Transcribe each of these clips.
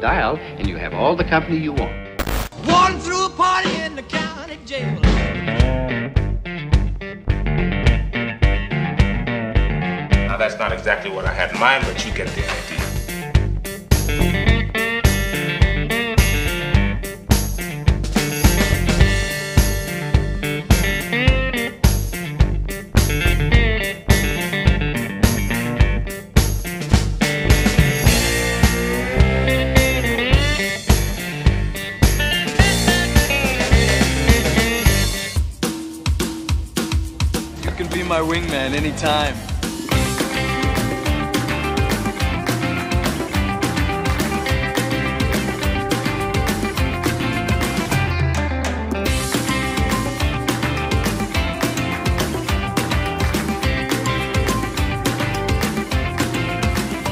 that dial, and you have all the company you want. One through a party in the county jail. Now that's not exactly what I had in mind, but you get the idea. anytime.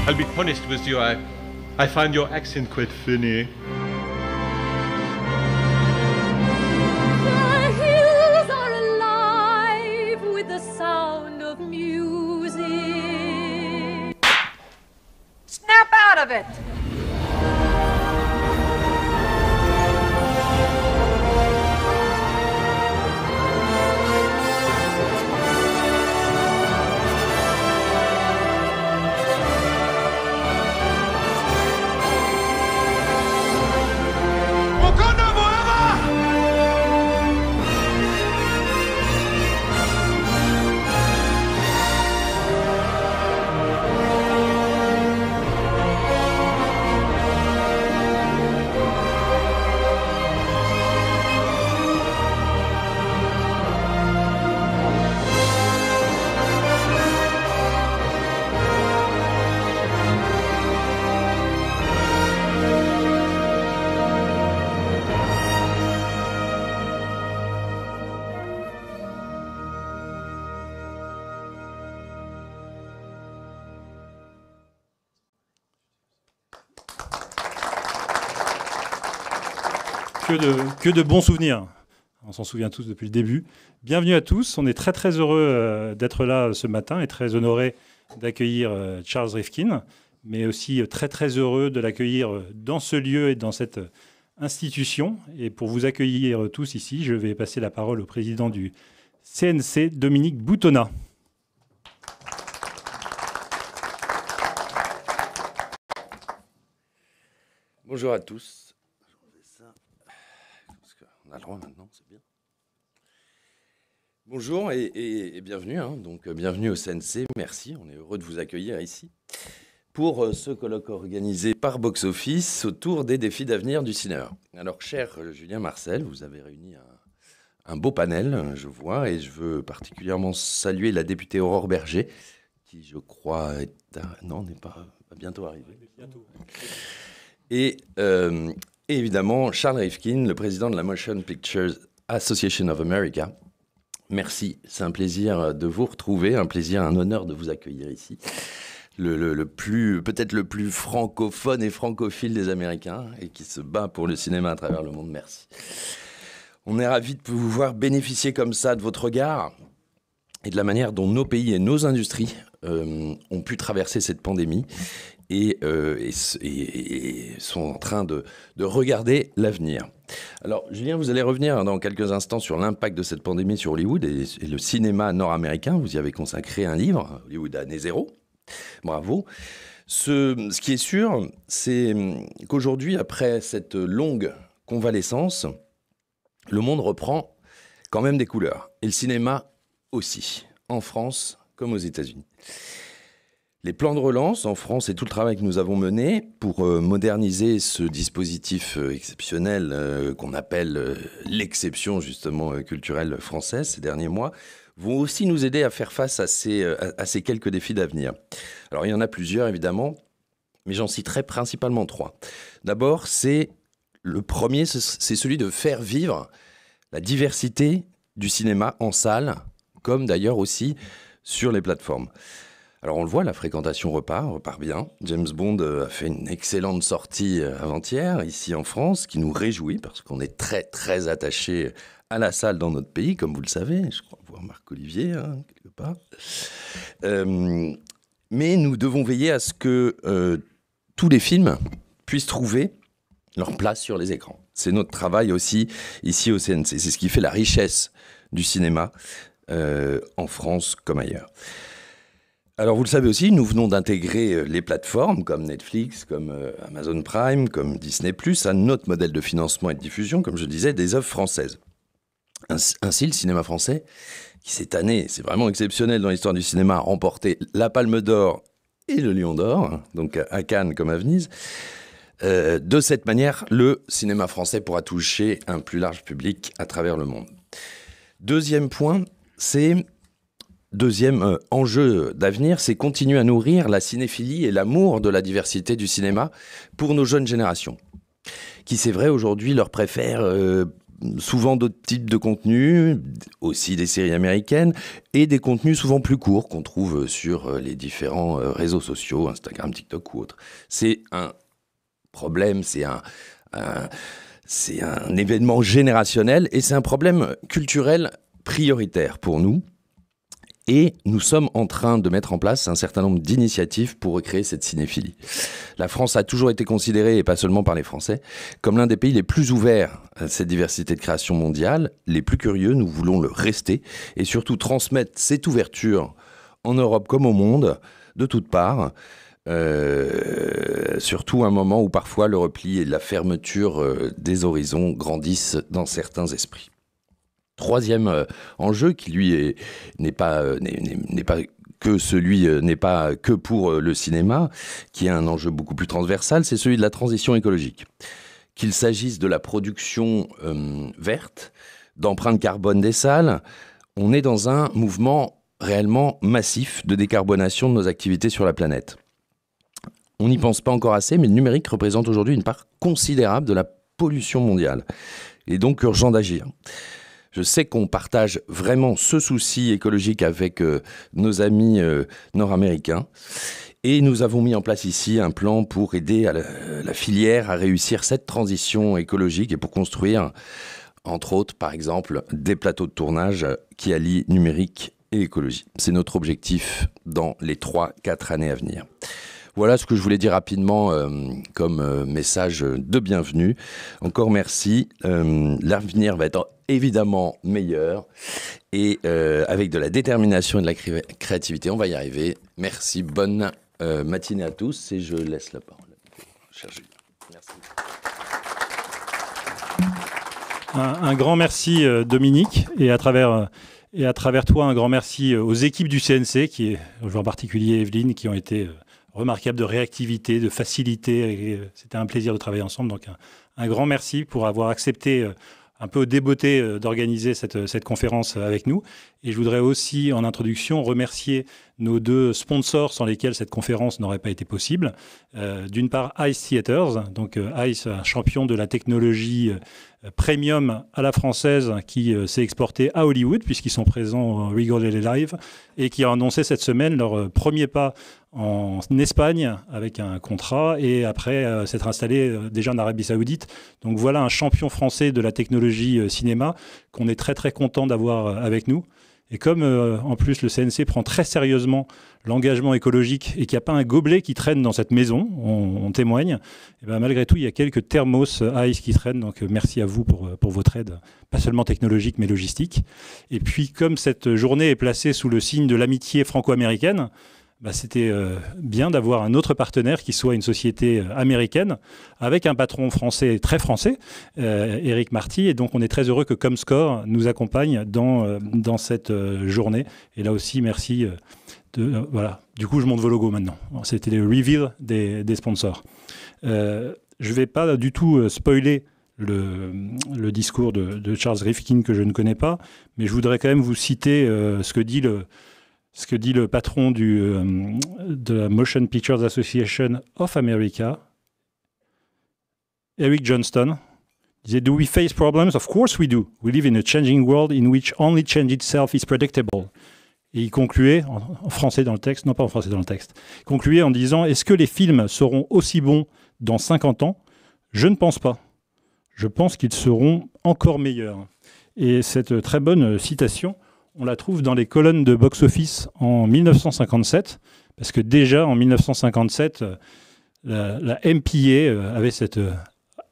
I'll be honest with you, I, I find your accent quite funny. que de, bons souvenirs. On s'en souvient tous depuis le début. Bienvenue à tous. On est très très heureux euh, d'être là euh, ce matin et très honoré d'accueillir euh, Charles Rifkin, mais aussi très très heureux de l'accueillir dans ce lieu et dans cette institution. Et pour vous accueillir tous ici, je vais passer la parole au président du CNC, Dominique Boutonnat. Bonjour à tous maintenant, c'est bien. Bonjour et, bienvenue. Hein. donc, euh, bienvenue au CNC. Merci, on est heureux de vous accueillir ici pour euh, ce colloque organisé par Box Office autour des défis d'avenir du cinéma. Alors, cher euh, Julien Marcel, vous avez réuni un, beau panel, hein, je vois, et je veux particulièrement saluer la députée Aurore Berger, qui, je crois, est non, n'est pas bientôt arrivée. Et et évidemment, Charles Rifkin, le président de la Motion Pictures Association of America. Merci, c'est un plaisir de vous retrouver, un plaisir, un honneur de vous accueillir ici. Le, plus, peut-être le plus francophone et francophile des Américains et qui se bat pour le cinéma à travers le monde. Merci. On est ravi de pouvoir bénéficier comme ça de votre regard et de la manière dont nos pays et nos industries euh, ont pu traverser cette pandémie euh, et, et, sont en train de, regarder l'avenir. Alors, Julien, vous allez revenir dans quelques instants sur l'impact de cette pandémie sur Hollywood et, le cinéma nord-américain. Vous y avez consacré un livre, Hollywood année zéro. Bravo. Ce, ce qui est sûr, c'est qu'aujourd'hui, après cette longue convalescence, le monde reprend quand même des couleurs. Et le cinéma aussi, en France comme aux États-Unis. Les plans de relance en France et tout le travail que nous avons mené pour euh, moderniser ce dispositif euh, exceptionnel euh, qu'on appelle l'exception justement culturelle française ces derniers mois vont aussi nous aider à faire face à ces, ces quelques défis d'avenir. Alors il y en a plusieurs évidemment, mais j'en citerai principalement trois. D'abord, c'est le premier, c'est celui de faire vivre la diversité du cinéma en salle, comme d'ailleurs aussi sur les plateformes. Alors on le voit, la fréquentation repart, repart bien. James Bond euh, a fait une excellente sortie euh, avant-hier ici en France, qui nous réjouit parce qu'on est très très attaché à la salle dans notre pays, comme vous le savez. Je crois voir Marc Olivier hein, quelque part. Euh, mais nous devons veiller à ce que tous les films puissent trouver leur place sur les écrans. C'est notre travail aussi ici au CNC. C'est ce qui fait la richesse du cinéma en France comme ailleurs. Alors vous le savez aussi, nous venons d'intégrer euh, les plateformes comme Netflix, comme euh, Amazon Prime, comme Disney ⁇ à notre modèle de financement et de diffusion, comme je disais, des œuvres françaises. Ainsi, le cinéma français, qui cette année, c'est vraiment exceptionnel dans l'histoire du cinéma, a remporté la Palme d'Or et le Lion d'Or, hein, donc euh, à Cannes comme à Venise, de cette manière, le cinéma français pourra toucher un plus large public à travers le monde. Deuxième point, c'est Deuxième euh, enjeu d'avenir, c'est continuer à nourrir la cinéphilie et l'amour de la diversité du cinéma pour nos jeunes générations, qui c'est vrai aujourd'hui leur préfèrent euh, souvent d'autres types de contenus, aussi des séries américaines, et des contenus souvent plus courts qu'on trouve sur euh, les différents réseaux sociaux, Instagram, TikTok ou autres. C'est un problème, c'est un c'est un événement générationnel et c'est un problème culturel prioritaire pour nous. Et nous sommes en train de mettre en place un certain nombre d'initiatives pour recréer cette cinéphilie. La France a toujours été considérée, et pas seulement par les Français, comme l'un des pays les plus ouverts à cette diversité de création mondiale. Les plus curieux, nous voulons le rester et surtout transmettre cette ouverture en Europe comme au monde, de toutes parts. surtout euh, surtout un moment où parfois le repli et la fermeture euh, des horizons grandissent dans certains esprits. Troisième euh, enjeu qui lui n'est pas, euh, n'est pas que celui euh, n'est pas que pour le cinéma, qui est un enjeu beaucoup plus transversal, c'est celui de la transition écologique. Qu'il s'agisse de la production verte, d'empreinte carbone des salles, on est dans un mouvement réellement massif de décarbonation de nos activités sur la planète. On n'y pense pas encore assez, mais le numérique représente aujourd'hui une part considérable de la pollution mondiale. Il est donc urgent d'agir. Je sais qu'on partage vraiment ce souci écologique avec euh, nos amis euh, nord-américains. Et nous avons mis en place ici un plan pour aider la, filière à réussir cette transition écologique et pour construire, entre autres, par exemple, des plateaux de tournage qui allient numérique et écologie. C'est notre objectif dans les 3-4 années à venir. Voilà ce que je voulais dire rapidement euh, comme message de bienvenue. Encore merci. L'avenir va être évidemment meilleur. Et euh, avec de la détermination et de la créativité, on va y arriver. Merci, bonne euh, matinée à tous et je laisse la parole à Merci. Un, grand merci euh, Dominique et à travers... Et à travers toi, un grand merci aux équipes du CNC, qui en particulier Evelyne, qui ont été remarquables de réactivité, de facilité. C'était un plaisir de travailler ensemble. Donc un grand merci pour avoir accepté un peu déboté euh, d'organiser cette, euh, cette, conférence euh, avec nous. Et je voudrais aussi, en introduction, remercier nos deux sponsors sans lesquels cette conférence n'aurait pas été possible. D'une part, Ice Theaters, donc Ice, un champion de la technologie premium à la française qui euh, s'est exporté à Hollywood, puisqu'ils sont présents au Regal Live, et qui a annoncé cette semaine leur euh, premier pas en Espagne avec un contrat et après euh, s'être installé déjà en Arabie Saoudite. Donc voilà un champion français de la technologie cinéma qu'on est très très content d'avoir avec nous. Et comme euh, en plus le CNC prend très sérieusement l'engagement écologique et qu'il n'y a pas un gobelet qui traîne dans cette maison, on, témoigne, et eh ben, malgré tout il y a quelques thermos ice qui traînent. Donc euh, merci à vous euh, pour votre aide, pas seulement technologique mais logistique. Et puis comme cette journée est placée sous le signe de l'amitié franco-américaine, bah, c'était euh, bien d'avoir un autre partenaire qui soit une société euh, américaine avec un patron français, très français, euh, Eric Marty. Et donc, on est très heureux que Comscore nous accompagne dans, dans cette journée. Et là aussi, merci. voilà. Du coup, je monte vos logos maintenant. C'était le reveal des, sponsors. je ne vais pas du tout spoiler le, discours de, de, Charles Rifkin que je ne connais pas, mais je voudrais quand même vous citer ce que dit le, ce que dit le patron euh, de la Motion Pictures Association of America, Eric Johnston. Il disait, Do we face problems? Of course we do. We live in a changing world in which only change itself is predictable. Et il concluait, en, français dans le texte, non pas en français dans le texte, concluait en disant, est-ce que les films seront aussi bons dans 50 ans? Je ne pense pas. Je pense qu'ils seront encore meilleurs. Et cette très bonne citation on la trouve dans les colonnes de box-office en 1957, parce que déjà en 1957, euh, la, la MPA euh, avait cette euh,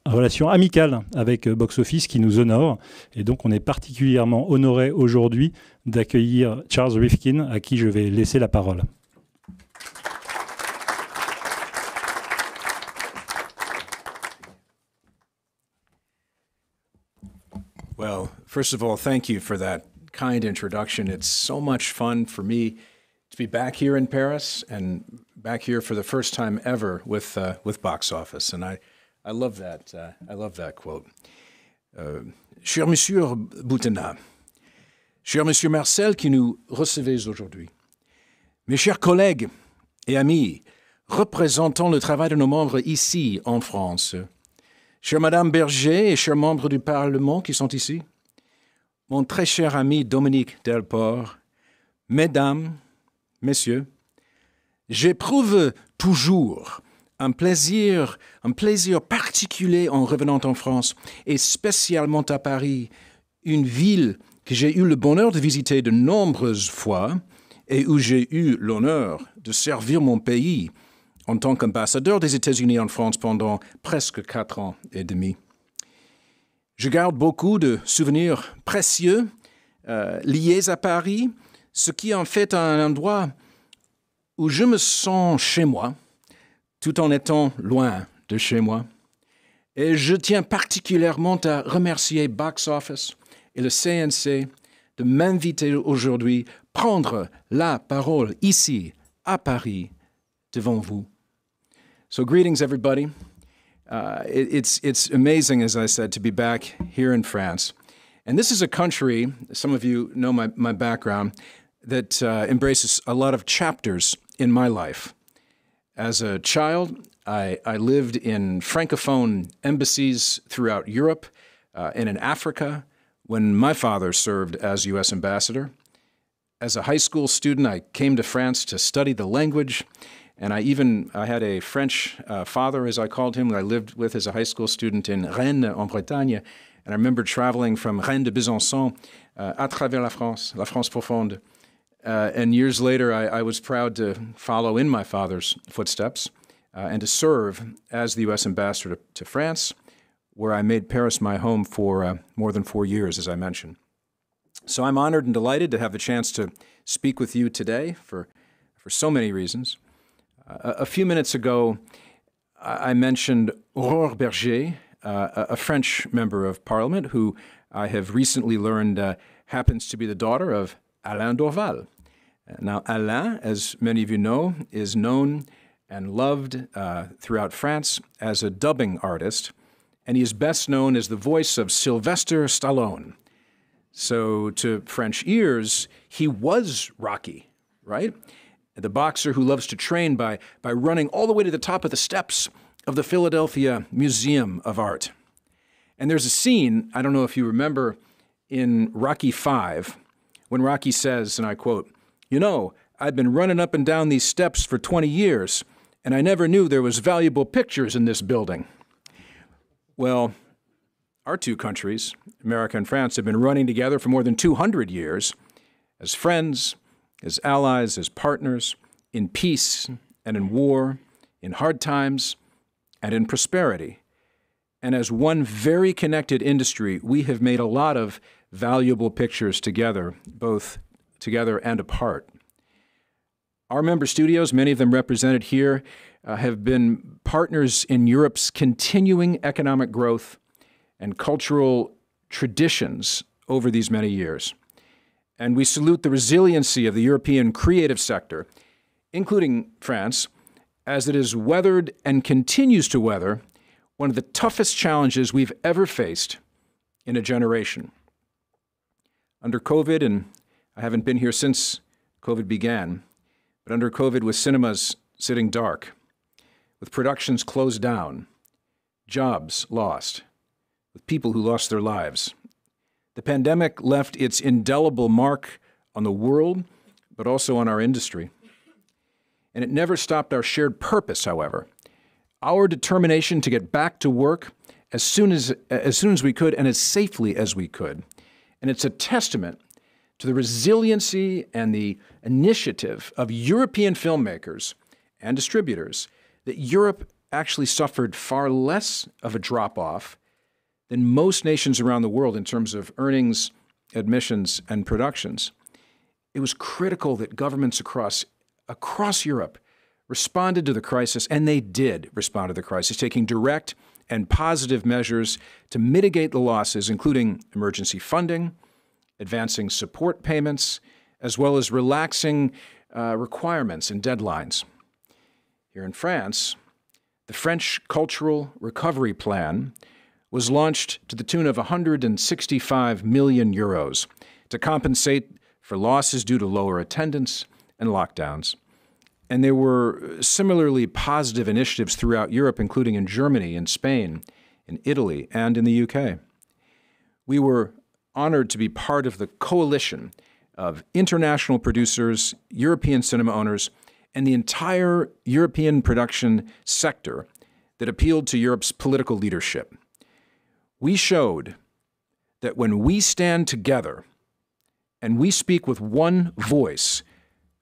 relation amicale avec Box Office qui nous honore. Et donc, on est particulièrement honoré aujourd'hui d'accueillir Charles Rifkin, à qui je vais laisser la parole. Well, first of all, thank you kind introduction. It's so much fun for me to be back here in Paris and back here for the first time ever with uh, box office, and I I love that uh, I love that quote. Uh, cher Monsieur Boutena, cher Monsieur Marcel qui nous recevez aujourd'hui, mes chers collègues et amis représentant le travail de nos membres ici en France, chère Madame Berger et chers membres du Parlement qui sont ici mon très cher ami Dominique Delport, Mesdames, Messieurs, j'éprouve toujours un plaisir, un plaisir particulier en revenant en France et spécialement à Paris, une ville que j'ai eu le bonheur de visiter de nombreuses fois et où j'ai eu l'honneur de servir mon pays en tant qu'ambassadeur des États-Unis en France pendant presque quatre ans et demi. Je garde beaucoup de souvenirs précieux euh, liés à Paris, ce qui en fait un endroit où je me sens chez moi, tout en étant loin de chez moi. Et je tiens particulièrement à remercier Box Office et le CNC de m'inviter aujourd'hui prendre la parole ici, à Paris, devant vous. So, greetings, everybody. Uh, it, it's, it's amazing, as I said, to be back here in France. And this is a country, some of you know my, my background, that uh, embraces a lot of chapters in my life. As a child, I, I lived in Francophone embassies throughout Europe uh, and in Africa when my father served as U.S. ambassador. As a high school student, I came to France to study the language and I even I had a French uh, father, as I called him, I lived with as a high school student in Rennes, en Bretagne. And I remember traveling from Rennes to Besançon, uh, à travers la France, la France profonde. Uh, and years later, I, I, was proud to follow in my father's footsteps uh, and to serve as the U.S. ambassador to, to, France, where I made Paris my home for uh, more than four years, as I mentioned. So I'm honored and delighted to have the chance to speak with you today for, for so many reasons a few minutes ago, I mentioned Aurore Berger, uh, a French member of parliament who I have recently learned uh, happens to be the daughter of Alain Dorval. Now, Alain, as many of you know, is known and loved uh, throughout France as a dubbing artist, and he is best known as the voice of Sylvester Stallone. So, to French ears, he was Rocky, right? the boxer who loves to train by, by running all the way to the top of the steps of the Philadelphia Museum of Art. And there's a scene, I don't know if you remember, in Rocky Five, when Rocky says, and I quote, You know, I've been running up and down these steps for 20 years, and I never knew there was valuable pictures in this building. Well, our two countries, America and France, have been running together for more than 200 years as friends, as allies, as partners, in peace and in war, in hard times and in prosperity. And as one very connected industry, we have made a lot of valuable pictures together, both together and apart. Our member studios, many of them represented here, uh, have been partners in Europe's continuing economic growth and cultural traditions over these many years and we salute the resiliency of the European creative sector, including France, as it has weathered and continues to weather one of the toughest challenges we've ever faced in a generation. Under COVID, and I haven't been here since COVID began, but under COVID, with cinemas sitting dark, with productions closed down, jobs lost, with people who lost their lives the pandemic left its indelible mark on the world, but also on our industry. And it never stopped our shared purpose, however. Our determination to get back to work as soon as, as soon as we could and as safely as we could. And it's a testament to the resiliency and the initiative of European filmmakers and distributors that Europe actually suffered far less of a drop off than most nations around the world in terms of earnings, admissions, and productions. It was critical that governments across, across Europe responded to the crisis, and they did respond to the crisis, taking direct and positive measures to mitigate the losses, including emergency funding, advancing support payments, as well as relaxing uh, requirements and deadlines. Here in France, the French Cultural Recovery Plan was launched to the tune of 165 million euros to compensate for losses due to lower attendance and lockdowns. And there were similarly positive initiatives throughout Europe, including in Germany, in Spain, in Italy, and in the UK. We were honored to be part of the coalition of international producers, European cinema owners, and the entire European production sector that appealed to Europe's political leadership. We showed that when we stand together and we speak with one voice,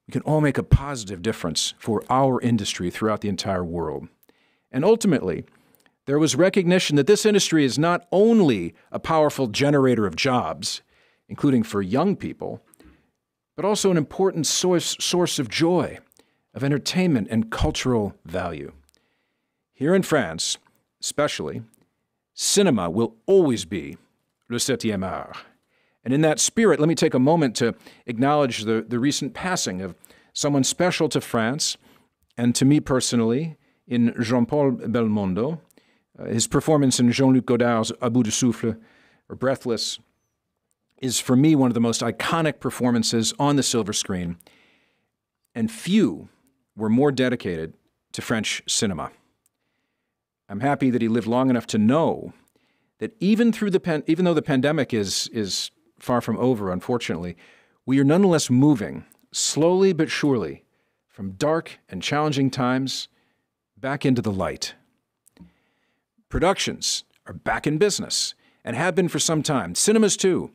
we can all make a positive difference for our industry throughout the entire world. And ultimately, there was recognition that this industry is not only a powerful generator of jobs, including for young people, but also an important source, source of joy, of entertainment, and cultural value. Here in France, especially, cinema will always be le septième art. And in that spirit, let me take a moment to acknowledge the, the recent passing of someone special to France and to me personally in Jean Paul Belmondo. Uh, his performance in Jean Luc Godard's A Bout de Souffle, or Breathless, is for me one of the most iconic performances on the silver screen, and few were more dedicated to French cinema. I'm happy that he lived long enough to know that even through the pan- even though the pandemic is is far from over, unfortunately, we are nonetheless moving slowly but surely from dark and challenging times back into the light. Productions are back in business and have been for some time. Cinemas too.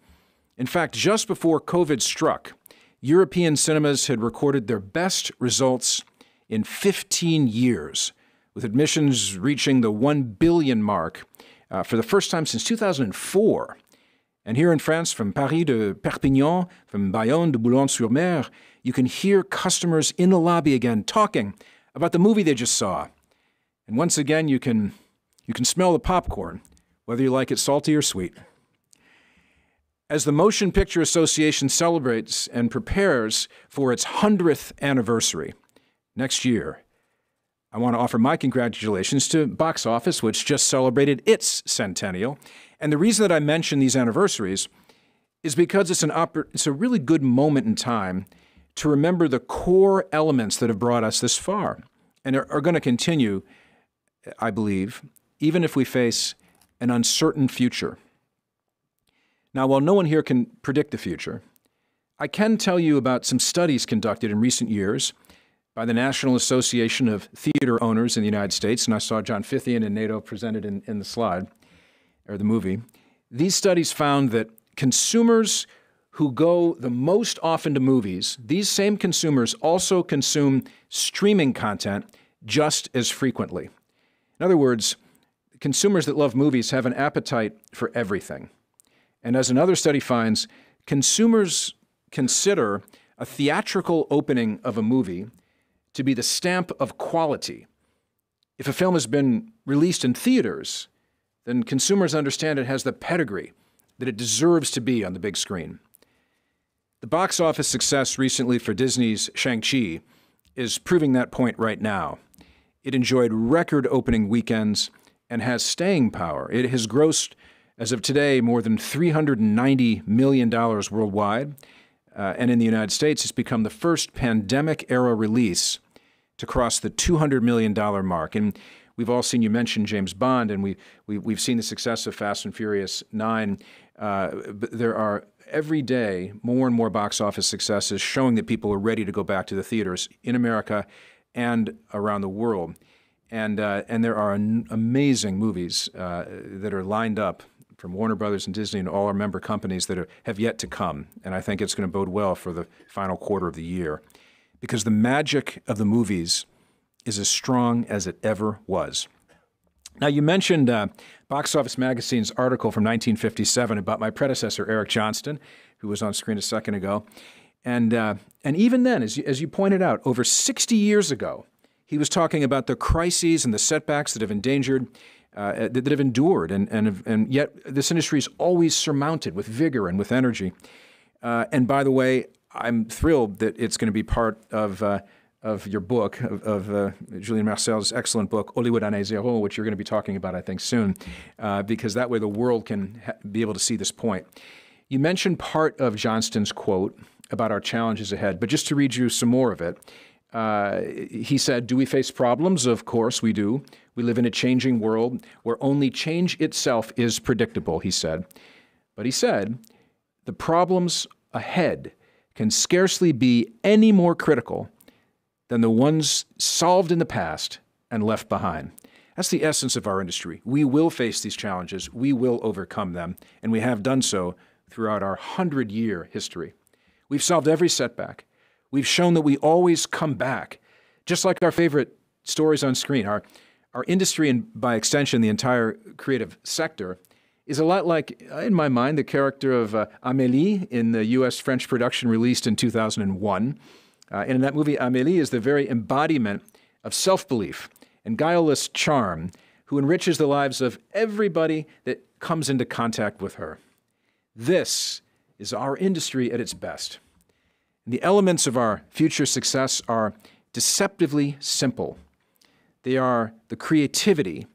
In fact, just before COVID struck, European cinemas had recorded their best results in 15 years with admissions reaching the 1 billion mark uh, for the first time since 2004. And here in France, from Paris to Perpignan, from Bayonne to Boulogne sur Mer, you can hear customers in the lobby again talking about the movie they just saw. And once again, you can, you can smell the popcorn, whether you like it salty or sweet. As the Motion Picture Association celebrates and prepares for its 100th anniversary next year I want to offer my congratulations to Box Office, which just celebrated its centennial. And the reason that I mention these anniversaries is because it's, an oper- it's a really good moment in time to remember the core elements that have brought us this far and are, are going to continue, I believe, even if we face an uncertain future. Now, while no one here can predict the future, I can tell you about some studies conducted in recent years by the National Association of Theater Owners in the United States, and I saw John Fithian and NATO presented in, in the slide, or the movie. These studies found that consumers who go the most often to movies, these same consumers also consume streaming content just as frequently. In other words, consumers that love movies have an appetite for everything. And as another study finds, consumers consider a theatrical opening of a movie to be the stamp of quality. If a film has been released in theaters, then consumers understand it has the pedigree that it deserves to be on the big screen. The box office success recently for Disney's Shang-Chi is proving that point right now. It enjoyed record opening weekends and has staying power. It has grossed, as of today, more than $390 million worldwide. Uh, and in the United States, it's become the first pandemic era release to cross the $200 million mark. And we've all seen, you mention James Bond, and we, we, have seen the success of Fast and Furious 9. Uh, there are every day more and more box office successes showing that people are ready to go back to the theaters in America and around the world. And, uh, and there are an amazing movies uh, that are lined up from Warner Brothers and Disney and all our member companies that are, have yet to come. And I think it's going to bode well for the final quarter of the year because the magic of the movies is as strong as it ever was. Now, you mentioned uh, Box Office Magazine's article from 1957 about my predecessor, Eric Johnston, who was on screen a second ago. And, uh, and even then, as you, as you pointed out, over 60 years ago, he was talking about the crises and the setbacks that have endangered, uh, that, have endured, and, and, and yet this industry is always surmounted with vigor and with energy. Uh, and by the way, I'm thrilled that it's going to be part of uh, of your book of, of uh, Julien Marcel's excellent book Hollywood Année Zéro, which you're going to be talking about, I think, soon, uh, because that way the world can ha- be able to see this point. You mentioned part of Johnston's quote about our challenges ahead, but just to read you some more of it. Uh, he said, Do we face problems? Of course we do. We live in a changing world where only change itself is predictable, he said. But he said, The problems ahead can scarcely be any more critical than the ones solved in the past and left behind. That's the essence of our industry. We will face these challenges, we will overcome them, and we have done so throughout our 100 year history. We've solved every setback. We've shown that we always come back, just like our favorite stories on screen. Our, our industry, and by extension, the entire creative sector, is a lot like, uh, in my mind, the character of uh, Amélie in the US French production released in 2001. Uh, and in that movie, Amélie is the very embodiment of self belief and guileless charm who enriches the lives of everybody that comes into contact with her. This is our industry at its best. And the elements of our future success are deceptively simple. They are the creativity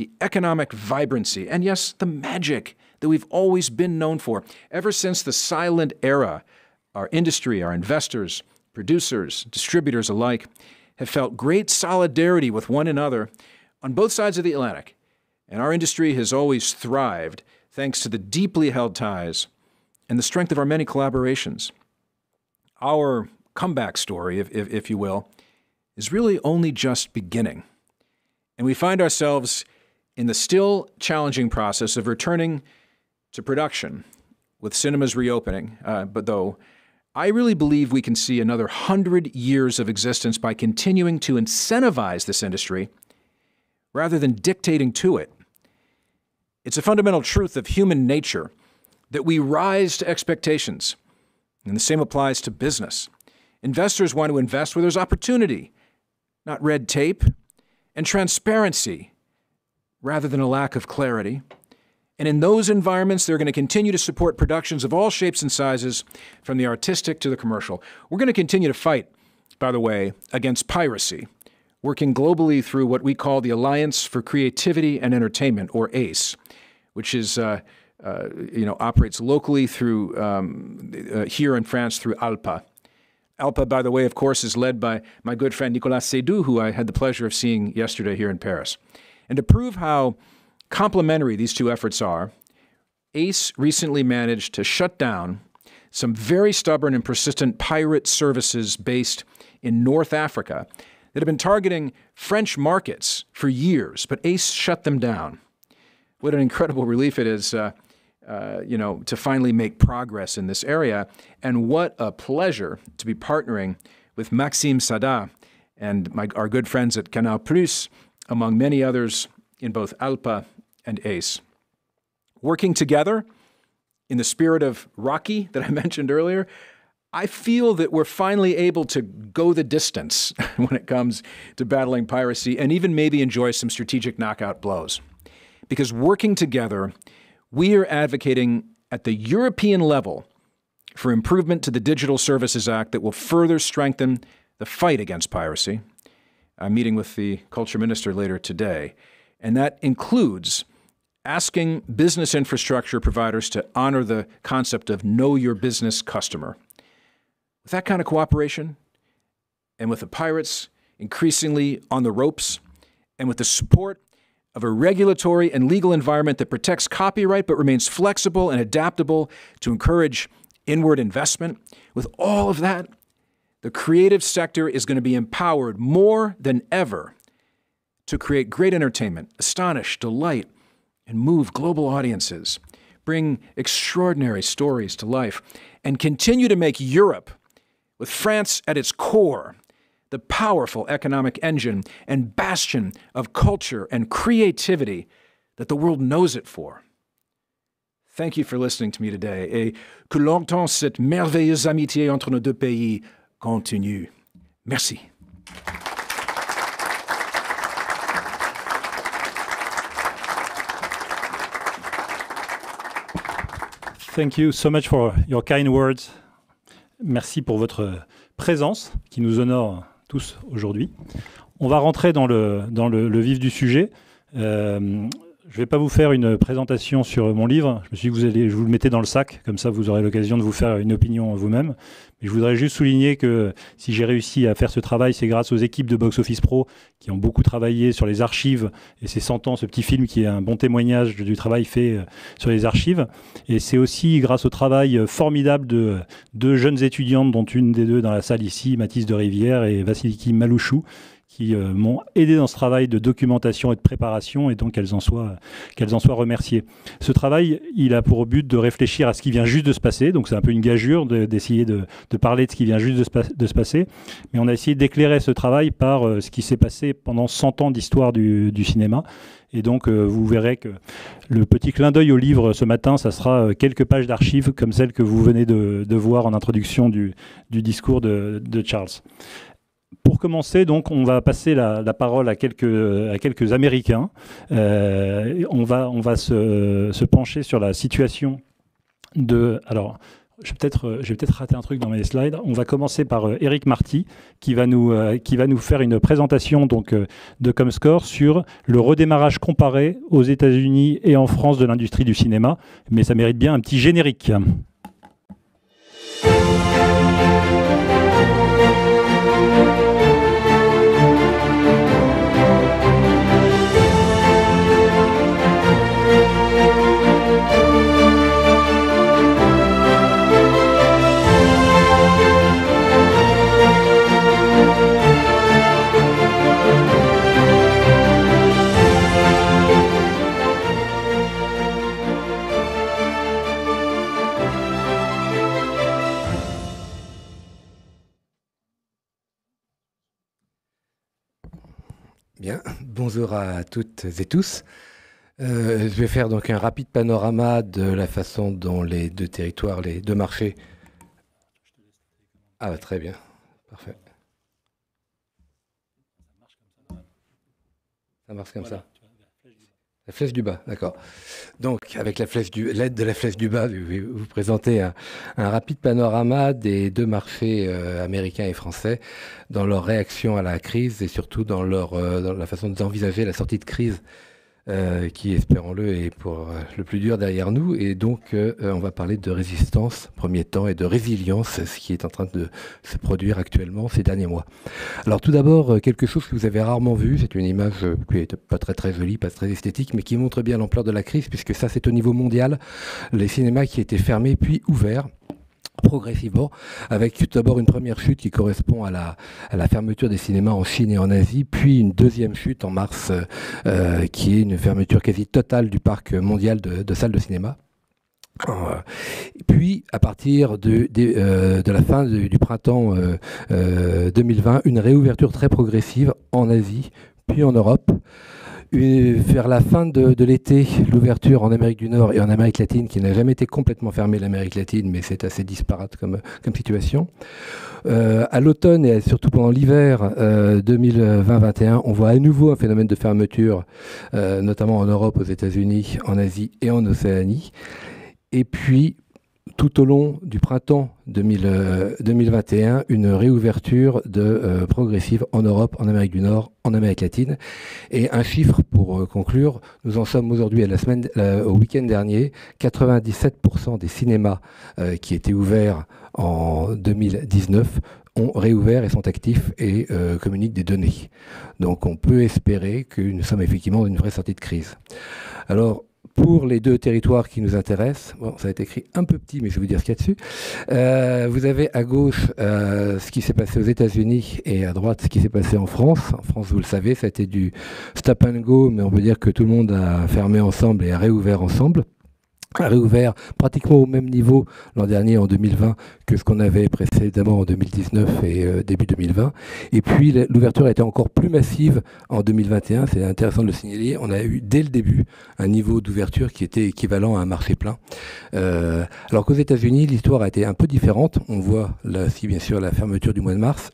the economic vibrancy, and yes, the magic that we've always been known for. Ever since the silent era, our industry, our investors, producers, distributors alike have felt great solidarity with one another on both sides of the Atlantic. And our industry has always thrived thanks to the deeply held ties and the strength of our many collaborations. Our comeback story, if, if, if you will, is really only just beginning. And we find ourselves in the still challenging process of returning to production with cinemas reopening, uh, but though I really believe we can see another hundred years of existence by continuing to incentivize this industry rather than dictating to it. It's a fundamental truth of human nature that we rise to expectations, and the same applies to business. Investors want to invest where there's opportunity, not red tape, and transparency, rather than a lack of clarity. And in those environments, they're going to continue to support productions of all shapes and sizes, from the artistic to the commercial. We're going to continue to fight, by the way, against piracy, working globally through what we call the Alliance for Creativity and Entertainment, or ACE, which is. Uh, uh, you know, operates locally through um, uh, here in France through ALPA. ALPA, by the way, of course, is led by my good friend Nicolas Seydoux, who I had the pleasure of seeing yesterday here in Paris. And to prove how complementary these two efforts are, ACE recently managed to shut down some very stubborn and persistent pirate services based in North Africa that have been targeting French markets for years, but ACE shut them down. What an incredible relief it is, uh, uh, you know, to finally make progress in this area. And what a pleasure to be partnering with Maxime Sada and my, our good friends at Canal Plus among many others in both ALPA and ACE. Working together in the spirit of Rocky that I mentioned earlier, I feel that we're finally able to go the distance when it comes to battling piracy and even maybe enjoy some strategic knockout blows. Because working together, we are advocating at the European level for improvement to the Digital Services Act that will further strengthen the fight against piracy. I'm meeting with the culture minister later today. And that includes asking business infrastructure providers to honor the concept of know your business customer. With that kind of cooperation, and with the pirates increasingly on the ropes, and with the support of a regulatory and legal environment that protects copyright but remains flexible and adaptable to encourage inward investment, with all of that, the creative sector is going to be empowered more than ever to create great entertainment, astonish, delight, and move global audiences, bring extraordinary stories to life, and continue to make Europe, with France at its core, the powerful economic engine and bastion of culture and creativity that the world knows it for. Thank you for listening to me today, et que longtemps cette merveilleuse amitié entre nos deux pays continue. Merci. Thank you so much for your kind words. Merci pour votre présence qui nous honore tous aujourd'hui. On va rentrer dans le, dans le, vif du sujet. Euh, je ne vais pas vous faire une présentation sur mon livre. Je me suis dit que vous allez, je vous le mettais dans le sac, comme ça vous aurez l'occasion de vous faire une opinion vous-même. Mais je voudrais juste souligner que si j'ai réussi à faire ce travail, c'est grâce aux équipes de Box Office Pro qui ont beaucoup travaillé sur les archives et c'est 100 ans, ce petit film qui est un bon témoignage du travail fait euh, sur les archives. Et c'est aussi grâce au travail euh, formidable de deux jeunes étudiantes, dont une des deux dans la salle ici, Mathis de Rivière et Vassiliki Malouchou, qui euh, m'ont aidé dans ce travail de documentation et de préparation, et donc qu'elles en soient, en soient remerciées. Ce travail, il a pour but de réfléchir à ce qui vient juste de se passer, donc c'est un peu une gageure d'essayer de, parler de ce qui vient juste de se, passer, mais on a essayé d'éclairer ce travail par euh, ce qui s'est passé pendant 100 ans d'histoire du, cinéma. Et donc, euh, vous verrez que le petit clin d'œil au livre ce matin, ça sera quelques pages d'archives comme celles que vous venez de, voir en introduction du, discours de Charles pour commencer, donc, on va passer la, parole à quelques, à quelques Américains. Euh, on va, se, pencher sur la situation de. Alors, je peut-être j'ai peut-être raté un truc dans mes slides. On va commencer par euh, Eric Marty qui va nous euh, qui va nous faire une présentation donc de Comscore sur le redémarrage comparé aux États-Unis et en France de l'industrie du cinéma, mais ça mérite bien un petit générique. Bien, bonjour à toutes et tous. Euh, je vais faire donc un rapide panorama de la façon dont les deux territoires, les deux marchés. Ah, très bien, parfait. Ça marche comme ça. La flèche du bas, d'accord. Donc, avec la l'aide de la flèche du bas, vous, vous présenter un, rapide panorama des deux marchés euh, américains et français dans leur réaction à la crise et surtout dans leur euh, dans la façon d'envisager la sortie de crise euh, qui, espérons-le, est pour euh, le plus dur derrière nous. Et donc, euh, on va parler de résistance, premier temps, et de résilience, ce qui est en train de se produire actuellement ces derniers mois. Alors, tout d'abord, quelque chose que vous avez rarement vu, c'est une image qui est pas très très jolie, pas très esthétique, mais qui montre bien l'ampleur de la crise, puisque ça, c'est au niveau mondial. Les cinémas qui étaient fermés puis ouverts progressivement, avec tout d'abord une première chute qui correspond à la, fermeture des cinémas en Chine et en Asie, puis une deuxième chute en mars euh, euh, qui est une fermeture quasi totale du parc mondial de, salles de cinéma. Euh, puis, à partir de, la fin du, printemps 2020, une réouverture très progressive en Asie, puis en Europe. Euh, vers la fin de, l'été, l'ouverture en Amérique du Nord et en Amérique latine, qui n'a jamais été complètement fermée, l'Amérique latine, mais c'est assez disparate comme, situation. Euh, à l'automne et surtout pendant l'hiver 2020-21, euh, on voit à nouveau un phénomène de fermeture, notamment en Europe, aux États-Unis, en Asie et en Océanie. Et puis, tout au long du printemps 2021 euh, une réouverture de euh, progressive en Europe, en Amérique du Nord, en Amérique latine. Et un chiffre pour euh, conclure, nous en sommes aujourd'hui à la semaine, au week-end dernier, 97% des cinémas qui étaient ouverts en 2019 ont réouvert et sont actifs et communiquent des données. Donc on peut espérer que nous sommes effectivement dans une vraie sortie de crise. Alors pour les deux territoires qui nous intéressent, bon, ça a été écrit un peu petit, mais je vais vous dire ce qu'il y a dessus. Euh, vous avez à gauche euh, ce qui s'est passé aux États-Unis et à droite ce qui s'est passé en France. En France, vous le savez, ça a été du stop and go, mais on peut dire que tout le monde a fermé ensemble et a réouvert ensemble a réouvert pratiquement au même niveau l'an dernier, en 2020, que ce qu'on avait précédemment en 2019 et euh, début 2020. Et puis l'ouverture a été encore plus massive en 2021, c'est intéressant de le signaler. On a eu dès le début un niveau d'ouverture qui était équivalent à un marché plein. Euh, alors qu'aux États-Unis, l'histoire a été un peu différente. On voit là aussi bien sûr la fermeture du mois de mars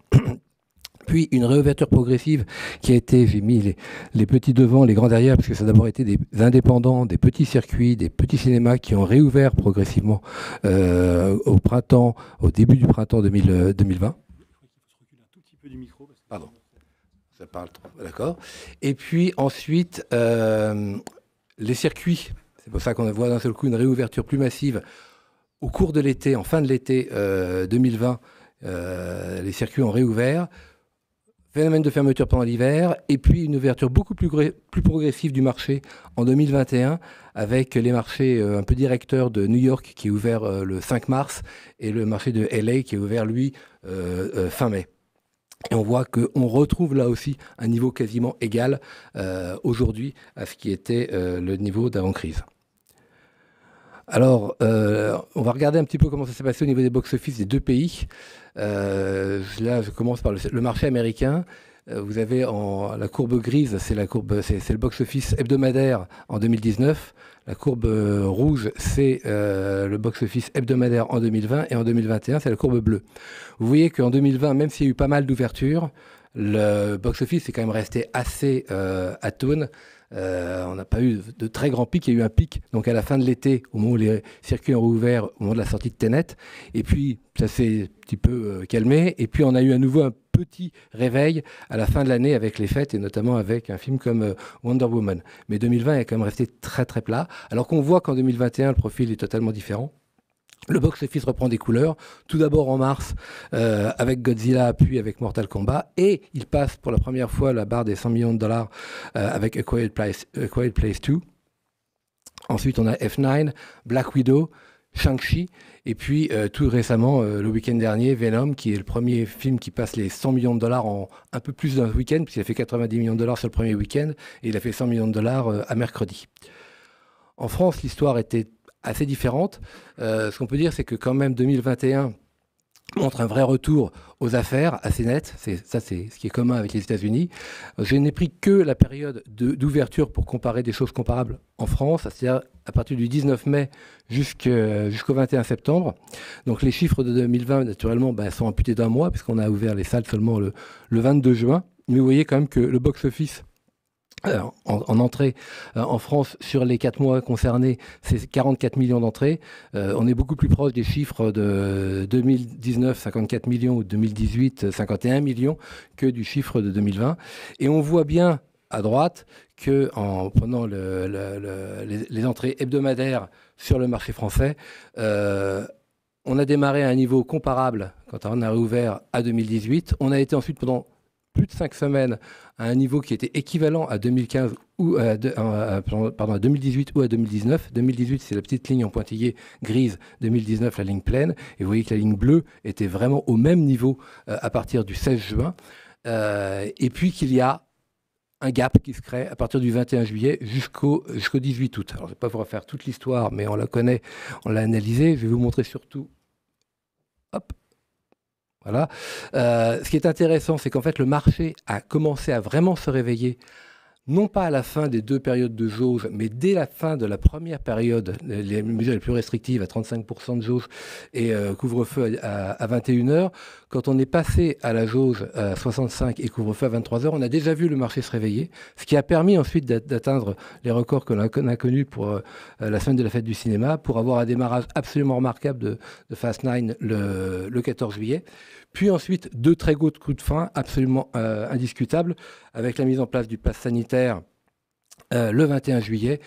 puis une réouverture progressive qui a été, j'ai mis les, petits devant, les grands derrière, parce que ça a d'abord été des indépendants, des petits circuits, des petits cinémas qui ont réouvert progressivement euh, au printemps, au début du printemps 2020. Euh, Pardon, ça parle trop, d'accord. Et puis ensuite, euh, les circuits, c'est pour ça qu'on voit d'un seul coup une réouverture plus massive au cours de l'été, en fin de l'été 2020, les circuits ont réouvert phénomène de fermeture pendant l'hiver, et puis une ouverture beaucoup plus, progressive du marché en 2021, avec les marchés euh, un peu directeurs de New York qui est ouvert euh, le 5 mars, et le marché de LA qui est ouvert, lui, euh, fin mai. Et on voit qu'on retrouve là aussi un niveau quasiment égal aujourd'hui à ce qui était le niveau d'avant-crise. Alors, euh, on va regarder un petit peu comment ça s'est passé au niveau des box-office des deux pays. Euh, là, je commence par le, marché américain. Euh, vous avez en, la courbe grise, c'est c'est le box-office hebdomadaire en 2019. La courbe rouge, c'est le box-office hebdomadaire en 2020 et en 2021, c'est la courbe bleue. Vous voyez qu'en 2020, même s'il y a eu pas mal d'ouvertures, le box-office est quand même resté assez atone. Euh, on n'a pas eu de très grand pic, il y a eu un pic donc à la fin de l'été, au moment où les circuits ont rouvert, au moment de la sortie de Tenet, et puis ça s'est un petit peu euh, calmé, et puis on a eu à nouveau un petit réveil à la fin de l'année avec les fêtes et notamment avec un film comme euh, Wonder Woman. Mais 2020 est quand même resté très très plat, alors qu'on voit qu'en 2021 le profil est totalement différent. Le box-office reprend des couleurs, tout d'abord en mars euh, avec Godzilla, puis avec Mortal Kombat, et il passe pour la première fois la barre des 100 millions de dollars euh, avec A Quiet, Place, 2. Ensuite, on a F9, Black Widow, Shang-Chi, et puis euh, tout récemment, le week-end dernier, Venom, qui est le premier film qui passe les 100 millions de dollars en un peu plus d'un week-end, puisqu'il a fait 90 millions de dollars sur le premier week-end, et il a fait 100 millions de dollars à mercredi. En France, l'histoire était assez différentes. Euh, ce qu'on peut dire, c'est que quand même 2021 montre un vrai retour aux affaires assez net. Ça, c'est ce qui est commun avec les États-Unis. Euh, je n'ai pris que la période d'ouverture pour comparer des choses comparables en France, c'est-à-dire à partir du 19 mai jusqu'au 21 septembre. Donc les chiffres de 2020, naturellement, ben, sont amputés d'un mois, puisqu'on a ouvert les salles seulement le, le 22 juin. Mais vous voyez quand même que le box-office en, entrée euh, en France sur les 4 mois concernés, c'est 44 millions d'entrées. Euh, on est beaucoup plus proche des chiffres de 2019, 54 millions, ou 2018, 51 millions, que du chiffre de 2020. Et on voit bien à droite que en prenant les, entrées hebdomadaires sur le marché français, euh, on a démarré à un niveau comparable quand on a rouvert à 2018. On a été ensuite pendant plus de cinq semaines à un niveau qui était équivalent à 2015 ou 2018 euh, euh, euh, ou à 2019. 2018, c'est la petite ligne en pointillé grise, 2019, la ligne pleine. Et vous voyez que la ligne bleue était vraiment au même niveau à partir du 16 juin. et puis qu'il y a un gap qui se crée à partir du 21 juillet jusqu'au jusqu'au 18 août. Alors, je ne vais pas vous refaire toute l'histoire, mais on la connaît, on l'a analysée. Je vais vous montrer surtout hop, voilà. Euh, ce qui est intéressant, c'est qu'en fait, le marché a commencé à vraiment se réveiller non pas à la fin des deux périodes de jauge, mais dès la fin de la première période, les mesures les plus restrictives à 35% de jauge et euh, couvre-feu à, 21h, quand on est passé à la jauge à 65 et couvre-feu à 23h, on a déjà vu le marché se réveiller, ce qui a permis ensuite d'atteindre les records que l'on a connus pour euh, la semaine de la fête du cinéma, pour avoir un démarrage absolument remarquable de, Fast 9 le 14 juillet. Puis ensuite, deux très gros coups de frein absolument euh, indiscutables avec la mise en place du pass sanitaire euh, le 21 juillet,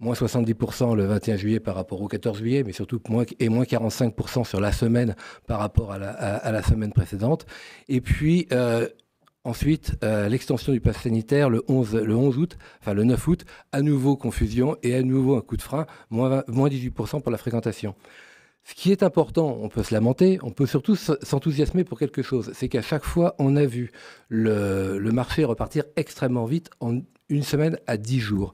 moins 70% le 21 juillet par rapport au 14 juillet, mais surtout moins, et moins 45% sur la semaine par rapport à la, semaine précédente. Et puis, euh, Ensuite, l'extension du pass sanitaire le 11, le 11 août, enfin le 9 août, à nouveau confusion et à nouveau un coup de frein, moins 18% pour la fréquentation. Ce qui est important, on peut se lamenter, on peut surtout s'enthousiasmer pour quelque chose, c'est qu'à chaque fois, on a vu le, marché repartir extrêmement vite en une semaine à dix jours.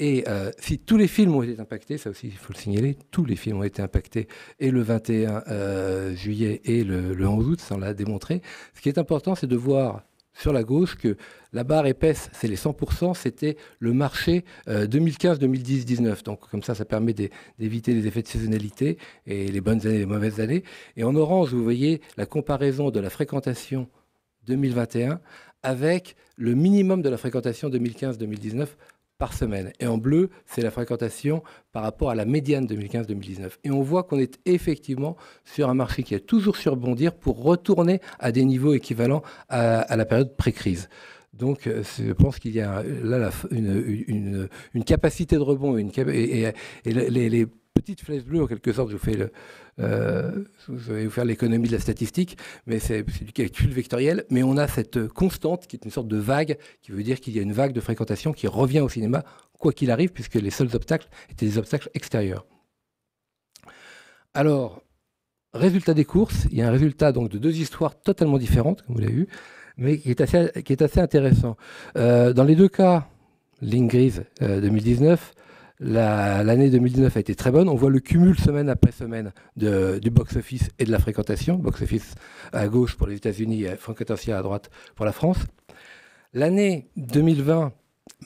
Et euh, si tous les films ont été impactés, ça aussi, il faut le signaler, tous les films ont été impactés, et le 21 euh, juillet et le, 11 août, sans la démontré. ce qui est important, c'est de voir sur la gauche que la barre épaisse, c'est les 100%, c'était le marché 2015, euh, 2019. Donc comme ça, ça permet d'éviter les effets de saisonnalité et les bonnes années et les mauvaises années. Et en orange, vous voyez la comparaison de la fréquentation 2021 avec le minimum de la fréquentation 2015-2019 par semaine. Et en bleu, c'est la fréquentation par rapport à la médiane 2015-2019. Et on voit qu'on est effectivement sur un marché qui a toujours surbondir pour retourner à des niveaux équivalents à, la période pré-crise. Donc, euh, je pense qu'il y a euh, là une, capacité de rebond et, une, les petite flèche bleue, en quelque sorte, je fais euh, vais vous faire l'économie de la statistique, mais c'est du calcul vectoriel. Mais on a cette constante qui est une sorte de vague, qui veut dire qu'il y a une vague de fréquentation qui revient au cinéma, quoi qu'il arrive, puisque les seuls obstacles étaient des obstacles extérieurs. Alors, résultat des courses, il y a un résultat donc de deux histoires totalement différentes, comme vous l'avez vu, mais qui est assez, qui est assez intéressant. Euh, dans les deux cas, Ligne grise 2019, euh, L'année 2019 a été très bonne. On voit le cumul semaine après semaine du box-office et de la fréquentation. Box-office à gauche pour les États-Unis et fréquentation à droite pour la France. L'année 2020,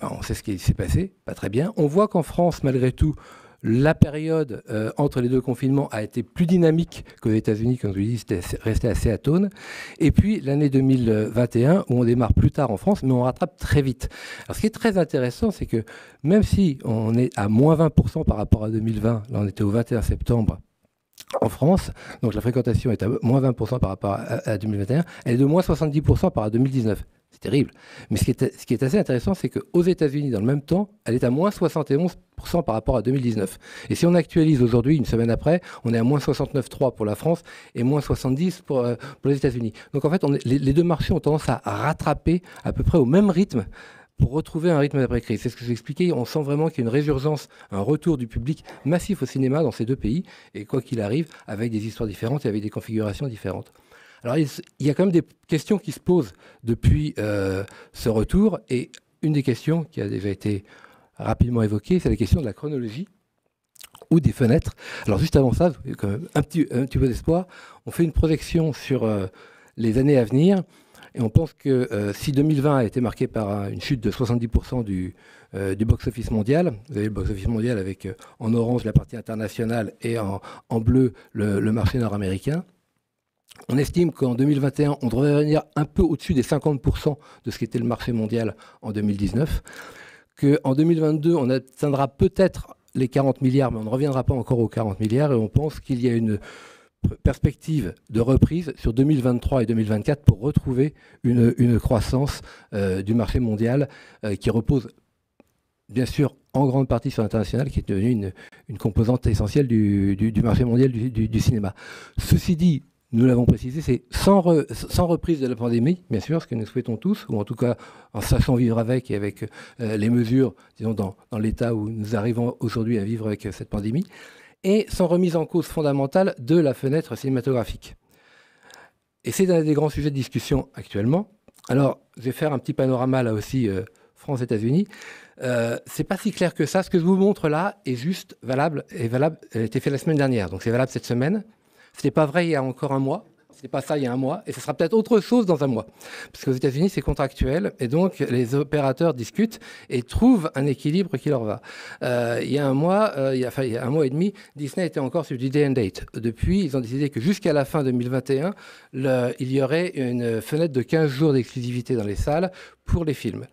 ben, on sait ce qui s'est passé, pas très bien. On voit qu'en France, malgré tout, la période euh, entre les deux confinements a été plus dynamique qu'aux États-Unis, quand je dis, c'était resté assez atone. Et puis l'année 2021, où on démarre plus tard en France, mais on rattrape très vite. Alors ce qui est très intéressant, c'est que même si on est à moins 20% par rapport à 2020, là on était au 21 septembre en France, donc la fréquentation est à moins 20% par rapport à 2021, elle est de moins 70% par rapport à 2019. C'est terrible. Mais ce qui est, assez intéressant, c'est qu'aux États-Unis, dans le même temps, elle est à moins 71% par rapport à 2019. Et si on actualise aujourd'hui, une semaine après, on est à moins 69,3 pour la France et moins 70 pour, euh, pour les États-Unis. Donc en fait, les, deux marchés ont tendance à rattraper à peu près au même rythme pour retrouver un rythme d'après-crise. C'est ce que j'expliquais. On sent vraiment qu'il y a une résurgence, un retour du public massif au cinéma dans ces deux pays, et quoi qu'il arrive, avec des histoires différentes et avec des configurations différentes. Alors il, y a quand même des questions qui se posent depuis euh, ce retour, et une des questions qui a déjà été rapidement évoquée, c'est la question de la chronologie ou des fenêtres. Alors juste avant ça, un petit, peu d'espoir, on fait une projection sur euh, les années à venir. Et on pense que euh, si 2020 a été marqué par une chute de 70% du, du box-office mondial, vous avez le box-office mondial avec en orange la partie internationale et en, bleu le marché nord-américain, on estime qu'en 2021, on devrait revenir un peu au-dessus des 50% de ce qu'était le marché mondial en 2019. Qu'en 2022, on atteindra peut-être les 40 milliards, mais on ne reviendra pas encore aux 40 milliards. Et on pense qu'il y a une perspective de reprise sur 2023 et 2024 pour retrouver une, croissance euh, du marché mondial euh, qui repose bien sûr en grande partie sur l'international, qui est devenue une, composante essentielle du, marché mondial du, du, cinéma. Ceci dit, nous l'avons précisé, c'est sans, reprise de la pandémie, bien sûr, ce que nous souhaitons tous, ou en tout cas en sachant vivre avec et avec euh, les mesures, disons, dans, l'état où nous arrivons aujourd'hui à vivre avec cette pandémie, et sans remise en cause fondamentale de la fenêtre cinématographique. Et c'est un des grands sujets de discussion actuellement. Alors, je vais faire un petit panorama là aussi, euh, France-États-Unis. Euh, c'est pas si clair que ça. Ce que je vous montre là est juste valable, et valable, a été fait la semaine dernière. Donc c'est valable cette semaine, n'est pas vrai il y a encore un mois. n'est pas ça il y a un mois. Et ce sera peut-être autre chose dans un mois. Parce qu'aux États-Unis, c'est contractuel. Et donc, les opérateurs discutent et trouvent un équilibre qui leur va. Euh, il y a un mois, euh, il, y a, enfin, un mois et demi, Disney était encore sur du day and date. Depuis, ils ont décidé que jusqu'à la fin 2021, il y aurait une fenêtre de 15 jours d'exclusivité dans les salles pour les films.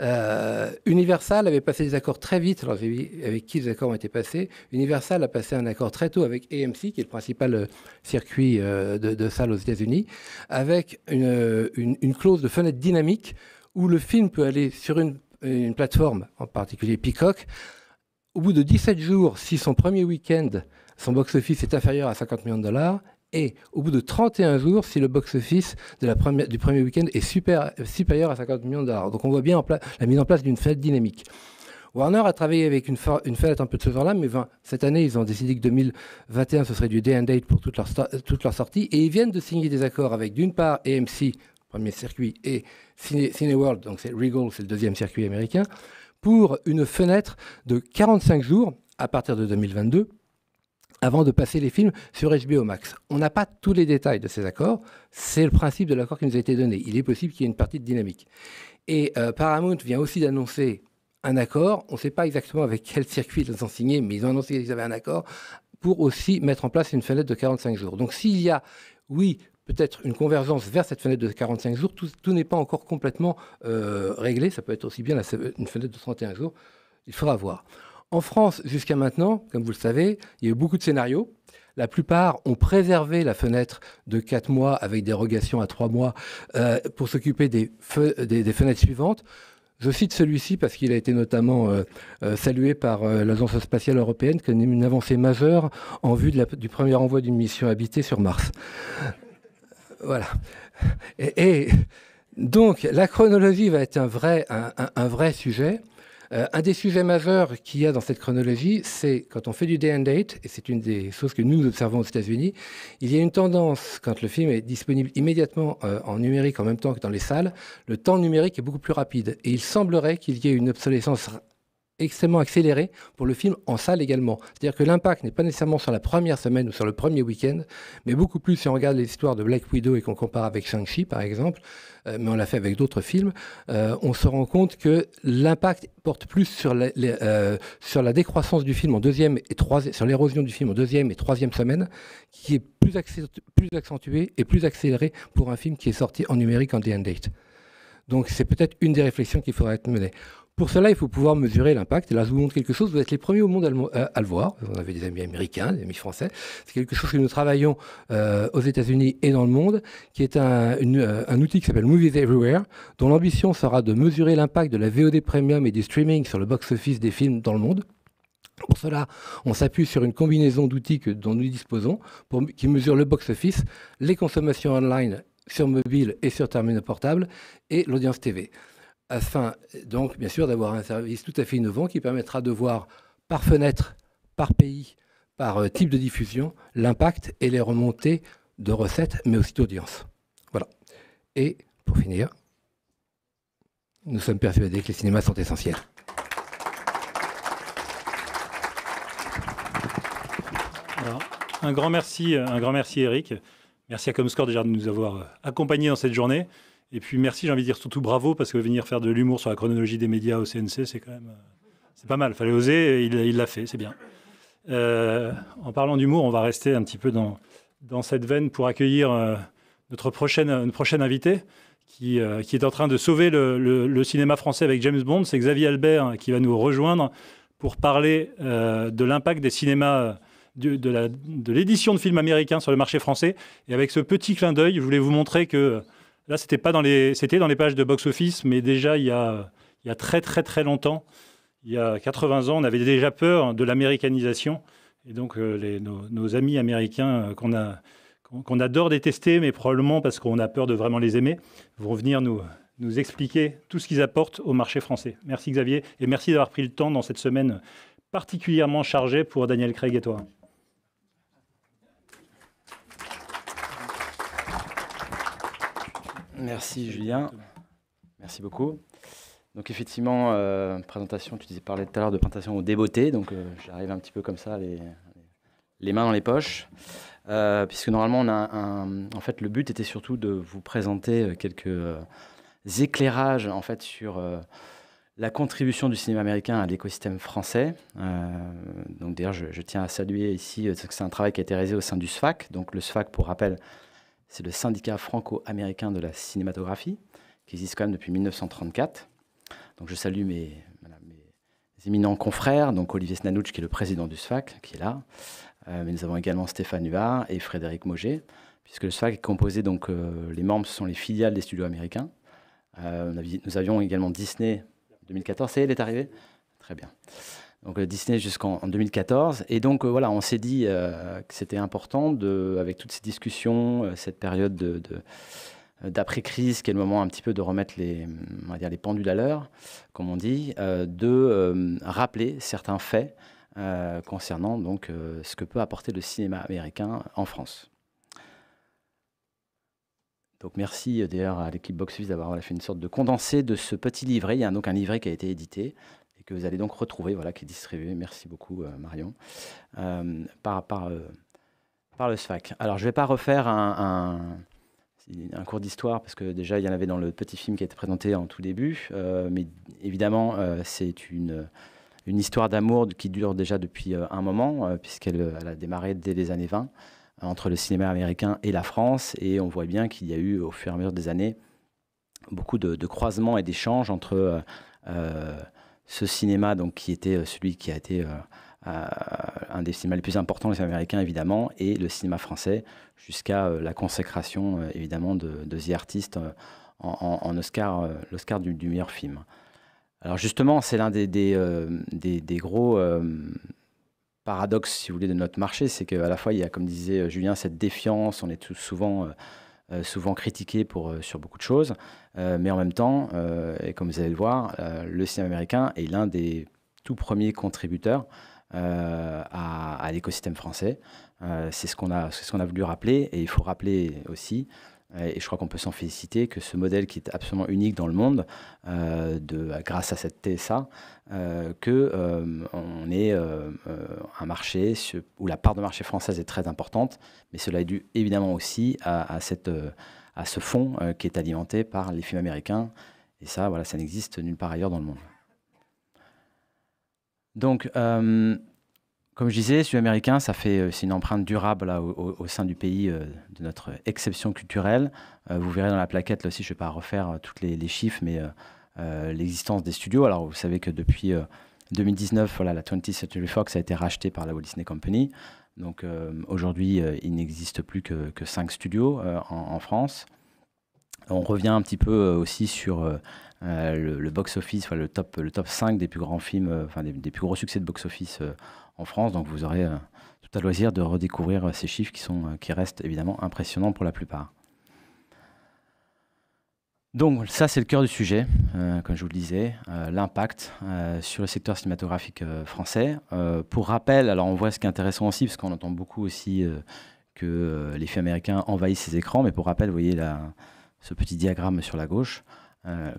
Euh, Universal avait passé des accords très vite. Alors, avec qui les accords ont été passés Universal a passé un accord très tôt avec AMC, qui est le principal euh, circuit euh, de, salles aux États-Unis, avec une, clause de fenêtre dynamique où le film peut aller sur une, une, plateforme, en particulier Peacock. Au bout de 17 jours, si son premier week-end, son box-office est inférieur à 50 millions de dollars, et au bout de 31 jours, si le box-office du premier week-end est super, supérieur à 50 millions de dollars. Donc on voit bien en la mise en place d'une fête dynamique. Warner a travaillé avec une, une fête un peu de ce genre-là, mais cette année, ils ont décidé que 2021, ce serait du day and date pour toute leur toute leur sortie, Et ils viennent de signer des accords avec, d'une part, AMC, premier circuit, et Cine Cineworld, donc c'est Regal, c'est le deuxième circuit américain, pour une fenêtre de 45 jours à partir de 2022 avant de passer les films sur HBO Max. On n'a pas tous les détails de ces accords, c'est le principe de l'accord qui nous a été donné. Il est possible qu'il y ait une partie de dynamique. Et euh, Paramount vient aussi d'annoncer un accord, on ne sait pas exactement avec quel circuit ils ont signé, mais ils ont annoncé qu'ils avaient un accord pour aussi mettre en place une fenêtre de 45 jours. Donc s'il y a, oui, peut-être une convergence vers cette fenêtre de 45 jours, tout, n'est pas encore complètement euh, réglé, ça peut être aussi bien une fenêtre de 31 jours, il faudra voir. En France, jusqu'à maintenant, comme vous le savez, il y a eu beaucoup de scénarios. La plupart ont préservé la fenêtre de 4 mois avec dérogation à 3 mois euh, pour s'occuper des, fenêtres suivantes. Je cite celui-ci parce qu'il a été notamment euh, euh, salué par l'Agence spatiale européenne comme une avancée majeure en vue du premier envoi d'une mission habitée sur Mars. Voilà. Et, donc la chronologie va être un vrai sujet. Euh, un des sujets majeurs qu'il y a dans cette chronologie, c'est quand on fait du day and date, et c'est une des choses que nous observons aux États-Unis, il y a une tendance, quand le film est disponible immédiatement euh, en numérique en même temps que dans les salles, le temps numérique est beaucoup plus rapide. Et il semblerait qu'il y ait une obsolescence extrêmement accéléré pour le film en salle également. C'est-à-dire que l'impact n'est pas nécessairement sur la première semaine ou sur le premier week-end, mais beaucoup plus si on regarde l'histoire de Black Widow et qu'on compare avec Shang-Chi par exemple, euh, mais on l'a fait avec d'autres films, euh, on se rend compte que l'impact porte plus sur la, les, euh, sur la décroissance du film en deuxième et troisième, sur l'érosion du film en deuxième et troisième semaine, qui est plus, plus accentuée et plus accélérée pour un film qui est sorti en numérique en date. Donc c'est peut-être une des réflexions qu'il faudrait mener. Pour cela, il faut pouvoir mesurer l'impact. Et là, je vous montre quelque chose. Vous êtes les premiers au monde euh, à, le, voir. On avez des amis américains, des amis français. C'est quelque chose que nous travaillons euh, aux États-Unis et dans le monde, qui est euh, un, outil qui s'appelle Movies Everywhere, dont l'ambition sera de mesurer l'impact de la VOD premium et du streaming sur le box-office des films dans le monde. Pour cela, on s'appuie sur une combinaison d'outils dont nous disposons, qui mesurent le box-office, les consommations online sur mobile et sur terminaux portable, et l'audience TV afin donc bien sûr d'avoir un service tout à fait innovant qui permettra de voir par fenêtre, par pays, par euh, type de diffusion, l'impact et les remontées de recettes, mais aussi d'audience. Voilà. Et pour finir, nous sommes persuadés que les cinémas sont essentiels. un grand merci, euh, un grand merci Eric. Merci à Comscore déjà de nous avoir euh, accompagnés dans cette journée. Et puis merci, j'ai envie de dire surtout bravo, parce que venir faire de l'humour sur la chronologie des médias au CNC, c'est quand même euh, c'est pas mal. Fallait oser, il l'a fait, c'est bien. Euh, en parlant d'humour, on va rester un petit peu dans, dans cette veine pour accueillir euh, notre prochaine, une prochaine invitée, qui, qui est en train de sauver le, le, cinéma français avec James Bond. C'est Xavier Albert hein, qui va nous rejoindre pour parler de l'impact des cinémas de, l'édition de, de films américains sur le marché français. Et avec ce petit clin d'œil, je voulais vous montrer que Là, c'était pas dans les, c'était dans les pages de box-office, mais déjà il y, a, il y très très très longtemps, il y a 80 ans, on avait déjà peur de l'américanisation. Et donc euh, nos, amis américains euh, qu'on a qu'on adore détester, mais probablement parce qu'on a peur de vraiment les aimer, vont venir nous, nous expliquer tout ce qu'ils apportent au marché français. Merci Xavier et merci d'avoir pris le temps dans cette semaine particulièrement chargée pour Daniel Craig et toi. Merci Julien. Merci beaucoup. Donc effectivement, euh, présentation, tu disais, parlais tout à l'heure de présentation au débeauté, donc euh, j'arrive un petit peu comme ça, les, les mains dans les poches, euh, puisque normalement, on a un, en fait, le but était surtout de vous présenter quelques éclairages en fait sur la contribution du cinéma américain à l'écosystème français. donc d'ailleurs, je, je, tiens à saluer ici, c'est un travail qui a été réalisé au sein du SFAC, donc le SFAC, pour rappel, c'est le syndicat franco-américain de la cinématographie, qui existe quand même depuis 1934. Donc je salue mes, éminents confrères, donc Olivier Snanouch, qui est le président du SFAC, qui est là. Euh, mais nous avons également Stéphane Huard et Frédéric Moget, puisque le SFAC est composé, donc euh, les membres sont les filiales des studios américains. Euh, nous avions également Disney 2014, et y est, arrivé Très bien donc euh, Disney jusqu'en 2014. Et donc euh, voilà, on s'est dit euh, que c'était important, de, avec toutes ces discussions, cette période d'après-crise, qui est le moment un petit peu de remettre les, mm, les pendules à l'heure, comme on dit, de rappeler certains faits concernant donc, ce que peut apporter le cinéma américain en France. Donc merci d'ailleurs à l'équipe Box d'avoir fait une sorte de condensé de ce petit livret. Il y a donc un livret qui a été édité que vous allez donc retrouver, voilà, qui est distribué. Merci beaucoup, euh, Marion, euh, par, par, euh, par le SFAC. Alors, je ne vais pas refaire un, un cours d'histoire, parce que déjà, il y en avait dans le petit film qui a été présenté en tout début. mais évidemment, c'est une, une histoire d'amour qui dure déjà depuis un moment, puisqu'elle a démarré dès les années 20, entre le cinéma américain et la France. Et on voit bien qu'il y a eu, au fur et à mesure des années, beaucoup de, de croisements et d'échanges entre ce cinéma, donc, qui était euh, celui qui a été euh, euh, un des cinémas les plus importants les Américains, évidemment, et le cinéma français, jusqu'à la consécration, évidemment, de, de The Artist en, Oscar, l'Oscar du, meilleur film. Alors justement, c'est l'un des, des, des, gros paradoxes, si vous voulez, de notre marché, c'est qu'à la fois, il y a, comme disait Julien, cette défiance, on est tous souvent, souvent critiqué pour, sur beaucoup de choses, euh, mais en même temps, euh, et comme vous allez le voir, euh, le cinéma américain est l'un des tout premiers contributeurs à, l'écosystème français. c'est ce qu'on a, ce qu'on a voulu rappeler, et il faut rappeler aussi. Et je crois qu'on peut s'en féliciter que ce modèle qui est absolument unique dans le monde, de, grâce à cette TSA, qu'on est un marché où la part de marché française est très importante, mais cela est dû évidemment aussi à cette à ce fond euh, qui est alimenté par les films américains. Et ça, voilà, ça n'existe nulle part ailleurs dans le monde. Donc, euh, comme je disais, Sud-Américain, ça fait, euh, c'est une empreinte durable là, au, sein du pays de notre exception culturelle. vous verrez dans la plaquette, là aussi, je ne vais pas refaire toutes les, chiffres, mais l'existence des studios. Alors, vous savez que depuis 2019, voilà, la 20th Century Fox a été rachetée par la Walt Disney Company. Donc euh, aujourd'hui, euh, il n'existe plus que, que, cinq studios euh, en, France. On revient un petit peu aussi sur le, box-office, le, top, le top 5 des plus grands films, des plus gros succès de box-office en France. Donc vous aurez tout à loisir de redécouvrir ces chiffres qui, sont, qui restent évidemment impressionnants pour la plupart. Donc ça, c'est le cœur du sujet, euh, comme je vous le disais, euh, l'impact euh, sur le secteur cinématographique français. pour rappel, alors on voit ce qui est intéressant aussi, parce qu'on entend beaucoup aussi que les films américains envahissent ces écrans, mais pour rappel, vous voyez ce petit diagramme sur la gauche,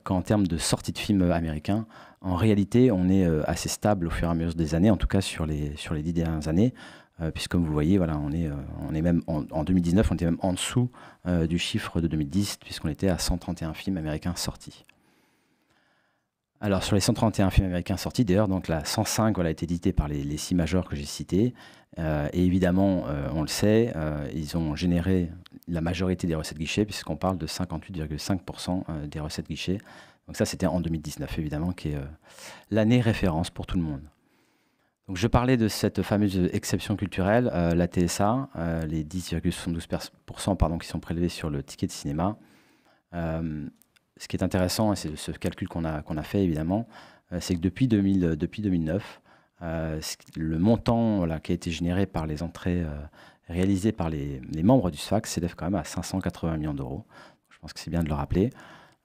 qu'en termes de sortie de films américains, en réalité, on est assez stable au fur et à mesure des années, en tout cas sur les, sur les dix dernières années. Euh, puisque comme vous voyez, voilà, on est, euh, on est même en, 2019, on était même en dessous euh, du chiffre de 2010, puisqu'on était à 131 films américains sortis. Alors sur les 131 films américains sortis, d'ailleurs, donc la 105 a été éditée par les, six majors que j'ai cités. et évidemment, on le sait, ils ont généré la majorité des recettes guichets, puisqu'on parle de 58,5% des recettes guichets. Donc ça, c'était en 2019, évidemment, qui est l'année référence pour tout le monde je parlais de cette fameuse exception culturelle, euh, la TSA, euh, les 10,72% pardon, qui sont prélevés sur le ticket de cinéma. Euh, ce qui est intéressant, et c'est ce calcul qu'on a, qu'on a fait évidemment, c'est que depuis, 2009, le montant qui a été généré par les entrées réalisées par les, les membres du SFAC s'élève quand même à 580 millions d'euros. Je pense que c'est bien de le rappeler.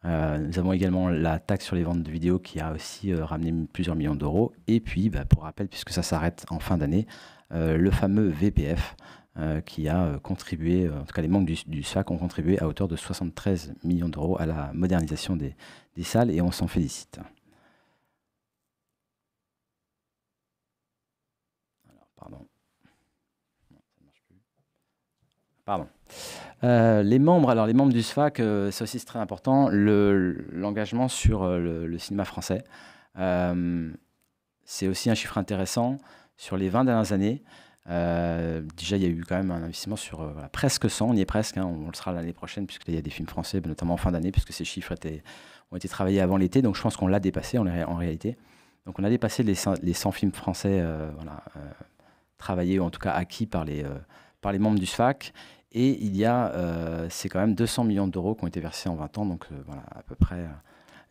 Euh, nous avons également la taxe sur les ventes de vidéos qui a aussi euh, ramené plusieurs millions d'euros. Et puis, bah, pour rappel, puisque ça s'arrête en fin d'année, euh, le fameux VPF qui a contribué, en tout cas les membres du, SAC ont contribué à hauteur de 73 millions d'euros à la modernisation des, salles et on s'en félicite. Alors, pardon. Pardon. Euh, les membres, alors les membres du SFAC, euh, c'est aussi très important, l'engagement sur euh, le, cinéma français. c'est aussi un chiffre intéressant. Sur les 20 dernières années, déjà, il y a eu quand même un investissement sur presque 100, on y est presque, hein, on, le sera l'année prochaine, puisqu'il y a des films français, notamment en fin d'année, puisque ces chiffres étaient, ont été travaillés avant l'été, donc je pense qu'on l'a dépassé en réalité. Donc on a dépassé les 100, films français travaillés, ou en tout cas acquis par les, par les membres du SFAC. Et il y a, euh, c'est quand même 200 millions d'euros qui ont été versés en 20 ans, donc euh, voilà, à peu près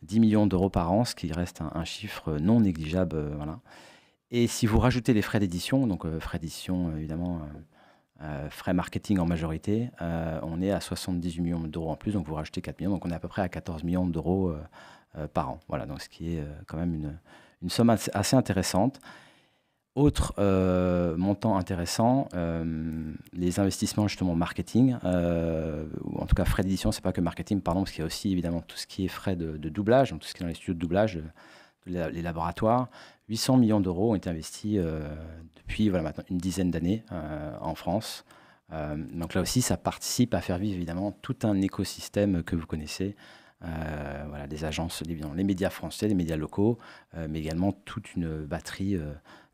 10 euh, millions d'euros par an, ce qui reste un, chiffre non négligeable. voilà. Et si vous rajoutez les frais d'édition, donc frais d'édition évidemment, frais marketing en majorité, on est à 78 millions d'euros en plus, donc vous rajoutez 4 millions, donc on est à peu près à 14 millions d'euros par an. Voilà, donc ce qui est quand même une, somme assez intéressante. Autre euh, montant intéressant, euh, les investissements justement marketing, euh, ou en tout cas frais d'édition, c'est pas que marketing, pardon, parce qu'il y a aussi évidemment tout ce qui est frais de, doublage, donc tout ce qui est dans les studios de doublage, les laboratoires. 800 millions d'euros ont été investis depuis voilà, maintenant une dizaine d'années en France. donc là aussi, ça participe à faire vivre évidemment tout un écosystème que vous connaissez. voilà, les agences, les médias français, les médias locaux, mais également toute une batterie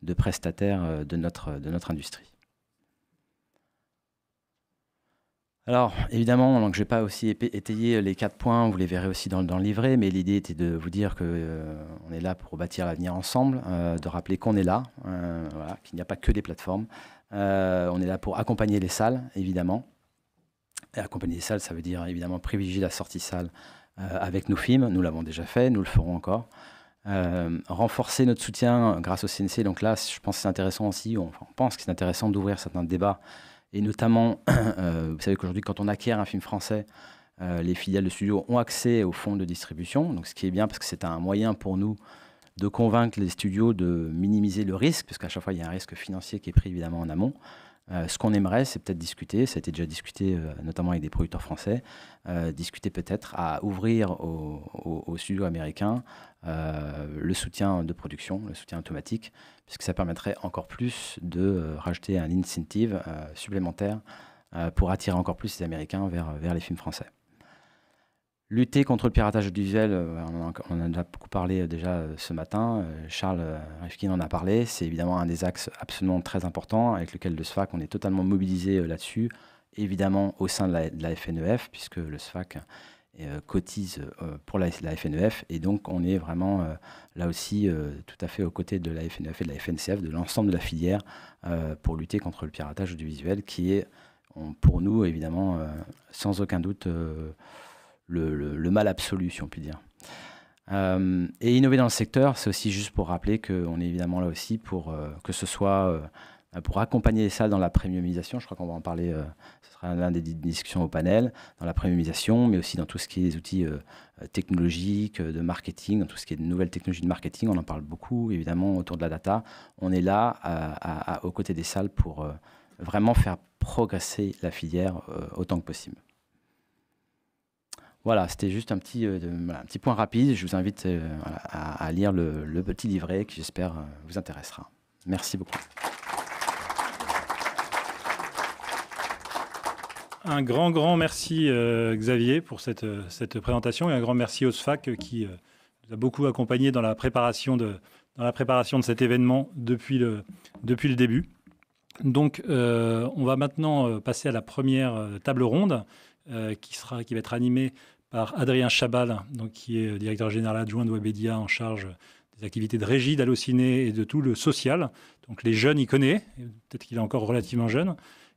de prestataires euh, de notre, euh, de notre industrie. Alors, évidemment, donc, je ne vais pas aussi étayer les quatre points, vous les verrez aussi dans, le livret, mais l'idée était de vous dire qu'on euh, est là pour bâtir l'avenir ensemble, de rappeler qu'on est là, qu'il n'y a pas que des plateformes. on est là pour accompagner les salles, évidemment. Et accompagner les salles, ça veut dire évidemment privilégier la sortie salle avec nos films. Nous l'avons déjà fait, nous le ferons encore. Euh, renforcer notre soutien euh, grâce au CNC. Donc là, je pense que c'est intéressant aussi, on, pense que c'est intéressant d'ouvrir certains débats. Et notamment, euh, vous savez qu'aujourd'hui, quand on acquiert un film français, les filiales de studios ont accès aux fonds de distribution. Donc ce qui est bien parce que c'est un moyen pour nous de convaincre les studios de minimiser le risque, parce qu'à chaque fois, il y a un risque financier qui est pris évidemment en amont. ce qu'on aimerait, c'est peut-être discuter, ça a été déjà discuté notamment avec des producteurs français, discuter peut-être à ouvrir aux studios américains euh, le soutien de production, le soutien automatique, puisque ça permettrait encore plus de euh, rajouter un incentive euh, supplémentaire pour attirer encore plus les Américains vers, les films français. Lutter contre le piratage audiovisuel, on en, on en a beaucoup parlé déjà ce matin. Charles Rifkin en a parlé. C'est évidemment un des axes absolument très importants avec lequel le SFAC, on est totalement mobilisé là-dessus. Évidemment au sein de la, de la FNEF, e puisque le SFAC euh, cotise euh, pour la, la, FNEF. E et donc, on est vraiment euh, là aussi tout à fait aux côtés de la FNEF e et de la FNCF, de l'ensemble de la filière, pour lutter contre le piratage audiovisuel, qui est pour nous, évidemment, sans aucun doute, le, mal absolu, si on peut dire. et innover dans le secteur, c'est aussi juste pour rappeler qu'on est évidemment là aussi pour que ce soit euh, pour accompagner les salles dans la premiumisation. Je crois qu'on va en parler, euh, ce sera l'un des discussions au panel, dans la premiumisation, mais aussi dans tout ce qui est des outils euh, technologiques, de marketing, dans tout ce qui est de nouvelles technologies de marketing. On en parle beaucoup, évidemment, autour de la data. On est là, à, aux côtés des salles, pour vraiment faire progresser la filière autant que possible. Voilà, c'était juste un petit, petit point rapide. Je vous invite à, lire le petit livret qui, j'espère, vous intéressera. Merci beaucoup. Un grand, grand merci euh, Xavier pour cette, euh, cette, présentation et un grand merci au SFAC euh, qui nous a beaucoup accompagnés dans la préparation de, dans la préparation de cet événement depuis le, depuis le début. Donc, on va maintenant passer à la première table ronde qui, sera, qui va être animée par Adrien Chabal, donc, qui est directeur général adjoint de Webedia en charge des activités de régie, d'allociné et de tout le social. Donc, les jeunes, il connaît, peut-être qu'il est encore relativement jeune.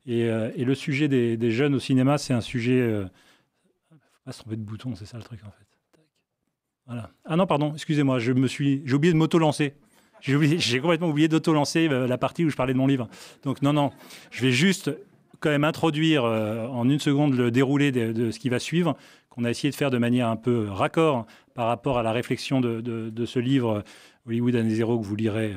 Euh, et, le sujet des, jeunes au cinéma, c'est un sujet. ne euh, faut pas se tromper de bouton, c'est ça le truc en fait. Voilà. Ah non, pardon, excusez-moi, je me suis, j'ai oublié de m'auto-lancer. J'ai, complètement oublié d'auto-lancer euh, la partie où je parlais de mon livre. Donc non, non, je vais juste quand même introduire en une seconde le déroulé de, ce qui va suivre, qu'on a essayé de faire de manière un peu raccord par rapport à la réflexion de, de ce livre Hollywood des zéro que vous lirez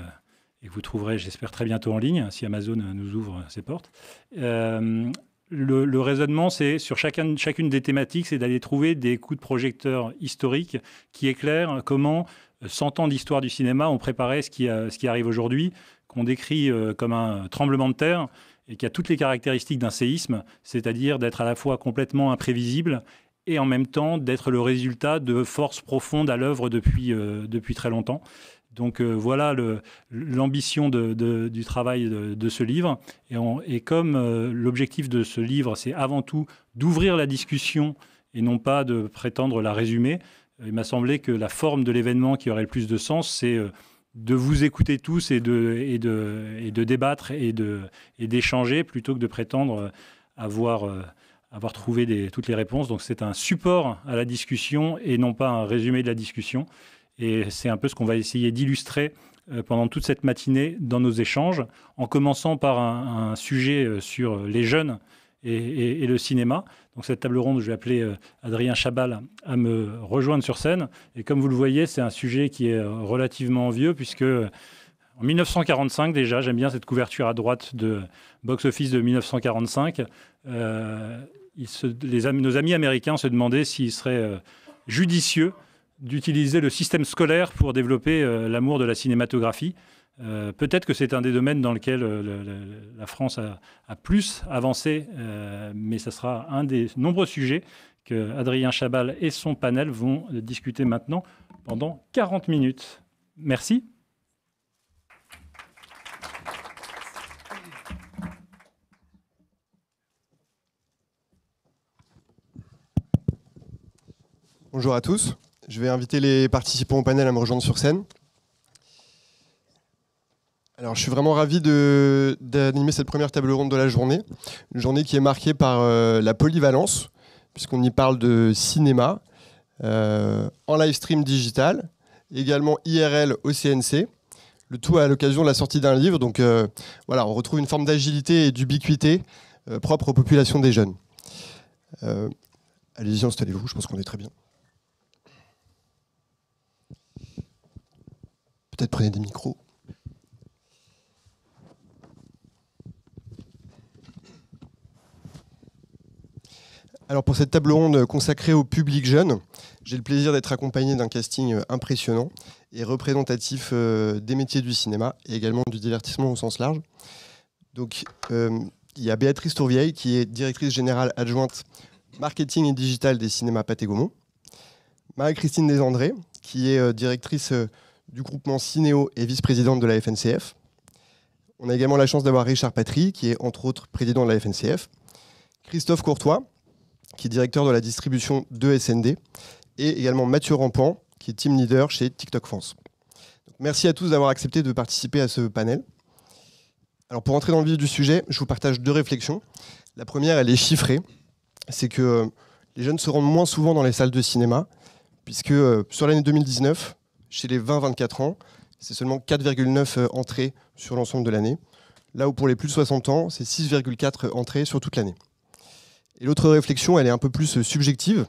et vous trouverez, j'espère, très bientôt en ligne, si Amazon euh, nous ouvre euh, ses portes. Euh, le, raisonnement, c'est sur chacune des thématiques, c'est d'aller trouver des coups de projecteur historiques qui éclairent comment 100 ans d'histoire du cinéma ont préparé ce qui, ce qui arrive aujourd'hui, qu'on décrit comme un tremblement de terre et qui a toutes les caractéristiques d'un séisme, c'est-à-dire d'être à la fois complètement imprévisible et en même temps d'être le résultat de forces profondes à l'œuvre depuis, depuis très longtemps. Donc euh, voilà l'ambition du travail de, ce livre. Et, comme euh, l'objectif de ce livre, c'est avant tout d'ouvrir la discussion et non pas de prétendre la résumer, il m'a semblé que la forme de l'événement qui aurait le plus de sens, c'est euh, de vous écouter tous et de, débattre et d'échanger plutôt que de prétendre avoir trouvé toutes les réponses. Donc c'est un support à la discussion et non pas un résumé de la discussion. Et c'est un peu ce qu'on va essayer d'illustrer euh, pendant toute cette matinée dans nos échanges, en commençant par un, sujet euh, sur les jeunes et, le cinéma. Donc cette table ronde, je vais appeler euh, Adrien Chabal à me rejoindre sur scène. Et comme vous le voyez, c'est un sujet qui est relativement vieux, puisque en 1945 déjà, j'aime bien cette couverture à droite de Box Office de 1945, les, nos amis américains se demandaient s'il serait judicieux d'utiliser le système scolaire pour développer euh, l'amour de la cinématographie. Euh, peut-être que c'est un des domaines dans lequel euh, la France a, a plus avancé, mais ce sera un des nombreux sujets que Adrien Chabal et son panel vont discuter maintenant pendant 40 minutes. Merci. Bonjour à tous. Je vais inviter les participants au panel à me rejoindre sur scène. Alors, je suis vraiment ravi d'animer cette première table ronde de la journée, une journée qui est marquée par euh, la polyvalence, puisqu'on y parle de cinéma, euh, en live stream digital, également IRL au CNC, le tout à l'occasion de la sortie d'un livre. Donc euh, voilà, on retrouve une forme d'agilité et d'ubiquité propre aux populations des jeunes. Allez-y, installez-vous, je pense qu'on est très bien. Peut-être prenez des micros. Alors pour cette table ronde consacrée au public jeune, j'ai le plaisir d'être accompagné d'un casting euh, impressionnant et représentatif euh, des métiers du cinéma et également du divertissement au sens large. Donc euh, il y a Béatrice Tourvieille qui est directrice générale adjointe marketing et digital des cinémas Pathé Gaumont. Marie-Christine Desandré qui est directrice du groupement Cinéo et vice-présidente de la FNCF. On a également la chance d'avoir Richard Patry, qui est entre autres président de la FNCF, Christophe Courtois, qui est directeur de la distribution de SND, et également Mathieu Rampant, qui est team leader chez TikTok France. merci à tous d'avoir accepté de participer à ce panel. Alors pour entrer dans le vif du sujet, je vous partage deux réflexions. La première, elle est chiffrée, c'est que euh, les jeunes se rendent moins souvent dans les salles de cinéma, puisque euh, sur l'année 2019, chez les 20-24 ans, c'est seulement 4,9 euh, entrées sur l'ensemble de l'année, là où pour les plus de 60 ans, c'est 6,4 euh, entrées sur toute l'année. Et l'autre réflexion, elle est un peu plus euh, subjective.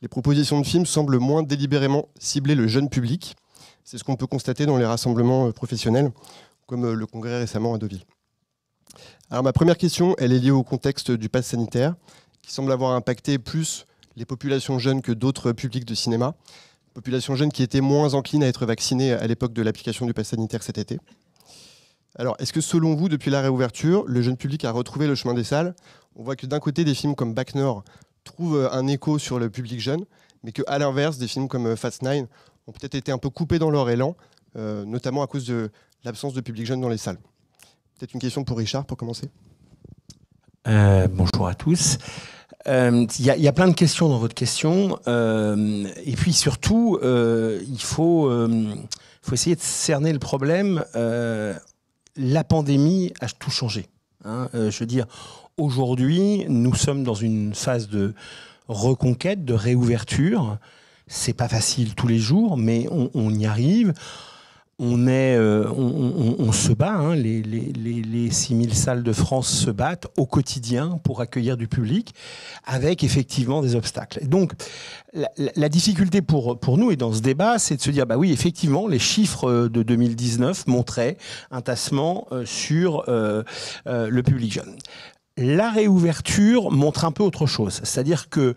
Les propositions de films semblent moins délibérément cibler le jeune public. C'est ce qu'on peut constater dans les rassemblements professionnels, comme le congrès récemment à Deauville. Alors ma première question, elle est liée au contexte du pass sanitaire, qui semble avoir impacté plus les populations jeunes que d'autres publics de cinéma population jeune qui était moins encline à être vaccinée à l'époque de l'application du pass sanitaire cet été. Alors, est-ce que selon vous, depuis la réouverture, le jeune public a retrouvé le chemin des salles On voit que d'un côté, des films comme Back Nord trouvent euh, un écho sur le public jeune, mais que à l'inverse, des films comme euh, Fast Nine ont peut-être été un peu coupés dans leur élan, euh, notamment à cause de l'absence de public jeune dans les salles. Peut-être une question pour Richard pour commencer. bonjour à tous. Euh, il y, a plein de questions dans votre question. Euh, et puis surtout, euh, il faut, essayer de cerner le problème. la pandémie a tout changé. Hein. je veux dire, aujourd'hui, nous sommes dans une phase de reconquête, de réouverture. C'est pas facile tous les jours, mais on, on y arrive on, est, euh, on, se bat, hein. les, les, les, 6000 salles de France se battent au quotidien pour accueillir du public avec effectivement des obstacles. Donc la, difficulté pour, nous et dans ce débat, c'est de se dire, bah oui, effectivement, les chiffres euh, de 2019 montraient un tassement euh, sur le public jeune. La réouverture montre un peu autre chose, c'est-à-dire que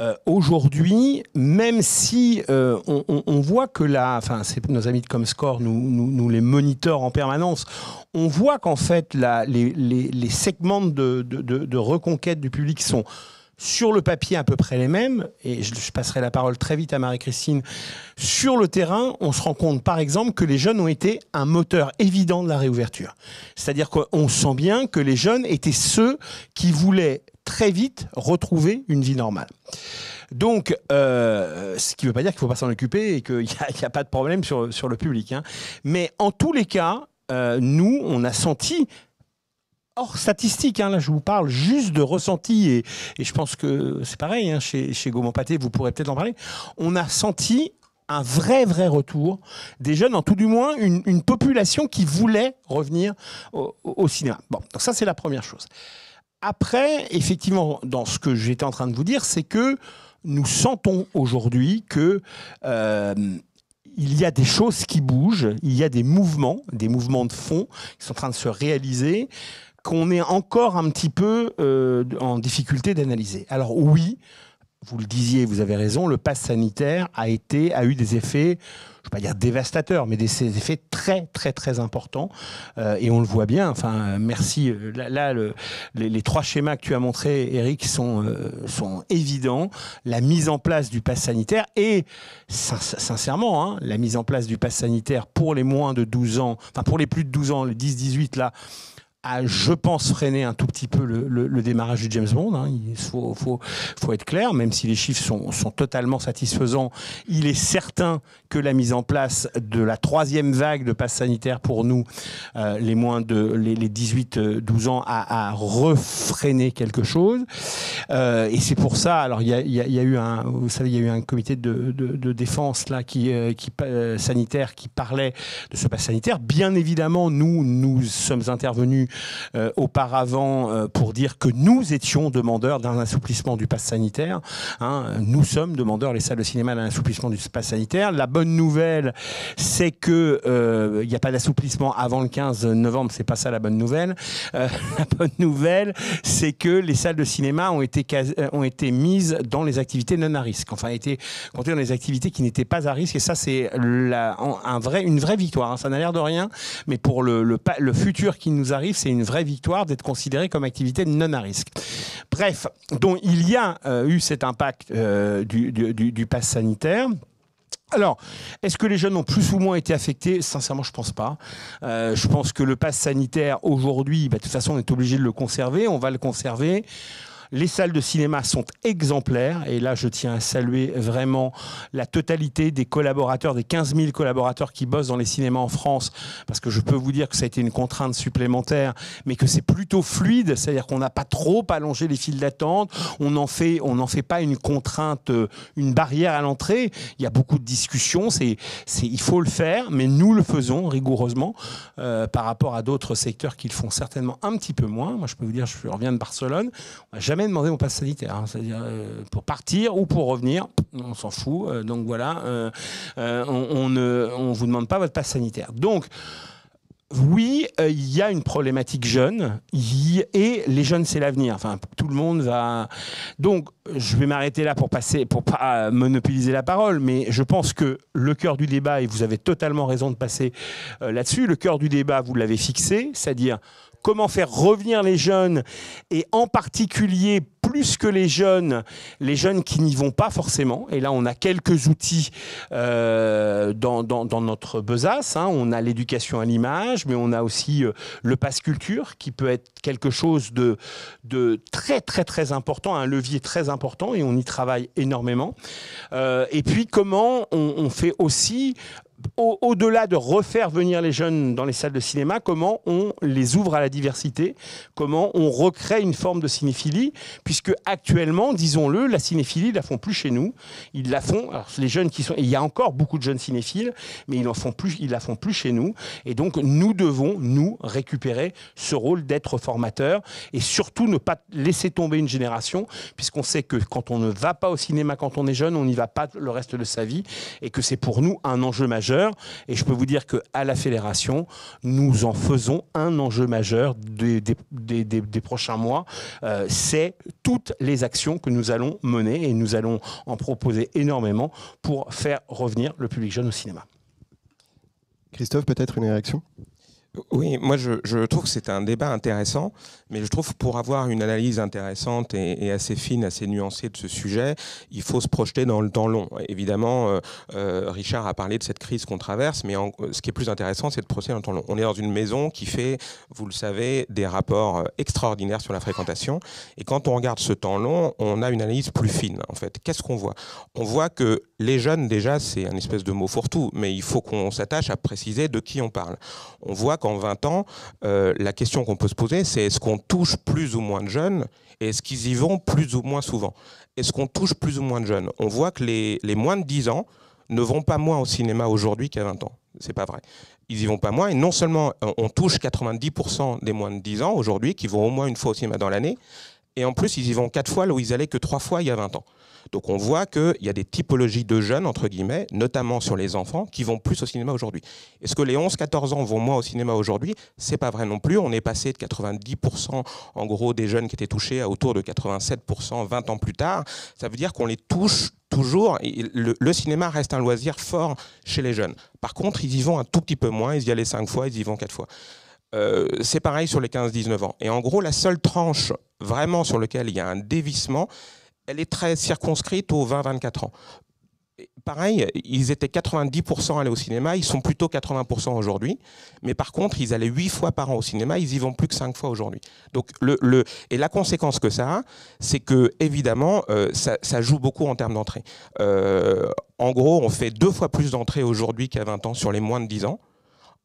euh, aujourd'hui, même si euh, on, voit que là, enfin, c'est nos amis de Comscore, nous, nous, nous les monitorent en permanence, on voit qu'en fait, les, segments de, reconquête du public sont sur le papier à peu près les mêmes, et je, je passerai la parole très vite à Marie-Christine, sur le terrain, on se rend compte par exemple que les jeunes ont été un moteur évident de la réouverture. C'est-à-dire qu'on sent bien que les jeunes étaient ceux qui voulaient très vite retrouver une vie normale. Donc, euh, ce qui ne veut pas dire qu'il ne faut pas s'en occuper et qu'il n'y a, pas de problème sur, sur le public. Hein. Mais en tous les cas, euh, nous, on a senti hors statistique. Hein, là, je vous parle juste de ressenti et, je pense que c'est pareil hein, chez, chez Gaumont Pâté, vous pourrez peut-être en parler. On a senti un vrai, vrai retour des jeunes, en tout du moins une, population qui voulait revenir au, au cinéma. Bon, donc ça, c'est la première chose. Après, effectivement, dans ce que j'étais en train de vous dire, c'est que nous sentons aujourd'hui que euh, il y a des choses qui bougent, il y a des mouvements, des mouvements de fond qui sont en train de se réaliser, qu'on est encore un petit peu euh, en difficulté d'analyser. Alors oui, vous le disiez, vous avez raison, le pass sanitaire a, été, a eu des effets, je ne vais pas dire dévastateurs, mais des, effets très, très, très importants. Euh, et on le voit bien. Enfin, merci. Là, les, trois schémas que tu as montrés, Eric, sont, euh, sont évidents. La mise en place du pass sanitaire et, sincèrement, hein, la mise en place du pass sanitaire pour les moins de 12 ans, enfin, pour les plus de 12 ans, les 10-18, là, a, je pense, freiné un tout petit peu le, démarrage du James Bond. Hein. Il faut, être clair, même si les chiffres sont, totalement satisfaisants, il est certain que la mise en place de la troisième vague de passe sanitaire pour nous, euh, les moins de les, 18-12 euh, ans, a, refreiné quelque chose. Euh, et c'est pour ça, alors il y a, eu un, vous savez, il y a eu un comité de, défense là qui, qui sanitaire qui parlait de ce passe sanitaire. Bien évidemment, nous, nous sommes intervenus euh, auparavant euh, pour dire que nous étions demandeurs d'un assouplissement du pass sanitaire. Hein. nous sommes demandeurs, les salles de cinéma, d'un assouplissement du pass sanitaire. La bonne nouvelle, c'est que euh, il n'y a pas d'assouplissement avant le 15 novembre. C'est pas ça la bonne nouvelle. la bonne nouvelle, c'est que les salles de cinéma ont été, mises dans les activités non à risque. Enfin, été comptées dans les activités qui n'étaient pas à risque. Et ça, c'est une vraie victoire. Hein. Ça n'a l'air de rien, mais pour le futur qui nous arrive, c'est une vraie victoire d'être considéré comme activité non à risque. Bref, donc il y a euh, eu cet impact euh, du, pass sanitaire. Alors, est-ce que les jeunes ont plus ou moins été affectés Sincèrement, je ne pense pas. Euh, je pense que le pass sanitaire aujourd'hui, bah, de toute façon, on est obligé de le conserver. On va le conserver. Les salles de cinéma sont exemplaires. Et là, je tiens à saluer vraiment la totalité des collaborateurs, des 15 000 collaborateurs qui bossent dans les cinémas en France. Parce que je peux vous dire que ça a été une contrainte supplémentaire, mais que c'est plutôt fluide. C'est-à-dire qu'on n'a pas trop allongé les files d'attente. On n'en fait, on fait pas une contrainte, euh, une barrière à l'entrée. Il y a beaucoup de discussions. C'est, il faut le faire, mais nous le faisons rigoureusement euh, par rapport à d'autres secteurs qui le font certainement un petit peu moins. Moi, je peux vous dire, je reviens de Barcelone. On jamais demander mon passe sanitaire. Hein. C'est-à-dire euh, pour partir ou pour revenir, on s'en fout. Euh, donc voilà, euh, on, ne vous demande pas votre passe sanitaire. Donc oui, il y a une problématique jeune et les jeunes, c'est l'avenir. Enfin, tout le monde va. Donc, je vais m'arrêter là pour passer, pour pas monopoliser la parole, mais je pense que le cœur du débat, et vous avez totalement raison de passer là-dessus, le cœur du débat, vous l'avez fixé, c'est-à-dire comment faire revenir les jeunes et en particulier plus que les jeunes, les jeunes qui n'y vont pas forcément. Et là, on a quelques outils euh, dans, notre besace. Hein. On a l'éducation à l'image, mais on a aussi euh, le pass culture qui peut être quelque chose de, de très, très, très important, un levier très important et on y travaille énormément. Euh, et puis, comment on fait aussi au-delà de refaire venir les jeunes dans les salles de cinéma, comment on les ouvre à la diversité, comment on recrée une forme de cinéphilie, puisque actuellement, disons-le, la cinéphilie, ils la font plus chez nous, ils la font, les jeunes qui sont, il y a encore beaucoup de jeunes cinéphiles, mais ils en font plus, ils la font plus chez nous, et donc nous devons, nous, récupérer ce rôle d'être formateur, et surtout ne pas laisser tomber une génération, puisqu'on sait que quand on ne va pas au cinéma quand on est jeune, on n'y va pas le reste de sa vie, et que c'est pour nous un enjeu majeur et je peux vous dire qu'à la fédération, nous en faisons un enjeu majeur des, prochains mois. Euh, c'est toutes les actions que nous allons mener et nous allons en proposer énormément pour faire revenir le public jeune au cinéma. Christophe, peut-être une réaction oui, moi je trouve que c'est un débat intéressant mais je trouve pour avoir une analyse intéressante et, assez fine, assez nuancée de ce sujet, il faut se projeter dans le temps long. Évidemment, euh, euh, Richard a parlé de cette crise qu'on traverse, mais ce qui est plus intéressant, c'est de procéder dans le temps long. On est dans une maison qui fait, vous le savez, des rapports euh, extraordinaires sur la fréquentation. Et quand on regarde ce temps long, on a une analyse plus fine, en fait. Qu'est-ce qu'on voit On voit que les jeunes, déjà, c'est un espèce de mot fourre-tout, mais il faut qu'on s'attache à préciser de qui on parle. On voit qu'en 20 ans, la question qu'on peut se poser, c'est est-ce qu'on touche plus ou moins de jeunes et est-ce qu'ils y vont plus ou moins souvent Est-ce qu'on touche plus ou moins de jeunes On voit que les, moins de 10 ans ne vont pas moins au cinéma aujourd'hui qu'à 20 ans. C'est pas vrai. Ils y vont pas moins. Et non seulement on touche 90% des moins de 10 ans aujourd'hui qui vont au moins une fois au cinéma dans l'année, et en plus ils y vont quatre fois là où ils allaient que trois fois il y a 20 ans. Donc on voit qu'il y a des typologies de jeunes, entre guillemets, notamment sur les enfants, qui vont plus au cinéma aujourd'hui. Est-ce que les 11-14 ans vont moins au cinéma aujourd'hui C'est pas vrai non plus. On est passé de 90% en gros des jeunes qui étaient touchés à autour de 87% 20 ans plus tard. Ça veut dire qu'on les touche toujours, le, le, cinéma reste un loisir fort chez les jeunes. Par contre, ils y vont un tout petit peu moins, ils y allaient cinq fois, ils y vont quatre fois. Euh, c'est pareil sur les 15-19 ans. Et en gros, la seule tranche vraiment sur laquelle il y a un dévissement, elle est très circonscrite aux 20-24 ans. Pareil, ils étaient 90% allés au cinéma, ils sont plutôt 80% aujourd'hui. Mais par contre, ils allaient 8 fois par an au cinéma, ils y vont plus que 5 fois aujourd'hui. Donc, et la conséquence que ça a, c'est que, évidemment, euh, ça, joue beaucoup en termes d'entrée. Euh, en gros, on fait deux fois plus d'entrées aujourd'hui qu'à 20 ans sur les moins de 10 ans.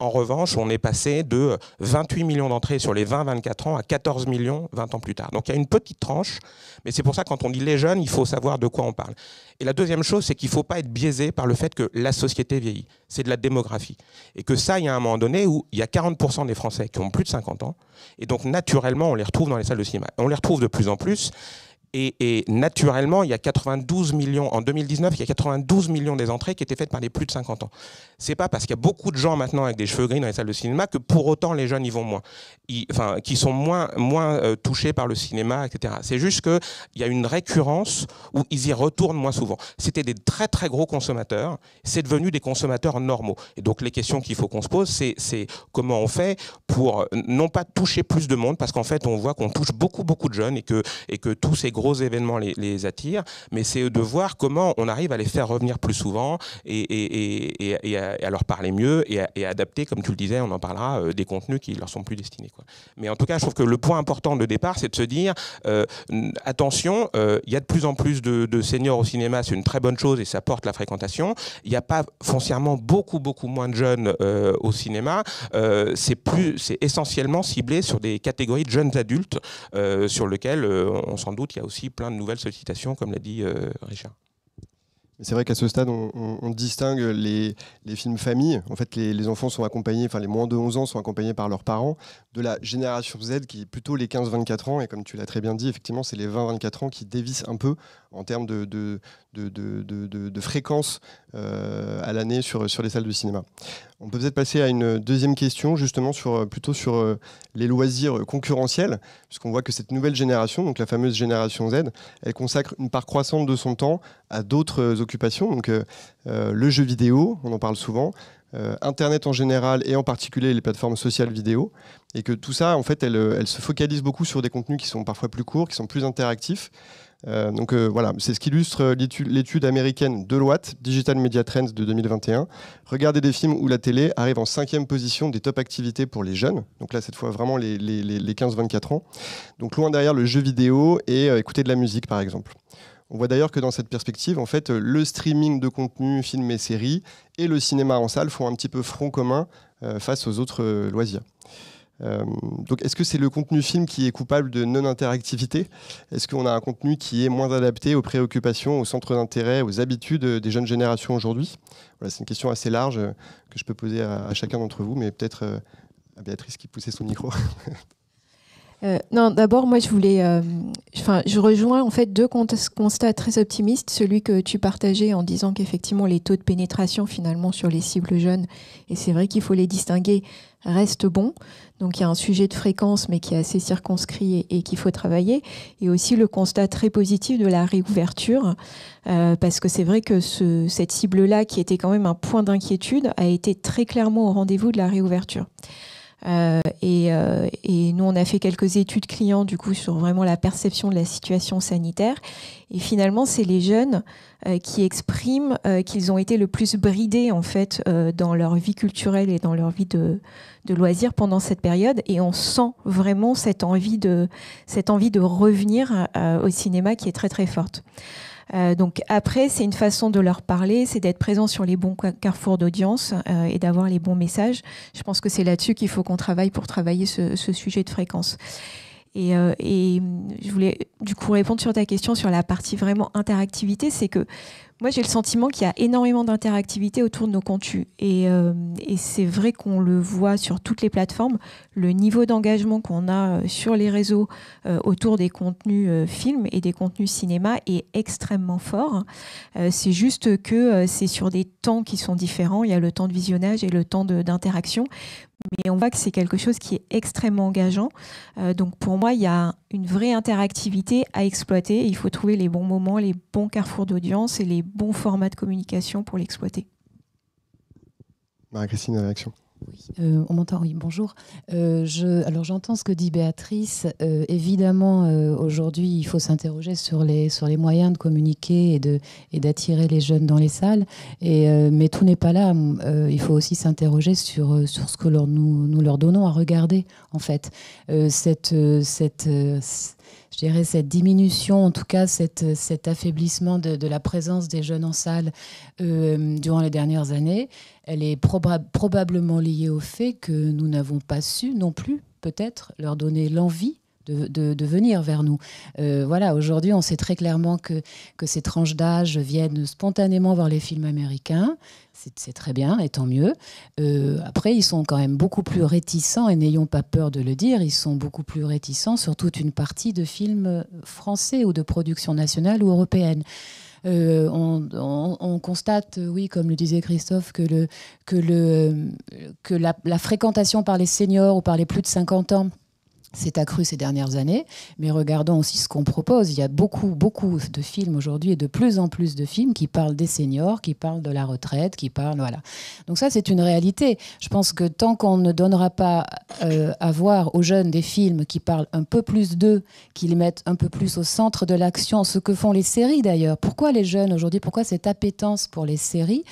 En revanche, on est passé de 28 millions d'entrées sur les 20-24 ans à 14 millions 20 ans plus tard. Donc il y a une petite tranche, mais c'est pour ça quand on dit les jeunes, il faut savoir de quoi on parle. Et la deuxième chose, c'est qu'il ne faut pas être biaisé par le fait que la société vieillit. C'est de la démographie. Et que ça, il y a un moment donné où il y a 40% des Français qui ont plus de 50 ans. Et donc naturellement, on les retrouve dans les salles de cinéma. On les retrouve de plus en plus. Et, naturellement, il y a 92 millions, en 2019, il y a 92 millions des entrées qui étaient faites par les plus de 50 ans. C'est pas parce qu'il y a beaucoup de gens maintenant avec des cheveux gris dans les salles de cinéma que pour autant les jeunes y vont moins, enfin, qui sont moins, moins euh, touchés par le cinéma, etc. C'est juste qu'il y a une récurrence où ils y retournent moins souvent. C'était des très très gros consommateurs, c'est devenu des consommateurs normaux. Et donc les questions qu'il faut qu'on se pose, c'est comment on fait pour euh, non pas toucher plus de monde, parce qu'en fait on voit qu'on touche beaucoup beaucoup de jeunes et que, et que tous ces gros gros événements les, attirent, mais c'est de voir comment on arrive à les faire revenir plus souvent et, à, leur parler mieux et à, adapter, comme tu le disais, on en parlera, euh, des contenus qui leur sont plus destinés. Quoi. Mais en tout cas, je trouve que le point important de départ, c'est de se dire euh, attention, euh, il y a de plus en plus de, de seniors au cinéma, c'est une très bonne chose et ça porte la fréquentation. Il n'y a pas foncièrement beaucoup, beaucoup moins de jeunes au cinéma. c'est plus, c'est essentiellement ciblé sur des catégories de jeunes adultes sur lesquels on s'en doute, il y a aussi aussi plein de nouvelles sollicitations, comme l'a dit euh, Richard. C'est vrai qu'à ce stade, on, distingue les, films famille. En fait, les, enfants sont accompagnés, enfin les moins de 11 ans sont accompagnés par leurs parents, de la génération Z qui est plutôt les 15-24 ans. Et comme tu l'as très bien dit, effectivement, c'est les 20-24 ans qui dévissent un peu en termes de, de, fréquence euh, à l'année sur, sur les salles de cinéma. On peut peut-être passer à une deuxième question, justement, sur, plutôt sur euh, les loisirs concurrentiels, puisqu'on voit que cette nouvelle génération, donc la fameuse génération Z, elle consacre une part croissante de son temps à d'autres donc, euh, euh, le jeu vidéo, on en parle souvent, euh, Internet en général et en particulier les plateformes sociales vidéo, et que tout ça, en fait, elle, se focalise beaucoup sur des contenus qui sont parfois plus courts, qui sont plus interactifs. donc voilà, c'est ce qu'illustre l'étude américaine de Deloitte, Digital Media Trends de 2021. Regarder des films où la télé arrive en cinquième position des top activités pour les jeunes. Donc là, cette fois, vraiment les, 15-24 ans. Donc loin derrière le jeu vidéo et écouter de la musique, par exemple. On voit d'ailleurs que dans cette perspective, en fait, le streaming de contenu, films et séries, et le cinéma en salle font un petit peu front commun euh, face aux autres euh, loisirs. Euh, donc, est-ce que c'est le contenu film qui est coupable de non-interactivité Est-ce qu'on a un contenu qui est moins adapté aux préoccupations, aux centres d'intérêt, aux habitudes des jeunes générations aujourd'hui voilà, C'est une question assez large que je peux poser à chacun d'entre vous, mais peut-être à Béatrice qui poussait son micro. Euh, non, d'abord, moi, je voulais. Euh, je rejoins en fait deux constats très optimistes. Celui que tu partageais en disant qu'effectivement, les taux de pénétration finalement sur les cibles jeunes, et c'est vrai qu'il faut les distinguer, restent bons. Donc, il y a un sujet de fréquence, mais qui est assez circonscrit et, qu'il faut travailler. Et aussi le constat très positif de la réouverture, euh, parce que c'est vrai que cette cible-là, qui était quand même un point d'inquiétude, a été très clairement au rendez-vous de la réouverture. Euh, et, euh, et, nous, on a fait quelques études clients du coup sur vraiment la perception de la situation sanitaire. Et finalement, c'est les jeunes euh, qui expriment qu'ils ont été le plus bridés en fait dans leur vie culturelle et dans leur vie de, de loisirs pendant cette période. Et on sent vraiment cette envie de cette envie de revenir au cinéma qui est très très forte. Euh, donc après, c'est une façon de leur parler, c'est d'être présent sur les bons carrefours d'audience euh, et d'avoir les bons messages. Je pense que c'est là-dessus qu'il faut qu'on travaille pour travailler ce, ce sujet de fréquence. Et, euh, et, hum, je voulais du coup répondre sur ta question sur la partie vraiment interactivité, c'est que moi, j'ai le sentiment qu'il y a énormément d'interactivité autour de nos contenus. Euh, et, c'est vrai qu'on le voit sur toutes les plateformes. Le niveau d'engagement qu'on a euh, sur les réseaux euh, autour des contenus films et des contenus cinéma est extrêmement fort. c'est juste que c'est sur des temps qui sont différents. Il y a le temps de visionnage et le temps d'interaction mais on voit que c'est quelque chose qui est extrêmement engageant. Euh, donc pour moi, il y a une vraie interactivité à exploiter. Il faut trouver les bons moments, les bons carrefours d'audience et les bons formats de communication pour l'exploiter. Marie-Christine, réaction oui, euh, on m'entend, oui, bonjour. Euh, alors j'entends ce que dit Béatrice. Euh, évidemment, aujourd'hui, il faut s'interroger sur les, moyens de communiquer et, d'attirer les jeunes dans les salles. mais tout n'est pas là. il faut aussi s'interroger sur, ce que nous, leur donnons à regarder, en fait. cette je dirais, cette diminution, en tout cas cette, cet affaiblissement de, la présence des jeunes en salle euh, durant les dernières années, elle est probablement liée au fait que nous n'avons pas su non plus peut-être leur donner l'envie de, venir vers nous. Euh, voilà, aujourd'hui, on sait très clairement que, que ces tranches d'âge viennent spontanément voir les films américains. C'est très bien, et tant mieux. Euh, après, ils sont quand même beaucoup plus réticents, et n'ayons pas peur de le dire, ils sont beaucoup plus réticents sur toute une partie de films français ou de production nationale ou européenne. Euh, on, constate, oui, comme le disait Christophe, que, le, que, le, que la fréquentation par les seniors ou par les plus de 50 ans c'est accru ces dernières années, mais regardons aussi ce qu'on propose. Il y a beaucoup, beaucoup de films aujourd'hui et de plus en plus de films qui parlent des seniors, qui parlent de la retraite, qui parlent... Voilà. Donc ça, c'est une réalité. Je pense que tant qu'on ne donnera pas euh, à voir aux jeunes des films qui parlent un peu plus d'eux, qui les mettent un peu plus au centre de l'action, ce que font les séries d'ailleurs. Pourquoi les jeunes aujourd'hui, pourquoi cette appétence pour les séries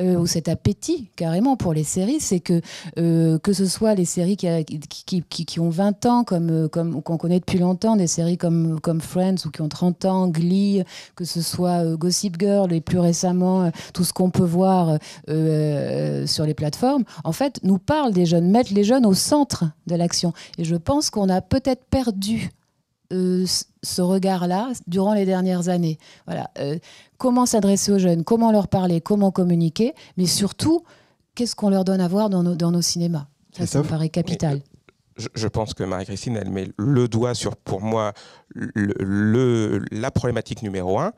euh, ou cet appétit carrément pour les séries, c'est que euh, que ce soit les séries qui, ont 20 ans, comme, euh, comme qu'on connaît depuis longtemps, des séries comme, comme Friends ou qui ont 30 ans, Glee, que ce soit Gossip Girl et plus récemment tout ce qu'on peut voir sur les plateformes, en fait, nous parlent des jeunes, mettent les jeunes au centre de l'action. Et je pense qu'on a peut-être perdu euh, ce regard-là durant les dernières années. Voilà. Euh, comment s'adresser aux jeunes, comment leur parler, comment communiquer, mais surtout, qu'est-ce qu'on leur donne à voir dans nos, cinémas Ça, me paraît capital. Euh, je, pense que Marie-Christine, elle met le doigt sur, pour moi, le, la problématique numéro un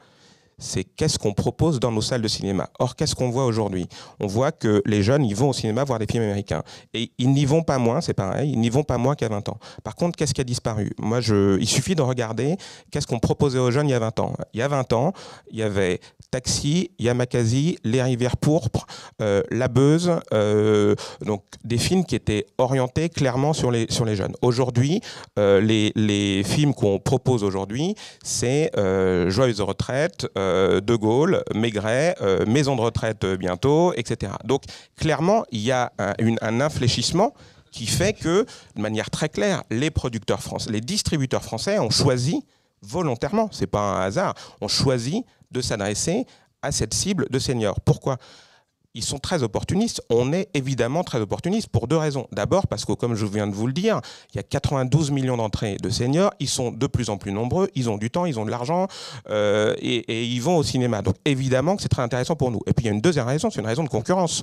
c'est qu'est-ce qu'on propose dans nos salles de cinéma. Or, qu'est-ce qu'on voit aujourd'hui On voit que les jeunes, ils vont au cinéma voir des films américains. Et ils n'y vont pas moins, c'est pareil, ils n'y vont pas moins qu'à 20 ans. Par contre, qu'est-ce qui a disparu Moi, je, il suffit de regarder qu'est-ce qu'on proposait aux jeunes il y a 20 ans. Il y a 20 ans, il y avait Taxi, Yamakasi, Les Rivières Pourpres, euh, La Beuse, euh, donc des films qui étaient orientés clairement sur les, sur les jeunes. Aujourd'hui, euh, les, les, films qu'on propose aujourd'hui, c'est Joyeuse retraite, euh, de Gaulle, Maigret, euh, maison de retraite euh, bientôt, etc. Donc clairement, il y a un, infléchissement qui fait que, de manière très claire, les producteurs français, les distributeurs français ont choisi volontairement, c'est pas un hasard, ont choisi de s'adresser à cette cible de seniors. Pourquoi ils sont très opportunistes. On est évidemment très opportuniste pour deux raisons. D'abord, parce que, comme je viens de vous le dire, il y a 92 millions d'entrées de seniors. Ils sont de plus en plus nombreux. Ils ont du temps, ils ont de l'argent euh, et, ils vont au cinéma. Donc, évidemment que c'est très intéressant pour nous. Et puis, il y a une deuxième raison, c'est une raison de concurrence.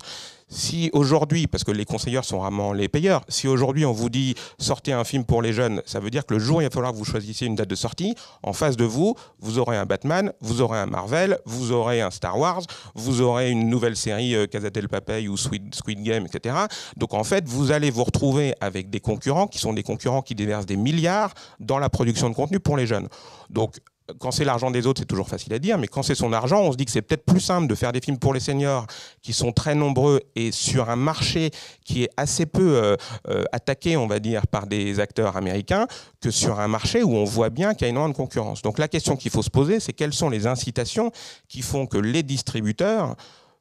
Si aujourd'hui, parce que les conseillers sont vraiment les payeurs, si aujourd'hui on vous dit sortez un film pour les jeunes, ça veut dire que le jour où il va falloir que vous choisissiez une date de sortie, en face de vous, vous aurez un Batman, vous aurez un Marvel, vous aurez un Star Wars, vous aurez une nouvelle série Casatel euh, Papay ou Squid Game, etc. Donc en fait, vous allez vous retrouver avec des concurrents qui sont des concurrents qui déversent des milliards dans la production de contenu pour les jeunes. Donc quand c'est l'argent des autres, c'est toujours facile à dire, mais quand c'est son argent, on se dit que c'est peut-être plus simple de faire des films pour les seniors qui sont très nombreux et sur un marché qui est assez peu euh, euh, attaqué, on va dire, par des acteurs américains, que sur un marché où on voit bien qu'il y a une grande concurrence. Donc la question qu'il faut se poser, c'est quelles sont les incitations qui font que les distributeurs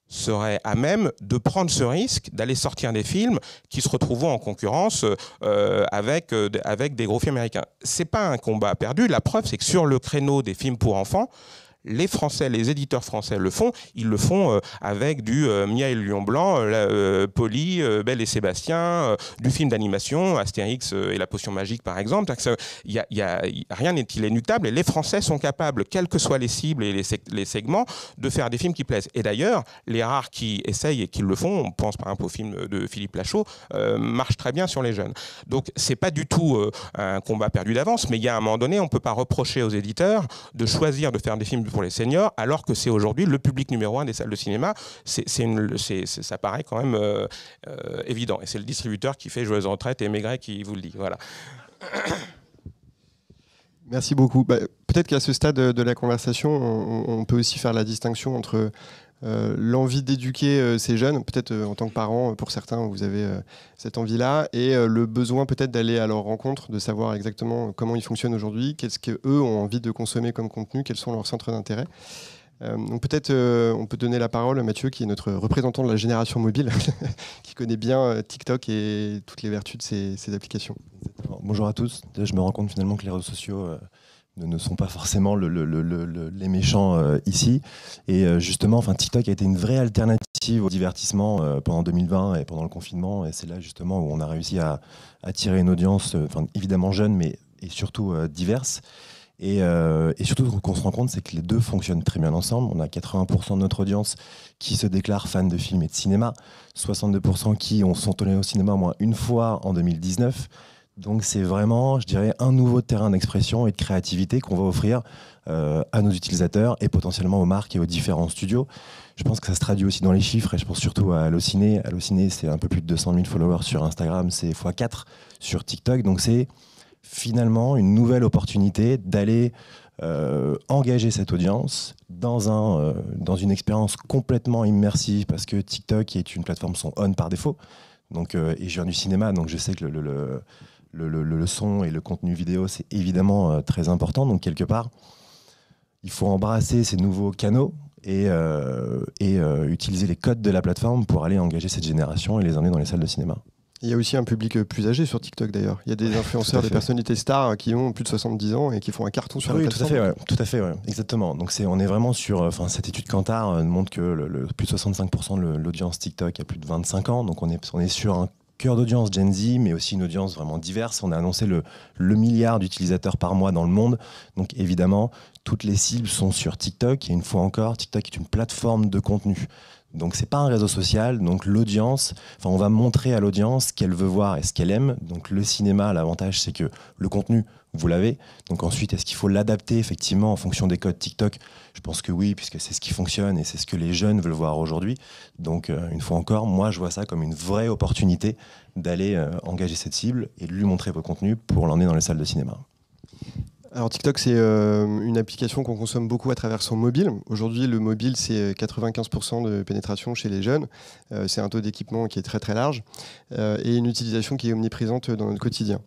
serait à même de prendre ce risque d'aller sortir des films qui se retrouveront en concurrence euh, avec, euh, avec des gros films américains. C'est pas un combat perdu. La preuve, c'est que sur le créneau des films pour enfants, les Français, les éditeurs français le font. Ils le font euh, avec du euh, Mia et le Lion Blanc, euh, Polly, Belle et Sébastien, du film d'animation, Astérix et la potion magique par exemple. Y y rien n'est inéluctable et les Français sont capables, quelles que soient les cibles et les, segments, de faire des films qui plaisent. Et d'ailleurs, les rares qui essayent et qui le font, on pense par exemple au film de Philippe Lachaud, marche très bien sur les jeunes. Donc c'est pas du tout un combat perdu d'avance, mais il y a un moment donné, on ne peut pas reprocher aux éditeurs de choisir de faire des films pour les seniors, alors que c'est aujourd'hui le public numéro un des salles de cinéma. c'est une, c'est, ça paraît quand même euh, euh, évident. Et c'est le distributeur qui fait Joyeuse Retraite et Maigret qui vous le dit. Voilà. Merci beaucoup. Bah, peut-être qu'à ce stade de la conversation, on, peut aussi faire la distinction entre euh, l'envie d'éduquer euh, ces jeunes, peut-être euh, en tant que parents, pour certains, vous avez cette envie-là, et le besoin peut-être d'aller à leur rencontre, de savoir exactement comment ils fonctionnent aujourd'hui, qu'est-ce qu'eux ont envie de consommer comme contenu, quels sont leurs centres d'intérêt. donc peut-être on peut donner la parole à Mathieu, qui est notre représentant de la génération mobile, qui connaît bien TikTok et toutes les vertus de ces, ces applications. Bonjour à tous. Je me rends compte finalement que les réseaux sociaux ne sont pas forcément les méchants euh, ici. Et euh, justement, enfin, TikTok a été une vraie alternative au divertissement euh, pendant 2020 et pendant le confinement. Et c'est là justement où on a réussi à attirer une audience, évidemment jeune, mais surtout diverse. Et, surtout, ce qu'on se rend compte, c'est que les deux fonctionnent très bien ensemble. On a 80% de notre audience qui se déclarent fan de films et de cinéma, 62% qui ont, sont allés au cinéma au moins une fois en 2019 donc c'est vraiment, je dirais, un nouveau terrain d'expression et de créativité qu'on va offrir euh, à nos utilisateurs et potentiellement aux marques et aux différents studios. Je pense que ça se traduit aussi dans les chiffres et je pense surtout à Allociné. Allociné, c'est un peu plus de 200 000 followers sur Instagram, c'est x4 sur TikTok. Donc c'est finalement une nouvelle opportunité d'aller euh, engager cette audience dans, un, euh, dans une expérience complètement immersive parce que TikTok est une plateforme son on par défaut. Donc, et je viens du cinéma, donc je sais que le, le le, son et le contenu vidéo, c'est évidemment euh, très important. Donc, quelque part, il faut embrasser ces nouveaux canaux et, euh, et euh, utiliser les codes de la plateforme pour aller engager cette génération et les emmener dans les salles de cinéma. Il y a aussi un public plus âgé sur TikTok d'ailleurs. Il y a des influenceurs, des personnalités stars qui ont plus de 70 ans et qui font un carton sur oui, la plateforme. Tout à fait, tout à fait exactement. Donc c'est, on est vraiment sur. Enfin, cette étude Kantar montre que le, plus de 65% de l'audience TikTok a plus de 25 ans. Donc on est, on est sur un cœur d'audience Gen Z, mais aussi une audience vraiment diverse. On a annoncé le, le milliard d'utilisateurs par mois dans le monde. Donc évidemment, toutes les cibles sont sur TikTok. Et une fois encore, TikTok est une plateforme de contenu. Donc ce n'est pas un réseau social, donc l'audience, enfin on va montrer à l'audience ce qu'elle veut voir et ce qu'elle aime. Donc le cinéma, l'avantage c'est que le contenu, vous l'avez. Donc ensuite, est-ce qu'il faut l'adapter effectivement en fonction des codes TikTok je pense que oui, puisque c'est ce qui fonctionne et c'est ce que les jeunes veulent voir aujourd'hui. Donc, euh, une fois encore, moi, je vois ça comme une vraie opportunité d'aller euh, engager cette cible et de lui montrer vos contenus pour l'emmener dans les salles de cinéma. Alors TikTok, c'est euh, une application qu'on consomme beaucoup à travers son mobile. Aujourd'hui, le mobile, c'est 95% euh, de pénétration chez les jeunes. Euh, c'est un taux d'équipement qui est très très large et une utilisation qui est omniprésente dans notre quotidien.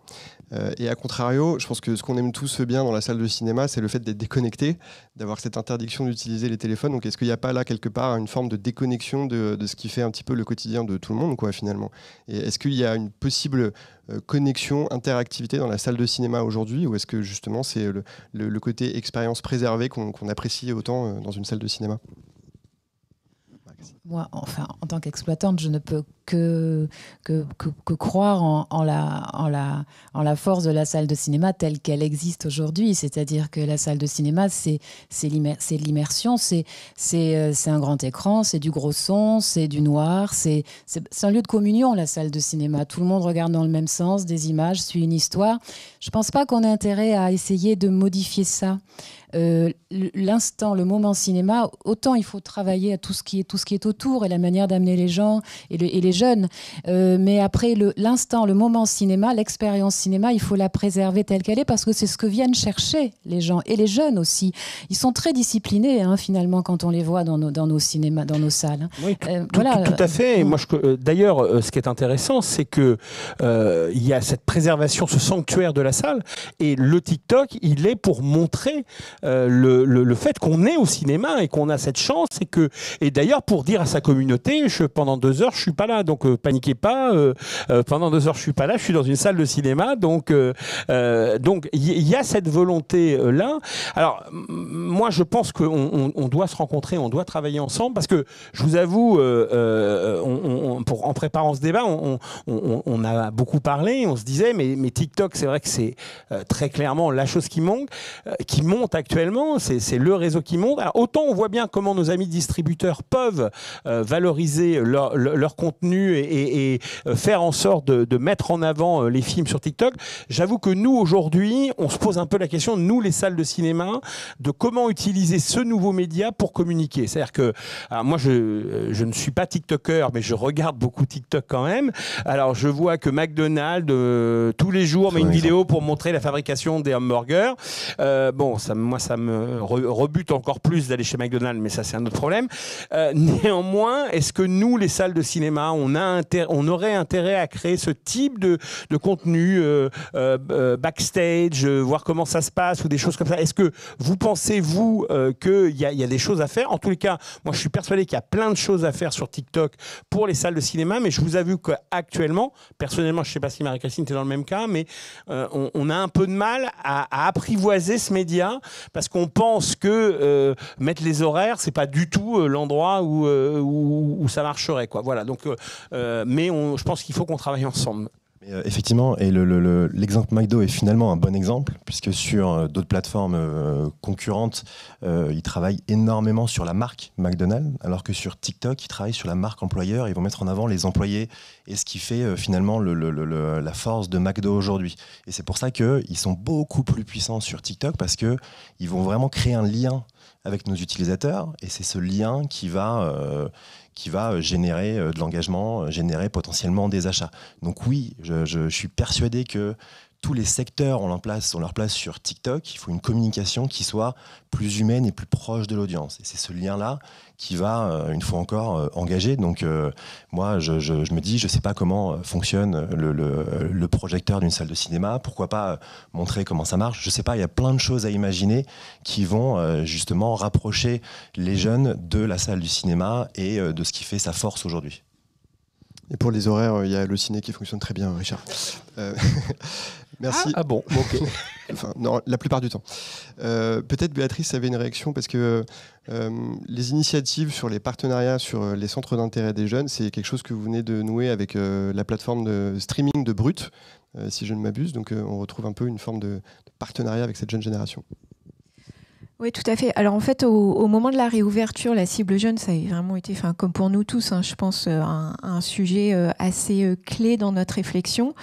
et à contrario, je pense que ce qu'on aime tous bien dans la salle de cinéma, c'est le fait d'être déconnecté, d'avoir cette interdiction d'utiliser les téléphones. Donc est-ce qu'il n'y a pas là quelque part une forme de déconnexion de, de, ce qui fait un petit peu le quotidien de tout le monde, quoi, finalement Et est-ce qu'il y a une possible euh, connexion, interactivité dans la salle de cinéma aujourd'hui Ou est-ce que justement c'est le, côté expérience préservée qu'on apprécie autant euh, dans une salle de cinéma moi, enfin, en tant qu'exploitante, je ne peux que, que, croire en, la, en, la, en la force de la salle de cinéma telle qu'elle existe aujourd'hui. C'est-à-dire que la salle de cinéma, c'est l'immersion, euh, c'est un grand écran, c'est du gros son, c'est du noir, c'est un lieu de communion, la salle de cinéma. Tout le monde regarde dans le même sens, des images, suit une histoire. Je ne pense pas qu'on ait intérêt à essayer de modifier ça. Euh, l'instant, le moment cinéma, autant il faut travailler à tout ce qui est, tout ce qui est autour tour et la manière d'amener les gens et, les jeunes. Euh, mais après, l'instant, le, moment cinéma, l'expérience cinéma, il faut la préserver telle qu'elle est parce que c'est ce que viennent chercher les gens et les jeunes aussi. Ils sont très disciplinés hein, finalement quand on les voit dans nos, cinémas, dans nos salles. Hein. Oui, euh, tout, voilà. tout, à fait. moi, euh, d'ailleurs, ce qui est intéressant, c'est que il y a cette préservation, ce sanctuaire de la salle, et le TikTok, il est pour montrer le, le fait qu'on est au cinéma et qu'on a cette chance, et que, et d'ailleurs pour dire à sa communauté. Je, pendant deux heures, je suis pas là, donc euh, paniquez pas. Euh, euh, pendant deux heures, je suis pas là. Je suis dans une salle de cinéma, donc donc il y, a cette volonté là. Alors moi, je pense qu'on on, doit se rencontrer, on doit travailler ensemble, parce que je vous avoue, pour, en préparant ce débat, on, a beaucoup parlé. On se disait, mais, TikTok, c'est vrai que c'est très clairement la chose qui manque, qui monte actuellement. C'est le réseau qui monte. Alors, autant on voit bien comment nos amis distributeurs peuvent euh, valoriser leur, contenu et, euh, faire en sorte de, mettre en avant euh, les films sur TikTok. J'avoue que nous, aujourd'hui, on se pose un peu la question, nous, les salles de cinéma, de comment utiliser ce nouveau média pour communiquer. C'est-à-dire que, moi, je, ne suis pas TikToker, mais je regarde beaucoup TikTok quand même. Alors, je vois que McDonald's, tous les jours, met une vidéo pour montrer la fabrication des hamburgers. bon, ça, moi, ça me rebute encore plus d'aller chez McDonald's, mais ça, c'est un autre problème. néanmoins, moins, est-ce que nous, les salles de cinéma, on, a on aurait intérêt à créer ce type de, contenu euh, euh, euh, backstage, voir comment ça se passe ou des choses comme ça Est-ce que vous pensez, vous, qu'il y, a des choses à faire En tous les cas, moi, je suis persuadé qu'il y a plein de choses à faire sur TikTok pour les salles de cinéma, mais je vous avoue qu'actuellement, personnellement, je ne sais pas si Marie-Christine était dans le même cas, mais on, a un peu de mal à, à apprivoiser ce média parce qu'on pense que mettre les horaires, c'est pas du tout l'endroit où euh, où, ça marcherait. Quoi. Voilà, donc, euh, euh, mais je pense qu'il faut qu'on travaille ensemble. effectivement, et l'exemple McDo est finalement un bon exemple, puisque sur d'autres plateformes concurrentes, ils travaillent énormément sur la marque McDonald's, alors que sur TikTok, ils travaillent sur la marque employeur, ils vont mettre en avant les employés, et ce qui fait finalement la force de McDo aujourd'hui. Et c'est pour ça qu'ils sont beaucoup plus puissants sur TikTok, parce qu'ils vont vraiment créer un lien avec nos utilisateurs et c'est ce lien qui va, euh, qui va euh, générer euh, de l'engagement, générer potentiellement des achats. Donc oui, je, suis persuadé que tous les secteurs ont ont leur place sur TikTok. Il faut une communication qui soit plus humaine et plus proche de l'audience. Et c'est ce lien-là qui va, euh, une fois encore, euh, engager. Donc, euh, moi, je, me dis, je ne sais pas comment fonctionne le, projecteur d'une salle de cinéma. Pourquoi pas montrer comment ça marche Je ne sais pas, il y a plein de choses à imaginer qui vont justement rapprocher les jeunes de la salle du cinéma et de ce qui fait sa force aujourd'hui. Et pour les horaires, il y a le ciné qui fonctionne très bien, Richard. Merci. Ah, ah bon, enfin, non, la plupart du temps. Euh, peut-être Béatrice avait une réaction parce que euh, les initiatives sur les partenariats sur euh, les centres d'intérêt des jeunes, c'est quelque chose que vous venez de nouer avec la plateforme de streaming de Brut, si je ne m'abuse. Donc on retrouve un peu une forme de, partenariat avec cette jeune génération. Oui, tout à fait. Alors en fait, au, moment de la réouverture, la cible jeune, ça a vraiment été, enfin, comme pour nous tous, hein, je pense, un sujet assez clé dans notre réflexion.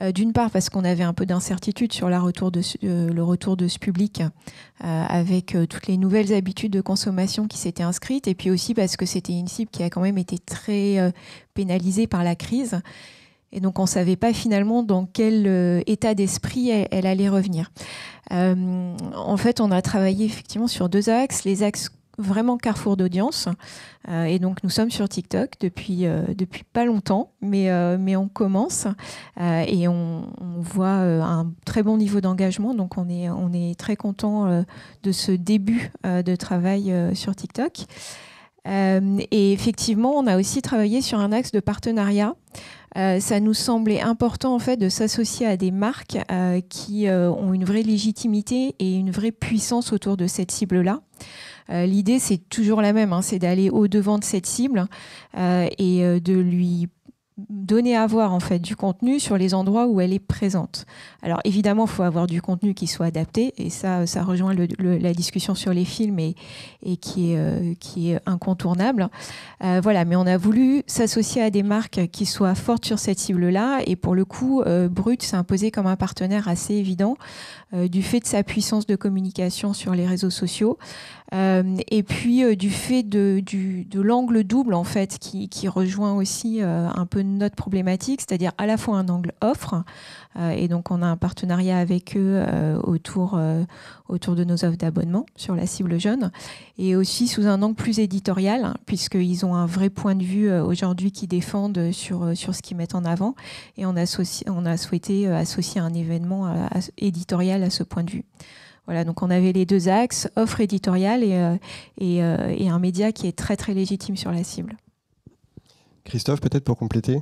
Euh, d'une part parce qu'on avait un peu d'incertitude sur euh, le retour de ce public euh, avec toutes les nouvelles habitudes de consommation qui s'étaient inscrites et puis aussi parce que c'était une cible qui a quand même été très pénalisée par la crise. Et donc on ne savait pas finalement dans quel état d'esprit elle, allait revenir. en fait, on a travaillé effectivement sur deux axes, les axes vraiment carrefour d'audience. Euh, et donc, nous sommes sur TikTok depuis, euh, depuis pas longtemps, mais, euh, mais on commence et on, on, voit un très bon niveau d'engagement. Donc, on est, on est très content de ce début de travail sur TikTok. et effectivement, on a aussi travaillé sur un axe de partenariat euh, ça nous semblait important en fait de s'associer à des marques euh, qui euh, ont une vraie légitimité et une vraie puissance autour de cette cible-là. L'idée, c'est toujours la même, hein, c'est d'aller au-devant de cette cible et de lui donner à voir en fait du contenu sur les endroits où elle est présente. Alors évidemment, il faut avoir du contenu qui soit adapté et ça, ça rejoint la discussion sur les films et, et qui, est, euh, qui est incontournable. Euh, voilà, mais on a voulu s'associer à des marques qui soient fortes sur cette cible-là et pour le coup, euh, Brut s'est imposé comme un partenaire assez évident du fait de sa puissance de communication sur les réseaux sociaux et puis du fait de, de l'angle double en fait qui, qui rejoint aussi un peu notre problématique, c'est-à-dire à la fois un angle offre, euh, et donc on a un partenariat avec eux euh, autour, euh, autour de nos offres d'abonnement sur la cible jeune, et aussi sous un angle plus éditorial, hein, puisqu'ils ont un vrai point de vue aujourd'hui qui défendent sur, sur ce qu'ils mettent en avant, et on, a souhaité associer un événement éditorial à ce point de vue. Voilà, donc on avait les deux axes, offre éditoriale et, et un média qui est très très légitime sur la cible. Christophe, peut-être pour compléter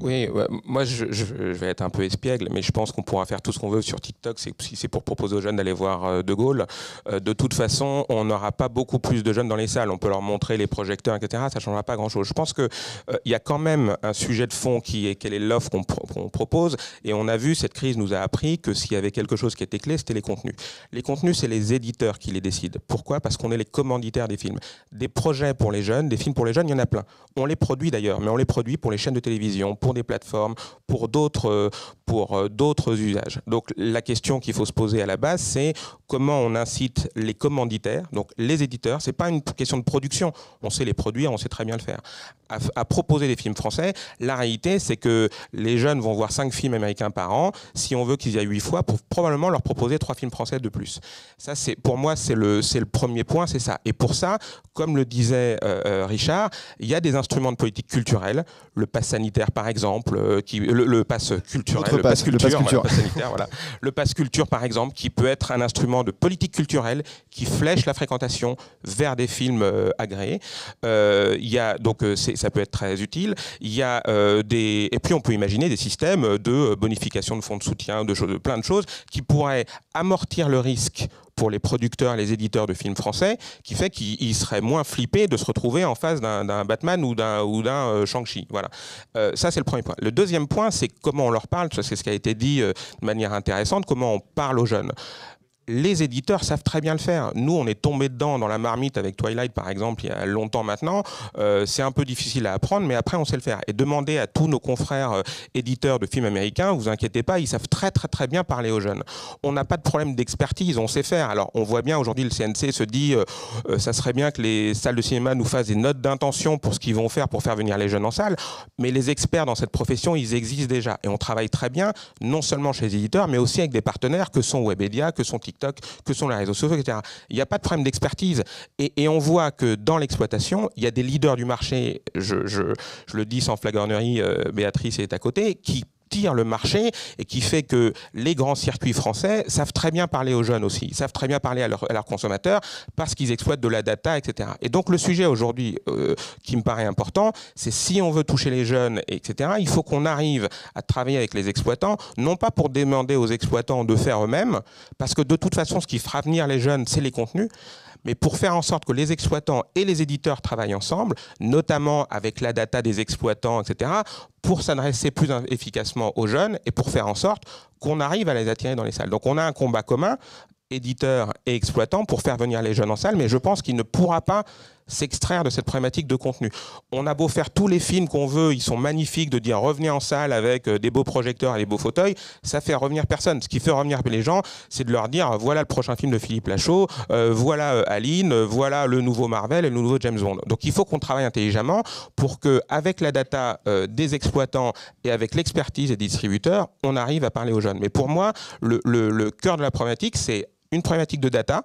oui, moi je, vais être un peu espiègle, mais je pense qu'on pourra faire tout ce qu'on veut sur TikTok si c'est pour proposer aux jeunes d'aller voir euh, De Gaulle. Euh, de toute façon, on n'aura pas beaucoup plus de jeunes dans les salles. On peut leur montrer les projecteurs, etc. Ça ne changera pas grand-chose. Je pense qu'il euh, il y a quand même un sujet de fond qui est quelle est l'offre qu'on propose. Et on a vu, cette crise nous a appris que s'il y avait quelque chose qui était clé, c'était les contenus. Les contenus, c'est les éditeurs qui les décident. Pourquoi Parce qu'on est les commanditaires des films. Des projets pour les jeunes, des films pour les jeunes, il y en a plein. On les produit d'ailleurs, mais on les produit pour les chaînes de télévision pour des plateformes, pour d'autres, euh, pour euh, d'autres usages. Donc la question qu'il faut se poser à la base, c'est comment on incite les commanditaires, donc les éditeurs, c'est pas une question de production, on sait les produire, on sait très bien le faire, à, proposer des films français. La réalité, c'est que les jeunes vont voir 5 films américains par an, si on veut qu'ils y aillent 8 fois, pour probablement leur proposer 3 films français de plus. Ça, c'est, pour moi, c'est le, c'est le premier point, c'est ça. Et pour ça, comme le disait euh, Richard, il y a des instruments de politique culturelle, le pass sanitaire par exemple, euh, qui, le, passe culturel, le culture, le culture par exemple, qui peut être un instrument de politique culturelle qui flèche la fréquentation vers des films euh, agréés. Euh, y a, donc ça peut être très utile. Il y a des et puis on peut imaginer des systèmes de bonification de fonds de soutien, de, choses, de plein de choses qui pourraient amortir le risque pour les producteurs les éditeurs de films français, qui fait qu'ils seraient moins flippés de se retrouver en face d'un Batman ou d'un ou euh, Shang-Chi. Voilà. Euh, ça, c'est le premier point. Le deuxième point, c'est comment on leur parle. C'est ce qui a été dit euh, de manière intéressante. Comment on parle aux jeunes les éditeurs savent très bien le faire. Nous, on est tombé dedans dans la marmite avec Twilight, par exemple, il y a longtemps maintenant. Euh, c'est un peu difficile à apprendre, mais après, on sait le faire. Et demandez à tous nos confrères euh, éditeurs de films américains, vous inquiétez pas, ils savent très très très bien parler aux jeunes. On n'a pas de problème d'expertise, on sait faire. Alors, on voit bien aujourd'hui, le CNC se dit, euh, ça serait bien que les salles de cinéma nous fassent des notes d'intention pour ce qu'ils vont faire pour faire venir les jeunes en salle. Mais les experts dans cette profession, ils existent déjà. Et on travaille très bien, non seulement chez les éditeurs, mais aussi avec des partenaires que sont Webedia, que sont TikTok que sont les réseaux sociaux, etc. Il n'y a pas de problème d'expertise. Et, on voit que dans l'exploitation, il y a des leaders du marché, je, le dis sans flagornerie, euh, Béatrice est à côté, qui tire le marché et qui fait que les grands circuits français savent très bien parler aux jeunes aussi, savent très bien parler à, leurs consommateurs parce qu'ils exploitent de la data, etc. Et donc le sujet aujourd'hui euh, qui me paraît important, c'est si on veut toucher les jeunes, etc., il faut qu'on arrive à travailler avec les exploitants, non pas pour demander aux exploitants de faire eux-mêmes, parce que de toute façon ce qui fera venir les jeunes, c'est les contenus, mais pour faire en sorte que les exploitants et les éditeurs travaillent ensemble, notamment avec la data des exploitants, etc., pour s'adresser plus efficacement aux jeunes et pour faire en sorte qu'on arrive à les attirer dans les salles. Donc on a un combat commun éditeurs et exploitants pour faire venir les jeunes en salle, mais je pense qu'il ne pourra pas s'extraire de cette problématique de contenu. On a beau faire tous les films qu'on veut, ils sont magnifiques de dire revenez en salle avec euh, des beaux projecteurs et des beaux fauteuils, ça fait revenir personne. Ce qui fait revenir les gens, c'est de leur dire voilà le prochain film de Philippe Lachaud, euh, voilà euh, Aline, voilà le nouveau Marvel et le nouveau James Bond. Donc il faut qu'on travaille intelligemment pour que avec la data des exploitants et avec l'expertise des distributeurs, on arrive à parler aux jeunes. Mais pour moi, le cœur de la problématique, c'est une problématique de data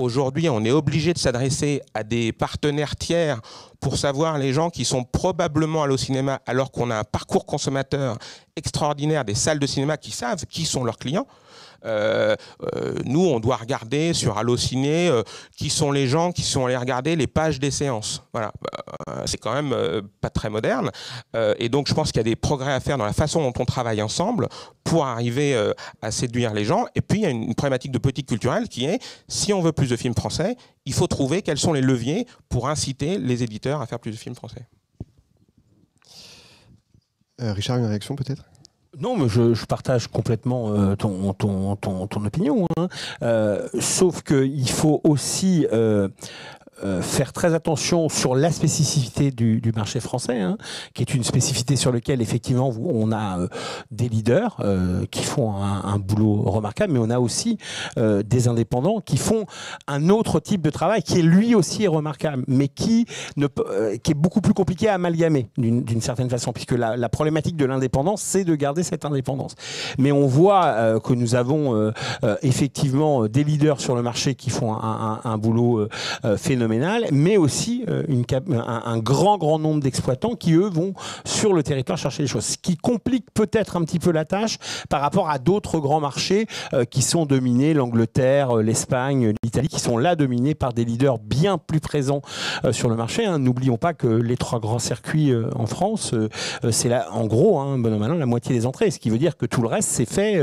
Aujourd'hui, on est obligé de s'adresser à des partenaires tiers pour savoir les gens qui sont probablement allés au cinéma alors qu'on a un parcours consommateur extraordinaire des salles de cinéma qui savent qui sont leurs clients. Euh, euh, nous, on doit regarder sur Allociné euh, qui sont les gens qui sont allés regarder les pages des séances. Voilà, bah, c'est quand même pas très moderne. et donc, je pense qu'il y a des progrès à faire dans la façon dont on travaille ensemble pour arriver à séduire les gens. Et puis, il y a une problématique de politique culturelle qui est, si on veut plus de films français, il faut trouver quels sont les leviers pour inciter les éditeurs à faire plus de films français. Richard, une réaction peut-être non, mais je, je partage complètement euh, ton, ton, ton, opinion. Hein. Euh, sauf qu'il faut aussi euh, euh, faire très attention sur la spécificité du, marché français, hein, qui est une spécificité sur laquelle effectivement on a euh, des leaders euh, qui font un, boulot remarquable, mais on a aussi des indépendants qui font un autre type de travail qui est lui aussi remarquable, mais qui, ne, qui est beaucoup plus compliqué à amalgamer d'une certaine façon, puisque la, problématique de l'indépendance, c'est de garder cette indépendance. Mais on voit que nous avons effectivement des leaders sur le marché qui font un boulot phénoménal mais aussi euh, une, un, grand, grand nombre d'exploitants qui, eux, vont sur le territoire chercher les choses. Ce qui complique peut-être un petit peu la tâche par rapport à d'autres grands marchés euh, qui sont dominés, l'Angleterre, euh, l'Espagne, l'Italie, qui sont là dominés par des leaders bien plus présents sur le marché. Hein. N'oublions pas que les trois grands circuits en France, c'est là, en gros, hein, bon la moitié des entrées, ce qui veut dire que tout le reste, c'est fait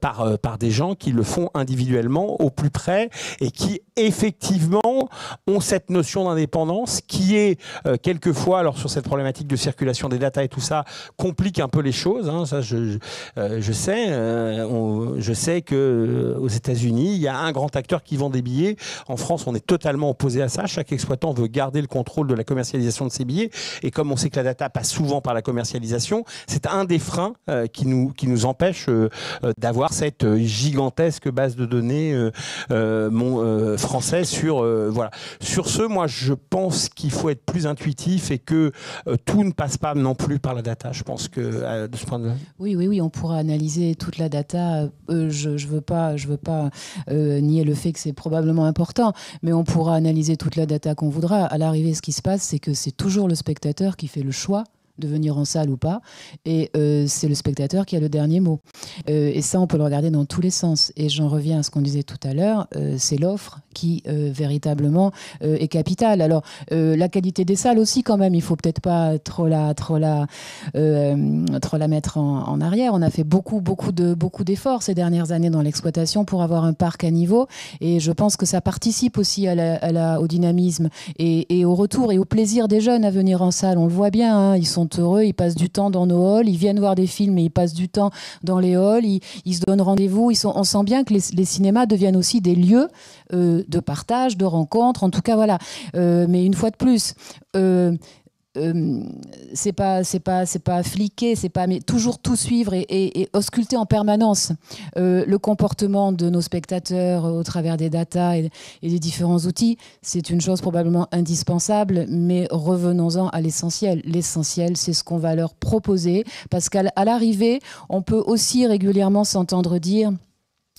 par, par des gens qui le font individuellement au plus près et qui, effectivement, cette notion d'indépendance qui est euh, quelquefois, alors sur cette problématique de circulation des data et tout ça, complique un peu les choses. Hein. ça, je, euh, sais, euh, je sais que aux États-Unis, il y a un grand acteur qui vend des billets. En France, on est totalement opposé à ça. Chaque exploitant veut garder le contrôle de la commercialisation de ses billets. Et comme on sait que la data passe souvent par la commercialisation, c'est un des freins qui nous qui nous empêche d'avoir cette gigantesque base de données française sur voilà sur ce, moi, je pense qu'il faut être plus intuitif et que euh, tout ne passe pas non plus par la data. Je pense que euh, de ce point de vue. Oui, oui, oui, on pourra analyser toute la data. Euh, je ne veux pas, je veux pas nier le fait que c'est probablement important, mais on pourra analyser toute la data qu'on voudra. À l'arrivée, ce qui se passe, c'est que c'est toujours le spectateur qui fait le choix de venir en salle ou pas. Et euh, c'est le spectateur qui a le dernier mot. Euh, et ça, on peut le regarder dans tous les sens. Et j'en reviens à ce qu'on disait tout à l'heure, euh, c'est l'offre qui véritablement est capitale. Alors, la qualité des salles aussi, quand même, il faut peut-être pas trop la, trop la, trop la mettre en, arrière. On a fait beaucoup, beaucoup de beaucoup d'efforts ces dernières années dans l'exploitation pour avoir un parc à niveau. Et je pense que ça participe aussi à la, au dynamisme et, au retour et au plaisir des jeunes à venir en salle. On le voit bien, hein, ils sont heureux, ils passent du temps dans nos halls, ils viennent voir des films et ils passent du temps dans les halls, ils, se donnent rendez-vous. Ils on sent bien que les, cinémas deviennent aussi des lieux euh, de partage, de rencontre, en tout cas voilà. Euh, mais une fois de plus, euh, euh, c'est pas c'est pas c'est pas fliquer c'est pas mais toujours tout suivre et, et, ausculter en permanence euh, le comportement de nos spectateurs euh, au travers des datas et des différents outils c'est une chose probablement indispensable mais revenons-en à l'essentiel l'essentiel c'est ce qu'on va leur proposer parce qu'à l'arrivée on peut aussi régulièrement s'entendre dire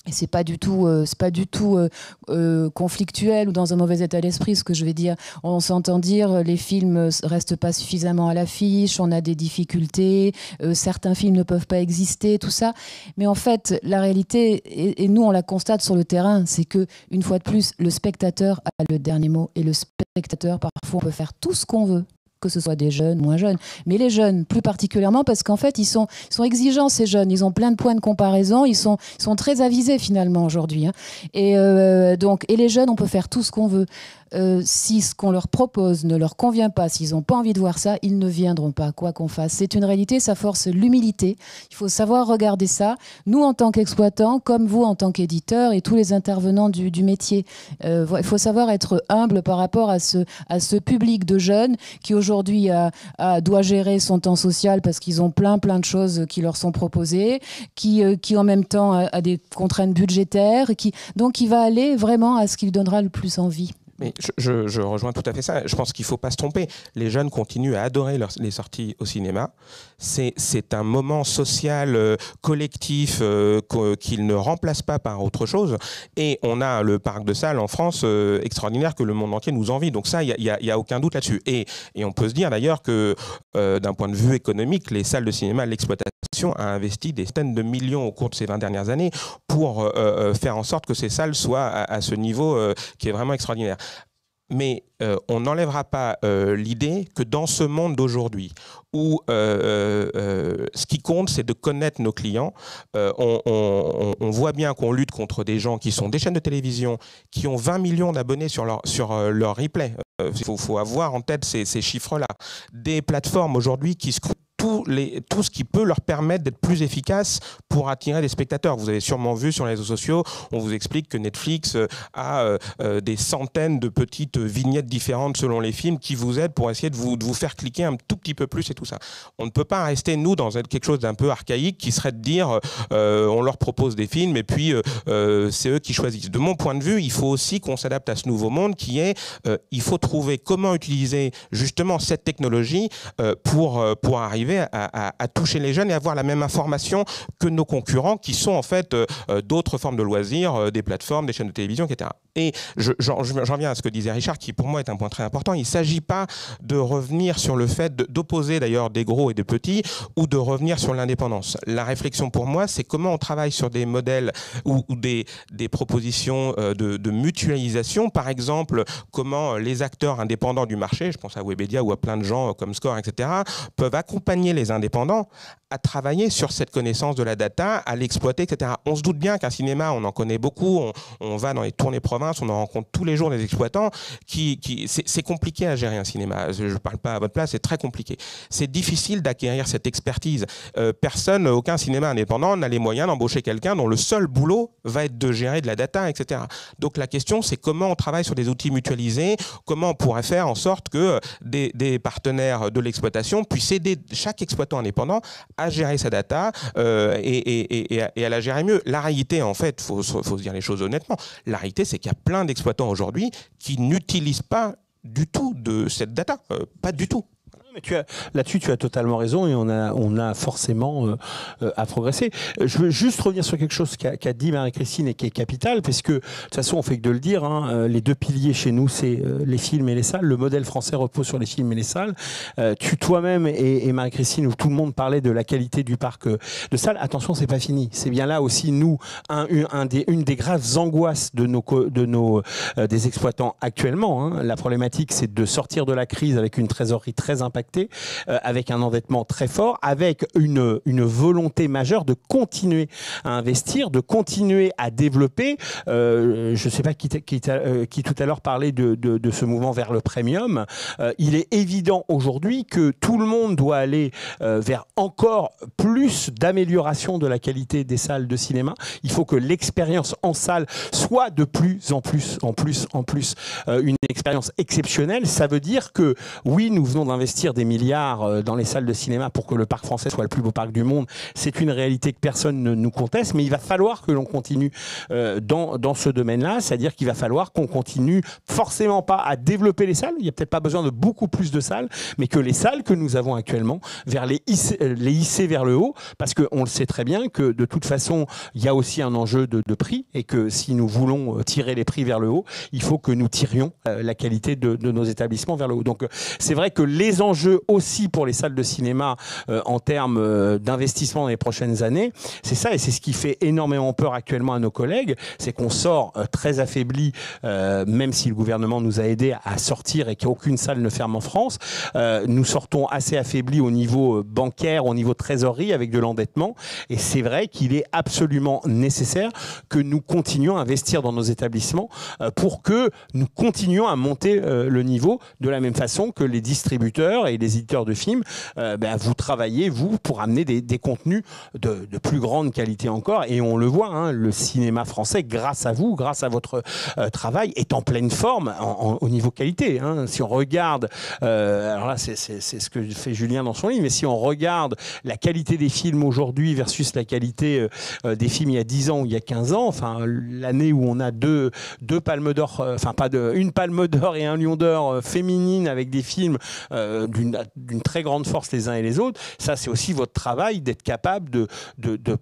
et c'est pas du tout, euh, c'est pas du tout euh, euh, conflictuel ou dans un mauvais état d'esprit ce que je vais dire. On s'entend dire les films restent pas suffisamment à l'affiche, on a des difficultés, certains films ne peuvent pas exister, tout ça. Mais en fait, la réalité et, nous on la constate sur le terrain, c'est que une fois de plus, le spectateur a le dernier mot et le spectateur parfois peut faire tout ce qu'on veut que ce soit des jeunes, moins jeunes, mais les jeunes plus particulièrement, parce qu'en fait, ils sont, sont exigeants, ces jeunes. Ils ont plein de points de comparaison. Ils sont, sont très avisés, finalement, aujourd'hui. Hein. Et, euh, donc, et les jeunes, on peut faire tout ce qu'on veut. Euh, si ce qu'on leur propose ne leur convient pas, s'ils n'ont pas envie de voir ça, ils ne viendront pas, quoi qu'on fasse. C'est une réalité, ça force l'humilité. Il faut savoir regarder ça. Nous, en tant qu'exploitants, comme vous, en tant qu'éditeurs et tous les intervenants du, métier, euh, il faut savoir être humble par rapport à ce, à ce public de jeunes qui aujourd'hui doit gérer son temps social parce qu'ils ont plein, plein de choses qui leur sont proposées, qui, euh, qui en même temps a, des contraintes budgétaires, qui, donc il va aller vraiment à ce qui lui donnera le plus envie. Mais je, rejoins tout à fait ça. Je pense qu'il ne faut pas se tromper. Les jeunes continuent à adorer les sorties au cinéma. C'est un moment social, euh, collectif, euh, qu'ils ne remplacent pas par autre chose. Et on a le parc de salles en France euh, extraordinaire que le monde entier nous envie. Donc ça, il n'y a, aucun doute là-dessus. Et, on peut se dire d'ailleurs que d'un point de vue économique, les salles de cinéma, l'exploitation a investi des centaines de millions au cours de ces 20 dernières années pour faire en sorte que ces salles soient à ce niveau qui est vraiment extraordinaire mais euh, on n'enlèvera pas euh, l'idée que dans ce monde d'aujourd'hui, où euh, ce qui compte, c'est de connaître nos clients, on, voit bien qu'on lutte contre des gens qui sont des chaînes de télévision, qui ont 20 millions d'abonnés sur leur, sur leur replay. Il faut, avoir en tête ces, ces chiffres-là. Des plateformes aujourd'hui qui scrutent tout, les, tout ce qui peut leur permettre d'être plus efficace pour attirer des spectateurs. Vous avez sûrement vu sur les réseaux sociaux, on vous explique que Netflix euh, a euh, euh, des centaines de petites vignettes différentes selon les films qui vous aident pour essayer de vous, vous faire cliquer un tout petit peu plus et tout ça. On ne peut pas rester, nous, dans quelque chose d'un peu archaïque qui serait de dire on leur propose des films et puis c'est eux qui choisissent. De mon point de vue, il faut aussi qu'on s'adapte à ce nouveau monde qui est il faut trouver comment utiliser justement cette technologie pour, pour arriver à, toucher les jeunes et avoir la même information que nos concurrents qui sont en fait euh, euh, d'autres formes de loisirs, euh, des plateformes, des chaînes de télévision, etc. Et j'en viens à ce que disait Richard, qui pour moi est un point très important. Il ne s'agit pas de revenir sur le fait d'opposer d'ailleurs des gros et des petits ou de revenir sur l'indépendance. La réflexion pour moi, c'est comment on travaille sur des modèles ou, des, propositions euh, de, mutualisation. Par exemple, comment les acteurs indépendants du marché, je pense à Webedia ou à plein de gens comme Score, etc., peuvent accompagner les indépendants à travailler sur cette connaissance de la data, à l'exploiter, etc. On se doute bien qu'un cinéma, on en connaît beaucoup, on, on va dans les tournées provinces on en rencontre tous les jours des exploitants qui, c'est compliqué à gérer un cinéma. Je ne parle pas à votre place, c'est très compliqué. C'est difficile d'acquérir cette expertise. Euh, personne, aucun cinéma indépendant n'a les moyens d'embaucher quelqu'un dont le seul boulot va être de gérer de la data, etc. Donc la question, c'est comment on travaille sur des outils mutualisés, comment on pourrait faire en sorte que des, partenaires de l'exploitation puissent aider chaque exploitant indépendant à gérer sa data euh, et, à la gérer mieux. La réalité, en fait, faut, dire les choses honnêtement, la réalité, c'est qu'il plein d'exploitants aujourd'hui qui n'utilisent pas du tout de cette data, euh, pas du tout mais tu as là-dessus, tu as totalement raison et on a, on a forcément euh, euh, à progresser. Euh, je veux juste revenir sur quelque chose qu'a dit Marie-Christine et qui est capital, parce que de toute façon, on fait que de le dire. Hein, les deux piliers chez nous, c'est les films et les salles. Le modèle français repose sur les films et les salles. tu toi-même et, Marie-Christine, où tout le monde parlait de la qualité du parc de salles. Attention, c'est pas fini. C'est bien là aussi nous un, une des graves angoisses de nos, de nos des exploitants actuellement. Hein. La problématique, c'est de sortir de la crise avec une trésorerie très impactée euh, avec un endettement très fort, avec une, volonté majeure de continuer à investir, de continuer à développer. Euh, je ne sais pas euh, qui, tout à l'heure parlait de, ce mouvement vers le premium. il est évident aujourd'hui que tout le monde doit aller vers encore plus d'amélioration de la qualité des salles de cinéma. Il faut que l'expérience en salle soit de plus en plus, en plus, en plus, une expérience exceptionnelle. Ça veut dire que oui, nous venons d'investir des milliards euh, dans les salles de cinéma pour que le parc français soit le plus beau parc du monde, c'est une réalité que personne ne nous conteste, mais il va falloir que l'on continue euh, dans, ce domaine-là, c'est-à-dire qu'il va falloir qu'on continue forcément pas à développer les salles, il n'y a peut-être pas besoin de beaucoup plus de salles, mais que les salles que nous avons actuellement, vers les, hisser euh, vers le haut, parce qu'on le sait très bien que de toute façon, il y a aussi un enjeu de, prix, et que si nous voulons tirer les prix vers le haut, il faut que nous tirions la qualité de nos établissements vers le haut. Donc c'est vrai que les enjeux aussi pour les salles de cinéma euh, en termes euh, d'investissement dans les prochaines années. C'est ça, et c'est ce qui fait énormément peur actuellement à nos collègues, c'est qu'on sort euh, très affaibli, même si le gouvernement nous a aidé à sortir et qu'aucune salle ne ferme en France. nous sortons assez affaibli au niveau bancaire, au niveau trésorerie, avec de l'endettement. Et c'est vrai qu'il est absolument nécessaire que nous continuions à investir dans nos établissements pour que nous continuions à monter le niveau de la même façon que les distributeurs et les éditeurs de films, euh, ben, vous travaillez, vous, pour amener des, contenus de, plus grande qualité encore. Et on le voit, hein, le cinéma français, grâce à vous, grâce à votre euh, travail, est en pleine forme au niveau qualité. Hein. Si on regarde, euh, alors là, c'est ce que fait Julien dans son livre, mais si on regarde la qualité des films aujourd'hui versus la qualité des films il y a 10 ans ou il y a 15 ans, enfin, l'année où on a deux, deux palmes d'or, enfin, pas de, une palme d'or et un lion d'or féminine avec des films du d'une très grande force les uns et les autres. Ça, c'est aussi votre travail d'être capable de,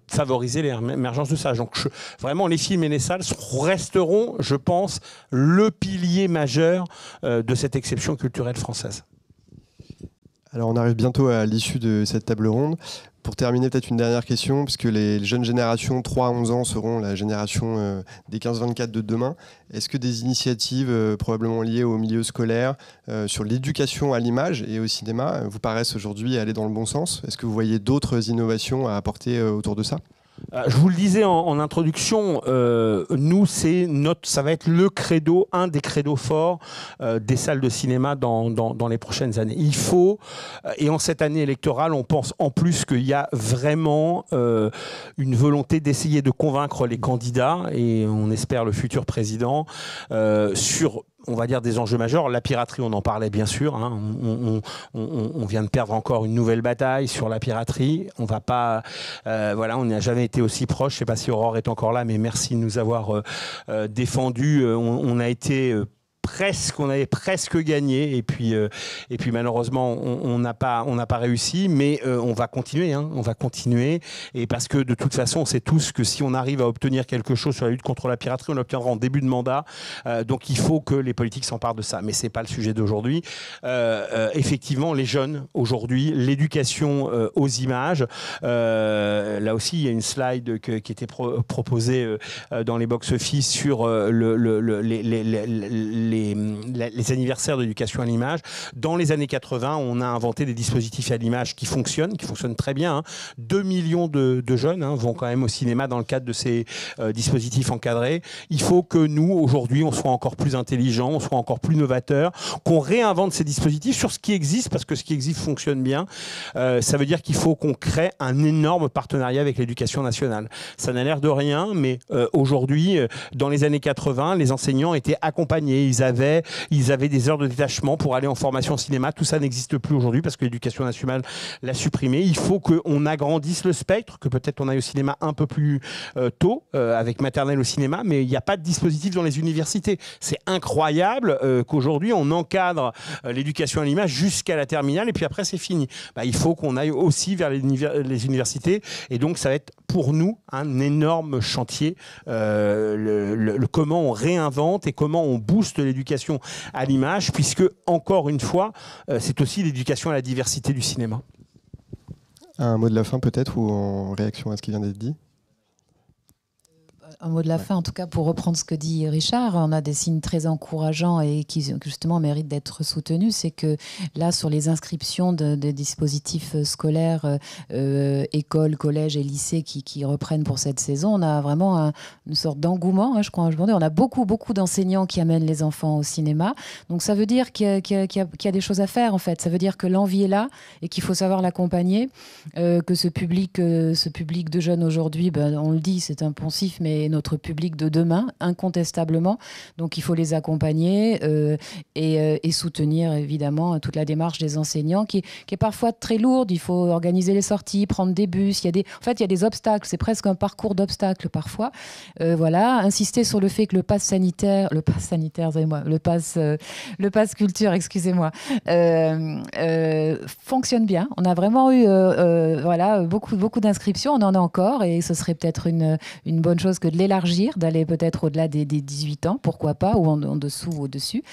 favoriser l'émergence de ça. Donc, vraiment, les films et les salles resteront, je pense, le pilier majeur euh, de cette exception culturelle française. Alors on arrive bientôt à l'issue de cette table ronde pour terminer, peut-être une dernière question, puisque les jeunes générations 3 à 11 ans seront la génération euh, des 15-24 de demain. Est-ce que des initiatives euh, probablement liées au milieu scolaire euh, sur l'éducation à l'image et au cinéma vous paraissent aujourd'hui aller dans le bon sens Est-ce que vous voyez d'autres innovations à apporter autour de ça euh, je vous le disais en, introduction, euh, nous, c'est notre, ça va être le credo, un des credos forts euh, des salles de cinéma dans, les prochaines années. Il faut, et en cette année électorale, on pense en plus qu'il y a vraiment une volonté d'essayer de convaincre les candidats, et on espère le futur président, sur on va dire, des enjeux majeurs. La piraterie, on en parlait bien sûr. Hein. On, vient de perdre encore une nouvelle bataille sur la piraterie. On va pas, euh, voilà, on n'a jamais été aussi proche. Je ne sais pas si Aurore est encore là, mais merci de nous avoir défendus. Euh, défendu. Euh, on, a été presque, on avait presque gagné. Et puis, euh, et puis malheureusement, on n'a pas, on n'a pas réussi. Mais euh, on va continuer, hein, on va continuer. Et parce que de toute façon, on sait tous que si on arrive à obtenir quelque chose sur la lutte contre la piraterie, on l'obtiendra en début de mandat. Euh, donc il faut que les politiques s'emparent de ça. Mais c'est pas le sujet d'aujourd'hui. effectivement, les jeunes aujourd'hui, l'éducation aux images. là aussi, il y a une slide qui était proposée dans les box-office sur les, les, les Hum, les, anniversaires d'éducation à l'image. Dans les années 80, on a inventé des dispositifs à l'image qui fonctionnent, qui fonctionnent très bien. 2 hein. millions de, jeunes hein, vont quand même au cinéma dans le cadre de ces euh, dispositifs encadrés. Il faut que nous, aujourd'hui, on soit encore plus intelligents, on soit encore plus novateurs, qu'on réinvente ces dispositifs sur ce qui existe, parce que ce qui existe fonctionne bien. Euh, ça veut dire qu'il faut qu'on crée un énorme partenariat avec l'éducation nationale. Ça n'a l'air de rien, mais euh, aujourd'hui, dans les années 80, les enseignants étaient accompagnés. Ils ils avaient, ils avaient des heures de détachement pour aller en formation cinéma. Tout ça n'existe plus aujourd'hui parce que l'éducation nationale l'a supprimé. Il faut qu'on agrandisse le spectre, que peut-être on aille au cinéma un peu plus euh, tôt, euh, avec maternelle au cinéma, mais il n'y a pas de dispositif dans les universités. C'est incroyable euh, qu'aujourd'hui on encadre l'éducation à l'image jusqu'à la terminale et puis après c'est fini. Bah, il faut qu'on aille aussi vers les, universités et donc ça va être pour nous un énorme chantier, comment on réinvente et comment on booste les éducation à l'image, puisque, encore une fois, euh, c'est aussi l'éducation à la diversité du cinéma. Un mot de la fin peut-être, ou en réaction à ce qui vient d'être dit un mot de la fin, en tout cas, pour reprendre ce que dit Richard, on a des signes très encourageants et qui justement méritent d'être soutenus. C'est que là, sur les inscriptions des dispositifs scolaires, euh, écoles, collèges et lycées qui, reprennent pour cette saison, on a vraiment une sorte d'engouement, hein, je crois. Je on a beaucoup, beaucoup d'enseignants qui amènent les enfants au cinéma. Donc ça veut dire qu'il y, a des choses à faire, en fait. Ça veut dire que l'envie est là et qu'il faut savoir l'accompagner. Euh, que ce public, euh, ce public de jeunes aujourd'hui, ben, on le dit, c'est impensif, mais notre public de demain, incontestablement. Donc il faut les accompagner euh, euh, et, soutenir évidemment toute la démarche des enseignants qui, est parfois très lourde. Il faut organiser les sorties, prendre des bus. Il y a des, en fait, il y a des obstacles. C'est presque un parcours d'obstacles parfois. Euh, voilà, insister sur le fait que le pass sanitaire, le pass sanitaire, moi le pass, le pass culture, excusez-moi, fonctionne bien. On a vraiment eu voilà beaucoup beaucoup d'inscriptions. On en a encore et ce serait peut-être une, une bonne chose que de l'élargir, d'aller peut-être au-delà des, 18 ans, pourquoi pas, ou en, dessous ou au-dessus.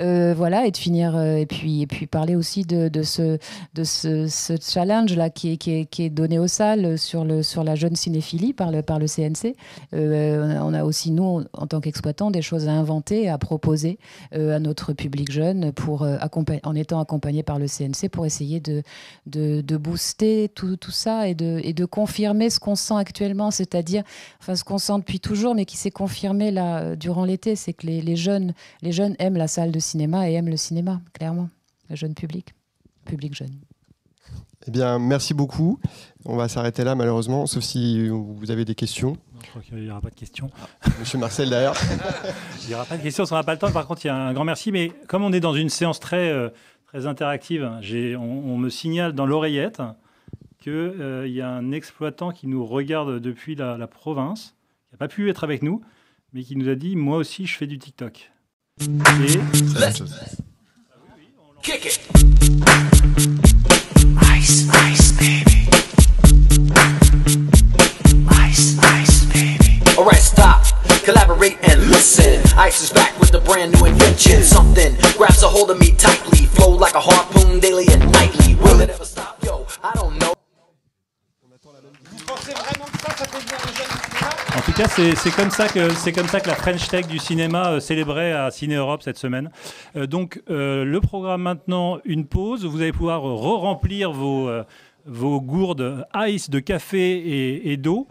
Euh, voilà, et de finir, euh, et puis, et puis parler aussi de, de ce, de ce, challenge-là qui est, qui, est, qui est donné aux salles sur, le, sur la jeune cinéphilie par le, par le CNC. Euh, on a aussi, nous, en tant qu'exploitants, des choses à inventer, à proposer à notre public jeune pour, en étant accompagné par le CNC pour essayer de, de, de booster tout, tout ça et de, et de confirmer ce qu'on sent actuellement, c'est-à-dire enfin, ce qu'on sent depuis toujours, mais qui s'est confirmé là durant l'été, c'est que les, jeunes, les jeunes aiment la salle de cinéma et aiment le cinéma, clairement. Le jeune public, public jeune. Eh bien, merci beaucoup. On va s'arrêter là, malheureusement, sauf si vous avez des questions. je crois qu'il n'y aura pas de questions. Ah, monsieur Marcel, d'ailleurs. il n'y aura pas de questions, on n'aura pas le temps. Par contre, il y a un grand merci. Mais comme on est dans une séance très, euh, très interactive, on, on, me signale dans l'oreillette qu'il euh, y a un exploitant qui nous regarde depuis la province qui n'a pas pu être avec nous, mais qui nous a dit Moi aussi, je fais du TikTok. Et. Kick it. Ice, ice, baby. Ice, ice, baby. Alright, stop. Collaborate and listen. Ice is back with a brand new invention. Something grabs a hold of me tightly. Flow like a harpoon daily and nightly. Will it ever stop? Yo, I don't know. En tout cas, c'est comme, ça que, comme la French Tech du cinéma euh, célébrait à Ciné Europe cette semaine. Euh, donc, euh, le programme maintenant, une pause. Vous allez pouvoir re-remplir vos, gourdes ice de café et, d'eau.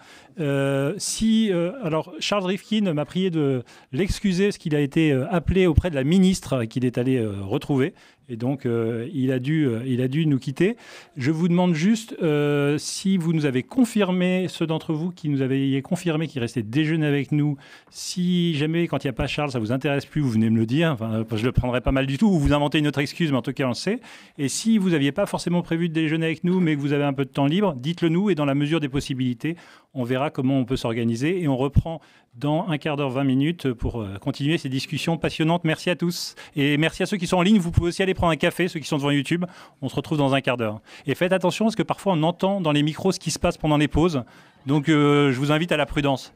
si, alors Charles Rifkin m'a prié de l'excuser, ce qu'il a été appelé auprès de la ministre qu'il est allé retrouver. Et donc, euh, il, a dû, euh, il a dû nous quitter. Je vous demande juste euh, si vous nous avez confirmé, ceux d'entre vous qui nous avaient confirmé qu'il restait déjeuner avec nous, si jamais, quand il n'y a pas Charles, ça vous intéresse plus, vous venez me le dire. je le prendrai pas mal du tout. Ou vous inventez une autre excuse, mais en tout cas, on le sait. Et si vous n'aviez pas forcément prévu de déjeuner avec nous, mais que vous avez un peu de temps libre, dites-le nous. Et dans la mesure des possibilités, on verra comment on peut s'organiser. Et on reprend dans un quart d'heure, 20 minutes pour euh, continuer ces discussions passionnantes. Merci à tous. Et merci à ceux qui sont en ligne. Vous pouvez aussi aller prendre un café, ceux qui sont devant YouTube. On se retrouve dans un quart d'heure. Et faites attention parce que parfois on entend dans les micros ce qui se passe pendant les pauses. Donc euh, je vous invite à la prudence.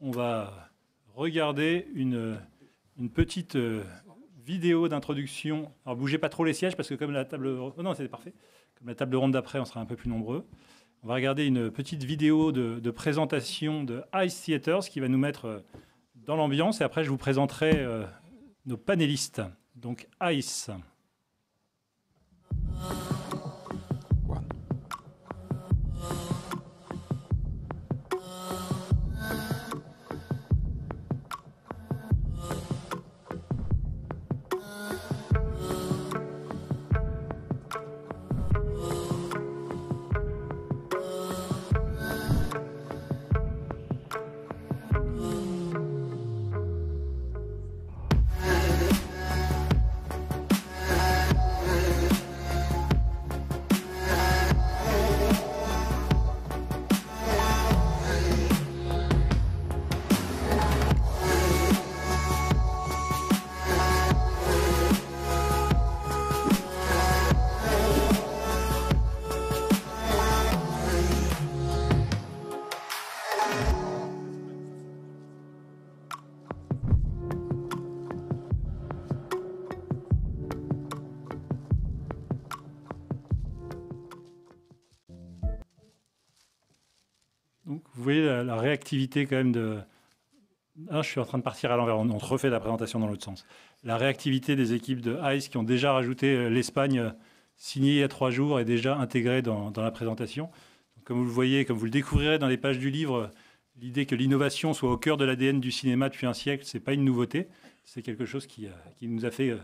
on va regarder une, petite euh, vidéo d'introduction. Alors bougez pas trop les sièges parce que comme la table oh non c'est parfait. Comme la table ronde d'après, on sera un peu plus nombreux. On va regarder une petite vidéo de, présentation de Ice Theaters qui va nous mettre euh, dans l'ambiance et après je vous présenterai euh, nos panélistes. Donc Ice. réactivité quand même de... Hein, je suis en train de partir à l'envers, on, refait la présentation dans l'autre sens. La réactivité des équipes de ICE qui ont déjà rajouté euh, l'Espagne euh, signée il y a trois jours et déjà intégrée dans, la présentation. comme vous le voyez, comme vous le découvrirez dans les pages du livre, euh, l'idée que l'innovation soit au cœur de l'ADN du cinéma depuis un siècle, ce n'est pas une nouveauté, c'est quelque chose qui, nous a fait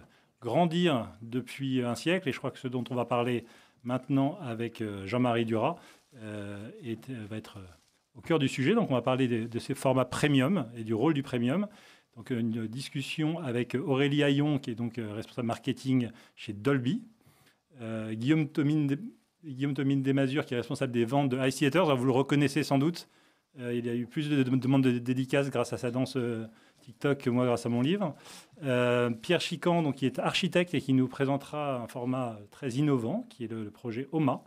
grandir depuis un siècle. Et je crois que ce dont on va parler maintenant avec Jean-Marie Dura va être au cœur du sujet. Donc, on va parler de, ces formats premium et du rôle du premium. Donc, euh, une discussion avec Aurélie Haillon, qui est donc euh, responsable marketing chez Dolby. Euh, Guillaume Tomine, Guillaume Desmazures, qui est responsable des ventes de Ice Vous le reconnaissez sans doute. il y a eu plus de demandes de dédicaces grâce à sa danse TikTok que moi grâce à mon livre. Pierre Chican, donc, qui est architecte et qui nous présentera un format très innovant, qui est le projet OMA,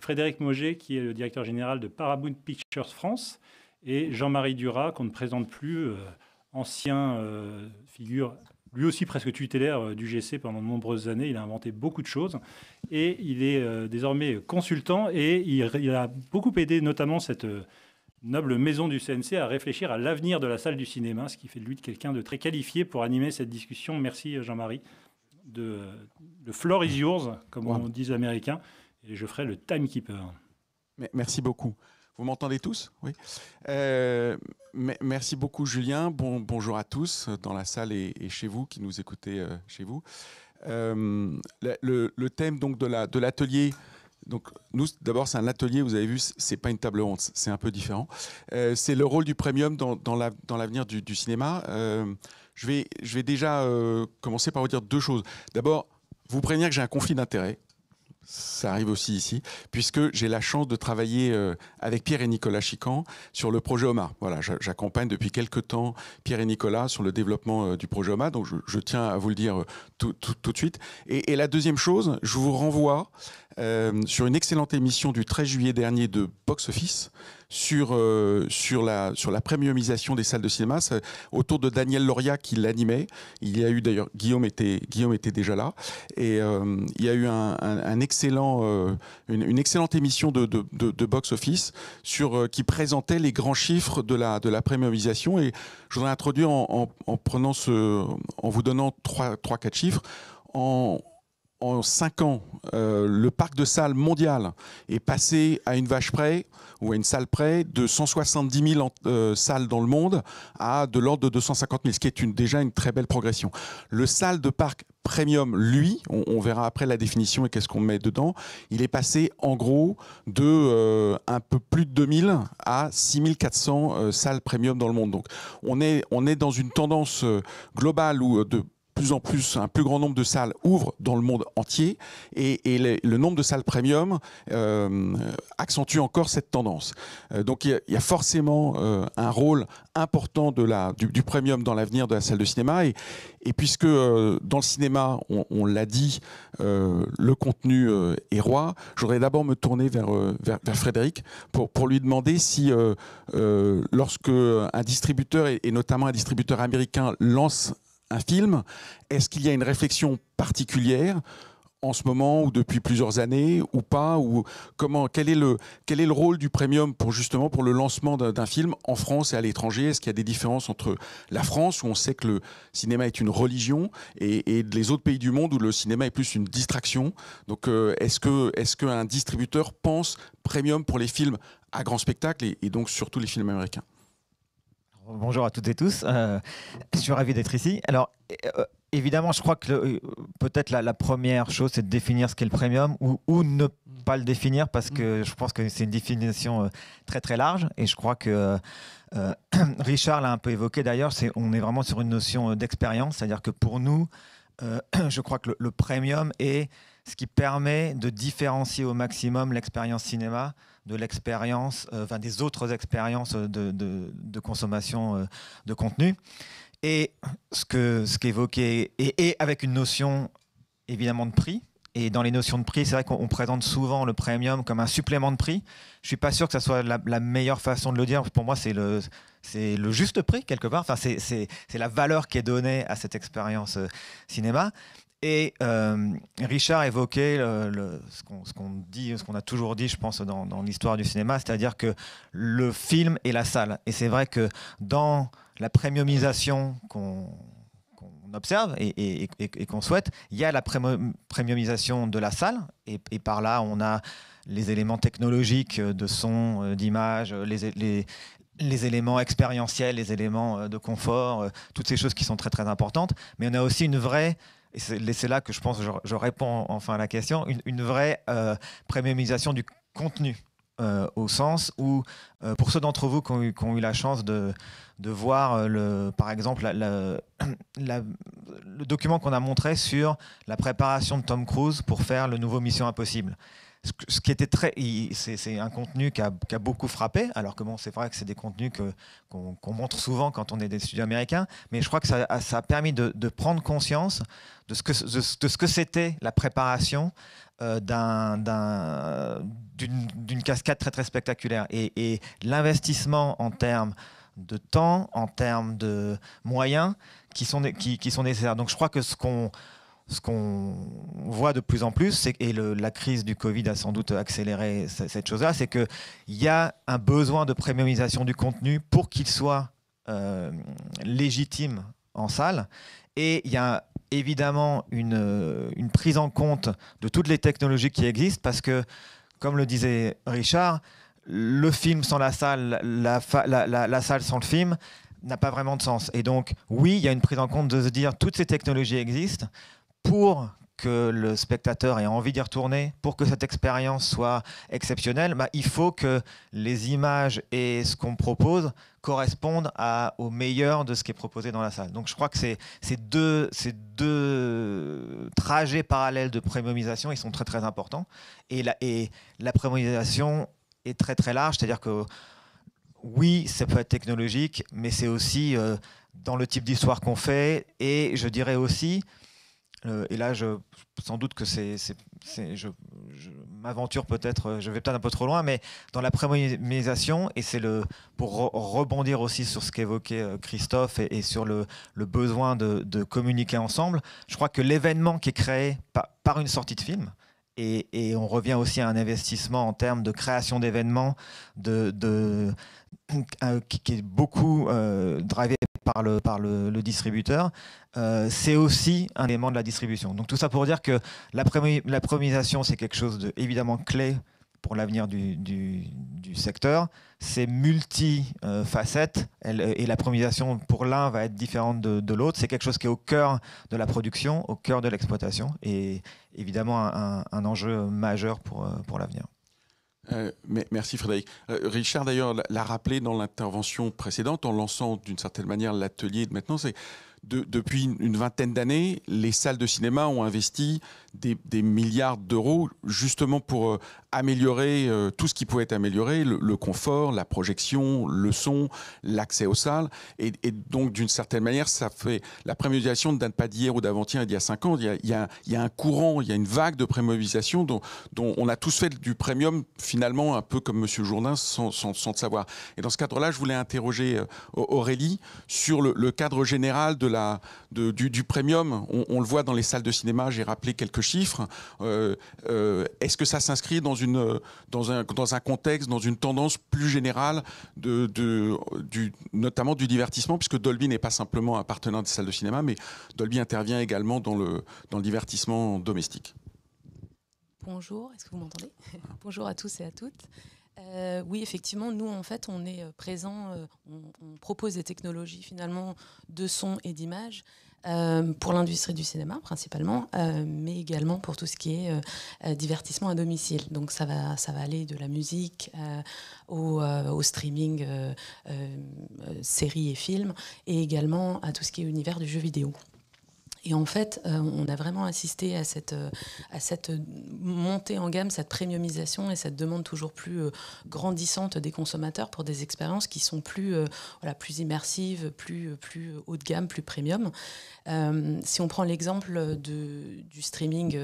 Frédéric Moget, qui est le directeur général de Paramount Pictures France, et Jean-Marie Dura, qu'on ne présente plus, euh, ancien euh, figure, lui aussi presque tutélaire euh, du GC pendant de nombreuses années. Il a inventé beaucoup de choses et il est désormais consultant et il, a beaucoup aidé notamment cette noble maison du CNC à réfléchir à l'avenir de la salle du cinéma, ce qui fait de lui quelqu'un de très qualifié pour animer cette discussion. Merci Jean-Marie. De, floor is yours, comme on dit les Américains et je ferai le timekeeper. Merci beaucoup. Vous m'entendez tous Oui. Euh, merci beaucoup Julien. bonjour à tous euh, dans la salle et, chez vous qui nous écoutez euh, chez vous. le, thème donc de l'atelier. donc nous, d'abord, c'est un atelier. Vous avez vu, c'est pas une table ronde, c'est un peu différent. c'est le rôle du premium dans, l'avenir du, cinéma. je vais, déjà commencer par vous dire deux choses. D'abord, vous prévenir que j'ai un conflit d'intérêts ça arrive aussi ici, puisque j'ai la chance de travailler euh, avec Pierre et Nicolas Chican sur le projet Omar. Voilà, j'accompagne depuis quelques temps Pierre et Nicolas sur le développement euh, du projet Omar. donc je, tiens à vous le dire euh, tout, de suite. Et, la deuxième chose, je vous renvoie sur une excellente émission du 13 juillet dernier de Box Office sur, euh, sur, la, sur la premiumisation des salles de cinéma, autour de Daniel Loria qui l'animait. Il y a eu d'ailleurs, Guillaume était, Guillaume était déjà là, et euh, il y a eu un, un, excellent, euh, une, excellente émission de, de, box-office sur qui présentait les grands chiffres de la, de la premiumisation. Et je voudrais introduire en, en, en prenant ce, en vous donnant trois, trois, quatre chiffres. En, en cinq ans, euh, le parc de salles mondial est passé à une vache près ou à une salle près de 170 000 euh, salles dans le monde à de l'ordre de 250 000, ce qui est déjà une très belle progression. Le salle de parc premium, lui, on, verra après la définition et qu'est-ce qu'on met dedans, il est passé en gros de euh, un peu plus de 2000 à 6400 salles premium dans le monde. Donc on est, on est dans une tendance globale ou de plus en plus, un plus grand nombre de salles ouvrent dans le monde entier et, le, nombre de salles premium euh, accentue encore cette tendance. Euh, donc il y, a forcément euh, un rôle important de la, du, premium dans l'avenir de la salle de cinéma et, puisque dans le cinéma, on, l'a dit, le contenu est roi, j'aurais d'abord me tourner vers, vers, Frédéric pour, pour lui demander si lorsque un distributeur et, et notamment un distributeur américain lance un film Est-ce qu'il y a une réflexion particulière en ce moment ou depuis plusieurs années ou pas ou comment quel est le quel est le rôle du premium pour justement pour le lancement d'un film en France et à l'étranger est-ce qu'il y a des différences entre la France où on sait que le cinéma est une religion et, les autres pays du monde où le cinéma est plus une distraction donc euh, est-ce que est qu'un distributeur pense premium pour les films à grand spectacle et donc surtout les films américains Bonjour à toutes et tous. Euh, je suis ravi d'être ici. Alors, euh, évidemment, je crois que euh, peut-être la, première chose, c'est de définir ce qu'est le premium ou, ne pas le définir parce que mm. je pense que c'est une définition très très large et je crois que Richard l'a un peu évoqué d'ailleurs, c'est on est vraiment sur une notion d'expérience, c'est-à-dire que pour nous, je crois que le, premium est ce qui permet de différencier au maximum l'expérience cinéma de l'expérience, euh, enfin des autres expériences de, de, consommation euh, de contenu. Et ce que ce et, et, avec une notion évidemment de prix. Et dans les notions de prix, c'est vrai qu'on présente souvent le premium comme un supplément de prix. Je suis pas sûr que ça soit la, meilleure façon de le dire. Pour moi, c'est le c'est le juste prix quelque part. Enfin, c'est la valeur qui est donnée à cette expérience euh, cinéma. Et euh, Richard évoquait euh, le, ce qu'on dit, ce qu'on a toujours dit, je pense, dans, l'histoire du cinéma, c'est-à-dire que le film et la salle. Et c'est vrai que dans la premiumisation qu'on observe et, qu'on souhaite, il y a la premiumisation de la salle, et, par là, on a les éléments technologiques euh, de son, d'image, les, les, les éléments expérientiels, les éléments de confort, toutes ces choses qui sont très très importantes, mais on a aussi une vraie et c'est là que je pense, je, réponds enfin à la question, une, vraie euh, du contenu. Euh, au sens où, euh, pour ceux d'entre vous qui ont, eu, la chance de, voir, euh, le, par exemple, le document qu'on a montré sur la préparation de Tom Cruise pour faire le nouveau Mission Impossible, ce qui était très, c'est un contenu qui a, beaucoup frappé. Alors que c'est vrai que c'est des contenus qu'on montre souvent quand on est des studios américains, mais je crois que ça, a permis de, prendre conscience de ce que c'était la préparation euh, d'une cascade très très spectaculaire et, l'investissement en termes de temps, en termes de moyens qui sont qui sont nécessaires. Donc je crois que ce qu'on ce qu'on voit de plus en plus, et la crise du Covid a sans doute accéléré cette chose-là, c'est qu'il y a un besoin de premiumisation du contenu pour qu'il soit euh, légitime en salle. Et il y a évidemment une, prise en compte de toutes les technologies qui existent, parce que, comme le disait Richard, le film sans la salle, la, salle sans le film n'a pas vraiment de sens. Et donc, oui, il y a une prise en compte de se dire toutes ces technologies existent pour que le spectateur ait envie d'y retourner, pour que cette expérience soit exceptionnelle, bah, il faut que les images et ce qu'on propose correspondent au meilleur de ce qui est proposé dans la salle. Donc je crois que ces, deux, trajets parallèles de prémonisation, ils sont très très importants. Et la, et la prémonisation est très très large, c'est-à-dire que oui, ça peut être technologique, mais c'est aussi euh, dans le type d'histoire qu'on fait, et je dirais aussi euh, et là, je, sans doute que c'est, je, m'aventure peut-être, euh, je vais peut-être un peu trop loin, mais dans la prémonisation, et c'est le, pour rebondir aussi sur ce qu'évoquait euh, Christophe et, sur le, besoin de, communiquer ensemble, je crois que l'événement qui est créé par, une sortie de film, et, on revient aussi à un investissement en termes de création d'événements, de, qui, est beaucoup drivé par le, distributeur, euh, c'est aussi un élément de la distribution. Donc tout ça pour dire que la, promisation c'est quelque chose de clé pour l'avenir du, secteur. C'est multifacette et la promisation pour l'un va être différente de, l'autre. C'est quelque chose qui est au cœur de la production, au cœur de l'exploitation et évidemment un, enjeu majeur pour euh, l'avenir. Euh, merci Frédéric. Euh, Richard d'ailleurs l'a rappelé dans l'intervention précédente en lançant d'une certaine manière l'atelier de maintenant. C'est depuis une vingtaine d'années, les salles de cinéma ont investi des, milliards d'euros justement pour euh, améliorer euh, tout ce qui pouvait être amélioré, le, confort, la projection, le son, l'accès aux salles. Et, donc, d'une certaine manière, ça fait la prémobilisation ne date pas d'hier ou d'avant-hier, il y a cinq ans. Il y a, il, y a, un courant, il y a une vague de prémobilisation dont, dont, on a tous fait du premium, finalement, un peu comme M. Jourdain, sans, sans, le savoir. Et dans ce cadre-là, je voulais interroger euh, Aurélie sur le, cadre général de la, de, du, premium. on le voit dans les salles de cinéma, j'ai rappelé quelques chiffres. Euh, euh, est-ce que ça s'inscrit dans, euh, dans, un, dans un contexte, dans une tendance plus générale, de, du, notamment du divertissement, puisque Dolby n'est pas simplement un partenaire des salles de cinéma, mais Dolby intervient également dans le, dans le divertissement domestique Bonjour, est-ce que vous m'entendez Bonjour à tous et à toutes. oui, effectivement, nous, en fait, on est présent, on, on, propose des technologies finalement de son et d'image euh, pour l'industrie du cinéma principalement, euh, mais également pour tout ce qui est euh, divertissement à domicile. Donc ça va, ça va aller de la musique au, au, streaming, séries et films, et également à tout ce qui est univers du jeu vidéo. Et en fait, euh, on a vraiment assisté à cette, euh, à cette montée en gamme, cette premiumisation et cette demande toujours plus euh, grandissante des consommateurs pour des expériences qui sont plus, voilà, plus immersives, plus, plus haut de gamme, plus premium. si on prend l'exemple du streaming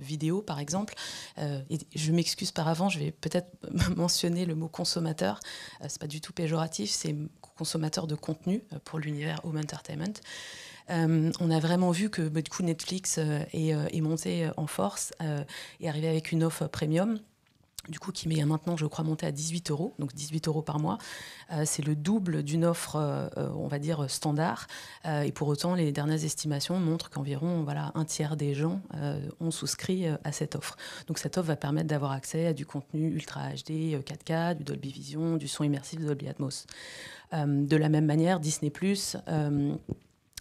vidéo, par exemple, et je m'excuse par avant, je vais peut-être mentionner le mot consommateur. c'est pas du tout péjoratif, c'est consommateur de contenu pour l'univers home entertainment. Euh, on a vraiment vu que bah, du coup, Netflix euh, euh, est, monté en force et arrivé avec une offre premium du coup, qui est maintenant, je crois, monté à 18 euros, donc 18 euros par mois. c'est le double d'une offre, on va dire, standard. et pour autant, les dernières estimations montrent qu'environ voilà, un tiers des gens ont souscrit à cette offre. Donc cette offre va permettre d'avoir accès à du contenu ultra HD, 4K, du Dolby Vision, du son immersif, du Dolby Atmos. de la même manière, Disney ⁇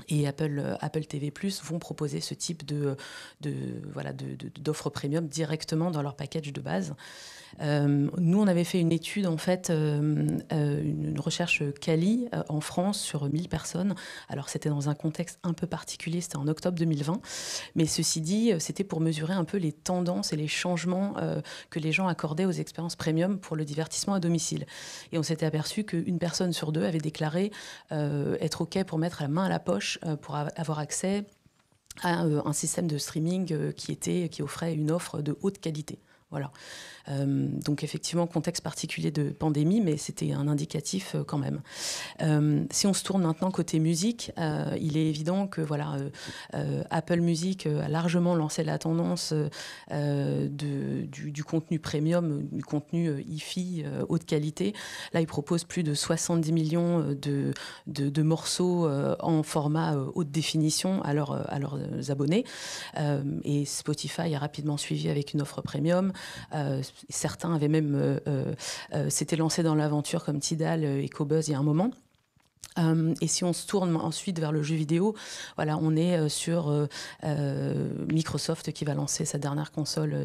et Apple, euh, Apple TV vont proposer ce type de, d'offres premium directement dans leur package de base. Euh, nous, on avait fait une étude, en fait, euh, euh, une recherche Cali en France sur 1000 personnes. Alors, c'était dans un contexte un peu particulier, c'était en octobre 2020. Mais ceci dit, c'était pour mesurer un peu les tendances et les changements que les gens accordaient aux expériences premium pour le divertissement à domicile. Et on s'était aperçu qu'une personne sur deux avait déclaré être OK pour mettre la main à la poche pour avoir accès à un système de streaming qui, était, qui offrait une offre de haute qualité. Voilà. Euh, donc effectivement, contexte particulier de pandémie, mais c'était un indicatif euh, quand même. Euh, si on se tourne maintenant côté musique, il est évident que voilà, Apple Music a largement lancé la tendance de, du, contenu premium, du contenu hi-fi haute qualité. Là, il propose plus de 70 millions de, de, morceaux en format haute définition à, à leurs abonnés. et Spotify a rapidement suivi avec une offre premium certains avaient même euh, euh, euh, s'étaient lancés dans l'aventure comme Tidal et Cobuzz il y a un moment. Euh, et si on se tourne ensuite vers le jeu vidéo, voilà, on est euh, sur euh, Microsoft qui va lancer sa dernière console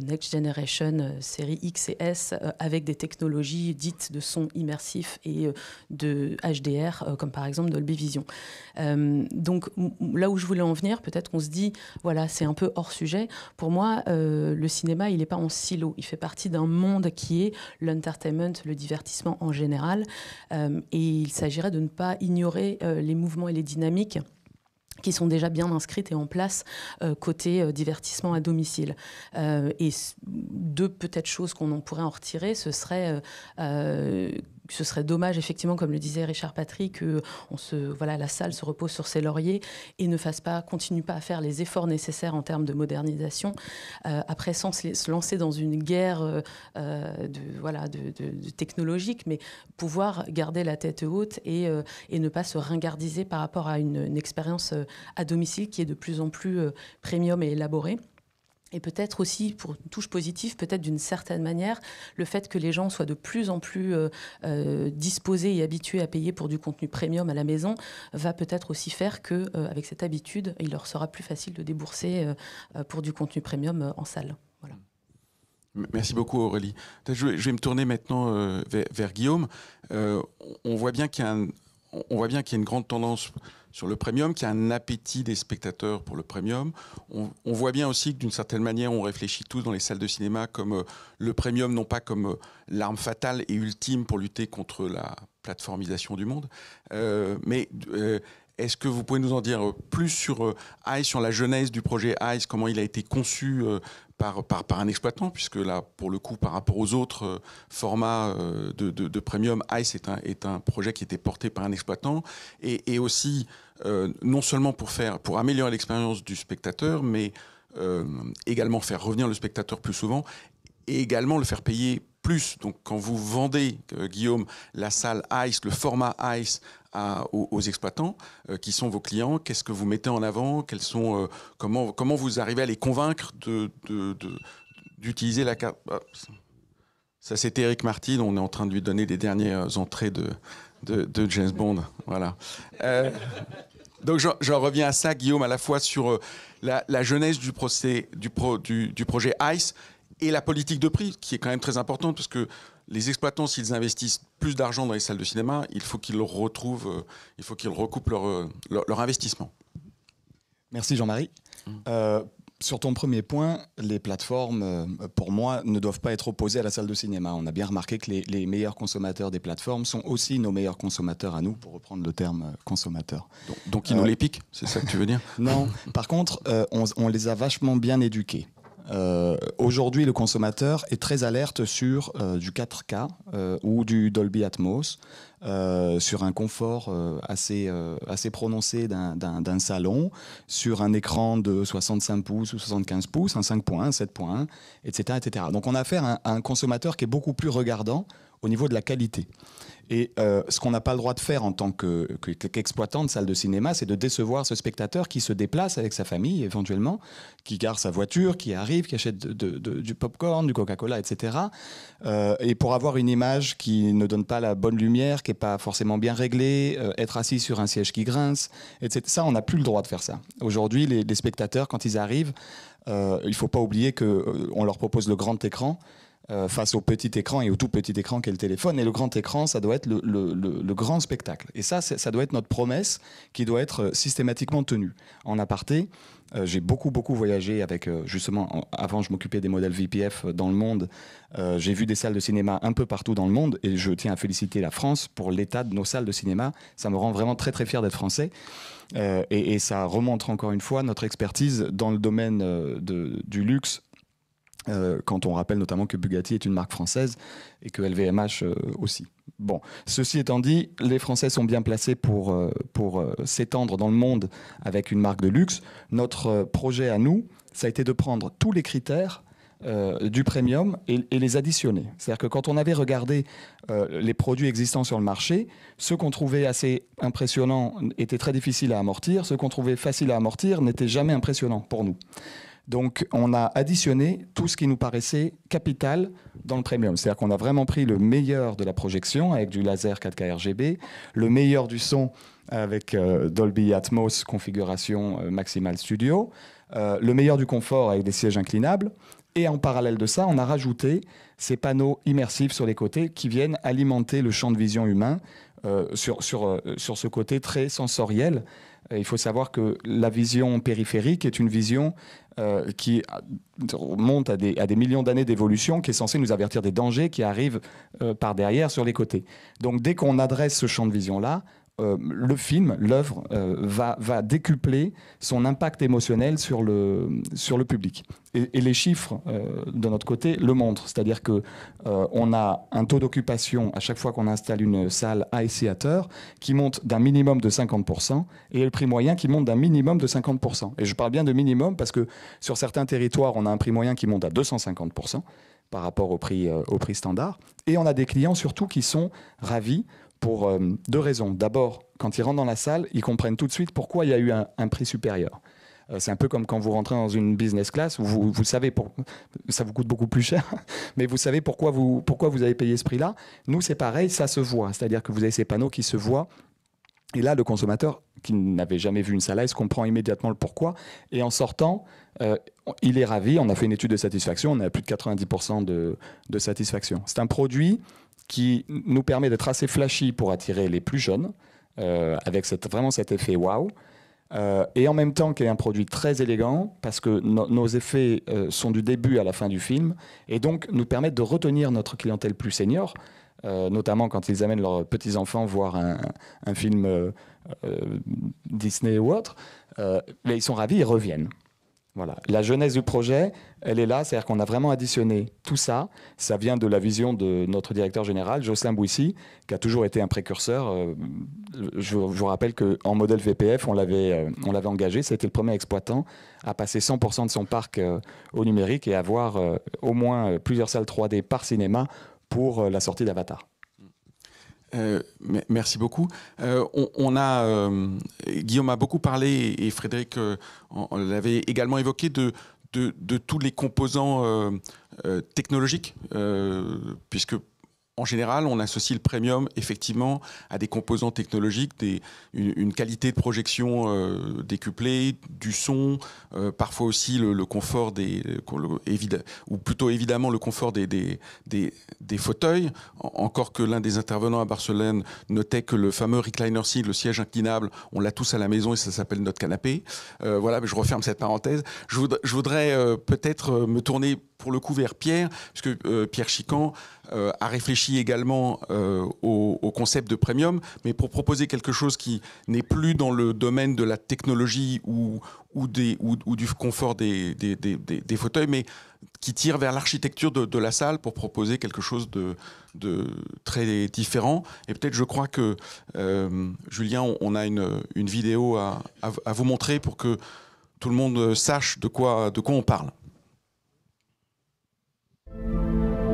Next Generation série X et S avec des technologies dites de son immersif et de HDR, comme par exemple Dolby Vision. donc là où je voulais en venir, peut-être qu'on se dit, voilà, c'est un peu hors sujet. Pour moi, le cinéma, il n'est pas en silo. Il fait partie d'un monde qui est l'entertainment, le divertissement en général. et il s'agirait de ne pas ignorer euh, les mouvements et les dynamiques qui sont déjà bien inscrites et en place euh, côté euh, divertissement à domicile. et deux peut-être choses qu'on en pourrait en retirer, ce serait ce serait dommage, effectivement, comme le disait Richard Patrick, que on se, voilà, la salle se repose sur ses lauriers et ne fasse pas, continue pas à faire les efforts nécessaires en termes de modernisation, euh, après sans se lancer dans une guerre euh, euh, de, voilà, de, technologique, mais pouvoir garder la tête haute et, ne pas se ringardiser par rapport à une expérience à domicile qui est de plus en plus premium et élaborée. Et peut-être aussi, pour une touche positive, peut-être d'une certaine manière, le fait que les gens soient de plus en plus euh, euh, disposés et habitués à payer pour du contenu premium à la maison va peut-être aussi faire que, euh, avec cette habitude, il leur sera plus facile de débourser pour du contenu premium en salle. Voilà. Merci beaucoup Aurélie. Je vais me tourner maintenant vers, Guillaume. on voit bien on voit bien qu'il y a une grande tendance sur le premium, qu'il a un appétit des spectateurs pour le premium. On, voit bien aussi que d'une certaine manière, on réfléchit tous dans les salles de cinéma comme euh, le premium, non pas comme euh, l'arme fatale et ultime pour lutter contre la plateformisation du monde, euh, mais est-ce que vous pouvez nous en dire plus sur ICE, sur la genèse du projet ICE, comment il a été conçu par, un exploitant, puisque là, pour le coup, par rapport aux autres euh, formats euh, de, premium, ICE est un, est un projet qui était porté par un exploitant, et, aussi, euh, non seulement pour, faire, pour améliorer l'expérience du spectateur, mais également faire revenir le spectateur plus souvent, et également le faire payer plus, donc quand vous vendez, euh, Guillaume, la salle ICE, le format ICE aux, exploitants, euh, qui sont vos clients, qu'est-ce que vous mettez en avant, quels sont, euh, comment, comment vous arrivez à les convaincre d'utiliser de, de, la carte ah, Ça, c'était Eric Martin, on est en train de lui donner des dernières entrées de, de, James Bond. Voilà. donc j'en reviens à ça, Guillaume, à la fois sur la, la, jeunesse du, procès, du, pro, du, du projet ICE et la politique de prix, qui est quand même très importante, parce que les exploitants, s'ils investissent plus d'argent dans les salles de cinéma, il faut qu'ils retrouvent, euh, il faut qu'ils recoupent leur, euh, investissement. Merci Jean-Marie. Mm. Euh, sur ton premier point, les plateformes, pour moi, ne doivent pas être opposées à la salle de cinéma. On a bien remarqué que les, meilleurs consommateurs des plateformes sont aussi nos meilleurs consommateurs à nous, pour reprendre le terme consommateur. Donc, ils nous les piquent, c'est ça que tu veux dire Non, par contre, on, on les a vachement bien éduqués. Euh, aujourd'hui, le consommateur est très alerte sur euh, du 4K euh, ou du Dolby Atmos, sur un confort assez, assez prononcé d'un salon, sur un écran de 65 pouces ou 75 pouces, un 5.1, 7.1, etc., etc. Donc on a affaire à un consommateur qui est beaucoup plus regardant au niveau de la qualité. Et euh, ce qu'on n'a pas le droit de faire en tant qu'exploitant de salle de cinéma, c'est de décevoir ce spectateur qui se déplace avec sa famille, éventuellement, qui garde sa voiture, qui arrive, qui achète du popcorn, du Coca-Cola, etc. Euh, et pour avoir une image qui ne donne pas la bonne lumière, qui n'est pas forcément bien réglée, euh, être assis sur un siège qui grince, etc. Ça, on n'a plus le droit de faire ça. Aujourd'hui, les, spectateurs, quand ils arrivent, il ne faut pas oublier qu'on leur propose le grand écran. Euh, face au petit écran et au tout petit écran qu'est le téléphone. Et le grand écran, ça doit être le, grand spectacle. Et ça, ça doit être notre promesse qui doit être euh, systématiquement tenue. En aparté, euh, j'ai beaucoup, beaucoup voyagé avec, justement, avant, je m'occupais des modèles VPF dans le monde. j'ai vu des salles de cinéma un peu partout dans le monde et je tiens à féliciter la France pour l'état de nos salles de cinéma. Ça me rend vraiment très, très fier d'être français. Et, ça remontre encore une fois notre expertise dans le domaine du luxe euh, quand on rappelle notamment que Bugatti est une marque française et que LVMH euh, aussi. Bon, ceci étant dit, les Français sont bien placés pour, euh, pour s'étendre dans le monde avec une marque de luxe. Notre projet à nous, ça a été de prendre tous les critères du premium et, et les additionner. C'est-à-dire que quand on avait regardé les produits existants sur le marché, ceux qu'on trouvait assez impressionnants étaient très difficiles à amortir, ceux qu'on trouvait faciles à amortir n'étaient jamais impressionnants pour nous. Donc on a additionné tout ce qui nous paraissait capital dans le premium. C'est-à-dire qu'on a vraiment pris le meilleur de la projection avec du laser 4K RGB, le meilleur du son avec euh, Dolby Atmos configuration euh, Maximal studio, euh, le meilleur du confort avec des sièges inclinables. Et en parallèle de ça, on a rajouté ces panneaux immersifs sur les côtés qui viennent alimenter le champ de vision humain sur, sur, sur ce côté très sensoriel. Il faut savoir que la vision périphérique est une vision euh, qui monte à des, millions d'années d'évolution, qui est censé nous avertir des dangers qui arrivent euh, par derrière sur les côtés. Donc dès qu'on adresse ce champ de vision-là, euh, le film, l'œuvre, euh, va, va, décupler son impact émotionnel sur le, sur le public. Et, les chiffres, euh, de notre côté, le montrent. C'est-à-dire qu'on on a un taux d'occupation à chaque fois qu'on installe une salle à qui monte d'un minimum de 50% et le prix moyen qui monte d'un minimum de 50%. Et je parle bien de minimum parce que sur certains territoires, on a un prix moyen qui monte à 250% par rapport au prix, au prix standard. Et on a des clients surtout qui sont ravis pour euh, deux raisons. D'abord, quand ils rentrent dans la salle, ils comprennent tout de suite pourquoi il y a eu un, prix supérieur. Euh, c'est un peu comme quand vous rentrez dans une business class, où vous, savez, ça vous coûte beaucoup plus cher, mais vous savez pourquoi vous, pourquoi vous avez payé ce prix-là. Nous, c'est pareil, ça se voit. C'est-à-dire que vous avez ces panneaux qui se voient. Et là, le consommateur qui n'avait jamais vu une salle se comprend immédiatement le pourquoi. Et en sortant, euh, il est ravi. On a fait une étude de satisfaction. On a plus de 90% de, de satisfaction. C'est un produit qui nous permet d'être assez flashy pour attirer les plus jeunes, euh, avec vraiment cet effet wow. Euh, et en même temps qui est un produit très élégant, parce que nos effets euh, sont du début à la fin du film, et donc nous permettent de retenir notre clientèle plus senior, notamment quand ils amènent leurs petits-enfants voir un, un film Disney ou autre. mais ils sont ravis, ils reviennent. Voilà. La jeunesse du projet, elle est là, c'est-à-dire qu'on a vraiment additionné tout ça. Ça vient de la vision de notre directeur général, Jocelyn Bouissy, qui a toujours été un précurseur. Euh, je vous rappelle qu'en modèle VPF, on l'avait, euh, on l'avait engagé. C'était le premier exploitant à passer 100% de son parc euh, au numérique et avoir au moins plusieurs salles 3D par cinéma pour la sortie d'Avatar. Euh, merci beaucoup. Euh, on, a, euh, Guillaume a beaucoup parlé et Frédéric l'avait également évoqué de, de, de, tous les composants technologiques, puisque en général, on associe le premium effectivement à des composants technologiques, une, qualité de projection euh, décuplée, du son, euh, parfois aussi le, confort des, ou plutôt évidemment le confort des, des, fauteuils. Encore que l'un des intervenants à Barcelone notait que le fameux recliner seat, le siège inclinable, on l'a tous à la maison et ça s'appelle notre canapé. Euh, voilà, je referme cette parenthèse. je voudrais peut-être me tourner pour le couvert Pierre, puisque euh, Pierre Chican euh, a réfléchi également euh, au, concept de premium, mais pour proposer quelque chose qui n'est plus dans le domaine de la technologie ou, du confort des, fauteuils, mais qui tire vers l'architecture de, la salle pour proposer quelque chose de, très différent. Et peut-être je crois que, Julien, on, a une, vidéo à, à vous montrer pour que tout le monde sache de quoi, de quoi on parle. Thank you.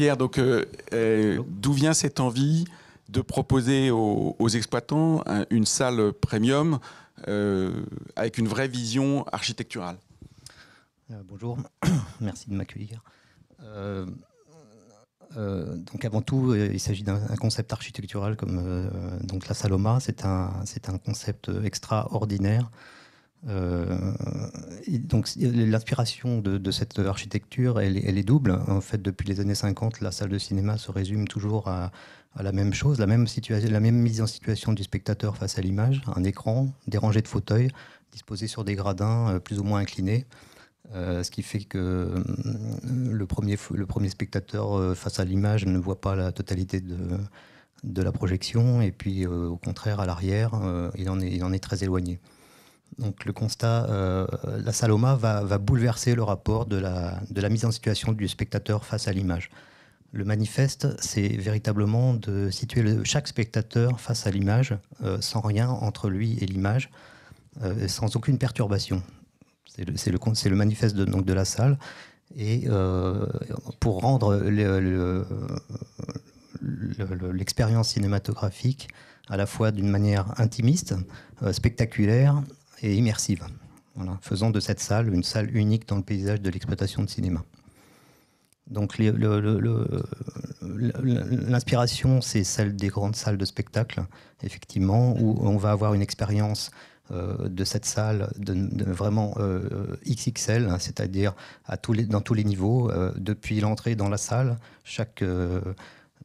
Pierre, donc euh, euh, d'où vient cette envie de proposer aux, exploitants une salle premium euh, avec une vraie vision architecturale Bonjour, merci de m'accueillir. donc avant tout, il s'agit d'un concept architectural comme donc la Saloma. C'est un, un, concept extraordinaire euh, donc l'inspiration de, cette architecture, elle, est double. En fait, depuis les années 50, la salle de cinéma se résume toujours à, la même chose, la même, la même mise en situation du spectateur face à l'image, un écran, des rangées de fauteuils disposés sur des gradins euh, plus ou moins inclinés. Euh, ce qui fait que le, premier, le premier spectateur face à l'image ne voit pas la totalité de, de la projection, et puis au contraire, à l'arrière, il, il en est très éloigné. Donc le constat, euh, la Saloma va, va, bouleverser le rapport de la, mise en situation du spectateur face à l'image. Le manifeste, c'est véritablement de situer chaque spectateur face à l'image, euh, sans rien entre lui et l'image, euh, sans aucune perturbation. C'est le, manifeste de, donc, de la salle. Et pour rendre l'expérience cinématographique à la fois d'une manière intimiste, spectaculaire et immersive, voilà, faisant de cette salle une salle unique dans le paysage de l'exploitation de cinéma. Donc l'inspiration, c'est celle des grandes salles de spectacle, effectivement, où on va avoir une expérience euh, de cette salle vraiment euh, XXL, hein, c'est-à-dire dans tous les niveaux, euh, depuis l'entrée dans la salle, chaque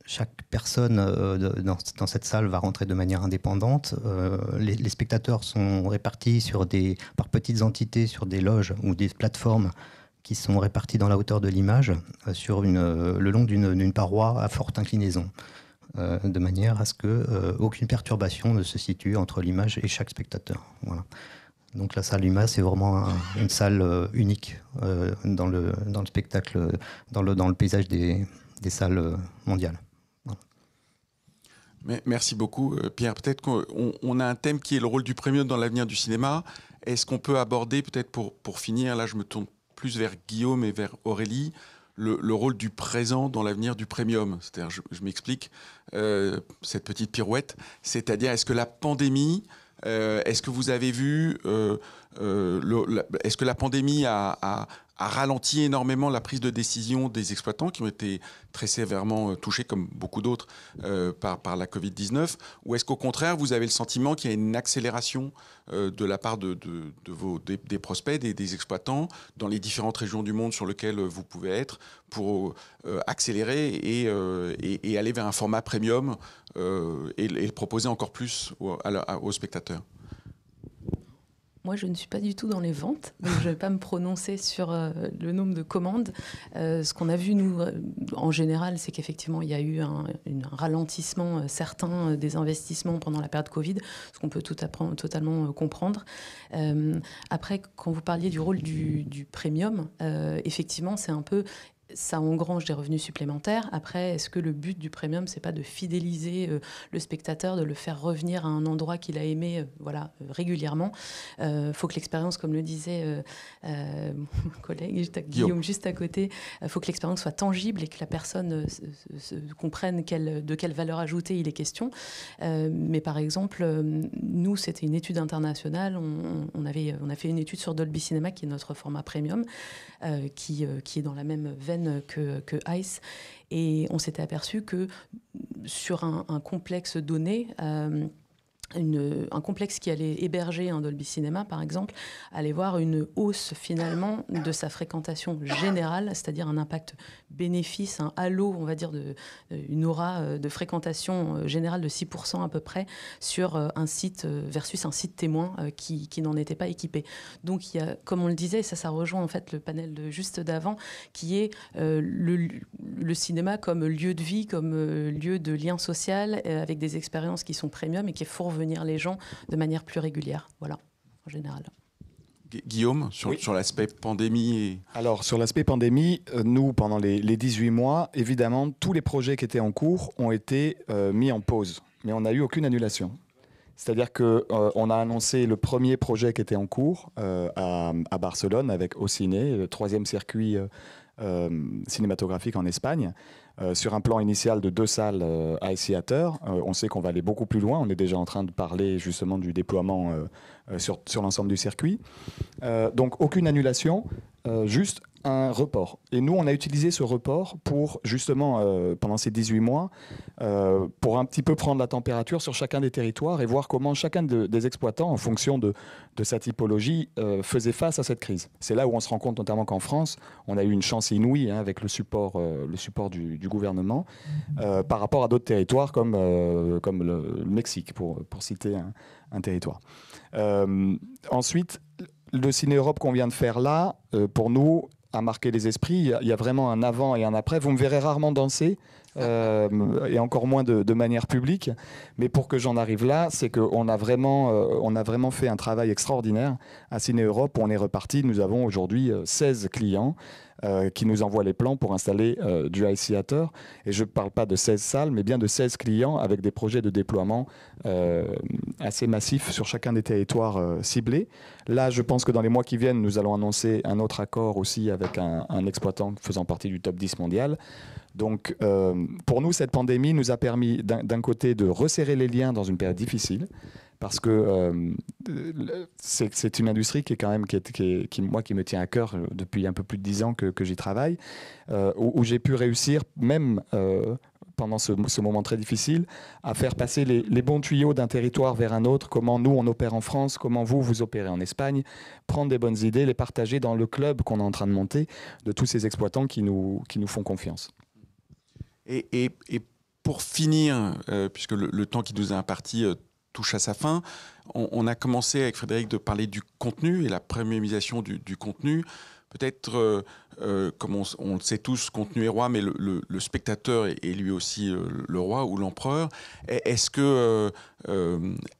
chaque personne euh, dans, cette salle va rentrer de manière indépendante. Euh, les, spectateurs sont répartis sur des, par petites entités sur des loges ou des plateformes qui sont réparties dans la hauteur de l'image euh, sur une, le long d'une paroi à forte inclinaison, de manière à ce que aucune perturbation ne se situe entre l'image et chaque spectateur. Donc la salle Luma, c'est vraiment une salle unique dans le, spectacle, dans le, dans le paysage des salles mondiales. Merci beaucoup, euh, Pierre. Peut-être qu'on a un thème qui est le rôle du premium dans l'avenir du cinéma. Est-ce qu'on peut aborder, peut-être pour, pour finir, là je me tourne plus vers Guillaume et vers Aurélie, le, rôle du présent dans l'avenir du premium C'est-à-dire, je, m'explique, euh, cette petite pirouette, c'est-à-dire est-ce que la pandémie, euh, est-ce que vous avez vu, est-ce que la pandémie a a ralenti énormément la prise de décision des exploitants qui ont été très sévèrement euh, touchés, comme beaucoup d'autres, euh, par, la Covid-19 Ou est-ce qu'au contraire, vous avez le sentiment qu'il y a une accélération euh, de la part de, vos, des, prospects, des, exploitants, dans les différentes régions du monde sur lesquelles vous pouvez être, pour accélérer et, aller vers un format premium et, le proposer encore plus aux spectateurs moi, je ne suis pas du tout dans les ventes, donc je ne vais pas me prononcer sur euh, le nombre de commandes. Euh, ce qu'on a vu, nous, euh, en général, c'est qu'effectivement, il y a eu un, ralentissement certain des investissements pendant la période Covid, ce qu'on peut tout totalement comprendre. après, quand vous parliez du rôle du premium, effectivement, c'est un peu ça engrange des revenus supplémentaires. Après, est-ce que le but du premium, c'est pas de fidéliser euh, le spectateur, de le faire revenir à un endroit qu'il a aimé, euh, voilà, euh, régulièrement Il faut que l'expérience, comme le disait mon collègue Guillaume juste à côté, il faut que l'expérience soit tangible et que la personne comprenne de quelle valeur ajoutée il est question. mais par exemple, nous, c'était une étude internationale. On, on, avait, on a fait une étude sur Dolby Cinema, qui est notre format premium, qui, qui est dans la même veine que, Ice. Et on s'était aperçu que sur un complexe donné, euh, un complexe qui allait héberger un Dolby Cinema, par exemple, allait voir une hausse finalement de sa fréquentation générale, c'est-à-dire un impact bénéfice, un halo, on va dire, de, euh, une aura euh, de fréquentation euh, générale de 6% à peu près sur un site versus un site témoin qui, n'en était pas équipé. Donc, il y a, comme on le disait, ça, ça rejoint en fait le panel de juste d'avant, qui est le, cinéma comme lieu de vie, comme lieu de lien social, avec des expériences qui sont premium et qui est fort venir les gens de manière plus régulière. Voilà, en général. Guillaume, sur, l'aspect pandémie Alors, sur l'aspect pandémie, euh, nous, pendant les, 18 mois, évidemment, tous les projets qui étaient en cours ont été euh, mis en pause, mais on n'a eu aucune annulation. C'est-à-dire que euh, on a annoncé le premier projet qui était en cours à, Barcelone avec Ociné, le troisième circuit cinématographique en Espagne. Euh, sur un plan initial de deux salles à euh, Theater. Euh, on sait qu'on va aller beaucoup plus loin. On est déjà en train de parler justement du déploiement sur, sur l'ensemble du circuit. donc aucune annulation, euh, juste un report. Et nous, on a utilisé ce report pour, justement, euh, pendant ces 18 mois, euh, pour un petit peu prendre la température sur chacun des territoires et voir comment chacun des exploitants, en fonction de, sa typologie, faisait face à cette crise. C'est là où on se rend compte, notamment qu'en France, on a eu une chance inouïe hein, avec le support, le support du, gouvernement par rapport à d'autres territoires comme, le, Mexique, pour, citer un, un territoire. ensuite, le Ciné Europe qu'on vient de faire là, euh, pour nous, a marqué les esprits. Il y, a, vraiment un avant et un après. Vous me verrez rarement danser, ah. euh, et encore moins de, manière publique. Mais pour que j'en arrive là, c'est qu'on a, vraiment, euh, a vraiment fait un travail extraordinaire. À Ciné Europe, on est reparti. Nous avons aujourd'hui 16 clients euh, qui nous envoie les plans pour installer euh, du High Theater. Et je ne parle pas de 16 salles, mais bien de 16 clients avec des projets de déploiement euh, assez massifs sur chacun des territoires ciblés. Là, je pense que dans les mois qui viennent, nous allons annoncer un autre accord aussi avec un, un exploitant faisant partie du top 10 mondial. Donc, pour nous, cette pandémie nous a permis d'un côté de resserrer les liens dans une période difficile parce que euh, c'est une industrie qui est quand même, qui, est, qui, moi, qui me tient à cœur euh, depuis un peu plus de dix ans que, que j'y travaille, euh, où, j'ai pu réussir, même pendant ce, ce, moment très difficile, à faire passer les, bons tuyaux d'un territoire vers un autre, comment nous on opère en France, comment vous vous opérez en Espagne, prendre des bonnes idées, les partager dans le club qu'on est en train de monter de tous ces exploitants qui nous, qui nous font confiance. Et, et, et pour finir, puisque le, temps qui nous est imparti touche à sa fin. On, a commencé avec Frédéric de parler du contenu et la premiumisation du, contenu. Peut-être, euh, euh, comme on, le sait tous, contenu est roi, mais le, spectateur est, lui aussi euh, le roi ou l'empereur. Est-ce que,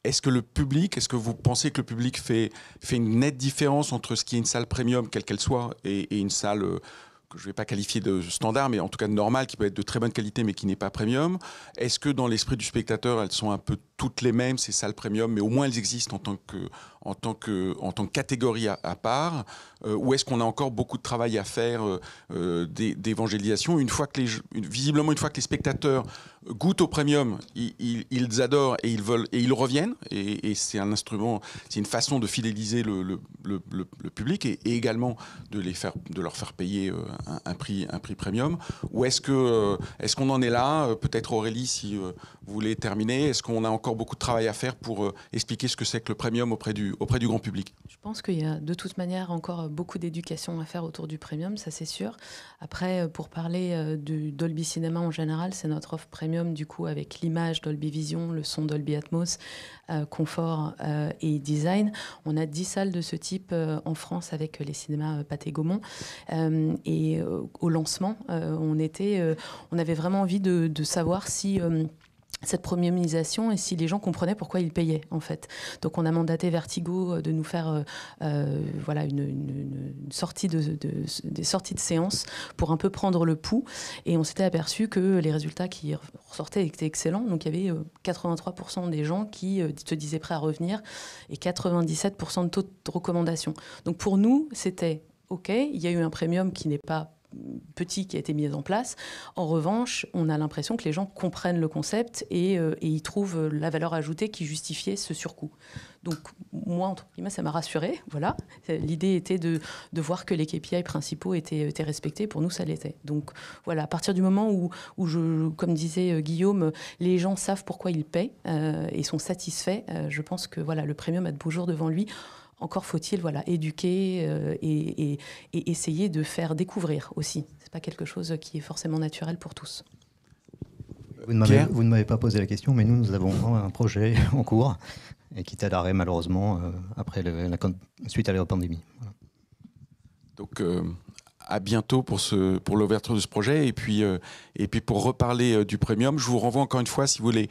est que le public, est-ce que vous pensez que le public fait, fait une nette différence entre ce qui est une salle premium, quelle qu'elle soit, et, et une salle je ne vais pas qualifier de standard, mais en tout cas de normal, qui peut être de très bonne qualité, mais qui n'est pas premium. Est-ce que dans l'esprit du spectateur, elles sont un peu toutes les mêmes C'est ça le premium, mais au moins elles existent en tant que, en tant que, en tant catégorie à, part. Euh, ou est-ce qu'on a encore beaucoup de travail à faire euh, euh, d'évangélisation Une fois que les, visiblement, une fois que les spectateurs goûtent au premium, ils, adorent et ils veulent et ils reviennent. Et, c'est un instrument, c'est une façon de fidéliser le, public et, également de les faire, de leur faire payer euh, un, prix, un prix premium. Ou est-ce que, euh, est-ce qu'on en est là euh, Peut-être Aurélie, si vous voulez terminer, est-ce qu'on a encore beaucoup de travail à faire pour expliquer ce que c'est que le premium auprès du, auprès du grand public Je pense qu'il y a de toute manière encore beaucoup d'éducation à faire autour du premium, ça c'est sûr. Après, pour parler du Dolby Cinema en général, c'est notre offre premium du coup avec l'image Dolby Vision, le son Dolby Atmos, euh, confort euh, et design. On a 10 salles de ce type euh, en France avec les cinémas Pathé Gaumont. et au lancement, on était, on avait vraiment envie de savoir si cette premiumisation et si les gens comprenaient pourquoi ils payaient en fait. Donc on a mandaté Vertigo euh, de nous faire euh, euh, voilà une, sortie de, des sorties de séance pour un peu prendre le pouls et on s'était aperçu que les résultats qui ressortaient étaient excellents. Donc il y avait 83% des gens qui se disaient prêts à revenir et 97% de taux de recommandation. Donc pour nous c'était ok, il y a eu un premium qui n'est pas petit qui a été mis en place. En revanche, on a l'impression que les gens comprennent le concept et, ils euh, trouvent euh, la valeur ajoutée qui justifiait ce surcoût. Donc moi, entre cas, ça m'a rassurée. Voilà, l'idée était de, voir que les KPI principaux étaient, respectés. Pour nous, ça l'était. Donc voilà, à partir du moment où, comme disait euh, Guillaume, les gens savent pourquoi ils paient et sont satisfaits, je pense que voilà, le premium a de beaux jours devant lui. Encore faut-il voilà, éduquer euh, et, essayer de faire découvrir aussi. Ce n'est pas quelque chose qui est forcément naturel pour tous. Vous ne m'avez pas posé la question, mais nous, nous avons un projet en cours et qui est à l'arrêt malheureusement euh, après la, suite à la pandémie. Donc euh, à bientôt pour, pour l'ouverture de ce projet et puis, et puis pour reparler du premium, je vous renvoie encore une fois si vous voulez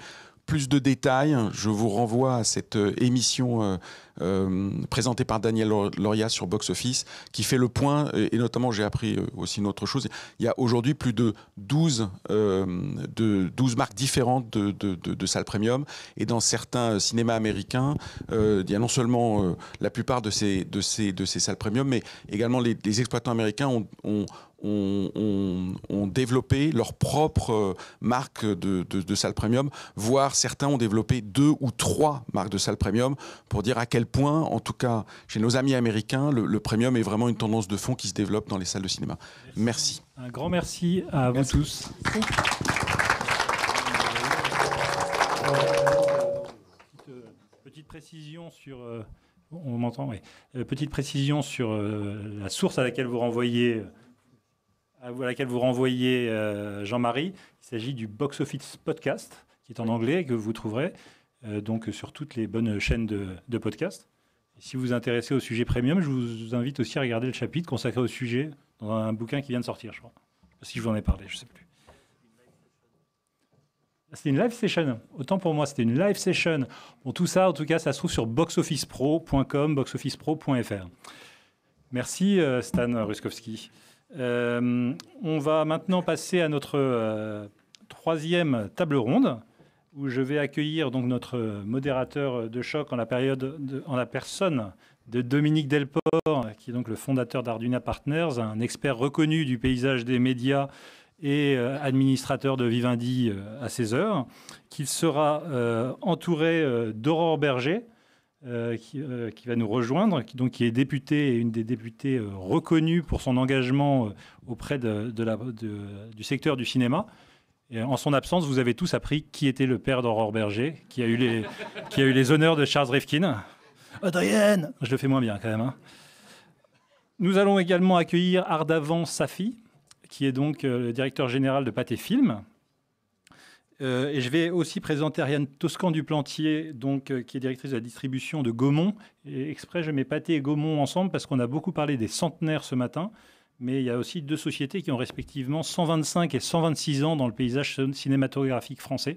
plus de détails, je vous renvoie à cette euh, émission euh, euh, présentée par Daniel Loria sur Box Office, qui fait le point, et, notamment j'ai appris aussi une autre chose, il y a aujourd'hui plus de 12, de marques différentes de, salles premium, et dans certains cinémas américains, il y a non seulement la plupart de ces, de, ces, de ces salles premium, mais également les, exploitants américains ont, ont, développé leur propre euh, marque de, salles salle premium, voire certains ont développé deux ou trois marques de salle premium pour dire à quel point, en tout cas chez nos amis américains, le, premium est vraiment une tendance de fond qui se développe dans les salles de cinéma. Merci. Un grand merci à vous tous. Euh, petite précision sur. Euh, on m'entend, oui. Petite précision sur la source à laquelle vous renvoyez à laquelle vous renvoyez euh, Jean-Marie. Il s'agit du Box Office Podcast, qui est en anglais et que vous trouverez euh, donc sur toutes les bonnes chaînes de, de podcasts. si vous vous intéressez au sujet premium, je vous invite aussi à regarder le chapitre consacré au sujet dans un bouquin qui vient de sortir, je crois. Si je vous en ai parlé, je ne sais plus. C'était une live session. Autant pour moi, c'était une live session. tout ça, en tout cas, ça se trouve sur boxofficepro.com, boxofficepro.fr. Merci, euh, Stan Ruskowski. Euh, on va maintenant passer à notre euh, troisième table ronde où je vais accueillir donc notre modérateur de choc en la, personne de Dominique Delport, qui est donc le fondateur d'Arduna Partners, un expert reconnu du paysage des médias et euh, administrateur de Vivendi à 16 heures, qu'il sera entouré d'Aurore Berger, euh, euh, qui, va nous rejoindre, qui, donc, qui est députée et une des députées euh, reconnues pour son engagement auprès de, la, du secteur du cinéma. Et en son absence, vous avez tous appris qui était le père d'Aurore Berger, qui a, eu les, qui a eu les honneurs de Charles Rifkin. Adrienne Je le fais moins bien quand même. Hein. Nous allons également accueillir Ardavan Safi, qui est donc le directeur général de Pathé Film, euh, et je vais aussi présenter Ariane Toscan du Plantier, donc, euh, qui est directrice de la distribution de Gaumont. Et exprès, je mets Pâté et Gaumont ensemble parce qu'on a beaucoup parlé des centenaires ce matin. Mais il y a aussi deux sociétés qui ont respectivement 125 et 126 ans dans le paysage cinématographique français.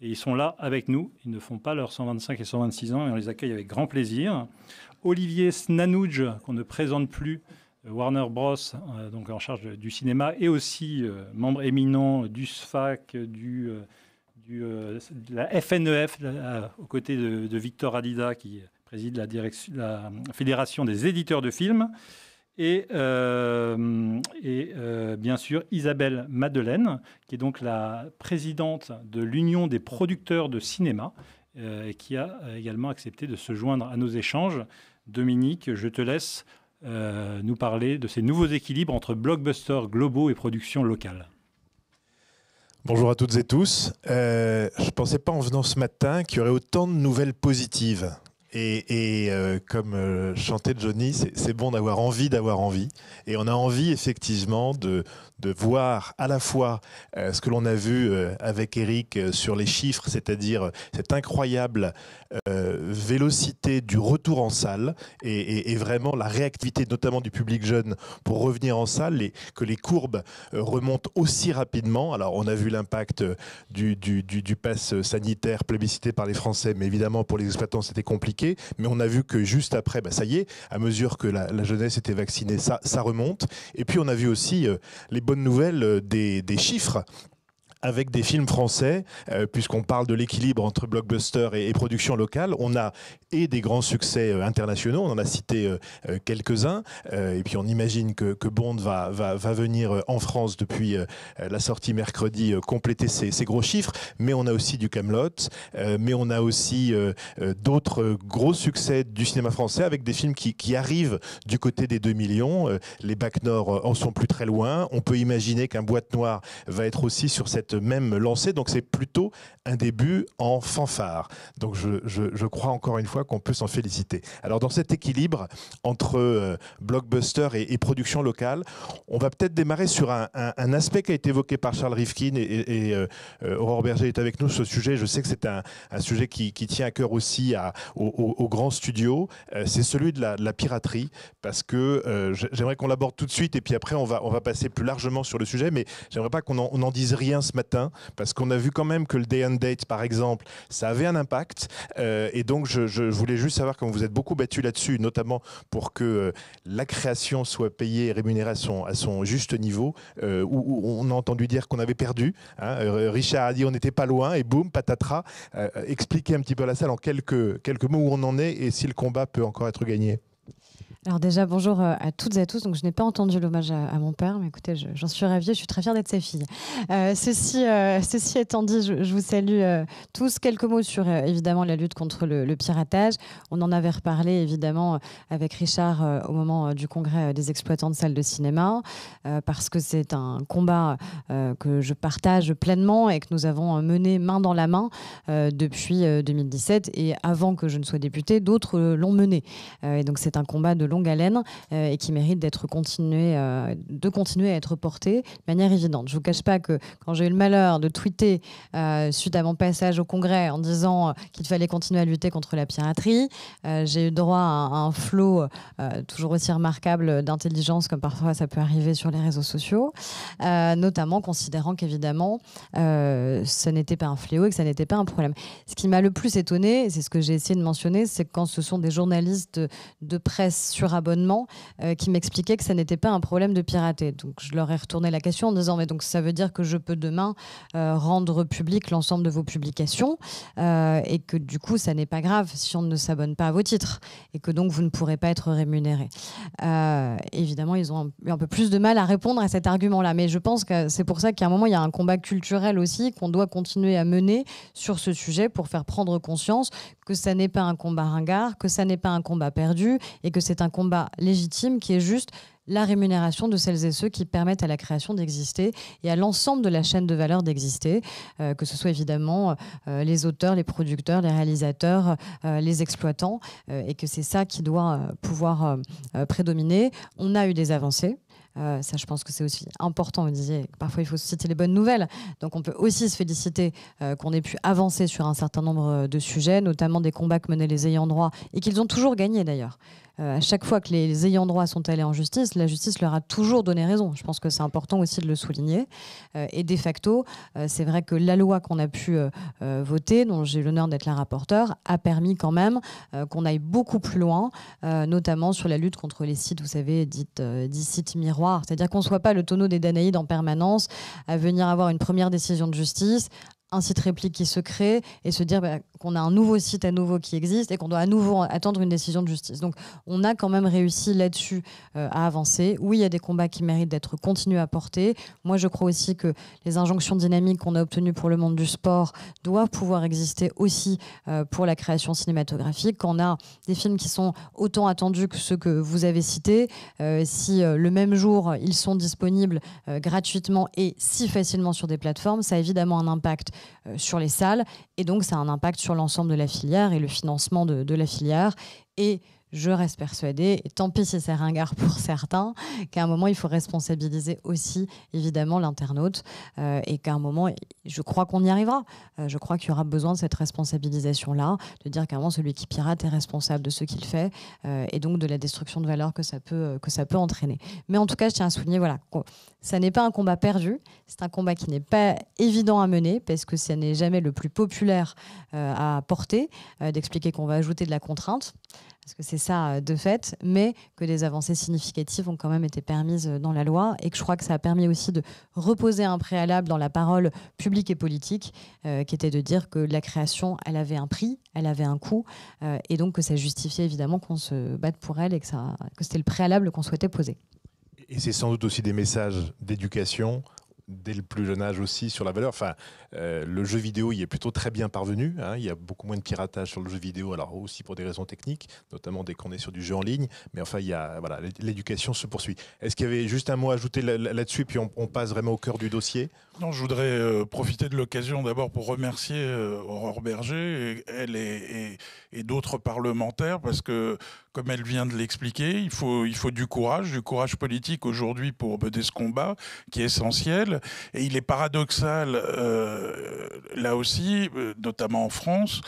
Et ils sont là avec nous. Ils ne font pas leurs 125 et 126 ans et on les accueille avec grand plaisir. Olivier Snanouj, qu'on ne présente plus, Warner Bros, euh, donc en charge du cinéma, et aussi euh, membre éminent du SFAC, du, euh, de la FNEF, e aux côtés de, Victor Adida, qui préside la, Fédération des éditeurs de films, et, bien sûr Isabelle Madeleine, qui est donc la présidente de l'Union des producteurs de cinéma, et qui a également accepté de se joindre à nos échanges. Dominique, je te laisse euh, nous parler de ces nouveaux équilibres entre blockbusters globaux et productions locales. Bonjour à toutes et tous. Euh, je ne pensais pas en venant ce matin qu'il y aurait autant de nouvelles positives et, euh, comme euh, chantait Johnny, c'est bon d'avoir envie d'avoir envie. Et on a envie effectivement de, de voir à la fois euh, ce que l'on a vu avec Eric sur les chiffres, c'est-à-dire cette incroyable vélocité du retour en salle et, vraiment la réactivité notamment du public jeune pour revenir en salle, et que les courbes remontent aussi rapidement. Alors on a vu l'impact du, du, du pass sanitaire plébiscité par les Français, mais évidemment pour les exploitants c'était compliqué mais on a vu que juste après, bah, ça y est, à mesure que la, jeunesse était vaccinée, ça, remonte. Et puis on a vu aussi euh, les bonnes nouvelles euh, des chiffres avec des films français, euh, puisqu'on parle de l'équilibre entre blockbuster et, production locale. On a et des grands succès euh, internationaux, on en a cité euh, quelques-uns, et puis on imagine que, Bond va, venir en France depuis la sortie mercredi compléter ces, gros chiffres, mais on a aussi du Camelot, mais on a aussi d'autres gros succès du cinéma français avec des films qui, qui arrivent du côté des 2 millions. les Bac Nord en sont plus très loin. On peut imaginer qu'un boîte noire va être aussi sur cette même lancer Donc c'est plutôt un début en fanfare. Donc je, je, crois encore une fois qu'on peut s'en féliciter. Alors dans cet équilibre entre euh, blockbuster et, production locale, on va peut-être démarrer sur un, aspect qui a été évoqué par Charles Rifkin et, euh, euh, Aurore Berger est avec nous sur ce sujet. Je sais que c'est un, sujet qui, tient à cœur aussi à, aux grands studios. c'est celui de la, piraterie parce que j'aimerais qu'on l'aborde tout de suite et puis après on va, on va passer plus largement sur le sujet, mais j'aimerais pas qu'on en, en dise rien ce matin parce qu'on a vu quand même que le day and date, par exemple, ça avait un impact. Euh, et donc, je, voulais juste savoir comment vous êtes beaucoup battu là-dessus, notamment pour que euh, la création soit payée et rémunérée à son, juste niveau, euh, où, on a entendu dire qu'on avait perdu. Hein. Richard a dit on n'était pas loin, et boum, patatras. expliquez un petit peu à la salle en quelques, quelques mots où on en est et si le combat peut encore être gagné. Alors déjà, bonjour euh, à toutes et à tous. Donc, je n'ai pas entendu l'hommage à, mon père, mais écoutez, j'en suis ravie, je suis très fière d'être sa fille. Euh, ceci, euh, ceci étant dit, je, vous salue tous. Quelques mots sur, évidemment, la lutte contre le, le, piratage. On en avait reparlé, évidemment, avec Richard au moment du congrès des exploitants de salles de cinéma, parce que c'est un combat que je partage pleinement et que nous avons mené main dans la main depuis 2017. Et avant que je ne sois députée, d'autres l'ont mené. et donc, c'est un combat de longue haleine euh, et qui mérite d'être continué, euh, de continuer à être porté de manière évidente. Je ne vous cache pas que quand j'ai eu le malheur de tweeter euh, suite à mon passage au Congrès en disant qu'il fallait continuer à lutter contre la piraterie, j'ai eu droit à un, à flot toujours aussi remarquable d'intelligence comme parfois ça peut arriver sur les réseaux sociaux, notamment considérant qu'évidemment ce n'était pas un fléau et que ça n'était pas un problème. Ce qui m'a le plus étonné, c'est ce que j'ai essayé de mentionner, c'est quand ce sont des journalistes de presse sur Abonnement euh, qui m'expliquait que ça n'était pas un problème de pirater. Donc je leur ai retourné la question en disant mais donc ça veut dire que je peux demain euh, rendre public l'ensemble de vos publications euh, et que du coup ça n'est pas grave si on ne s'abonne pas à vos titres et que donc vous ne pourrez pas être rémunéré. évidemment ils ont eu un, peu plus de mal à répondre à cet argument-là, mais je pense que c'est pour ça qu'à un moment il y a un combat culturel aussi qu'on doit continuer à mener sur ce sujet pour faire prendre conscience que ça n'est pas un combat ringard, que ça n'est pas un combat perdu et que c'est un combat légitime qui est juste la rémunération de celles et ceux qui permettent à la création d'exister et à l'ensemble de la chaîne de valeur d'exister, euh, que ce soit évidemment euh, les auteurs, les producteurs, les réalisateurs, euh, les exploitants, et que c'est ça qui doit pouvoir prédominer. On a eu des avancées. ça, je pense que c'est aussi important. Vous disiez, parfois, il faut citer les bonnes nouvelles. Donc, on peut aussi se féliciter qu'on ait pu avancer sur un certain nombre de sujets, notamment des combats que menaient les ayants droit et qu'ils ont toujours gagné d'ailleurs. Euh, à chaque fois que les, ayants droit sont allés en justice, la justice leur a toujours donné raison. Je pense que c'est important aussi de le souligner. Euh, et de facto, euh, c'est vrai que la loi qu'on a pu voter, dont j'ai l'honneur d'être la rapporteure, a permis quand même qu'on aille beaucoup plus loin, notamment sur la lutte contre les sites, vous savez, dites, dits sites miroirs. C'est-à-dire qu'on ne soit pas le tonneau des Danaïdes en permanence à venir avoir une première décision de justice, un site réplique qui se crée et se dire bah, qu'on a un nouveau site à nouveau qui existe et qu'on doit à nouveau attendre une décision de justice. Donc on a quand même réussi là-dessus euh, à avancer. Oui, il y a des combats qui méritent d'être continués à porter. Moi, je crois aussi que les injonctions dynamiques qu'on a obtenues pour le monde du sport doivent pouvoir exister aussi euh, pour la création cinématographique. Quand on a des films qui sont autant attendus que ceux que vous avez cités, euh, si le même jour ils sont disponibles gratuitement et si facilement sur des plateformes, ça a évidemment un impact euh, sur les salles. Et donc, ça a un impact sur l'ensemble de la filière et le financement de, la filière. Et je reste persuadé. et tant pis si c'est ringard pour certains, qu'à un moment, il faut responsabiliser aussi, évidemment, l'internaute, euh, et qu'à un moment, je crois qu'on y arrivera. Euh, je crois qu'il y aura besoin de cette responsabilisation-là, de dire qu'à un moment, celui qui pirate est responsable de ce qu'il fait, euh, et donc de la destruction de valeur que ça, peut, que ça peut entraîner. Mais en tout cas, je tiens à souligner, voilà, ça n'est pas un combat perdu, c'est un combat qui n'est pas évident à mener, parce que ça n'est jamais le plus populaire à porter, d'expliquer qu'on va ajouter de la contrainte parce que c'est ça euh, de fait, mais que des avancées significatives ont quand même été permises euh, dans la loi et que je crois que ça a permis aussi de reposer un préalable dans la parole publique et politique, euh, qui était de dire que la création, elle avait un prix, elle avait un coût, et donc que ça justifiait évidemment qu'on se batte pour elle et que, que c'était le préalable qu'on souhaitait poser. Et c'est sans doute aussi des messages d'éducation dès le plus jeune âge aussi sur la valeur. Enfin, euh, le jeu vidéo il est plutôt très bien parvenu. Hein. Il y a beaucoup moins de piratage sur le jeu vidéo, alors aussi pour des raisons techniques, notamment dès qu'on est sur du jeu en ligne. Mais enfin, il y voilà, l'éducation se poursuit. Est-ce qu'il y avait juste un mot à ajouter là-dessus, puis on, on passe vraiment au cœur du dossier non, je voudrais euh, profiter de l'occasion d'abord pour remercier euh, Aurore Berger, et, elle et, d'autres parlementaires, parce que, comme elle vient de l'expliquer, il faut, il faut du courage, du courage politique aujourd'hui pour mener ce combat qui est essentiel. Et il est paradoxal, euh, là aussi, notamment en France,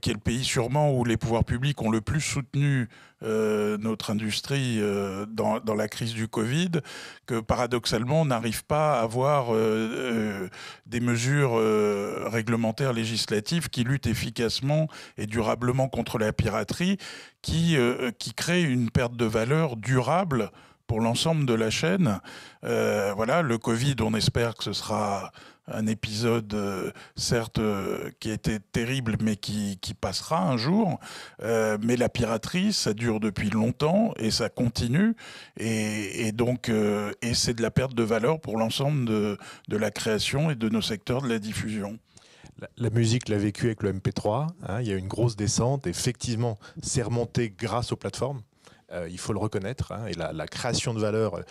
qui est le pays sûrement où les pouvoirs publics ont le plus soutenu euh, notre industrie euh, dans, la crise du Covid que paradoxalement, on n'arrive pas à avoir euh, des mesures réglementaires, législatives qui luttent efficacement et durablement contre la piraterie, qui, qui créent une perte de valeur durable pour l'ensemble de la chaîne. voilà, le Covid, on espère que ce sera un épisode, euh, certes, euh, qui qui était terrible, mais qui, qui passera un jour. Euh, mais la piraterie, ça dure depuis longtemps et ça continue. Et, donc, et c'est de la perte de valeur pour l'ensemble de, de, la création et de nos secteurs de la diffusion. La, musique l'a vécu avec le MP3. Hein, il y a une grosse descente. Effectivement, c'est remonté grâce aux plateformes. il faut le reconnaître. Hein, et la, la création de valeur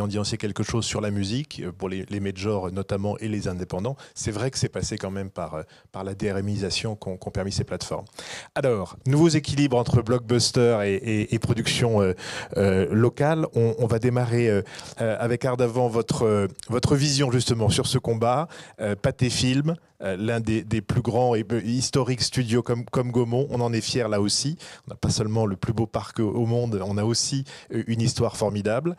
on dit on quelque chose sur la musique, euh, pour les, les majors notamment et les indépendants, c'est vrai que c'est passé quand même par, euh, par la DRMisation qu'ont permis ces plateformes. Alors, nouveaux équilibres entre blockbuster et, et, production euh, locale. On, va démarrer avec Ardavant votre, votre vision justement sur ce combat. Pathé Film, l'un des, plus grands et historiques studios comme, comme Gaumont, on en est fier là aussi. On n'a pas seulement le plus beau parc au monde, on a aussi une histoire formidable.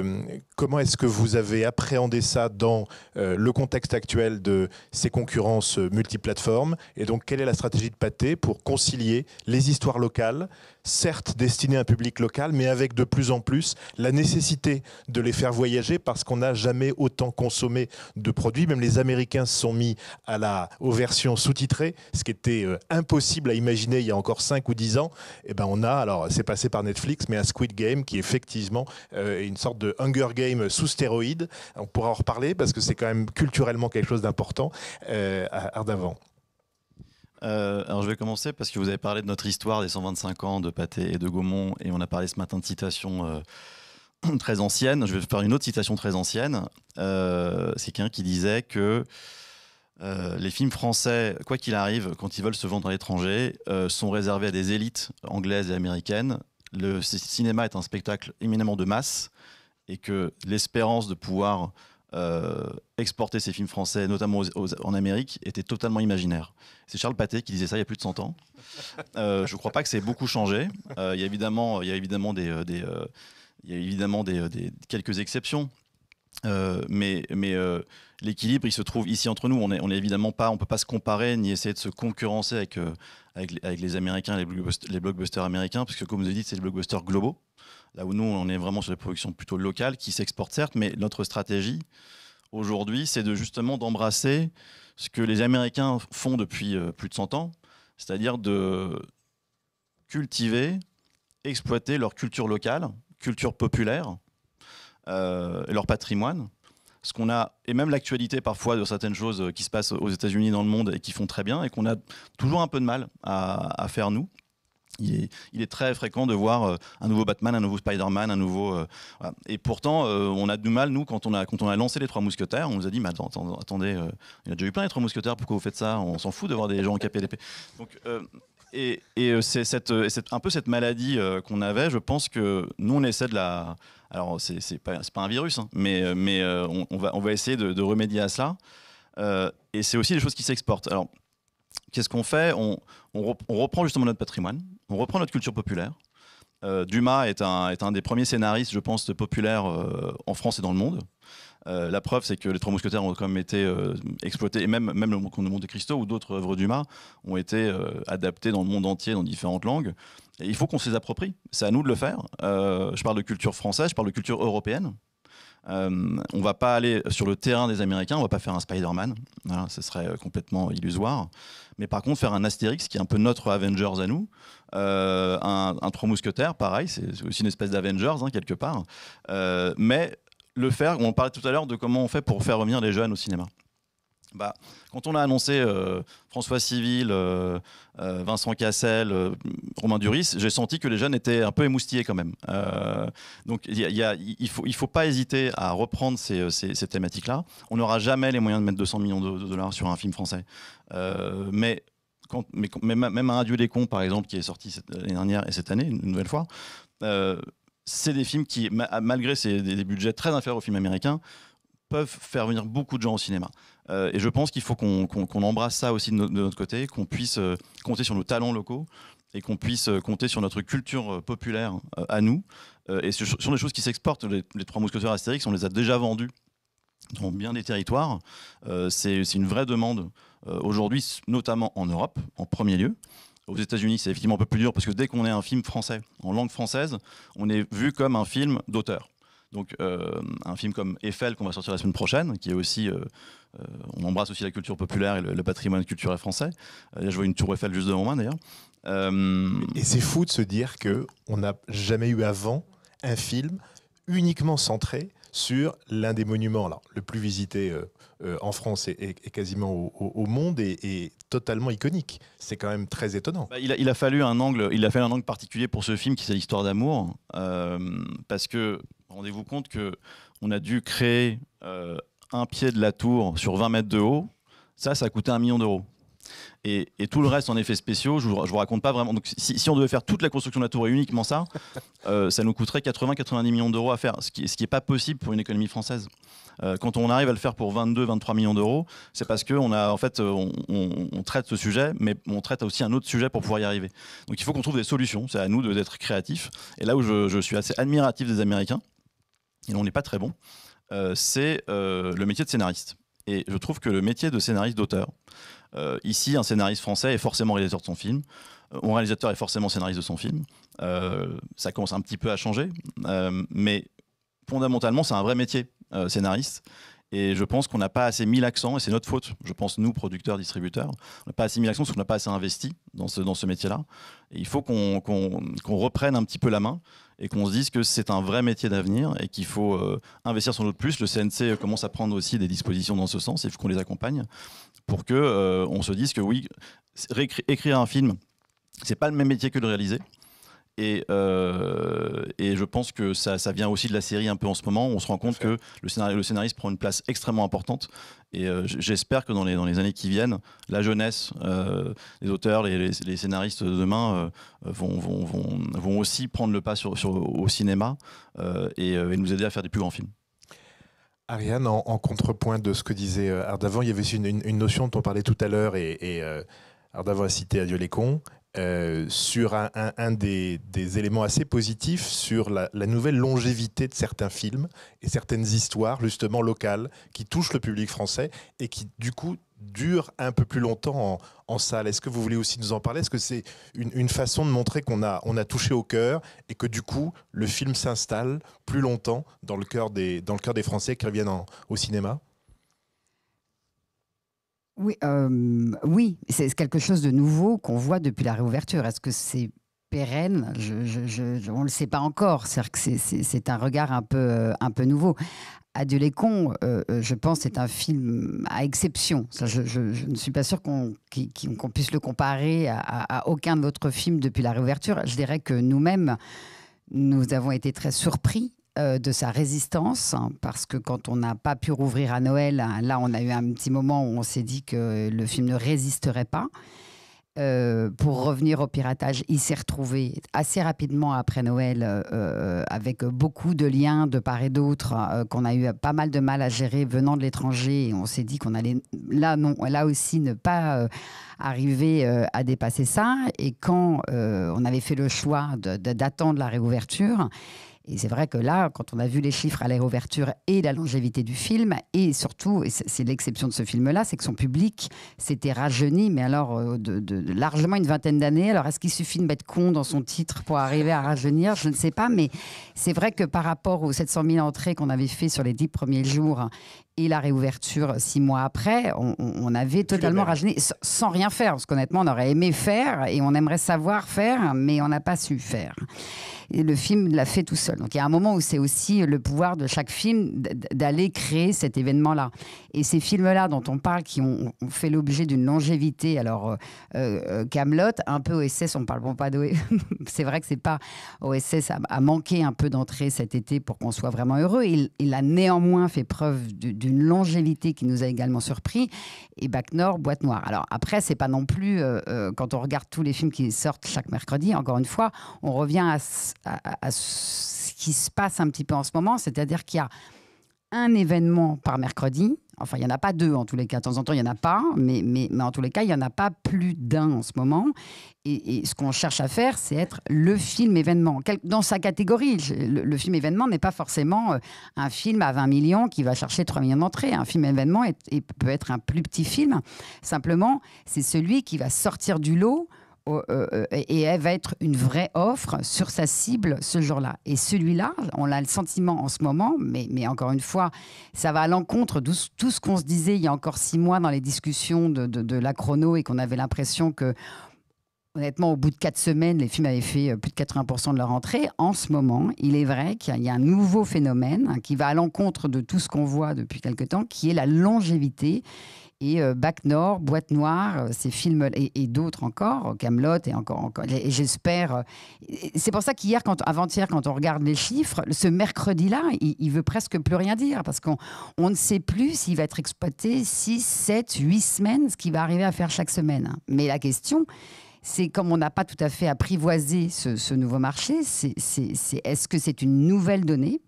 Euh, comment est-ce que vous avez appréhendé ça dans euh, le contexte actuel de ces concurrences multiplateformes Et donc, quelle est la stratégie de Pâté pour concilier les histoires locales, certes destinés à un public local, mais avec de plus en plus la nécessité de les faire voyager parce qu'on n'a jamais autant consommé de produits. Même les Américains se sont mis à la, aux versions sous-titrées, ce qui était euh, impossible à imaginer il y a encore 5 ou 10 ans. Et eh ben on a, alors c'est passé par Netflix, mais un Squid Game qui euh, est effectivement une sorte de Hunger Game sous stéroïdes. On pourra en reparler parce que c'est quand même culturellement quelque chose d'important euh, à Ardavant. Euh, alors je vais commencer parce que vous avez parlé de notre histoire des 125 ans de Pâté et de Gaumont et on a parlé ce matin de citations euh, très anciennes. Je vais faire une autre citation très ancienne. Euh, c'est quelqu'un qui disait que les films français, quoi qu'il arrive, quand ils veulent se vendre à l'étranger, sont réservés à des élites anglaises et américaines. Le cinéma est un spectacle éminemment de masse et que l'espérance de pouvoir euh, exporter ses films français, notamment en Amérique, était totalement imaginaire. C'est Charles Pathé qui disait ça il y a plus de 100 ans. Euh, je ne crois pas que c'est beaucoup changé. Euh, il y a évidemment, il y évidemment des, évidemment des, quelques exceptions. mais mais l'équilibre, il se trouve ici entre nous. On n'est on est évidemment pas, on peut pas se comparer ni essayer de se concurrencer avec, avec, les Américains, les, blockbusters, les blockbusters américains, parce que comme vous avez dit, c'est les blockbusters globaux. Là où nous, on est vraiment sur des productions plutôt locales qui s'exportent certes, mais notre stratégie aujourd'hui, c'est de justement d'embrasser ce que les Américains font depuis euh, plus de 100 ans, c'est-à-dire de cultiver, exploiter leur culture locale, culture populaire, euh, leur patrimoine. Ce qu'on a, et même l'actualité parfois de certaines choses qui se passent aux États-Unis dans le monde et qui font très bien, et qu'on a toujours un peu de mal à faire nous il est, très fréquent de voir euh, un nouveau Batman, un nouveau Spider-Man, un nouveau. Euh, et pourtant, euh, on a du mal, nous, quand on a, quand on a lancé les Trois Mousquetaires, on nous a dit Mais attendez, il y a déjà eu plein les Trois Mousquetaires, pourquoi vous faites ça On s'en fout de voir des gens en cap d'épée. Donc, et, et c'est un peu cette maladie qu'on avait, je pense que nous, on essaie de la. Alors, c'est pas, pas un virus, hein, mais, mais on, va, on va essayer de, remédier à cela. et c'est aussi des choses qui s'exportent. Alors, qu'est-ce qu'on fait on, on, reprend justement notre patrimoine. On reprend notre culture populaire. Euh, Dumas est un, est un, des premiers scénaristes, je pense, populaires euh, en France et dans le monde. Euh, la preuve, c'est que les Trois Mousquetaires ont quand même été exploités, et même, même le Monde de Cristo ou d'autres œuvres Dumas ont été adaptées dans le monde entier, dans différentes langues. Et il faut qu'on se les approprie. C'est à nous de le faire. je parle de culture française, je parle de culture européenne. Euh, on va pas aller sur le terrain des Américains, on va pas faire un Spider-Man, ce serait euh, complètement illusoire. Mais par contre, faire un Astérix qui est un peu notre Avengers à nous, euh, un, un, Trois Mousquetaires, pareil, c'est aussi une espèce d'Avengers hein, quelque part. Euh, mais le faire, on parlait tout à l'heure de comment on fait pour faire revenir les jeunes au cinéma. Bah, quand on a annoncé euh, François Civil, euh, euh, Vincent Cassel, Romain Duris, j'ai senti que les jeunes étaient un peu émoustillés quand même. donc il ne faut, il faut pas hésiter à reprendre ces, ces, thématiques-là. On n'aura jamais les moyens de mettre 200 millions de, dollars sur un film français. mais quand, mais, même, un Radio des cons, par exemple, qui est sorti l'année dernière et cette année, une, nouvelle fois, c'est des films qui, malgré ces, des, budgets très inférieurs aux films américains, peuvent faire venir beaucoup de gens au cinéma. Euh, et je pense qu'il faut qu'on embrasse ça aussi de, notre côté, qu'on puisse euh, compter sur nos talents locaux et qu'on puisse euh, compter sur notre culture populaire à nous. et ce sont des choses qui s'exportent. Les, trois mousquetaires Astérix, on les a déjà vendus dans bien des territoires. c'est une vraie demande aujourd'hui, notamment en Europe, en premier lieu. Aux États-Unis, c'est effectivement un peu plus dur parce que dès qu'on est un film français, en langue française, on est vu comme un film d'auteur. Donc, un film comme Eiffel, qu'on va sortir la semaine prochaine, qui est aussi euh, on embrasse aussi la culture populaire et le, patrimoine culturel français. Euh, je vois une tour Eiffel juste devant moi d'ailleurs. Euh, et c'est fou de se dire que on n'a jamais eu avant un film uniquement centré sur l'un des monuments alors, le plus visité en France et, quasiment au, monde et, totalement iconique. C'est quand même très étonnant. Bah, il, a, fallu un angle, il a fait un angle particulier pour ce film qui c'est l'histoire d'amour parce que rendez-vous compte que on a dû créer un pied de la tour sur 20 mètres de haut, ça, ça a coûté un million d'euros. Et, tout le reste en effets spéciaux, je ne vous raconte pas vraiment. Donc, si, on devait faire toute la construction de la tour et uniquement ça, euh, ça nous coûterait 80-90 millions d'euros à faire, ce qui, n'est pas possible pour une économie française. Euh, quand on arrive à le faire pour 22-23 millions d'euros, c'est parce qu'on a en fait, euh, on, traite ce sujet, mais on traite aussi un autre sujet pour pouvoir y arriver. Donc, il faut qu'on trouve des solutions. C'est à nous d'être créatifs. Et là où je, suis assez admiratif des Américains, et on n'est pas très bon. Euh, c'est euh, le métier de scénariste. Et je trouve que le métier de scénariste d'auteur, euh, ici, un scénariste français est forcément réalisateur de son film, un réalisateur est forcément scénariste de son film, ça commence un petit peu à changer, mais fondamentalement, c'est un vrai métier, scénariste. Et je pense qu'on n'a pas assez mis l'accent, et c'est notre faute, je pense, nous, producteurs, distributeurs, on n'a pas assez mis l'accent parce qu'on n'a pas assez investi dans ce, métier-là. il faut qu'on reprenne un petit peu la main et qu'on se dise que c'est un vrai métier d'avenir et qu'il faut euh, investir sur notre plus. Le CNC euh, commence à prendre aussi des dispositions dans ce sens, il qu'on les accompagne pour que euh, on se dise que oui, écrire un film, c'est pas le même métier que de réaliser. Et, et, je pense que ça, vient aussi de la série un peu en ce moment. On se rend compte que le, le scénariste prend une place extrêmement importante et euh, j'espère que dans les, années qui viennent, la jeunesse, euh, les auteurs, les, scénaristes de demain euh, vont, aussi prendre le pas au cinéma et, nous aider à faire des plus grands films. Ariane, en, contrepoint de ce que disait Ardavant, il y avait une, notion dont on parlait tout à l'heure et, et a cité Adieu les cons, euh, sur un, des, éléments assez positifs sur la, nouvelle longévité de certains films et certaines histoires justement locales qui touchent le public français et qui du coup durent un peu plus longtemps en, salle. Est-ce que vous voulez aussi nous en parler Est-ce que c'est une, façon de montrer qu'on a, on a touché au cœur et que du coup le film s'installe plus longtemps dans le cœur des, dans le cœur des Français qui reviennent au cinéma oui, euh, oui. c'est quelque chose de nouveau qu'on voit depuis la réouverture. Est-ce que c'est pérenne On ne le sait pas encore. C'est un regard euh, un peu, nouveau. Adieu les cons, euh, je pense, c'est un film à exception. je, ne suis pas sûr qu'on puisse le comparer à, à, aucun autre film depuis la réouverture. Je dirais que nous-mêmes, nous avons été très surpris euh, de sa résistance, hein, parce que quand on n'a pas pu rouvrir à Noël, hein, là on a eu un petit moment où on s'est dit que le film ne résisterait pas. Euh, pour revenir au piratage, il s'est retrouvé assez rapidement après Noël euh, avec beaucoup de liens de part et d'autre hein, qu'on a eu pas mal de mal à gérer venant de l'étranger. On s'est dit qu'on allait là non, là aussi ne pas arriver à dépasser ça. Et quand on avait fait le choix d'attendre la réouverture, et c'est vrai que là, quand on a vu les chiffres à la et la longévité du film, et surtout, et c'est l'exception de ce film-là, c'est que son public s'était rajeuni, mais alors euh, de, largement une vingtaine d'années. Alors est-ce qu'il suffit de mettre con dans son titre pour arriver à rajeunir Je ne sais pas, mais c'est vrai que par rapport aux 700 000 entrées qu'on avait fait sur les dix premiers jours et la réouverture six mois après, on, avait totalement rajeuni sans rien faire, parce qu'honnêtement, on aurait aimé faire et on aimerait savoir faire, mais on n'a pas su faire. Et le film l'a fait tout seul. Donc il y a un moment où c'est aussi le pouvoir de chaque film d'aller créer cet événement-là. Et ces films-là dont on parle, qui ont, fait l'objet d'une longévité, alors euh, euh, Camelot, un peu OSS, on parle pas d'OSS, c'est vrai que c'est pas OSS a, a manqué un peu d'entrée cet été pour qu'on soit vraiment heureux. Il, a néanmoins fait preuve d'une une longévité qui nous a également surpris. Et Bac Nord, Boîte Noire. Alors après, c'est pas non plus, euh, euh, quand on regarde tous les films qui sortent chaque mercredi, encore une fois, on revient à ce qui se passe un petit peu en ce moment, c'est-à-dire qu'il y a un événement par mercredi, Enfin, il n'y en a pas deux en tous les cas. De temps en temps, il n'y en a pas, mais, mais, en tous les cas, il n'y en a pas plus d'un en ce moment. Et, ce qu'on cherche à faire, c'est être le film événement. Dans sa catégorie, le, film événement n'est pas forcément euh, un film à 20 millions qui va chercher 3 millions d'entrées. Un film événement peut être un plus petit film. Simplement, c'est celui qui va sortir du lot euh, euh, et elle va être une vraie offre sur sa cible ce jour-là. Et celui-là, on a le sentiment en ce moment, mais, mais encore une fois, ça va à l'encontre de tout ce qu'on se disait il y a encore six mois dans les discussions de, de la chrono et qu'on avait l'impression que Honnêtement, au bout de quatre semaines, les films avaient fait euh, plus de 80% de leur entrée. En ce moment, il est vrai qu'il y a un nouveau phénomène qui va à l'encontre de tout ce qu'on voit depuis quelque temps, qui est la longévité et euh, Bac Nord, Boîte Noire, euh, ces films et, d'autres encore, Camelot et encore, encore. Et j'espère. Euh, c'est pour ça qu'hier, avant-hier, quand on regarde les chiffres, ce mercredi-là, il, veut presque plus rien dire parce qu'on ne sait plus s'il va être exploité 6, 7, 8 semaines, ce qu'il va arriver à faire chaque semaine. Mais la question, c'est comme on n'a pas tout à fait apprivoisé ce, nouveau marché, c'est est-ce que c'est une nouvelle donnée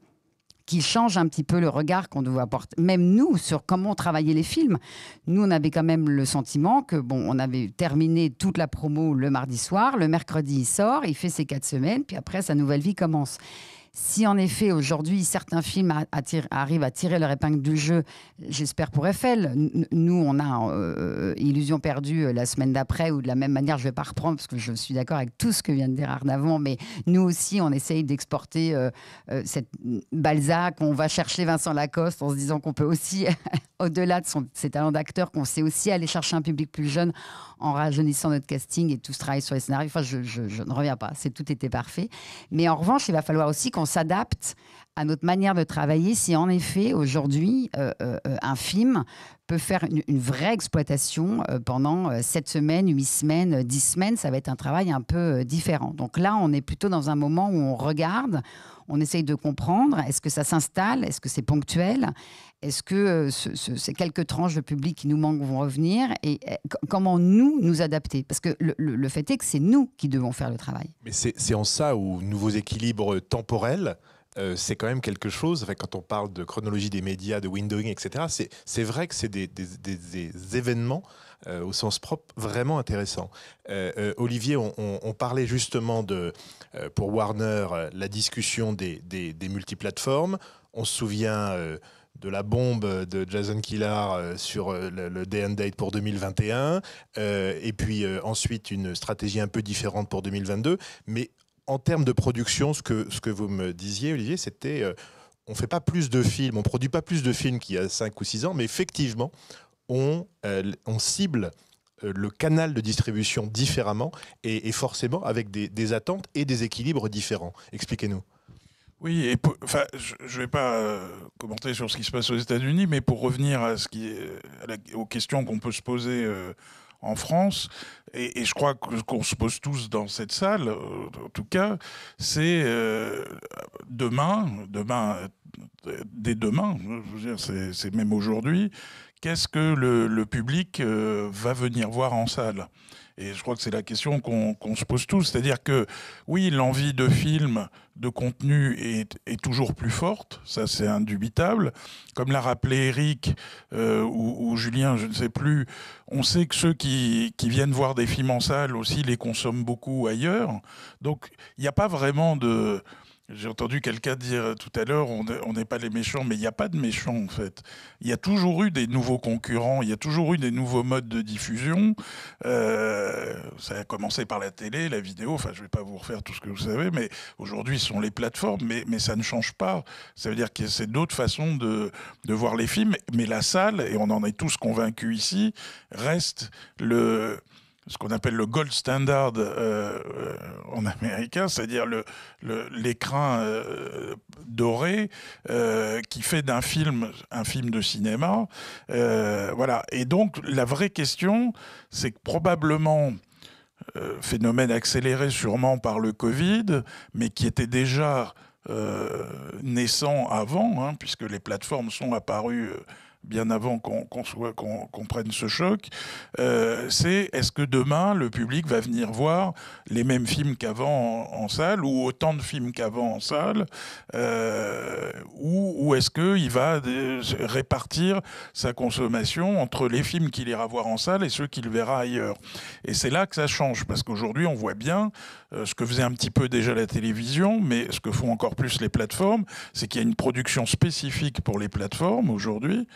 qui change un petit peu le regard qu'on nous apporte, même nous, sur comment travailler les films. Nous, on avait quand même le sentiment que, bon, on avait terminé toute la promo le mardi soir, le mercredi, il sort, il fait ses quatre semaines, puis après, sa nouvelle vie commence. Si en effet aujourd'hui certains films arrivent à tirer leur épingle du jeu, j'espère pour Eiffel. Nous, on a euh, Illusion perdue euh, la semaine d'après, ou de la même manière, je ne vais pas reprendre parce que je suis d'accord avec tout ce que vient de dire Arnavon, mais nous aussi, on essaye d'exporter euh, cette Balzac. On va chercher Vincent Lacoste en se disant qu'on peut aussi, au-delà de ses talents d'acteur, qu'on sait aussi aller chercher un public plus jeune en rajeunissant notre casting et tout ce travail sur les scénarios. Enfin, je, ne reviens pas. C'est tout était parfait. Mais en revanche, il va falloir aussi qu'on s'adapte à notre manière de travailler si en effet aujourd'hui euh, euh, euh, un film peut faire une, vraie exploitation pendant 7 semaines, huit semaines, dix semaines, ça va être un travail un peu différent. Donc là, on est plutôt dans un moment où on regarde, on essaye de comprendre, est-ce que ça s'installe Est-ce que c'est ponctuel Est-ce que euh, ces quelques tranches de public qui nous manquent vont revenir Et eh, comment nous nous adapter Parce que le, fait est que c'est nous qui devons faire le travail. Mais c'est en ça où nouveaux équilibres temporels euh, c'est quand même quelque chose, quand on parle de chronologie des médias, de windowing, etc., c'est vrai que c'est des, événements euh, au sens propre vraiment intéressant. Euh, euh, Olivier, on, parlait justement de, pour Warner, la discussion des, des, multiplateformes. On se souvient de la bombe de Jason Kilar sur le, Day and Date pour 2021, et puis ensuite une stratégie un peu différente pour 2022. Mais en termes de production, ce que, ce que vous me disiez, Olivier, c'était... on ne fait pas plus de films, on ne produit pas plus de films qu'il y a 5 ou 6 ans, mais effectivement, euh, on, cible euh, le canal de distribution différemment et, forcément avec des, attentes et des équilibres différents. Expliquez-nous. Oui, je ne vais pas euh, commenter sur ce qui se passe aux États-Unis, mais pour revenir aux questions qu'on peut se poser en France, et, je crois qu'on se pose tous dans cette salle, en tout cas, c'est demain, demain, dès demain, c'est même aujourd'hui, qu'est-ce que le, public euh, va venir voir en salle et je crois que c'est la question qu'on se pose tous. C'est-à-dire que, oui, l'envie de films, de contenu est, toujours plus forte, ça c'est indubitable. Comme l'a rappelé Eric euh, ou, Julien, je ne sais plus, on sait que ceux qui, viennent voir des films en salle aussi les consomment beaucoup ailleurs. Donc il n'y a pas vraiment de, j'ai entendu quelqu'un dire tout à l'heure, on n'est pas les méchants, mais il n'y a pas de méchants en fait. Il y a toujours eu des nouveaux concurrents, il y a toujours eu des nouveaux modes de diffusion. Euh, ça a commencé par la télé, la vidéo, enfin je ne vais pas vous refaire tout ce que vous savez, mais aujourd'hui ce sont les plateformes, mais, mais, ça ne change pas. Ça veut dire que c'est d'autres façons de, de, voir les films, mais la salle, et on en est tous convaincus ici, reste le ce qu'on appelle le gold standard euh, euh, en américain, c'est-à-dire l'écran le, euh, doré qui fait d'un film un film de cinéma. voilà. Et donc la vraie question, c'est que probablement phénomène accéléré sûrement par le Covid, mais qui était déjà naissant avant, hein, puisque les plateformes sont apparues bien avant qu'on prenne ce choc, euh, c'est est-ce que demain le public va venir voir les mêmes films qu'avant en, salle ou autant de films qu'avant en salle euh, ou, ou est-ce qu'il va euh, répartir sa consommation entre les films qu'il ira voir en salle et ceux qu'il verra ailleurs Et c'est là que ça change parce qu'aujourd'hui on voit bien euh, ce que faisait un petit peu déjà la télévision, mais ce que font encore plus les plateformes, c'est qu'il y a une production spécifique pour les plateformes aujourd'hui.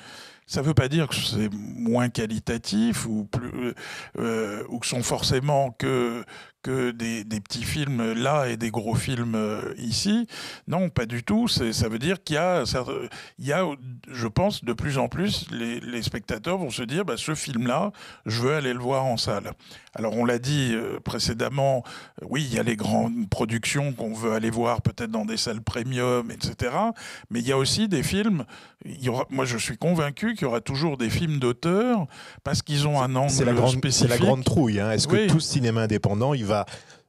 Ça ne veut pas dire que c'est moins qualitatif ou, plus, euh, euh, ou que sont forcément que, des, petits films là et des gros films euh, ici. Non, pas du tout. Ça veut dire qu'il y a, je pense, de plus en plus, les, spectateurs vont se dire, bah, ce film-là, je veux aller le voir en salle. Alors on l'a dit euh, précédemment, euh, oui, il y a les grandes productions qu'on veut aller voir peut-être dans des salles premium, etc. Mais il y a aussi des films, il y aura, moi je suis convaincu qu'il y aura toujours des films d'auteur parce qu'ils ont un angle la grande, C'est la grande trouille. Hein. Est-ce que tout cinéma indépendant, il va uh,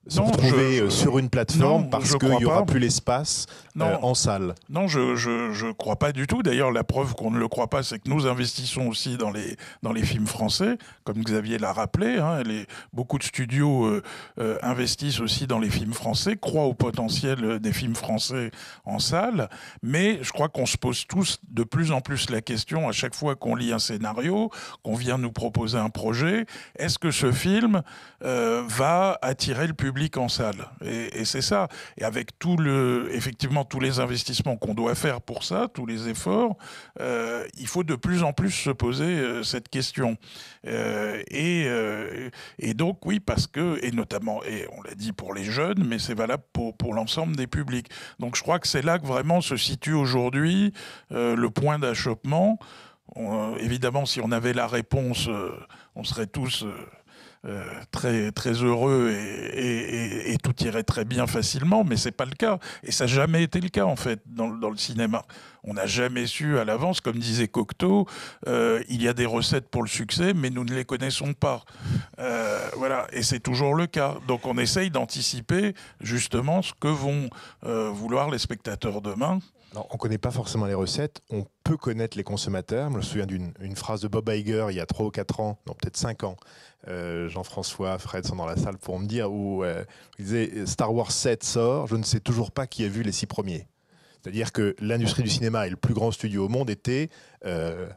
se retrouver euh, sur une plateforme parce qu'il n'y aura plus l'espace euh, en salle. Non, je ne crois pas du tout. D'ailleurs, la preuve qu'on ne le croit pas, c'est que nous investissons aussi dans les, dans les films français, comme Xavier l'a rappelé. Hein, beaucoup de studios euh, investissent aussi dans les films français, croient au potentiel des films français en salle. Mais je crois qu'on se pose tous de plus en plus la question, à chaque fois qu'on lit un scénario, qu'on vient nous proposer un projet, est-ce que ce film va attirer le public en salle. Et, c'est ça. Et avec tout le, effectivement tous les investissements qu'on doit faire pour ça, tous les efforts, euh, il faut de plus en plus se poser euh, cette question. Euh, et, et, donc oui, parce que, et notamment, et on l'a dit pour les jeunes, mais c'est valable pour, pour l'ensemble des publics. Donc je crois que c'est là que vraiment se situe aujourd'hui le point d'achoppement. évidemment, si on avait la réponse, on serait tous euh, très, très heureux et, tout irait très bien facilement, mais c'est pas le cas. Et ça n'a jamais été le cas, en fait, dans, le cinéma. On n'a jamais su à l'avance, comme disait Cocteau, euh, il y a des recettes pour le succès, mais nous ne les connaissons pas. Euh, voilà, et c'est toujours le cas. Donc on essaye d'anticiper justement ce que vont vouloir les spectateurs demain on ne connaît pas forcément les recettes, on peut connaître les consommateurs. Je me souviens d'une phrase de Bob Iger il y a 3 ou 4 ans, non peut-être 5 ans. Euh, Jean-François, Fred sont dans la salle pour me dire où euh, il disait euh, Star Wars 7 sort, je ne sais toujours pas qui a vu les 6 premiers. C'est-à-dire que l'industrie du cinéma et le plus grand studio au monde était euh,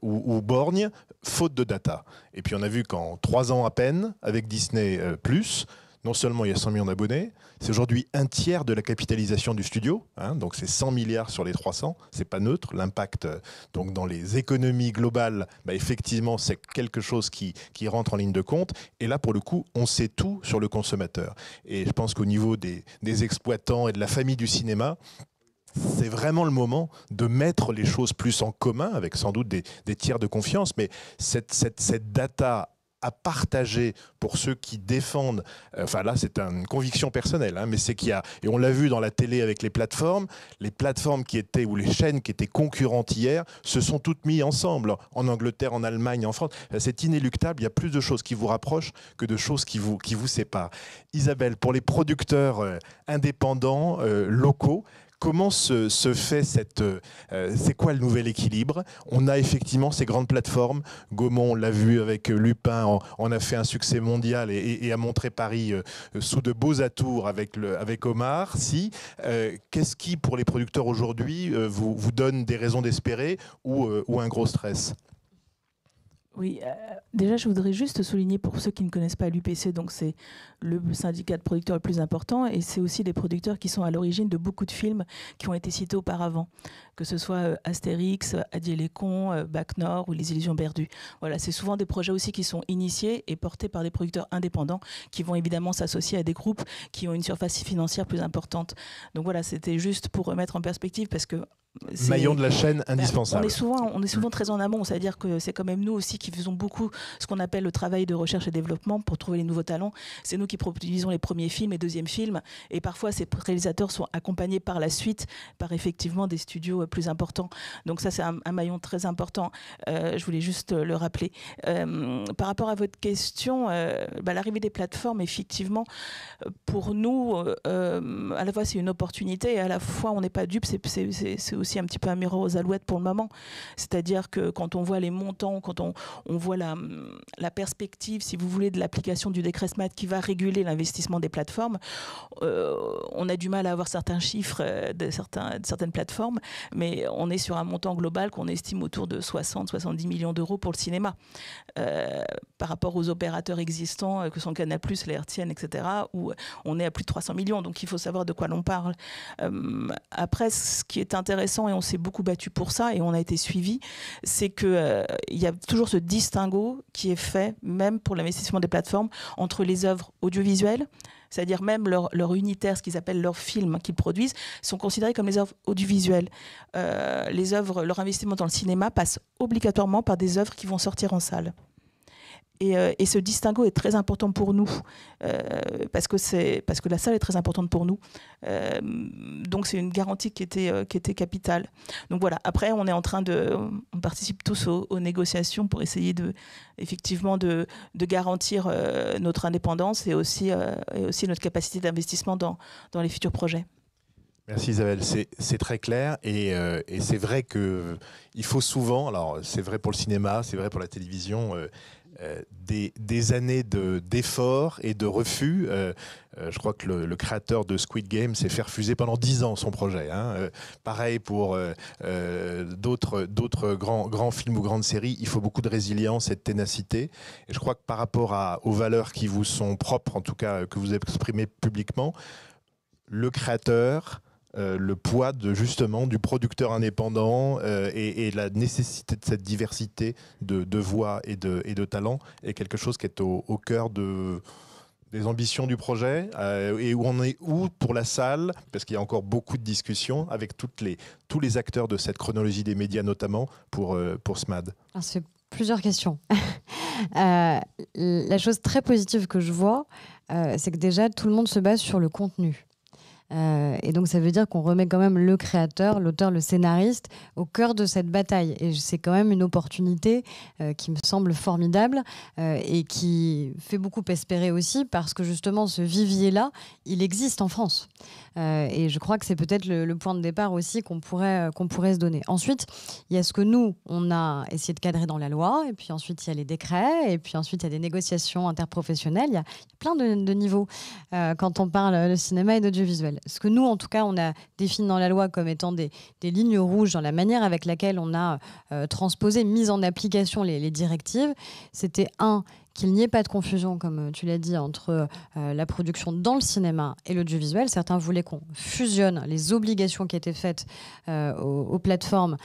ou, ou, borgne, faute de data. Et puis on a vu qu'en 3 ans à peine, avec Disney Plus, non seulement il y a 100 millions d'abonnés, c'est aujourd'hui un tiers de la capitalisation du studio, hein, donc c'est 100 milliards sur les 300, c'est pas neutre. L'impact euh, donc dans les économies globales, bah, effectivement, c'est quelque chose qui, rentre en ligne de compte. Et là, pour le coup, on sait tout sur le consommateur. Et je pense qu'au niveau des, exploitants et de la famille du cinéma, c'est vraiment le moment de mettre les choses plus en commun avec sans doute des, tiers de confiance, mais cette, cette, cette data à partager pour ceux qui défendent, euh, enfin là c'est une conviction personnelle, hein, mais c'est qu'il y a, et on l'a vu dans la télé avec les plateformes, les plateformes qui étaient, ou les chaînes qui étaient concurrentes hier, se sont toutes mises ensemble, en Angleterre, en Allemagne, en France. C'est inéluctable, il y a plus de choses qui vous rapprochent que de choses qui vous, qui vous séparent. Isabelle, pour les producteurs euh, indépendants, euh, locaux, Comment se, fait cette... Euh, c'est quoi le nouvel équilibre On a effectivement ces grandes plateformes. Gaumont, l'a vu avec euh, Lupin, on, a fait un succès mondial et, a montré Paris euh, sous de beaux atours avec, avec Omar. Si, qu'est-ce qui, pour les producteurs aujourd'hui, vous, donne des raisons d'espérer ou un gros stress oui, euh, déjà je voudrais juste souligner pour ceux qui ne connaissent pas l'UPC, donc c'est le syndicat de producteurs le plus important et c'est aussi des producteurs qui sont à l'origine de beaucoup de films qui ont été cités auparavant, que ce soit euh, Astérix, euh, Adieu les cons, Bac Nord ou Les Illusions perdues. Voilà, c'est souvent des projets aussi qui sont initiés et portés par des producteurs indépendants qui vont évidemment s'associer à des groupes qui ont une surface financière plus importante. Donc voilà, c'était juste pour remettre en perspective parce que maillon de la chaîne bah, indispensable. On est souvent, on est souvent très en amont, c'est-à-dire que c'est quand même nous aussi qui faisons beaucoup ce qu'on appelle le travail de recherche et développement pour trouver les nouveaux talents. C'est nous qui produisons les premiers films et deuxièmes films, et parfois ces réalisateurs sont accompagnés par la suite par effectivement des studios plus importants. Donc ça, c'est un, maillon très important. Euh, je voulais juste le rappeler. Euh, par rapport à votre question, euh, bah, l'arrivée des plateformes, effectivement, pour nous, à la fois c'est une opportunité et à la fois on n'est pas dupes, C'est aussi un petit peu un miroir aux alouettes pour le moment. C'est-à-dire que quand on voit les montants, quand on, voit la, la, perspective, si vous voulez, de l'application du décret SMAT qui va réguler l'investissement des plateformes, euh, on a du mal à avoir certains chiffres euh, de, certains, certaines plateformes, mais on est sur un montant global qu'on estime autour de 60-70 millions d'euros pour le cinéma. Euh, par rapport aux opérateurs existants, que sont Canal+, les RTN, etc., où on est à plus de 300 millions. Donc il faut savoir de quoi l'on parle. après, ce qui est intéressant, et on s'est beaucoup battu pour ça et on a été suivi, c'est que euh, y a toujours ce distinguo qui est fait, même pour l'investissement des plateformes, entre les œuvres audiovisuelles, c'est-à-dire même leur, unitaire, ce qu'ils appellent leurs films qu'ils produisent, sont considérés comme les œuvres audiovisuelles. Euh, les œuvres, leur investissement dans le cinéma passe obligatoirement par des œuvres qui vont sortir en salle. Euh, et, ce distinguo est très important pour nous, euh, parce, que parce que la salle est très importante pour nous. Euh, donc c'est une garantie qui était, qui était capitale. Donc voilà, après on est en train de... On participe tous aux, négociations pour essayer de, effectivement de, garantir notre indépendance et aussi, aussi notre capacité d'investissement dans, les futurs projets. Merci Isabelle, c'est très clair et, c'est vrai qu'il faut souvent, alors c'est vrai pour le cinéma, c'est vrai pour la télévision, euh, des, années d'efforts et de refus. Euh, euh, je crois que le, créateur de Squid Game s'est fait refuser pendant dix ans son projet. Hein. pareil pour d'autres grands, grands films ou grandes séries, il faut beaucoup de résilience et de ténacité. Et je crois que par rapport aux valeurs qui vous sont propres, en tout cas que vous exprimez publiquement, le créateur, euh, le poids de justement du producteur indépendant euh, et, la nécessité de cette diversité de, voix et de, et de talents est quelque chose qui est au, cœur de, des ambitions du projet euh, et où on est où pour la salle parce qu'il y a encore beaucoup de discussions avec toutes les, tous les acteurs de cette chronologie des médias notamment pour, pour SMAD C'est plusieurs questions. la chose très positive que je vois, c'est que déjà tout le monde se base sur le contenu. Euh, et donc ça veut dire qu'on remet quand même le créateur, l'auteur, le scénariste au cœur de cette bataille. Et c'est quand même une opportunité euh, qui me semble formidable euh, et qui fait beaucoup espérer aussi parce que justement ce vivier-là, il existe en France. et je crois que c'est peut-être le, point de départ aussi qu'on pourrait, qu'on pourrait se donner. Ensuite, il y a ce que nous, on a essayé de cadrer dans la loi, et puis ensuite il y a les décrets, et puis ensuite il y a des négociations interprofessionnelles, il y a, plein de, de niveaux quand on parle de cinéma et d'audiovisuel. Ce que nous, en tout cas, on a défini dans la loi comme étant des, lignes rouges dans la manière avec laquelle on a euh, transposé, mis en application les, directives, c'était un qu'il n'y ait pas de confusion, comme euh, tu l'as dit, entre euh, la production dans le cinéma et l'audiovisuel. Certains voulaient qu'on fusionne les obligations qui étaient faites aux, plateformes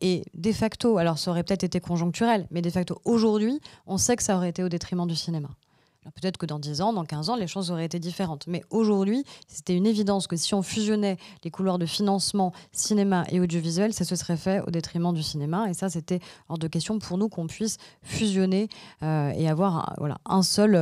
et de facto, alors ça aurait peut-être été conjoncturel, mais de facto aujourd'hui, on sait que ça aurait été au détriment du cinéma peut-être que dans 10 ans, dans 15 ans, les choses auraient été différentes. Mais aujourd'hui, c'était une évidence que si on fusionnait les couloirs de financement cinéma et audiovisuel, ça se serait fait au détriment du cinéma. Et ça, c'était hors de question pour nous qu'on puisse fusionner euh, et avoir euh, voilà,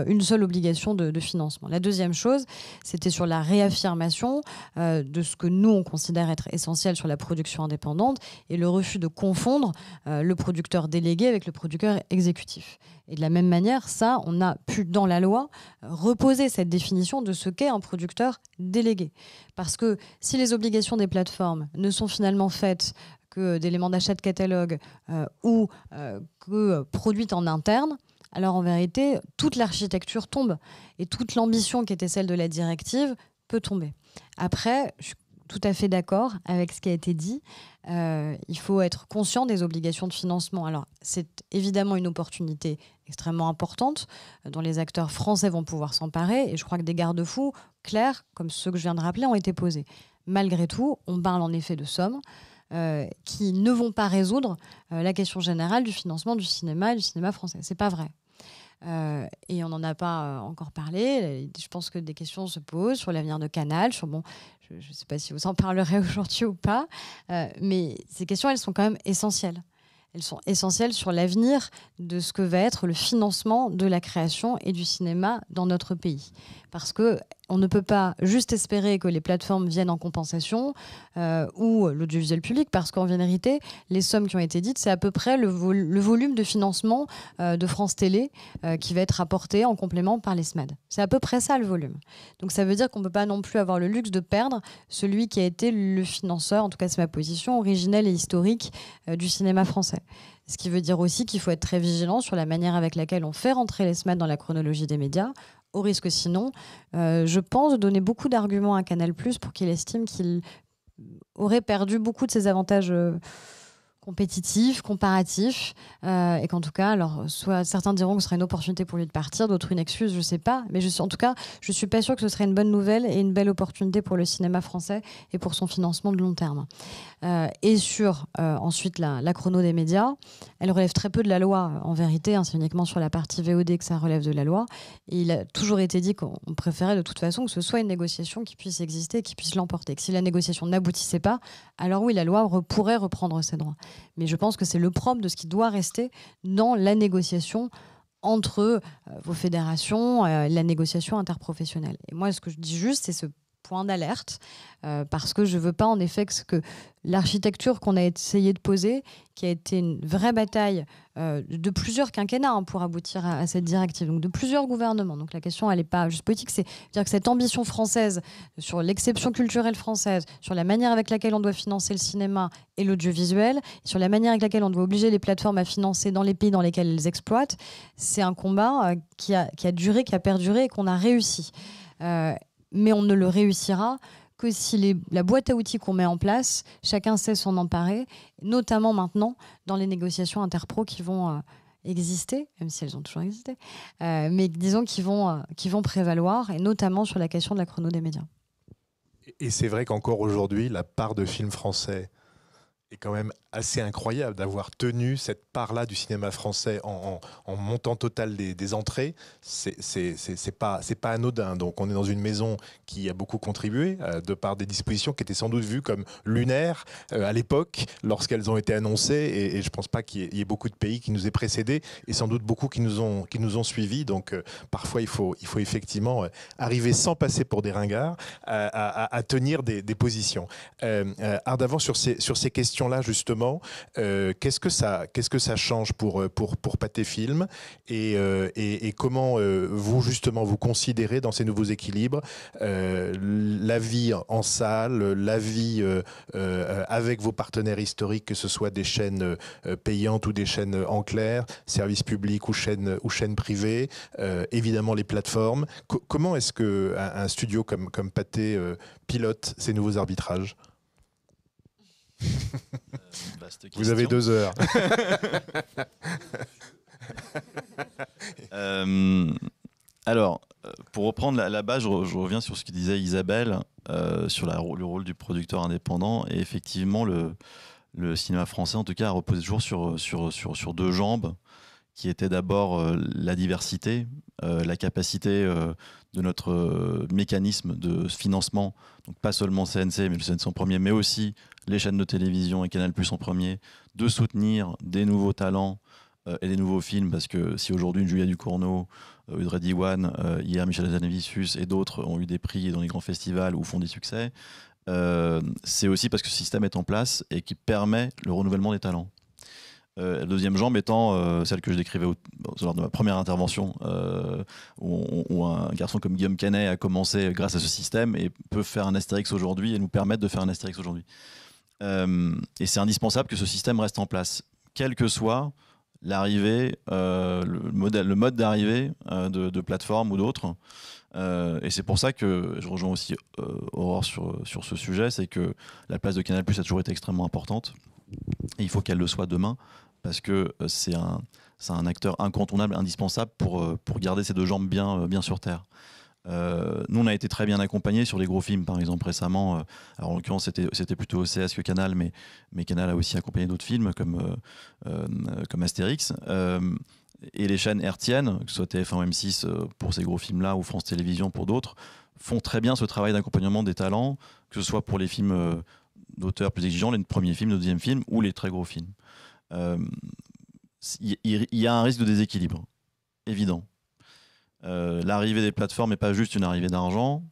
une seule obligation de, financement. La deuxième chose, c'était sur la réaffirmation euh, de ce que nous, on considère être essentiel sur la production indépendante et le refus de confondre le producteur délégué avec le producteur exécutif. Et de la même manière, ça, on a pu, dans la loi, reposer cette définition de ce qu'est un producteur délégué. Parce que si les obligations des plateformes ne sont finalement faites que d'éléments d'achat de catalogue euh, ou euh, que produites en interne, alors en vérité, toute l'architecture tombe et toute l'ambition qui était celle de la directive peut tomber. Après, je suis tout à fait d'accord avec ce qui a été dit. Euh, il faut être conscient des obligations de financement. Alors, c'est évidemment une opportunité extrêmement importante euh, dont les acteurs français vont pouvoir s'emparer. Et je crois que des garde-fous clairs, comme ceux que je viens de rappeler, ont été posés. Malgré tout, on parle en effet de sommes. Euh, qui ne vont pas résoudre la question générale du financement du cinéma et du cinéma français. C'est pas vrai. Euh, et on n'en a pas euh, encore parlé. Je pense que des questions se posent sur l'avenir de Canal, sur bon, je ne sais pas si vous en parlerez aujourd'hui ou pas, euh, mais ces questions, elles sont quand même essentielles elles sont essentielles sur l'avenir de ce que va être le financement de la création et du cinéma dans notre pays. Parce que on ne peut pas juste espérer que les plateformes viennent en compensation euh, ou l'audiovisuel public, parce qu'en vérité, les sommes qui ont été dites, c'est à peu près le, volume de financement euh, de France Télé euh, qui va être apporté en complément par les SMAD. C'est à peu près ça le volume. Donc ça veut dire qu'on ne peut pas non plus avoir le luxe de perdre celui qui a été le financeur, en tout cas c'est ma position, originelle et historique du cinéma français. Ce qui veut dire aussi qu'il faut être très vigilant sur la manière avec laquelle on fait rentrer les semaines dans la chronologie des médias, au risque sinon, euh, je pense, de donner beaucoup d'arguments à Canal pour qu'il estime qu'il aurait perdu beaucoup de ses avantages. Euh, compétitif, comparatif, euh, et qu'en tout cas, alors, soit certains diront que ce serait une opportunité pour lui de partir, d'autres une excuse, je sais pas, mais je suis, en tout cas, je suis pas sûre que ce serait une bonne nouvelle et une belle opportunité pour le cinéma français et pour son financement de long terme. Euh, et sur euh, ensuite la, chrono des médias, elle relève très peu de la loi en vérité, hein, c'est uniquement sur la partie VOD que ça relève de la loi. Et il a toujours été dit qu'on préférait de toute façon que ce soit une négociation qui puisse exister, qui puisse l'emporter, que si la négociation n'aboutissait pas, alors oui, la loi pourrait reprendre ses droits mais je pense que c'est le propre de ce qui doit rester dans la négociation entre euh, vos fédérations, euh, la négociation interprofessionnelle. Et moi, ce que je dis juste, c'est ce point d'alerte, euh, parce que je ne veux pas en effet que, l'architecture qu'on a essayé de poser, qui a été une vraie bataille euh, de plusieurs quinquennats hein, pour aboutir à, cette directive, donc de plusieurs gouvernements. Donc la question, elle n'est pas juste politique, c'est dire que cette ambition française sur l'exception culturelle française, sur la manière avec laquelle on doit financer le cinéma et l'audiovisuel, sur la manière avec laquelle on doit obliger les plateformes à financer dans les pays dans lesquels elles exploitent, c'est un combat euh, qui, a, duré, qui a perduré et qu'on a réussi mais on ne le réussira que si la boîte à outils qu'on met en place, chacun sait s'en emparer, notamment maintenant dans les négociations interpro qui vont euh, exister, même si elles ont toujours existé, euh, mais disons vont, euh, qui vont prévaloir, et notamment sur la question de la chrono des médias. Et c'est vrai qu'encore aujourd'hui, la part de films français est quand même assez incroyable d'avoir tenu cette part-là du cinéma français en, montant total des, entrées. C'est pas, pas anodin. Donc on est dans une maison qui a beaucoup contribué euh, de par des dispositions qui étaient sans doute vues comme lunaires euh, à l'époque lorsqu'elles ont été annoncées. Et, je pense pas qu'il y, ait beaucoup de pays qui nous aient précédés et sans doute beaucoup qui nous ont, qui nous ont suivis. Donc euh, parfois il faut, il faut effectivement arriver sans passer pour des ringards à, tenir des, positions. Euh, sur ces, sur ces questions là justement. Euh, qu'est-ce, que ça, qu'est-ce que ça change pour, euh, pour, pour Pathé Film et, euh, et, comment vous, justement, vous considérez dans ces nouveaux équilibres la vie en salle, la vie avec vos partenaires historiques, que ce soit des chaînes payantes ou des chaînes en clair, services publics ou chaînes, ou chaîne privées, évidemment les plateformes. comment est-ce qu'un un studio comme, comme Pathé pilote ces nouveaux arbitrages euh, Vous avez deux heures. Euh, alors, euh, pour reprendre la, base, je, reviens sur ce que disait Isabelle sur le rôle du producteur indépendant. Et effectivement, le, cinéma français, en tout cas, repose toujours sur deux jambes qui était d'abord euh, la diversité, euh, la capacité euh, de notre mécanisme de financement, donc pas seulement CNC, mais premier, mais aussi les chaînes de télévision et Canal Plus en premier, de soutenir des nouveaux talents et des nouveaux films, parce que si aujourd'hui Julia Ducournau, Audrey Diwan, hier Michel Zanavicius et d'autres ont eu des prix dans les grands festivals ou font des succès, c'est aussi parce que ce système est en place et qui permet le renouvellement des talents. Euh, la deuxième jambe étant euh, celle que je décrivais au, lors de ma première intervention, euh, où, un garçon comme Guillaume Canet a commencé grâce à ce système et peut faire un Astérix aujourd'hui et nous permettre de faire un Astérix aujourd'hui. et c'est indispensable que ce système reste en place, quel que soit l'arrivée, le, modèle, le mode d'arrivée de, plateforme ou d'autres. et c'est pour ça que je rejoins aussi Aurore sur, sur, ce sujet, c'est que la place de Canal a toujours été extrêmement importante. Et il faut qu'elle le soit demain parce que euh, c'est un, un, acteur incontournable, indispensable pour, euh, pour garder ses deux jambes bien, euh, bien sur terre. nous, on a été très bien accompagnés sur les gros films, par exemple récemment. alors en l'occurrence, c'était plutôt OCS que Canal, mais, mais Canal a aussi accompagné d'autres films comme, comme Astérix. et les chaînes hertiennes, que ce soit TF1 ou M6 pour ces gros films-là, ou France Télévisions pour d'autres, font très bien ce travail d'accompagnement des talents, que ce soit pour les films d'auteurs plus exigeants, les premiers films, les deuxièmes films, ou les très gros films il euh, y, a un risque de déséquilibre, évident. Euh, l'arrivée des plateformes n'est pas juste une arrivée d'argent.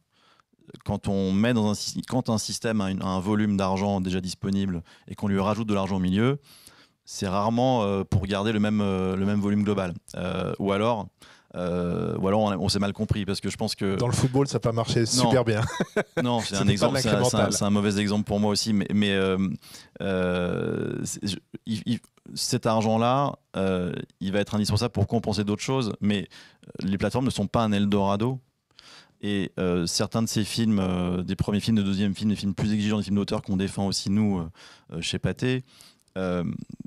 Quand, on met dans un, quand un système a, un volume d'argent déjà disponible et qu'on lui rajoute de l'argent au milieu, c'est rarement euh, pour garder le même volume global. ou alors, euh, ou alors on, s'est mal compris parce que je pense que dans le football ça n'a pas marché super bien. non, c'est un c'est un, mauvais exemple pour moi aussi, mais, euh, euh, cet argent-là, euh, il va être indispensable pour compenser d'autres choses, mais les plateformes ne sont pas un Eldorado. Et certains de ces films, des premiers films, des deuxièmes films, des films plus exigeants, des films d'auteur qu'on défend aussi nous chez Pathé,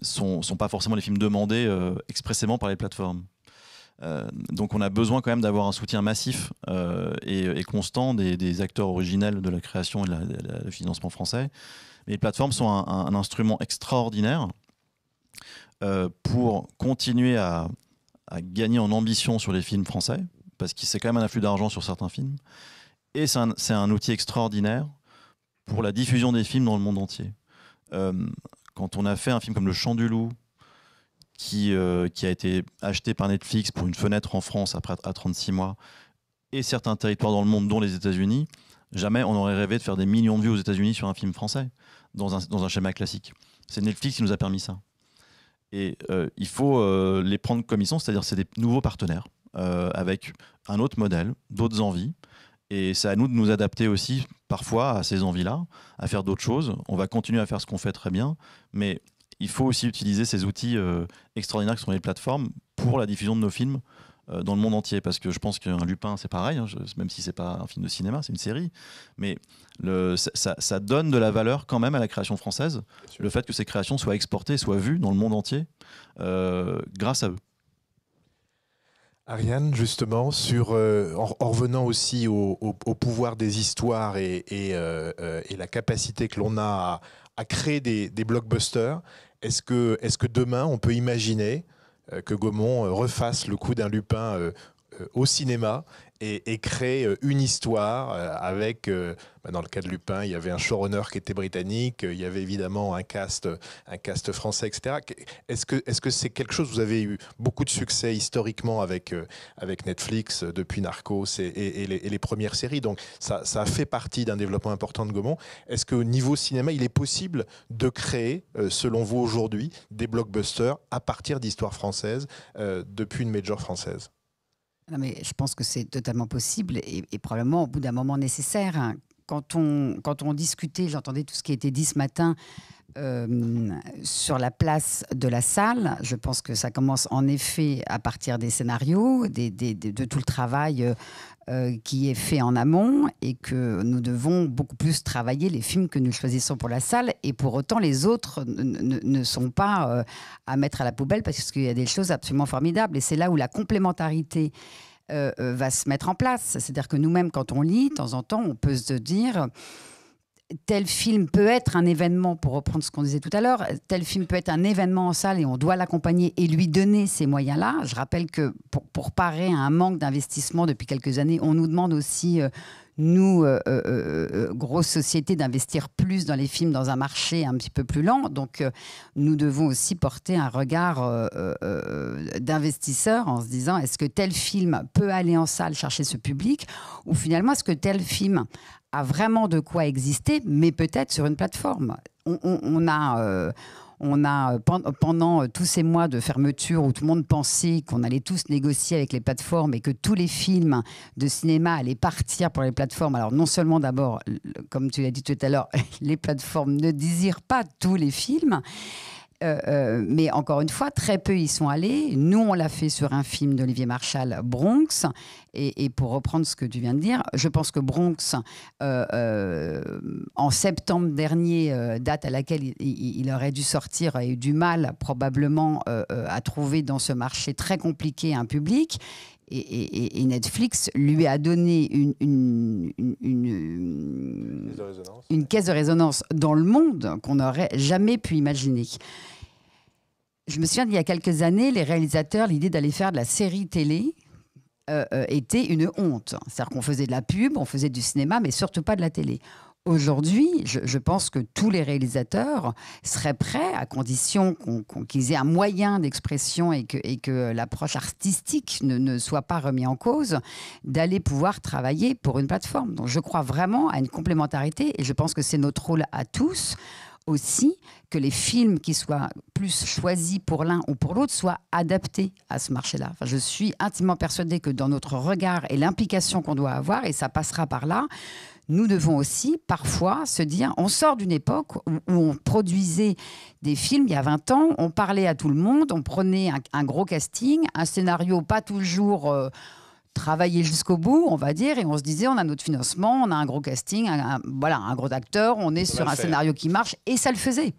sont, sont pas forcément les films demandés expressément par les plateformes. Euh, donc on a besoin quand même d'avoir un soutien massif euh, et, constant des, acteurs originels de la création et du financement français. Mais les plateformes sont un, instrument extraordinaire euh, pour continuer à, gagner en ambition sur les films français, parce qu'il c'est quand même un afflux d'argent sur certains films. Et c'est un, outil extraordinaire pour la diffusion des films dans le monde entier. quand on a fait un film comme Le Chant du Loup, euh, qui, a été acheté par Netflix pour une fenêtre en France après à 36 mois et certains territoires dans le monde, dont les États-Unis, jamais on aurait rêvé de faire des millions de vues aux États-Unis sur un film français dans un, schéma classique. C'est Netflix qui nous a permis ça. Et euh, il faut euh, les prendre comme ils sont, c'est-à-dire c'est des nouveaux partenaires avec un autre modèle, d'autres envies. Et c'est à nous de nous adapter aussi parfois à ces envies-là, à faire d'autres choses. On va continuer à faire ce qu'on fait très bien, mais il faut aussi utiliser ces outils euh, extraordinaires qui sont les plateformes pour mm. la diffusion de nos films euh, dans le monde entier parce que je pense qu'un Lupin c'est pareil hein, même si c'est pas un film de cinéma c'est une série mais ça, donne de la valeur quand même à la création française le fait que ces créations soient exportées soient vues dans le monde entier euh, grâce à eux Ariane, justement, sur, en, revenant aussi au, pouvoir des histoires et, et la capacité que l'on a à, à créer des, blockbusters. Est-ce que, est que demain, on peut imaginer euh, que Gaumont euh, refasse le coup d'un Lupin euh, euh, au cinéma et, créer euh, une histoire euh, avec, bah, dans le cas de Lupin, il y avait un showrunner qui était britannique, il y avait évidemment un cast, un cast français, etc. Est-ce que c'est -ce que c'est quelque chose, vous avez eu beaucoup de succès historiquement avec, avec Netflix, depuis Narcos et, les, premières séries, donc ça, fait partie d'un développement important de Gaumont. Est-ce qu'au niveau cinéma, il est possible de créer, selon vous aujourd'hui, des blockbusters à partir d'histoires françaises, depuis une major française non, mais je pense que c'est totalement possible et, probablement au bout d'un moment nécessaire. Hein. Quand on, quand on discutait, j'entendais tout ce qui a été dit ce matin euh, sur la place de la salle. Je pense que ça commence en effet à partir des scénarios, de, tout le travail euh, euh, qui est fait en amont et que nous devons beaucoup plus travailler les films que nous choisissons pour la salle. Et pour autant, les autres ne sont pas euh, à mettre à la poubelle parce qu'il y a des choses absolument formidables. Et c'est là où la complémentarité euh, va se mettre en place. C'est-à-dire que nous-mêmes, quand on lit, de temps en temps, on peut se dire tel film peut être un événement, pour reprendre ce qu'on disait tout à l'heure, tel film peut être un événement en salle et on doit l'accompagner et lui donner ces moyens-là. Je rappelle que pour, pour parer à un manque d'investissement depuis quelques années, on nous demande aussi euh, nous, euh, euh, euh, grosse société, d'investir plus dans les films dans un marché un petit peu plus lent. Donc, nous devons aussi porter un regard d'investisseur en se disant est-ce que tel film peut aller en salle chercher ce public ou finalement est-ce que tel film a vraiment de quoi exister, mais peut-être sur une plateforme. on a on a, euh, pendant euh, tous ces mois de fermeture où tout le monde pensait qu'on allait tous négocier avec les plateformes et que tous les films de cinéma allaient partir pour les plateformes. Alors, non seulement d'abord, comme tu l'as dit tout à l'heure, les plateformes ne désirent pas tous les films, euh, euh, mais encore une fois, très peu y sont allés. Nous, on l'a fait sur un film d'Olivier Marshall, Bronx. Et, pour reprendre ce que tu viens de dire, je pense que Bronx, euh, en septembre dernier, date à laquelle il, aurait dû sortir, a eu du mal probablement à trouver dans ce marché très compliqué un public. Et, Netflix lui a donné une, une, une caisse de résonance dans le monde qu'on n'aurait jamais pu imaginer je me souviens d'il y a quelques années, les réalisateurs, l'idée d'aller faire de la série télé euh, euh, était une honte. C'est-à-dire qu'on faisait de la pub, on faisait du cinéma, mais surtout pas de la télé. Aujourd'hui, je, pense que tous les réalisateurs seraient prêts, à condition qu'ils aient un moyen d'expression et que, et que l'approche artistique ne, ne, soit pas remise en cause, d'aller pouvoir travailler pour une plateforme. Donc je crois vraiment à une complémentarité et je pense que c'est notre rôle à tous aussi que les films qui soient plus choisis pour l'un ou pour l'autre soient adaptés à ce marché-là. je suis intimement persuadée que dans notre regard et l'implication qu'on doit avoir, et ça passera par là, nous devons aussi parfois se dire, on sort d'une époque où, on produisait des films il y a 20 ans, on parlait à tout le monde, on prenait un, gros casting, un scénario pas toujours... Euh, travailler jusqu'au bout, on va dire, et on se disait, on a notre financement, on a un gros casting, un, voilà, un gros acteur, on est sur un scénario qui marche, et ça le faisait.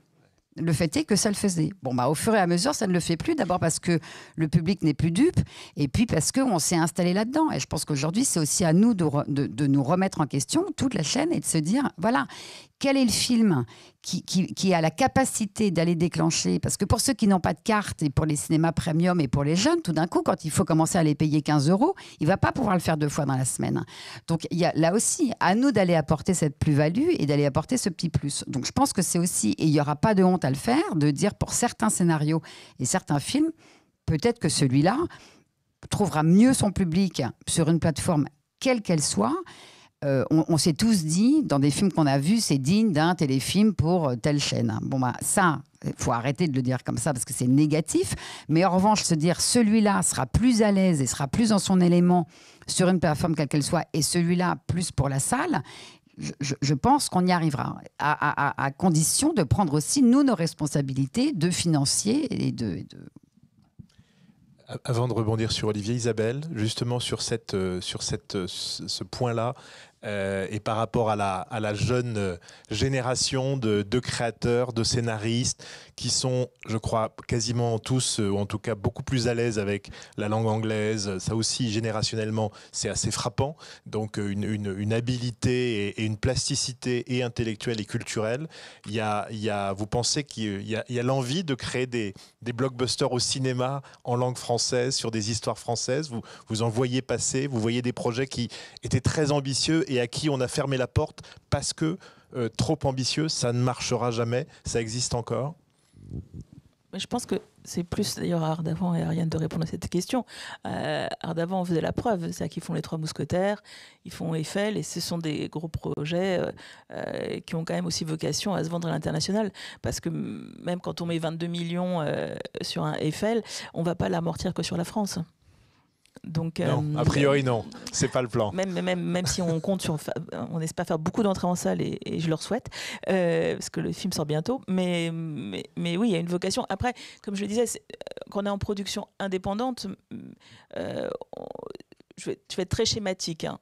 Le fait est que ça le faisait. Bon, bah, au fur et à mesure, ça ne le fait plus. D'abord parce que le public n'est plus dupe, et puis parce qu'on s'est installé là-dedans. Et je pense qu'aujourd'hui, c'est aussi à nous de, nous remettre en question, toute la chaîne, et de se dire, voilà, quel est le film qui, a la capacité d'aller déclencher Parce que pour ceux qui n'ont pas de carte, et pour les cinémas premium et pour les jeunes, tout d'un coup, quand il faut commencer à les payer 15 euros, il va pas pouvoir le faire deux fois dans la semaine. Donc il y a là aussi, à nous d'aller apporter cette plus-value et d'aller apporter ce petit plus. Donc je pense que c'est aussi, et il n'y aura pas de honte à le faire, de dire pour certains scénarios et certains films, peut-être que celui-là trouvera mieux son public sur une plateforme quelle qu'elle soit euh, on, s'est tous dit, dans des films qu'on a vus, c'est digne d'un téléfilm pour euh, telle chaîne. Bon, bah, ça, il euh, faut arrêter de le dire comme ça parce que c'est négatif. Mais en revanche, se dire celui-là sera plus à l'aise et sera plus dans son élément sur une plateforme quelle qu'elle soit, et celui-là plus pour la salle. Je, pense qu'on y arrivera, à, condition de prendre aussi, nous, nos responsabilités de financiers et de, de avant de rebondir sur Olivier, Isabelle, justement sur, cette, sur cette, ce point-là, euh, et par rapport à la, à la jeune euh, génération de, créateurs, de scénaristes, qui sont, je crois, quasiment tous, euh, ou en tout cas beaucoup plus à l'aise avec la langue anglaise. Ça aussi, générationnellement, c'est assez frappant. Donc une, une, habilité et, une plasticité et intellectuelle et culturelle. Il y a, il y a, vous pensez qu'il y a, l'envie de créer des, blockbusters au cinéma en langue française, sur des histoires françaises. Vous, vous en voyez passer, vous voyez des projets qui étaient très ambitieux et et à qui on a fermé la porte parce que euh, trop ambitieux, ça ne marchera jamais, ça existe encore je pense que c'est plus d'ailleurs à Ardavant et à Ariane de répondre à cette question. Euh, on faisait la preuve, c'est-à-dire qu'ils font les Trois Mousquetaires, ils font Eiffel, et ce sont des gros projets euh, euh, qui ont quand même aussi vocation à se vendre à l'international. Parce que même quand on met 22 millions sur un Eiffel, on ne va pas l'amortir que sur la France. Donc, euh, a priori non, c'est pas le plan. Même, même, même si on compte sur, on espère faire beaucoup d'entrées en salle et, je leur souhaite, euh, parce que le film sort bientôt. Mais, mais, oui, il y a une vocation. Après, comme je le disais, euh, quand on est en production indépendante, je, vais, être très schématique. Hein.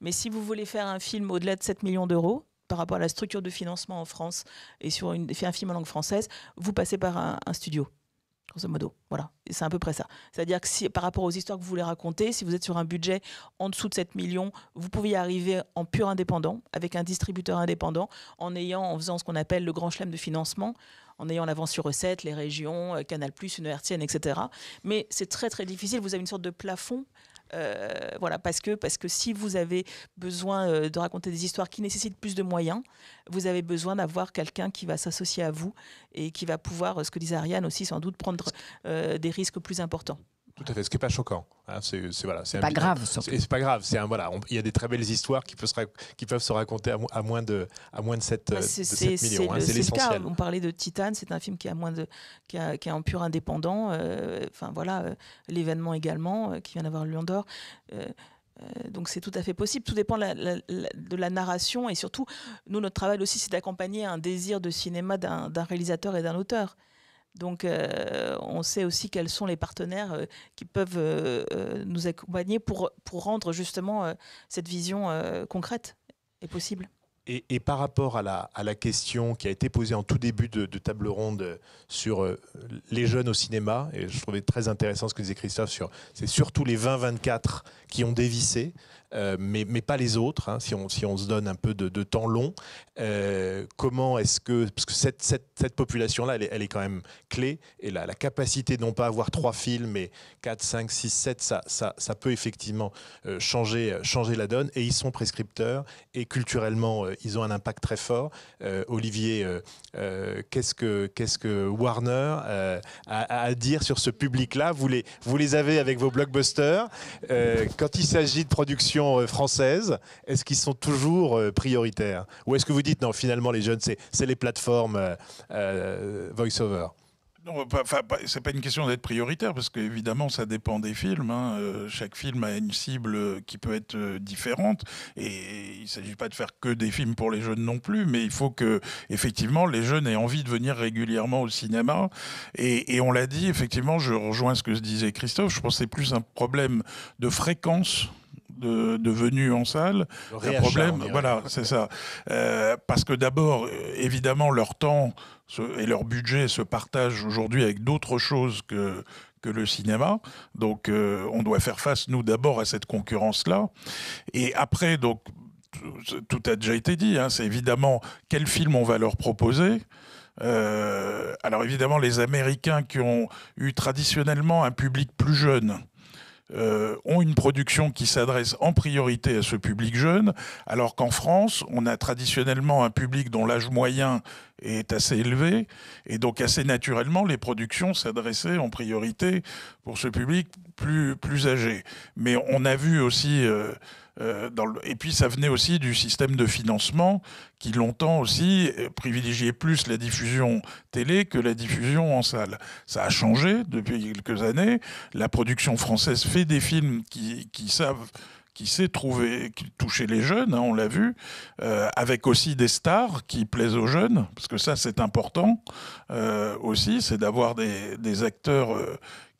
mais si vous voulez faire un film au-delà de 7 millions d'euros, par rapport à la structure de financement en France et sur une, faire un film en langue française, vous passez par un studio. Voilà, c'est à peu près ça. C'est-à-dire que si, par rapport aux histoires que vous voulez raconter, si vous êtes sur un budget en dessous de 7 millions, vous pouvez y arriver en pur indépendant, avec un distributeur indépendant, en ayant, en faisant ce qu'on appelle le grand chelem de financement, en ayant l'avance sur recettes, les régions, euh, Canal+, une RTN, etc. Mais c'est très très difficile, vous avez une sorte de plafond euh, voilà, parce que, parce que si vous avez besoin euh, de raconter des histoires qui nécessitent plus de moyens, vous avez besoin d'avoir quelqu'un qui va s'associer à vous et qui va pouvoir, euh, ce que disait Ariane aussi sans doute, prendre des risques plus importants fait, ce qui n'est pas choquant. Hein, ce c'est pas, grave. C'est pas grave. voilà, il y a des très belles histoires qui, qui peuvent se raconter à, moins de à moins de 7, euh, c'est, millions. C'est, hein, l'essentiel. On parlait de Titan, c'est un film qui est moins de qui, pur indépendant. Euh, enfin voilà, euh, l'événement également qui vient d'avoir Lyon d'or. donc c'est tout à fait possible. Tout dépend de la narration et surtout, nous notre travail aussi, c'est d'accompagner un désir de cinéma d'un, réalisateur et d'un auteur. Donc, euh, on sait aussi quels sont les partenaires euh, qui peuvent euh, nous accompagner pour, pour rendre justement cette vision concrète et possible. Et, par rapport à la, à la, question qui a été posée en tout début de, de table ronde sur les jeunes au cinéma, et je trouvais très intéressant ce que disait Christophe sur c'est surtout les 20-24 qui ont dévissé. Euh, mais, pas les autres, hein, si, on, si on se donne un peu de, temps long. Euh, comment est-ce que, parce que cette, population-là, elle, est quand même clé, et la capacité non pas avoir trois films, mais 4, 5, 6, 7, ça, ça, peut effectivement euh, changer, changer la donne, et ils sont prescripteurs, et culturellement, ils ont un impact très fort. Olivier, qu'est-ce que, qu'est-ce que Warner a, à dire sur ce public-là vous vous les avez avec vos blockbusters. quand il s'agit de production euh, française, est-ce qu'ils sont toujours euh, prioritaires Ou est-ce que vous dites non, finalement, les jeunes, c'est les plateformes euh, voice-over non, c'est pas une question d'être prioritaire, parce qu'évidemment, ça dépend des films. Hein. chaque film a une cible qui peut être différente. Et il ne s'agit pas de faire que des films pour les jeunes non plus, mais il faut que, effectivement, les jeunes aient envie de venir régulièrement au cinéma. Et, et on l'a dit, effectivement, je rejoins ce que disait Christophe, je pense que c'est plus un problème de fréquence de, de en salle, un problème. Voilà, c'est ça. Euh, parce que d'abord, évidemment, leur temps et leur budget se partagent aujourd'hui avec d'autres choses que, que le cinéma. Donc, euh, on doit faire face, nous, d'abord à cette concurrence-là. Et après, donc, tout a déjà été dit. Hein, c'est évidemment quel film on va leur proposer. Euh, alors évidemment, les Américains qui ont eu traditionnellement un public plus jeune, euh, ont une production qui s'adresse en priorité à ce public jeune, alors qu'en France, on a traditionnellement un public dont l'âge moyen est assez élevé, et donc assez naturellement, les productions s'adressaient en priorité pour ce public plus, plus âgé. Mais on a vu aussi... Euh, euh, et puis ça venait aussi du système de financement qui longtemps aussi euh, privilégiait plus la diffusion télé que la diffusion en salle. Ça a changé depuis quelques années. La production française fait des films qui, savent qui sait trouver, qui toucher les jeunes, hein, on l'a vu, euh, avec aussi des stars qui plaisent aux jeunes, parce que ça c'est important aussi, c'est d'avoir des, acteurs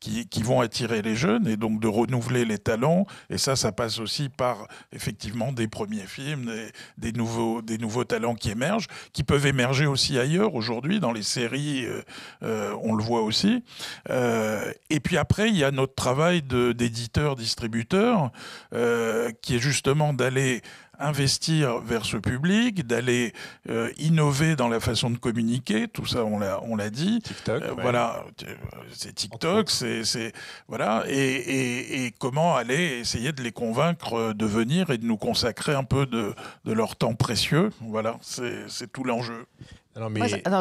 qui, qui, vont attirer les jeunes et donc de renouveler les talents. Et ça, ça passe aussi par effectivement des premiers films, des, nouveaux, des nouveaux talents qui émergent, qui peuvent émerger aussi ailleurs aujourd'hui, dans les séries, euh, euh, on le voit aussi. Euh, et puis après, il y a notre travail d'éditeur-distributeur euh, qui est justement d'aller investir vers ce public, d'aller euh, innover dans la façon de communiquer. Tout ça, on l'a, on l'a dit. Euh, voilà, euh, c'est TikTok, c'est, c'est voilà, et, comment aller essayer de les convaincre de venir et de nous consacrer un peu de, leur temps précieux. Voilà, c'est, c'est tout l'enjeu. Alors,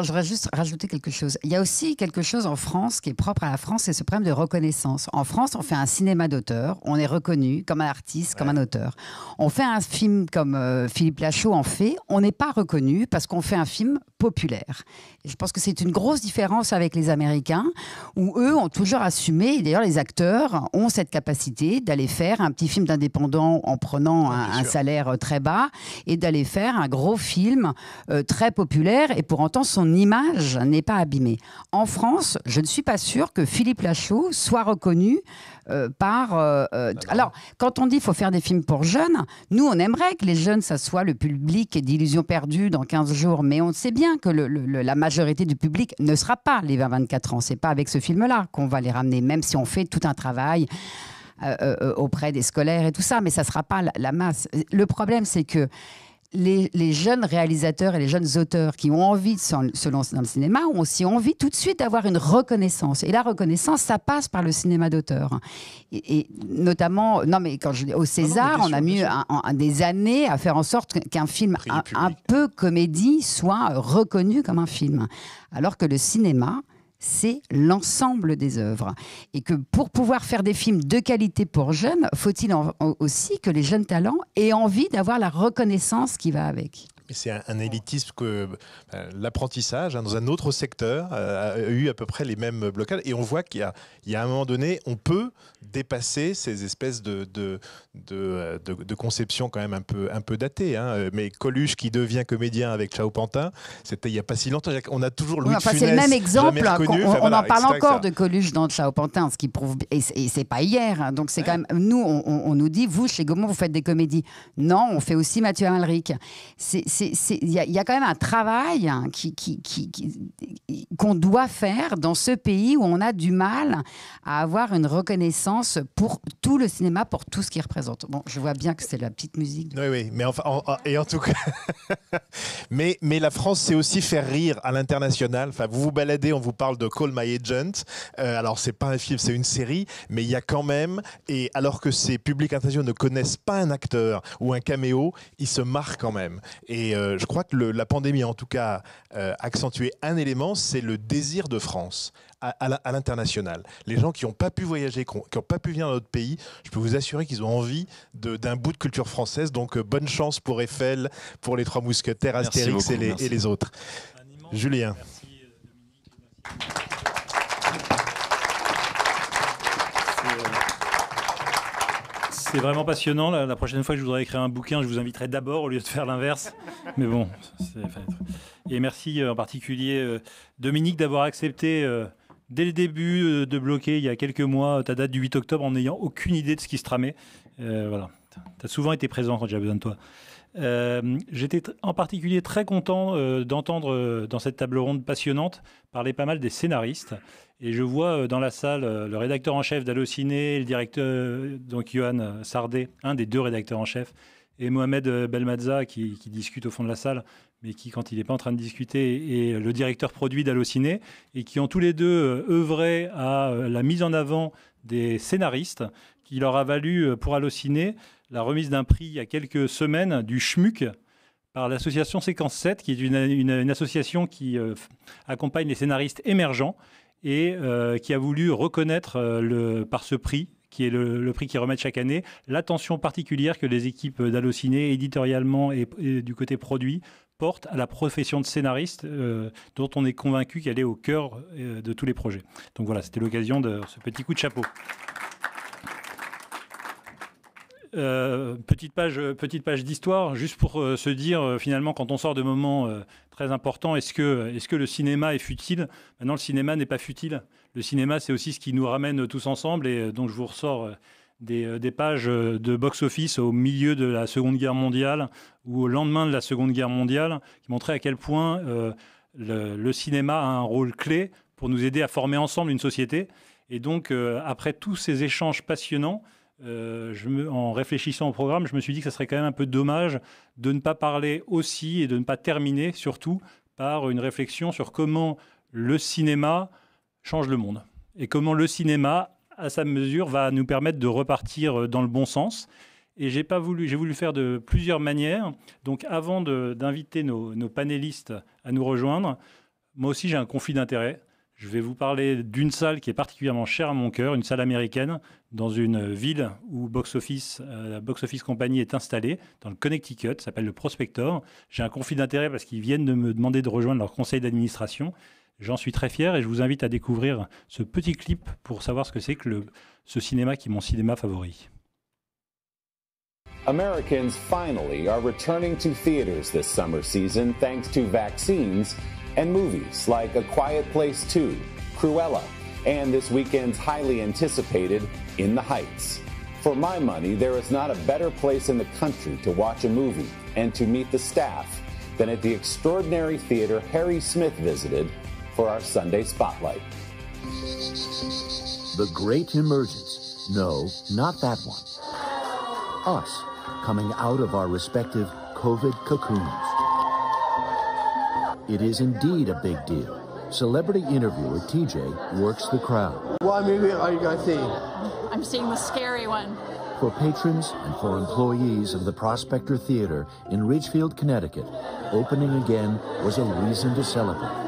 je, voudrais juste rajouter quelque chose. Il y a aussi quelque chose en France qui est propre à la France, c'est ce problème de reconnaissance. En France, on fait un cinéma d'auteur, on est reconnu comme un artiste, comme un auteur. On fait un film comme euh, Philippe Lachaud en fait, on n'est pas reconnu parce qu'on fait un film populaire. je pense que c'est une grosse différence avec les Américains, où eux ont toujours assumé, et d'ailleurs les acteurs ont cette capacité d'aller faire un petit film d'indépendant en prenant un, salaire euh, très bas, et d'aller faire un gros film euh, très populaire. Et et pour autant son image n'est pas abîmée. En France, je ne suis pas sûre que Philippe Lachaud soit reconnu euh, par... Euh, euh, alors, quand on dit qu'il faut faire des films pour jeunes, nous, on aimerait que les jeunes, ça soit le public d'illusions perdues dans 15 jours, mais on sait bien que la majorité du public ne sera pas les 20-24 ans. C'est pas avec ce film-là qu'on va les ramener, même si on fait tout un travail auprès des scolaires et tout ça, mais ça ne sera pas la masse. Le problème, c'est que les, jeunes réalisateurs et les jeunes auteurs qui ont envie de se lancer dans le cinéma ont aussi envie tout de suite d'avoir une reconnaissance. Et la reconnaissance, ça passe par le cinéma d'auteur. Et, notamment, non mais quand je au César, on a mis des années à faire en sorte qu'un film un, peu comédie soit reconnu comme un film. Alors que le cinéma, c'est l'ensemble des œuvres. Et que pour pouvoir faire des films de qualité pour jeunes, faut-il aussi que les jeunes talents aient envie d'avoir la reconnaissance qui va avec c'est un, élitisme que euh, l'apprentissage hein, dans un autre secteur euh, a eu à peu près les mêmes blocages. Et on voit qu'il y, y, a un moment donné, on peut dépasser ces espèces de, euh, de, de, conceptions quand même un peu, un peu datées. Hein. Euh, mais Coluche qui devient comédien avec Chao Pantin, c'était il n'y a pas si longtemps. On a toujours Louis C'est le même exemple. on, en parle encore de Coluche dans Chao Pantin, ce qui prouve. Et c'est pas hier. Hein. donc c'est quand même. Nous, on, on, nous dit, vous, chez Gaumont, vous faites des comédies. Non, on fait aussi Mathieu Alric. Il y, a quand même un travail hein, qui, qu'on doit faire dans ce pays où on a du mal à avoir une reconnaissance pour tout le cinéma, pour tout ce qu'il représente. Bon, je vois bien que c'est la petite musique. Oui, oui, mais enfin, en, et en tout cas, mais, mais la France c'est aussi faire rire à l'international. Enfin, vous vous baladez, on vous parle de Call My Agent. Euh, alors, c'est pas un film, c'est une série, mais il y a quand même, et alors que ces publics internationaux ne connaissent pas un acteur ou un caméo, ils se marrent quand même. Et euh, je crois que la pandémie, en tout cas, euh, accentué un élément, c'est le désir de France à, l'international. Les gens qui n'ont pas pu voyager, qui n'ont pas pu venir dans notre pays, je peux vous assurer qu'ils ont envie d'un bout de culture française. Donc euh, bonne chance pour Eiffel, pour les Trois Mousquetaires, Astérix et, les, autres. Julien. C'est euh, vraiment passionnant. La, prochaine fois que je voudrais écrire un bouquin, je vous inviterai d'abord au lieu de faire l'inverse. Mais bon, c'est. Et merci euh, en particulier Dominique d'avoir accepté dès le début euh, de bloquer, il y a quelques mois, ta date du 8 octobre, en n'ayant aucune idée de ce qui se tramait. Euh, voilà. Tu as souvent été présent quand j'avais besoin de toi. Euh, j'étais en particulier très content d'entendre dans cette table ronde passionnante parler pas mal des scénaristes. Et je vois dans la salle le rédacteur en chef d'Allociné, le directeur, donc Johan Sardé, un des deux rédacteurs en chef, et Mohamed Belmadza qui discute au fond de la salle mais qui, quand il n'est pas en train de discuter, est le directeur produit d'Allociné, et qui ont tous les deux euh, œuvré à euh, la mise en avant des scénaristes, qui leur a valu euh, pour Allociné la remise d'un prix il y a quelques semaines du Schmuck par l'association Séquence 7, qui est une, association qui accompagne les scénaristes émergents et qui a voulu reconnaître par ce prix qui est le, prix qu'ils remettent chaque année, l'attention particulière que les équipes d'Allociné, éditorialement et, et, du côté produit, porte à la profession de scénariste euh, dont on est convaincu qu'elle est au cœur euh, de tous les projets. Donc voilà, c'était l'occasion de ce petit coup de chapeau. Euh, petite page, petite page d'histoire, juste pour se dire finalement quand on sort de moments très importants, est-ce que, est-ce que le cinéma est futile Maintenant, le cinéma n'est pas futile. Le cinéma, c'est aussi ce qui nous ramène tous ensemble et dont je vous ressors euh, des, pages euh, de box-office au milieu de la Seconde Guerre mondiale ou au lendemain de la Seconde Guerre mondiale, qui montraient à quel point euh, le, cinéma a un rôle clé pour nous aider à former ensemble une société. Et donc, après tous ces échanges passionnants, en réfléchissant au programme, je me suis dit que ça serait quand même un peu dommage de ne pas parler aussi et de ne pas terminer surtout par une réflexion sur comment le cinéma change le monde et comment le cinéma à sa mesure, va nous permettre de repartir euh, dans le bon sens. Et j'ai pas voulu, j'ai voulu faire de plusieurs manières. Donc, avant d'inviter nos, nos, panélistes à nous rejoindre, moi aussi j'ai un conflit d'intérêt. Je vais vous parler d'une salle qui est particulièrement chère à mon cœur, une salle américaine, dans une ville où Box Office, euh, Box Office Company est installée, dans le Connecticut, s'appelle le Prospector. J'ai un conflit d'intérêt parce qu'ils viennent de me demander de rejoindre leur conseil d'administration. J'en suis très fier et je vous invite à découvrir ce petit clip pour savoir ce que c'est que le, ce cinéma qui est mon cinéma favori. Americans finally are returning to theaters this summer season thanks to vaccines and movies like A Quiet Place 2, Cruella, and this weekend's highly anticipated In the Heights. For my money, there is not a better place in the country to watch a movie and to meet the staff than at the extraordinary theater Harry Smith visited for our Sunday Spotlight. The Great Emergence. No, not that one. Us coming out of our respective COVID cocoons. It is indeed a big deal. Celebrity interviewer TJ works the crowd. What movie are you going to see? I'm seeing the scary one. For patrons and for employees of the Prospector Theater in Ridgefield, Connecticut, opening again was a reason to celebrate.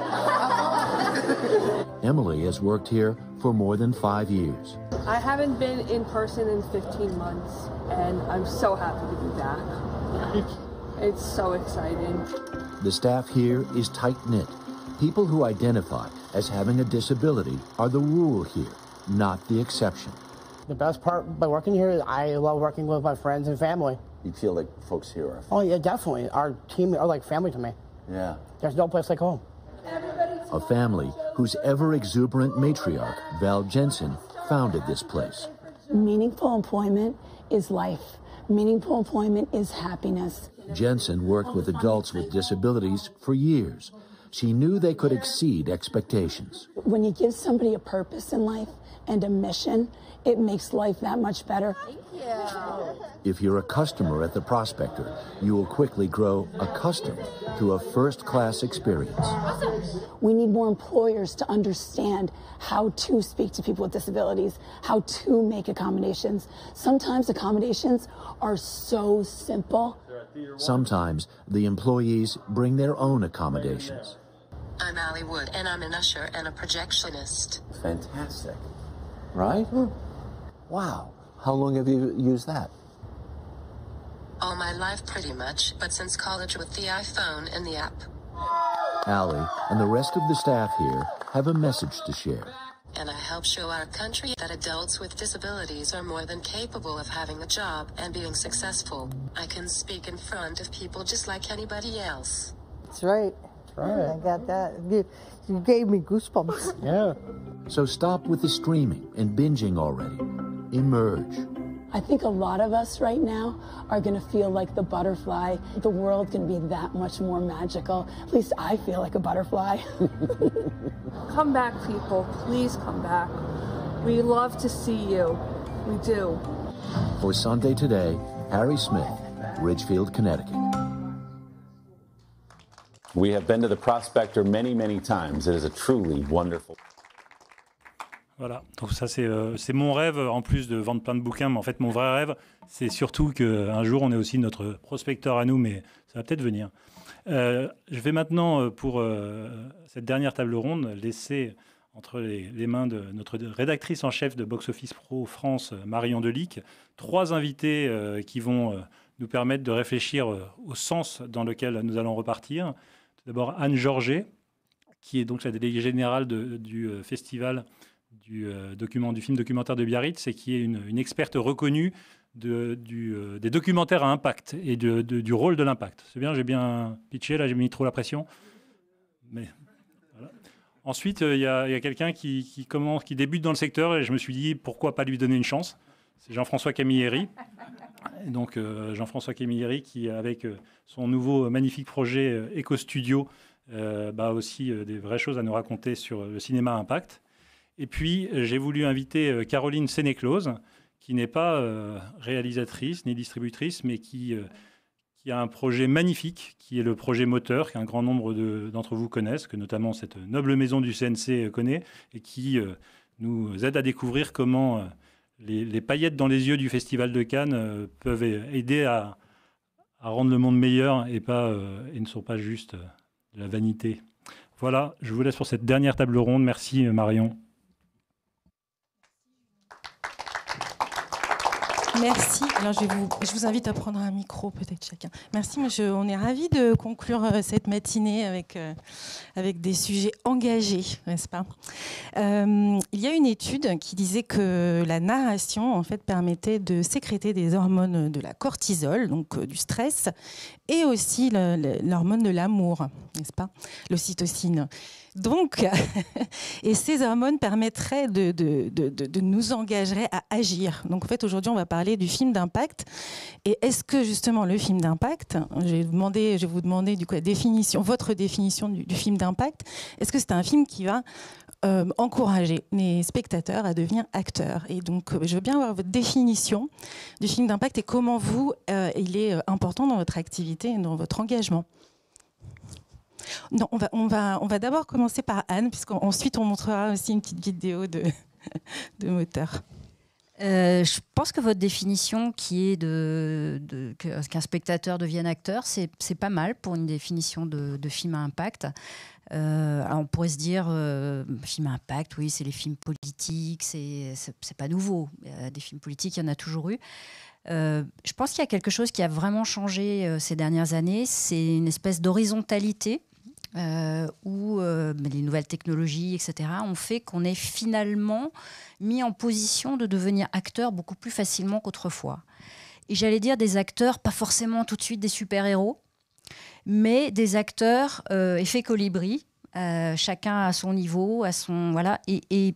Emily has worked here for more than five years. I haven't been in person in 15 months, and I'm so happy to be back. It's so exciting. The staff here is tight knit. People who identify as having a disability are the rule here, not the exception. The best part by working here is I love working with my friends and family. You feel like folks here are. Oh yeah, definitely. Our team are like family to me. Yeah. There's no place like home. Everybody a family whose ever exuberant matriarch, Val Jensen, founded this place. Meaningful employment is life. Meaningful employment is happiness. Jensen worked with adults with disabilities for years. She knew they could exceed expectations. When you give somebody a purpose in life and a mission, it makes life that much better. You. If you're a customer at the Prospector, you will quickly grow accustomed to a first-class experience. We need more employers to understand how to speak to people with disabilities, how to make accommodations. Sometimes accommodations are so simple. Sometimes the employees bring their own accommodations. I'm Allie Wood, and I'm an usher and a projectionist. Fantastic. Right? Mm. Wow. How long have you used that? All my life, pretty much, but since college with the iPhone and the app. Allie and the rest of the staff here have a message to share. And I help show our country that adults with disabilities are more than capable of having a job and being successful. I can speak in front of people just like anybody else. That's right. That's right. Yeah, I got that. You, you gave me goosebumps. yeah. So stop with the streaming and binging already emerge. I think a lot of us right now are going to feel like the butterfly. The world can be that much more magical. At least I feel like a butterfly. come back, people. Please come back. We love to see you. We do. For Sunday Today, Harry Smith, Ridgefield, Connecticut. We have been to the Prospector many, many times. It is a truly wonderful. Voilà, donc ça euh, c'est mon rêve en plus de vendre plein de bouquins, mais en fait mon vrai rêve c'est surtout qu'un jour on ait aussi notre prospecteur à nous, mais ça va peut-être venir. Euh, je vais maintenant euh, pour cette dernière table ronde laisser entre les, mains de notre rédactrice en chef de Box Office Pro France, Marion Delic, trois invités qui vont nous permettre de réfléchir au sens dans lequel nous allons repartir. Tout D'abord Anne Georget, qui est donc la déléguée générale du festival du euh, document, du film documentaire de Biarritz, c'est qui est une, experte reconnue de, du, euh, des documentaires à impact et du rôle de l'impact. C'est bien, j'ai bien pitché, là j'ai mis trop la pression. Mais, Ensuite, euh, il y a, quelqu'un qui, commence, qui débute dans le secteur et je me suis dit pourquoi pas lui donner une chance. C'est Jean-François Camilleri. donc Jean-François Camilleri qui, avec son nouveau magnifique projet Eco Studio, bah aussi des vraies choses à nous raconter sur le cinéma à impact. Et puis, euh, j'ai voulu inviter euh, Caroline Sénéclose, qui n'est pas euh, réalisatrice ni distributrice, mais qui, qui, a un projet magnifique, qui est le projet moteur, qu'un grand nombre d'entre vous connaissent, que notamment cette noble maison du CNC connaît, et qui nous aide à découvrir comment les, paillettes dans les yeux du Festival de Cannes peuvent aider à, rendre le monde meilleur et, pas, et ne sont pas juste de la vanité. Voilà, je vous laisse pour cette dernière table ronde. Merci Marion. Merci. Alors, je, vous, je, invite à prendre un micro, peut-être chacun. Merci, On est ravis de conclure euh, cette matinée avec, euh, avec des sujets engagés, n'est-ce pas euh, Il y a une étude qui disait que la narration, en fait, permettait de sécréter des hormones de la cortisol, donc du stress, et aussi l'hormone de l'amour, n'est-ce pas L'ocytocine. Donc, et ces hormones permettraient de, nous engager à agir. Donc, en fait, aujourd'hui, on va parler du film d'impact. Et est-ce que justement le film d'impact, je vais, je vous demander du coup la définition, votre définition du, film d'impact, est-ce que c'est un film qui va euh, encourager les spectateurs à devenir acteurs. Et donc, euh, je veux bien avoir votre définition du film d'impact et comment vous, euh, il est important dans votre activité et dans votre engagement on va, d'abord commencer par Anne, puisqu'ensuite on montrera aussi une petite vidéo de, moteur. Euh, je pense que votre définition qui est qu'un spectateur devienne acteur, c'est pas mal pour une définition de, film à impact. Euh, on pourrait se dire, euh, film à impact, oui, c'est les films politiques, c'est pas nouveau. Des films politiques, il y en a toujours eu. je pense qu'il y a quelque chose qui a vraiment changé ces dernières années, c'est une espèce d'horizontalité euh, ou euh, bah, les nouvelles technologies, etc., ont fait qu'on est finalement mis en position de devenir acteur beaucoup plus facilement qu'autrefois. Et j'allais dire des acteurs, pas forcément tout de suite des super-héros, mais des acteurs euh, effet colibri, euh, chacun à son niveau, à son voilà, et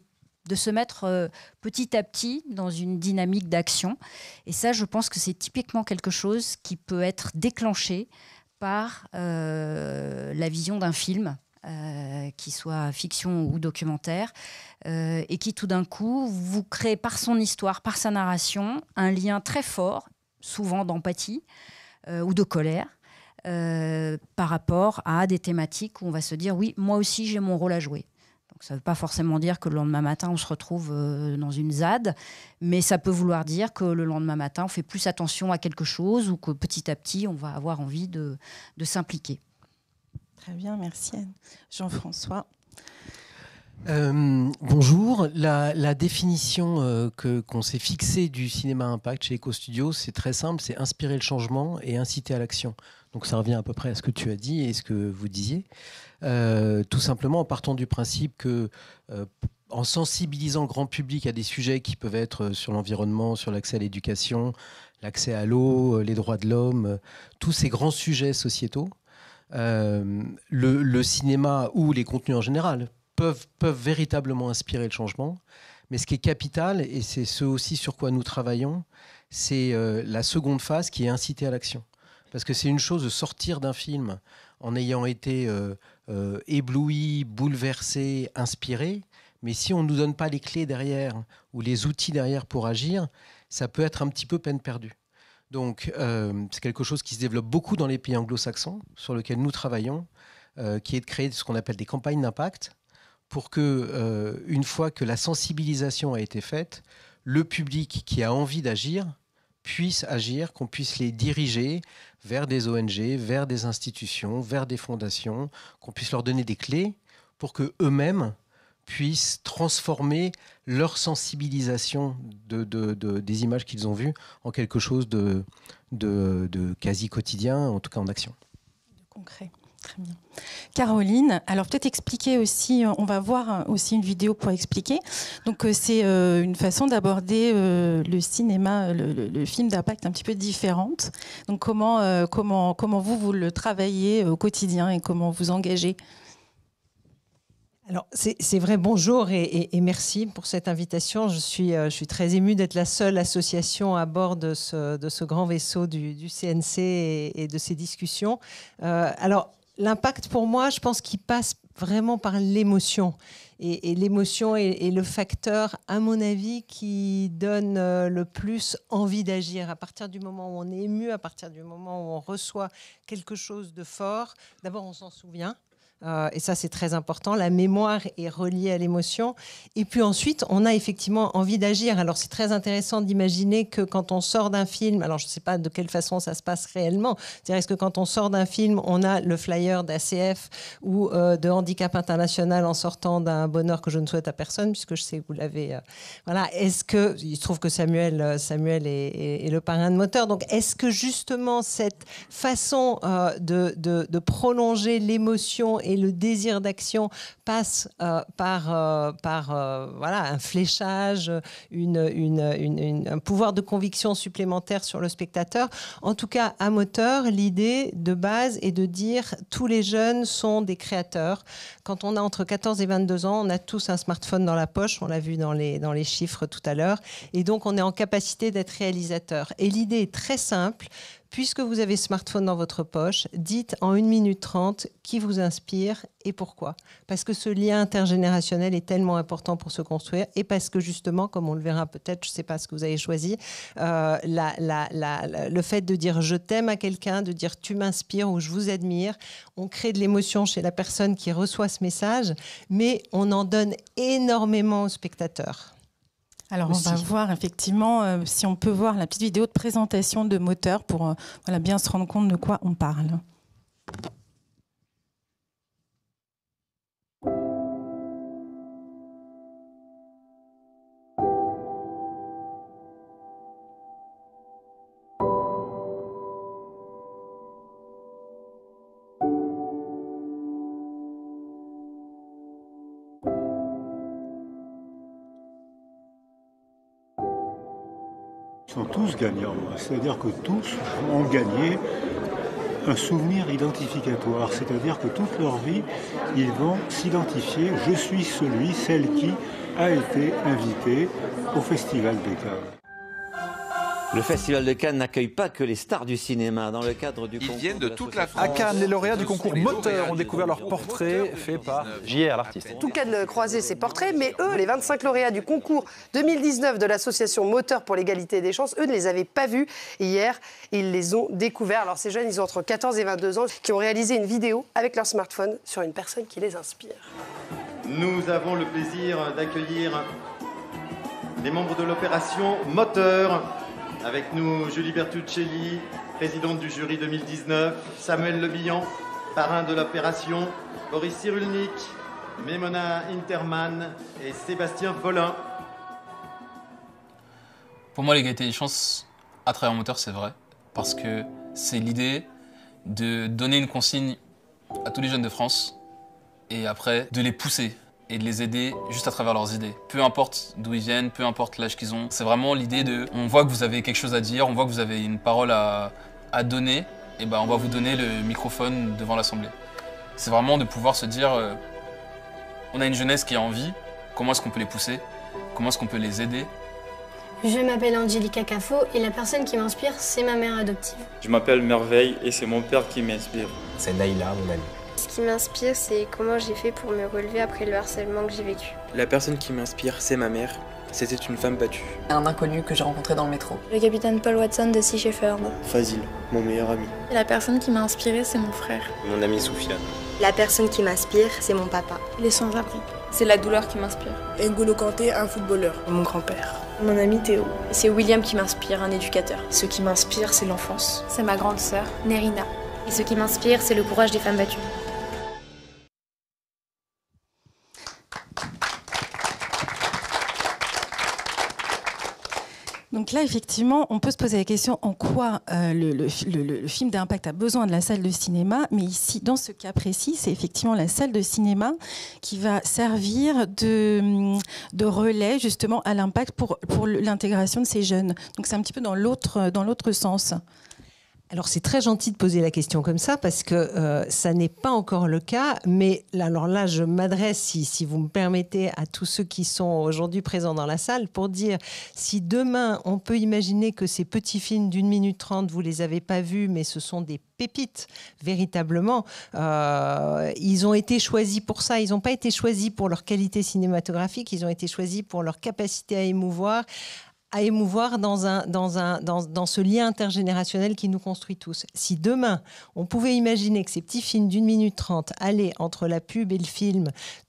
de se mettre euh, petit à petit dans une dynamique d'action. Et ça, je pense que c'est typiquement quelque chose qui peut être déclenché par euh, la vision d'un film. Euh, qui soit fiction ou documentaire, euh, et qui tout d'un coup vous crée par son histoire, par sa narration, un lien très fort, souvent d'empathie ou de colère, par rapport à des thématiques où on va se dire oui, moi aussi j'ai mon rôle à jouer ça ne veut pas forcément dire que le lendemain matin, on se retrouve euh, dans une ZAD, mais ça peut vouloir dire que le lendemain matin, on fait plus attention à quelque chose ou que petit à petit, on va avoir envie de, s'impliquer. Très bien, merci Anne. Jean-François. Euh, bonjour. La, définition euh, que qu'on s'est fixée du cinéma impact chez Eco Studio, c'est très simple, c'est inspirer le changement et inciter à l'action. Donc ça revient à peu près à ce que tu as dit et ce que vous disiez. Euh, tout simplement en partant du principe que euh, en sensibilisant le grand public à des sujets qui peuvent être euh, sur l'environnement, sur l'accès à l'éducation, l'accès à l'eau, les droits de l'homme, tous ces grands sujets sociétaux, le, cinéma ou les contenus en général peuvent, peuvent véritablement inspirer le changement. Mais ce qui est capital, et c'est ce aussi sur quoi nous travaillons, c'est la seconde phase qui est incitée à l'action. Parce que c'est une chose de sortir d'un film en ayant été... Euh, ébloui, bouleversé, inspiré. Mais si on ne nous donne pas les clés derrière ou les outils derrière pour agir, ça peut être un petit peu peine perdue. Donc, euh, c'est quelque chose qui se développe beaucoup dans les pays anglo-saxons, sur lequel nous travaillons, euh, qui est de créer ce qu'on appelle des campagnes d'impact, pour que, une fois que la sensibilisation a été faite, le public qui a envie d'agir puissent agir, qu'on puisse les diriger vers des ONG, vers des institutions, vers des fondations, qu'on puisse leur donner des clés pour que eux-mêmes puissent transformer leur sensibilisation des images qu'ils ont vues en quelque chose de, quasi quotidien, en tout cas en action. concret bien. Caroline, alors peut-être expliquer aussi, on va voir aussi une vidéo pour expliquer. Donc euh, c'est euh, une façon d'aborder euh, le cinéma, le, film d'impact un petit peu différente. Donc comment, comment, comment vous, vous le travaillez au quotidien et comment vous engagez alors, c'est vrai, bonjour et, merci pour cette invitation. Je suis, je suis très émue d'être la seule association à bord de ce, de ce grand vaisseau du, CNC et, de ces discussions. alors, l'impact pour moi, je pense qu'il passe vraiment par l'émotion. Et, l'émotion est, le facteur, à mon avis, qui donne euh, le plus envie d'agir. À partir du moment où on est ému, à partir du moment où on reçoit quelque chose de fort, d'abord on s'en souvient, euh, et ça, c'est très important. La mémoire est reliée à l'émotion. Et puis ensuite, on a effectivement envie d'agir. Alors, c'est très intéressant d'imaginer que quand on sort d'un film, alors je ne sais pas de quelle façon ça se passe réellement, c'est-à-dire est-ce que quand on sort d'un film, on a le flyer d'ACF ou euh, de Handicap International en sortant d'un bonheur que je ne souhaite à personne, puisque je sais que vous l'avez. Euh, voilà. Est-ce que. Il se trouve que Samuel, Samuel est, le parrain de moteur. Donc, est-ce que justement cette façon de, de prolonger l'émotion et le désir d'action passe euh, par, euh, par euh, voilà, un fléchage, un pouvoir de conviction supplémentaire sur le spectateur. En tout cas, à moteur, l'idée de base est de dire tous les jeunes sont des créateurs. Quand on a entre 14 et 22 ans, on a tous un smartphone dans la poche, on l'a vu dans les, dans les chiffres tout à l'heure, et donc on est en capacité d'être réalisateur. Et l'idée est très simple, Puisque vous avez smartphone dans votre poche, dites en 1 minute 30 qui vous inspire et pourquoi. Parce que ce lien intergénérationnel est tellement important pour se construire et parce que justement, comme on le verra peut-être, je ne sais pas ce que vous avez choisi, euh, le fait de dire je t'aime à quelqu'un, de dire tu m'inspires ou je vous admire, on crée de l'émotion chez la personne qui reçoit ce message, mais on en donne énormément aux spectateurs. Alors on va voir effectivement euh, si on peut voir la petite vidéo de présentation de moteur pour euh, bien se rendre compte de quoi on parle. C'est-à-dire que tous ont gagné un souvenir identificatoire, c'est-à-dire que toute leur vie, ils vont s'identifier, je suis celui, celle qui a été invité au Festival des Caves. Le Festival de Cannes n'accueille pas que les stars du cinéma dans le cadre du Ils concours. viennent de, toute la France. À Cannes, les lauréats du concours Moteur ont découvert leurs portraits faits par JR, l'artiste. tout cas, de croiser portraits, mais eux, les 25 lauréats du concours 2019 de l'association Moteur pour l'égalité des chances, eux ne les avaient pas vus hier. Ils les ont découverts. Alors, ces jeunes, ils ont entre 14 et 22 ans, qui ont réalisé une vidéo avec leur smartphone sur une personne qui les inspire. Nous avons le plaisir d'accueillir les membres de l'opération Moteur avec nous, Julie Bertuccelli, présidente du jury 2019, Samuel Lebillan, parrain de l'opération, Boris Cyrulnik, Memona Interman et Sébastien Pollin. Pour moi, l'égalité des chances à travers moteur, c'est vrai. Parce que c'est l'idée de donner une consigne à tous les jeunes de France et après de les pousser et de les aider juste à travers leurs idées. Peu importe d'où ils viennent, peu importe l'âge qu'ils ont, c'est vraiment l'idée de on voit que vous avez quelque chose à dire, on voit que vous avez une parole à, à donner, et ben on va vous donner le microphone devant l'Assemblée. C'est vraiment de pouvoir se dire euh, on a une jeunesse qui a envie, comment est-ce qu'on peut les pousser, comment est-ce qu'on peut les aider. Je m'appelle Angelica Cafo et la personne qui m'inspire, c'est ma mère adoptive. Je m'appelle Merveille et c'est mon père qui m'inspire. C'est Naïla, mon amie. Ce qui m'inspire, c'est comment j'ai fait pour me relever après le harcèlement que j'ai vécu. La personne qui m'inspire, c'est ma mère. C'était une femme battue. Un inconnu que j'ai rencontré dans le métro. Le capitaine Paul Watson de Sea Shepherd. Fazil, mon meilleur ami. La personne qui m'a inspiré, c'est mon frère. Mon ami Soufiane. La personne qui m'inspire, c'est mon papa. Les sans-abri. C'est la douleur qui m'inspire. Engolo Kanté, un footballeur. Mon grand-père. Mon ami Théo. C'est William qui m'inspire, un éducateur. Ce qui m'inspire, c'est l'enfance. C'est ma grande sœur, Nerina. Et ce qui m'inspire, c'est le courage des femmes battues. Donc là, effectivement, on peut se poser la question en quoi euh, le, film d'impact a besoin de la salle de cinéma. Mais ici, dans ce cas précis, c'est effectivement la salle de cinéma qui va servir de, relais justement à l'impact pour, pour l'intégration de ces jeunes. Donc c'est un petit peu dans l'autre sens. Alors c'est très gentil de poser la question comme ça parce que euh, ça n'est pas encore le cas, mais alors là je m'adresse, si, vous me permettez, à tous ceux qui sont aujourd'hui présents dans la salle pour dire si demain on peut imaginer que ces petits films d'une minute trente, vous les avez pas vus, mais ce sont des pépites, véritablement. Euh, ils ont été choisis pour ça. Ils n'ont pas été choisis pour leur qualité cinématographique, ils ont été choisis pour leur capacité à émouvoir, à émouvoir dans, ce lien intergénérationnel qui nous construit tous. Si demain, on pouvait imaginer que ces petits films d'une minute trente allaient entre la pub et le film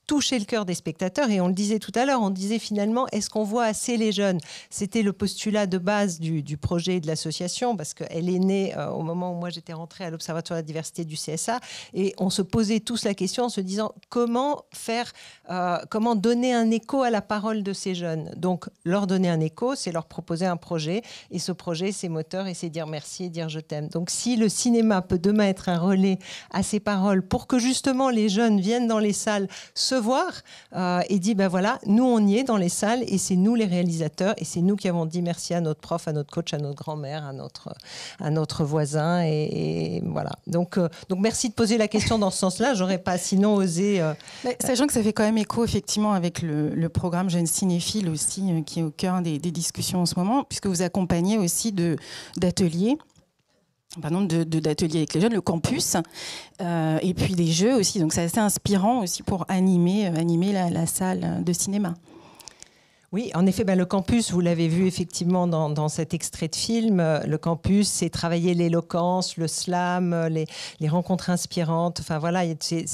toucher le cœur des spectateurs. Et on le disait tout à l'heure, on disait finalement, est-ce qu'on voit assez les jeunes C'était le postulat de base du, projet de l'association, parce qu'elle est née euh, au moment où moi j'étais rentrée à l'Observatoire de la diversité du CSA. Et on se posait tous la question en se disant, comment faire, euh, comment donner un écho à la parole de ces jeunes Donc, leur donner un écho, c'est leur proposer un projet. Et ce projet, c'est moteur et c'est dire merci et dire je t'aime. Donc, si le cinéma peut demain être un relais à ces paroles pour que justement les jeunes viennent dans les salles, se voir euh, et dit ben voilà, nous on y est dans les salles et c'est nous les réalisateurs et c'est nous qui avons dit merci à notre prof, à notre coach, à notre grand-mère, à notre, à notre voisin et, voilà. Donc, euh, donc merci de poser la question dans ce sens-là. J'aurais pas sinon osé. Euh, sachant que ça fait quand même écho effectivement avec le, programme Jeunes cinéphile aussi qui est au cœur des, discussions en ce moment puisque vous accompagnez aussi de d'ateliers par de d'ateliers avec les jeunes, le campus, euh, et puis des jeux aussi. Donc c'est assez inspirant aussi pour animer, euh, animer la salle de cinéma. Oui, en effet, ben, le campus, vous l'avez vu effectivement dans, cet extrait de film, euh, le campus, c'est travailler l'éloquence, le slam, euh, les, rencontres inspirantes. Enfin voilà, c'est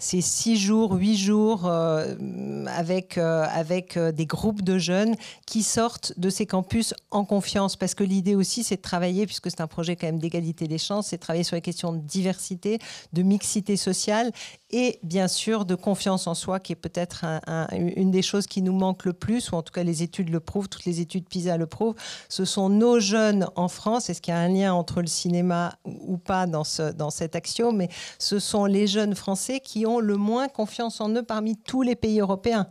six jours, huit jours euh, avec, avec des groupes de jeunes qui sortent de ces campus en confiance. Parce que l'idée aussi, c'est de travailler, puisque c'est un projet quand même d'égalité des chances, c'est de travailler sur les questions de diversité, de mixité sociale et bien sûr de confiance en soi, qui est peut-être une des choses qui nous manque le plus. Ou en tout cas les études le prouvent, toutes les études PISA le prouvent, ce sont nos jeunes en France, est-ce qu'il y a un lien entre le cinéma ou pas dans, ce, dans cet axiome, mais ce sont les jeunes Français qui ont le moins confiance en eux parmi tous les pays européens.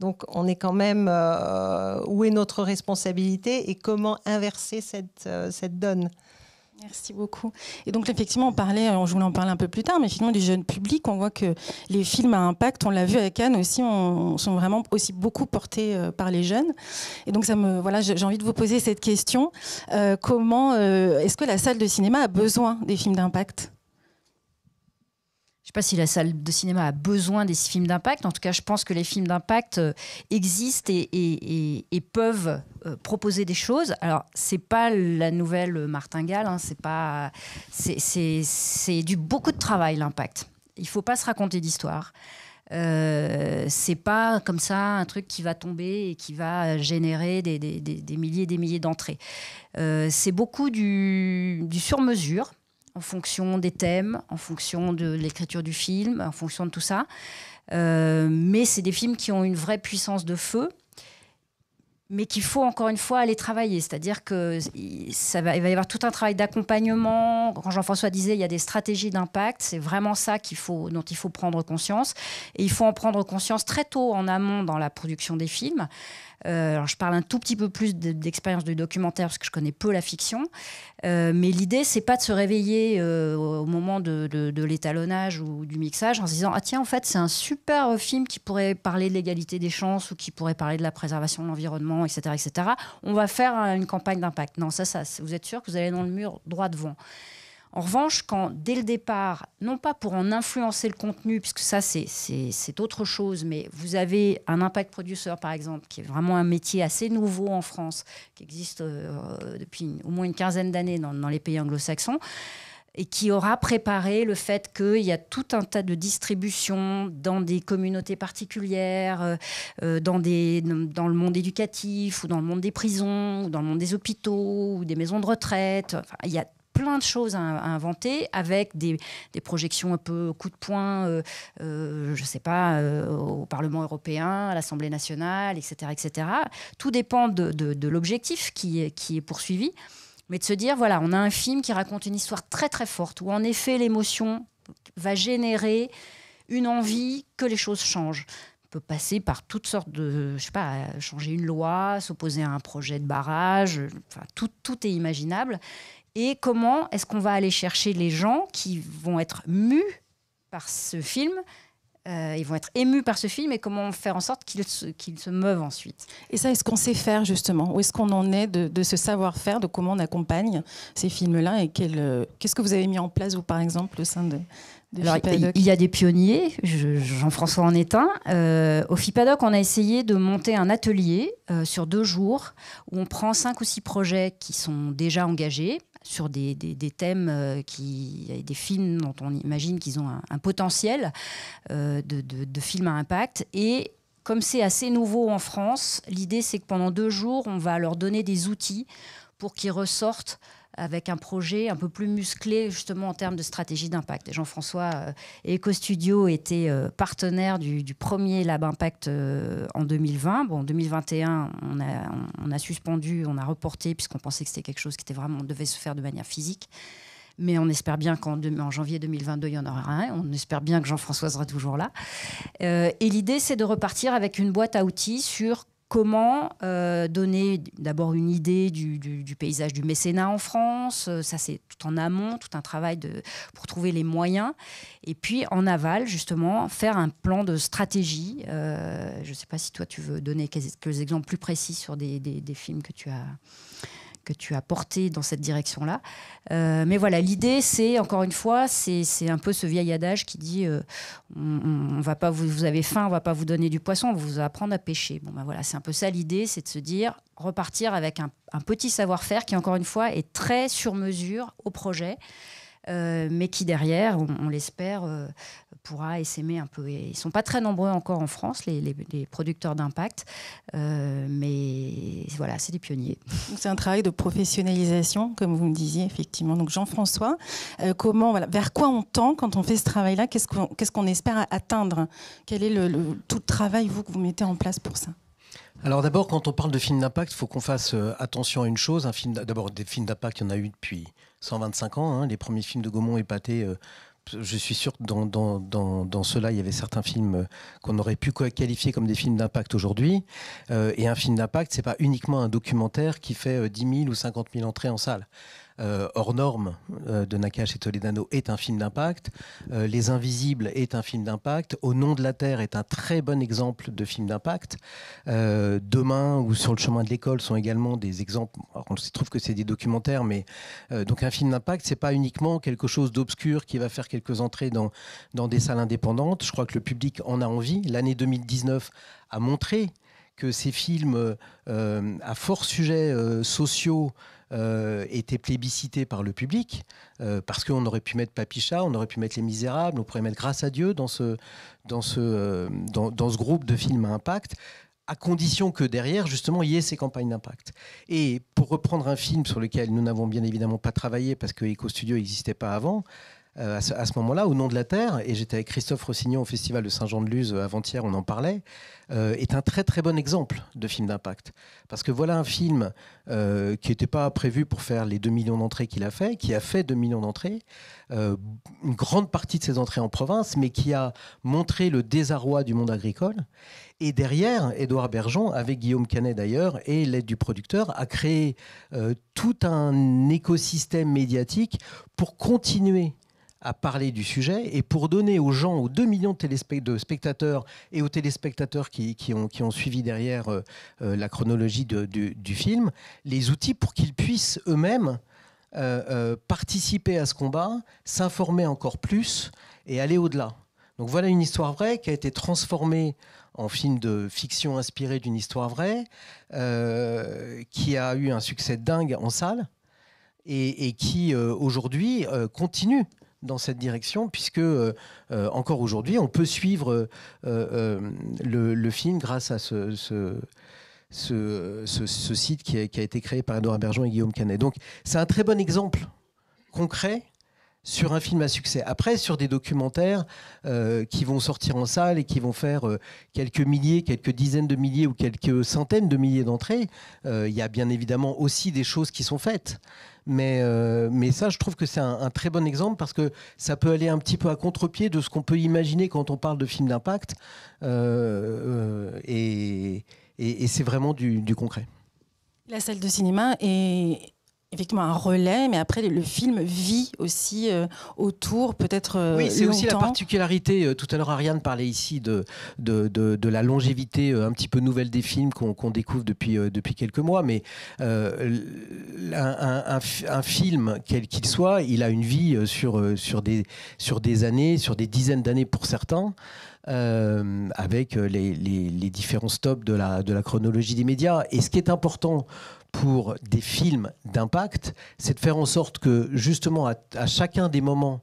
Donc on est quand même, euh, où est notre responsabilité et comment inverser cette euh, donne Merci beaucoup. Et donc effectivement, on parlait, je voulais en parler un peu plus tard, mais finalement, du jeune public, on voit que les films à impact, on l'a vu avec Anne aussi, on, sont vraiment aussi beaucoup portés euh, par les jeunes. Et donc ça me, voilà, j'ai envie de vous poser cette question euh, comment euh, est-ce que la salle de cinéma a besoin des films d'impact je ne sais pas si la salle de cinéma a besoin des films d'impact. En tout cas, je pense que les films d'impact euh, existent et, peuvent euh, proposer des choses. Alors, c'est pas la nouvelle martingale, hein, c'est pas, c'est du beaucoup de travail l'impact. Il faut pas se raconter d'histoire. Euh, c'est pas comme ça un truc qui va tomber et qui va générer des, des, des, milliers et des milliers d'entrées. Euh, c'est beaucoup du, du sur-mesure en fonction des thèmes, en fonction de l'écriture du film, en fonction de tout ça. Euh, mais c'est des films qui ont une vraie puissance de feu mais qu'il faut encore une fois aller travailler. C'est-à-dire que ça va, y avoir tout un travail d'accompagnement. Quand Jean-François disait, il y a des stratégies d'impact, c'est vraiment ça faut, dont il faut prendre conscience. Et il faut en prendre conscience très tôt en amont dans la production des films. Euh, alors je parle un tout petit peu plus d'expérience de, du documentaire parce que je connais peu la fiction, euh, mais l'idée c'est pas de se réveiller euh, au moment de, de l'étalonnage ou du mixage en se disant ah tiens en fait c'est un super film qui pourrait parler de l'égalité des chances ou qui pourrait parler de la préservation de l'environnement etc., etc., on va faire euh, une campagne d'impact. Non, ça, ça, vous êtes sûr que vous allez dans le mur droit devant. En revanche, quand dès le départ, non pas pour en influencer le contenu, puisque ça c'est autre chose, mais vous avez un impact producer par exemple, qui est vraiment un métier assez nouveau en France, qui existe euh, depuis au moins une quinzaine d'années dans, les pays anglo-saxons, et qui aura préparé le fait qu'il y a tout un tas de distributions dans des communautés particulières, euh, euh, dans, des, dans le monde éducatif, ou dans le monde des prisons, ou dans le monde des hôpitaux, ou des maisons de retraite. il y a plein de choses à, inventer avec des, projections un peu coup de poing, euh, je ne sais pas, au Parlement européen, à l'Assemblée nationale, etc., etc. Tout dépend de, l'objectif qui, qui est poursuivi mais de se dire, voilà, on a un film qui raconte une histoire très très forte, où en effet l'émotion va générer une envie que les choses changent. On peut passer par toutes sortes de, je sais pas, euh, changer une loi, s'opposer à un projet de barrage, tout est imaginable. Et comment est-ce qu'on va aller chercher les gens qui vont être mus par ce film euh, ils vont être émus par ce film et comment faire en sorte qu'ils se, meuvent ensuite. Et ça, est-ce qu'on sait faire justement Où est-ce qu'on en est de, ce savoir-faire, de comment on accompagne ces films-là et euh, qu'est-ce que vous avez mis en place, vous, par exemple, au sein de, il y a des pionniers, Jean-François en est un. Euh, au FIPADOC, on a essayé de monter un atelier euh, sur deux jours où on prend cinq ou six projets qui sont déjà engagés sur des, thèmes, euh, qui, des films dont on imagine qu'ils ont un, potentiel de, de, de films à impact. Et comme c'est assez nouveau en France, l'idée c'est que pendant deux jours, on va leur donner des outils pour qu'ils ressortent avec un projet un peu plus musclé justement en termes de stratégie d'impact. Jean-François euh, et EcoStudio était euh, partenaire du, du, premier Lab Impact euh, en 2020. Bon, en 2021, on a, on a suspendu, on a reporté puisqu'on pensait que c'était quelque chose qui était vraiment, devait se faire de manière physique mais on espère bien qu'en en janvier 2022, il y en aura un. On espère bien que Jean-François sera toujours là. et l'idée, c'est de repartir avec une boîte à outils sur comment euh, donner d'abord une idée du, paysage du mécénat en France. Euh, ça, c'est tout en amont, tout un travail pour trouver les moyens. Et puis, en aval, justement, faire un plan de stratégie. Euh, je ne sais pas si toi, tu veux donner quelques exemples plus précis sur des films que tu as que tu as porté dans cette direction-là. Euh, mais voilà, l'idée, c'est encore une fois, c'est un peu ce vieil adage qui dit euh, on, on, va pas vous, avez faim, on va pas vous donner du poisson, on va vous apprendre à pêcher. Bon ben voilà, c'est un peu ça l'idée, c'est de se dire repartir avec un, petit savoir-faire qui encore une fois est très sur mesure au projet. Euh, mais qui derrière, on, l'espère, pourra s'aimer un peu. ils ne sont pas très nombreux encore en France, les, les, producteurs d'impact, euh, mais voilà, c'est des pionniers. C'est un travail de professionnalisation, comme vous me disiez, effectivement. Donc Jean-François, euh, comment, voilà, vers quoi on tend quand on fait ce travail-là Qu'est-ce qu'on espère atteindre Quel est le, tout le travail, vous, que vous mettez en place pour ça alors d'abord, quand on parle de films d'impact, il faut qu'on fasse euh, attention à une chose. Un film d'abord des films d'impact, il y en a eu depuis 125 ans. Hein. Les premiers films de Gaumont et Pathé je suis sûr que dans, cela, il y avait certains films euh, qu'on aurait pu qualifier comme des films d'impact aujourd'hui. Euh, et un film d'impact, ce n'est pas uniquement un documentaire qui fait 10 euh, 000 ou 50 000 entrées en salle. Euh, hors norme euh, de Nakash et Toledano est un film d'impact. Euh, Les Invisibles est un film d'impact. Au nom de la Terre est un très bon exemple de film d'impact. Demain ou Sur le chemin de l'école sont également des exemples. on se trouve que c'est des documentaires, mais donc un film d'impact, c'est pas uniquement quelque chose d'obscur qui va faire quelques entrées dans, dans des salles indépendantes. Je crois que le public en a envie. L'année 2019 a montré que ces films à forts sujets sociaux euh, était plébiscité par le public, euh, parce qu'on aurait pu mettre Papicha, on aurait pu mettre Les Misérables, on pourrait mettre Grâce à Dieu dans ce, euh, dans, dans ce groupe de films à impact à condition que derrière, justement, il y ait ces campagnes d'impact. Et pour reprendre un film sur lequel nous n'avons bien évidemment pas travaillé parce que Eco Studio n'existait pas avant, euh, à ce, moment-là, au nom de la Terre, et j'étais avec Christophe Rossignon au Festival de Saint-Jean-de-Luz euh, avant-hier, on en parlait, euh, est un très très bon exemple de film d'impact. Parce que voilà un film qui n'était pas prévu pour faire les 2 millions d'entrées qu'il a fait, qui a fait 2 millions d'entrées, une grande partie de ses entrées en province, mais qui a montré le désarroi du monde agricole. Et derrière, Édouard Bergeon, avec Guillaume Canet d'ailleurs, et l'aide du producteur, a créé tout un écosystème médiatique pour continuer à parler du sujet et pour donner aux gens, aux 2 millions de, spectateurs et aux téléspectateurs qui, qui, ont, qui ont, suivi derrière euh, euh, la chronologie du, film, les outils pour qu'ils puissent eux-mêmes euh, participer à ce combat, s'informer encore plus et aller au-delà. Donc voilà une histoire vraie qui a été transformée en film de fiction inspiré d'une histoire vraie, qui a eu un succès dingue en salle et, et qui aujourd'hui continue dans cette direction, puisque euh, euh, encore aujourd'hui, on peut suivre euh, le, film grâce à ce, ce, site qui a, été créé par Edouard Bergeon et Guillaume Canet. Donc c'est un très bon exemple concret sur un film à succès. Après, sur des documentaires qui vont sortir en salle et qui vont faire quelques milliers, quelques dizaines de milliers ou quelques centaines de milliers d'entrées, il y a bien évidemment aussi des choses qui sont faites. Mais, euh, mais ça, je trouve que c'est un, très bon exemple parce que ça peut aller un petit peu à contre-pied de ce qu'on peut imaginer quand on parle de film d'impact. Euh, euh, et, et, c'est vraiment du, du concret. La salle de cinéma est effectivement un relais, mais après le film vit aussi euh, autour, peut-être. Euh, oui, c'est aussi la particularité. Euh, tout à l'heure, Ariane parlait ici de, de, de, la longévité un petit peu nouvelle des films qu'on découvre depuis, depuis quelques mois, mais un, film, quel qu'il soit, il a une vie sur, sur, des, sur des années, sur des dizaines d'années pour certains. avec les, les, les, différents stops de la, de la chronologie des médias. Et ce qui est important pour des films d'impact, c'est de faire en sorte que justement à, chacun des moments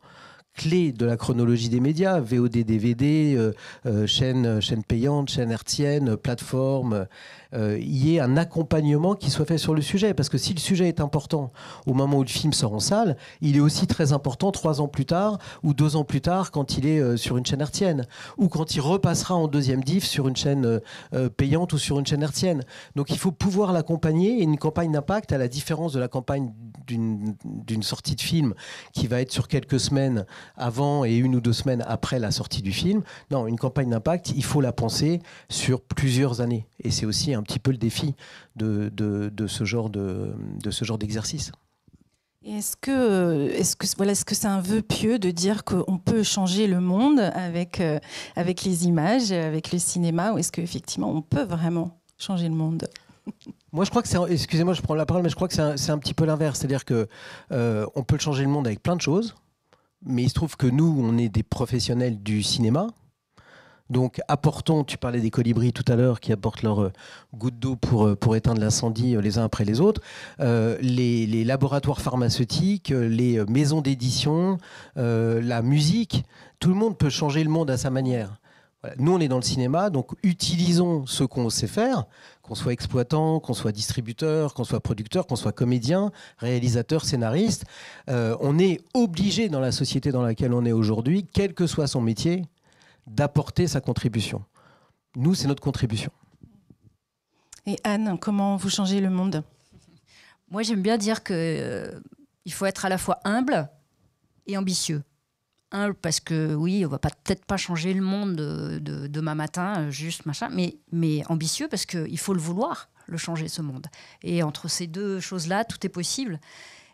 clés de la chronologie des médias, VOD, DVD, euh, euh, chaîne, chaîne payante, chaîne hertzienne, plateforme, il euh, y ait un accompagnement qui soit fait sur le sujet. Parce que si le sujet est important au moment où le film sort en salle, il est aussi très important trois ans plus tard ou deux ans plus tard quand il est euh, sur une chaîne hertienne ou quand il repassera en deuxième diff sur une chaîne euh, payante ou sur une chaîne hertienne. Donc il faut pouvoir l'accompagner et une campagne d'impact, à la différence de la campagne d'une sortie de film qui va être sur quelques semaines avant et une ou deux semaines après la sortie du film. Non, une campagne d'impact, il faut la penser sur plusieurs années. Et c'est aussi un petit peu le défi de, de, de ce genre de, de ce genre d'exercice. Est-ce que, euh, est-ce que, voilà, est-ce que c'est un vœu pieux de dire qu'on peut changer le monde avec, euh, avec les images, avec le cinéma, ou est-ce qu'effectivement on peut vraiment changer le monde moi, je crois que c'est. Excusez-moi, je prends la parole, mais je crois que c'est un, un, petit peu l'inverse. C'est-à-dire que euh, on peut changer le monde avec plein de choses, mais il se trouve que nous, on est des professionnels du cinéma, donc apportons, tu parlais des colibris tout à l'heure qui apportent leur euh, goutte d'eau pour, euh, pour éteindre l'incendie euh, les uns après les autres, les, laboratoires pharmaceutiques, les maisons d'édition, la musique, tout le monde peut changer le monde à sa manière. Nous, on est dans le cinéma, donc utilisons ce qu'on sait faire, qu'on soit exploitant, qu'on soit distributeur, qu'on soit producteur, qu'on soit comédien, réalisateur, scénariste. on est obligé dans la société dans laquelle on est aujourd'hui, quel que soit son métier, d'apporter sa contribution. Nous, c'est notre contribution. Et Anne, comment vous changez le monde Moi, j'aime bien dire que euh, il faut être à la fois humble et ambitieux. Humble parce que oui, on va peut-être pas changer le monde demain matin, euh, juste machin, mais ambitieux parce qu'il faut le vouloir, le changer ce monde. Et entre ces deux choses-là, tout est possible.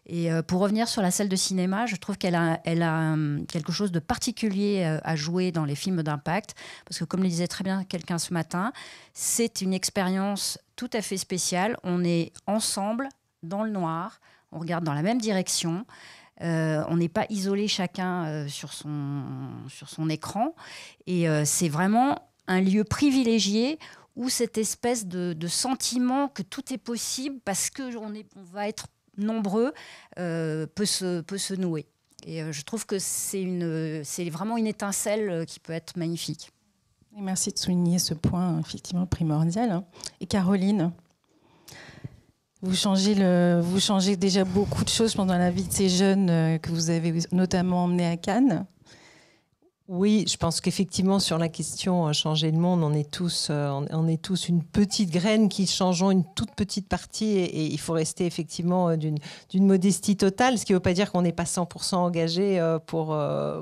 Et euh, pour revenir sur la salle de cinéma, je trouve qu'elle a, elle a euh, quelque chose de particulier euh, à jouer dans les films d'impact, parce que comme le disait très bien quelqu'un ce matin, c'est une expérience tout à fait spéciale. On est ensemble dans le noir, on regarde dans la même direction. on n'est pas isolé chacun sur, son, sur son écran. Et c'est vraiment un lieu privilégié où cette espèce de, sentiment que tout est possible parce que on va être nombreux euh, peut, se, peut se nouer. Et euh, je trouve que c'est vraiment une étincelle euh, qui peut être magnifique. Et merci de souligner ce point effectivement primordial. Hein. Et Caroline, vous changez, le, vous changez déjà beaucoup de choses pendant la vie de ces jeunes que vous avez notamment emmenés à Cannes. Oui, je pense qu'effectivement sur la question euh, changer le monde, on est tous, euh, on est tous une petite graine qui changeons une toute petite partie, et, il faut rester effectivement euh, d'une modestie totale, ce qui ne veut pas dire qu'on n'est pas 100% engagé pour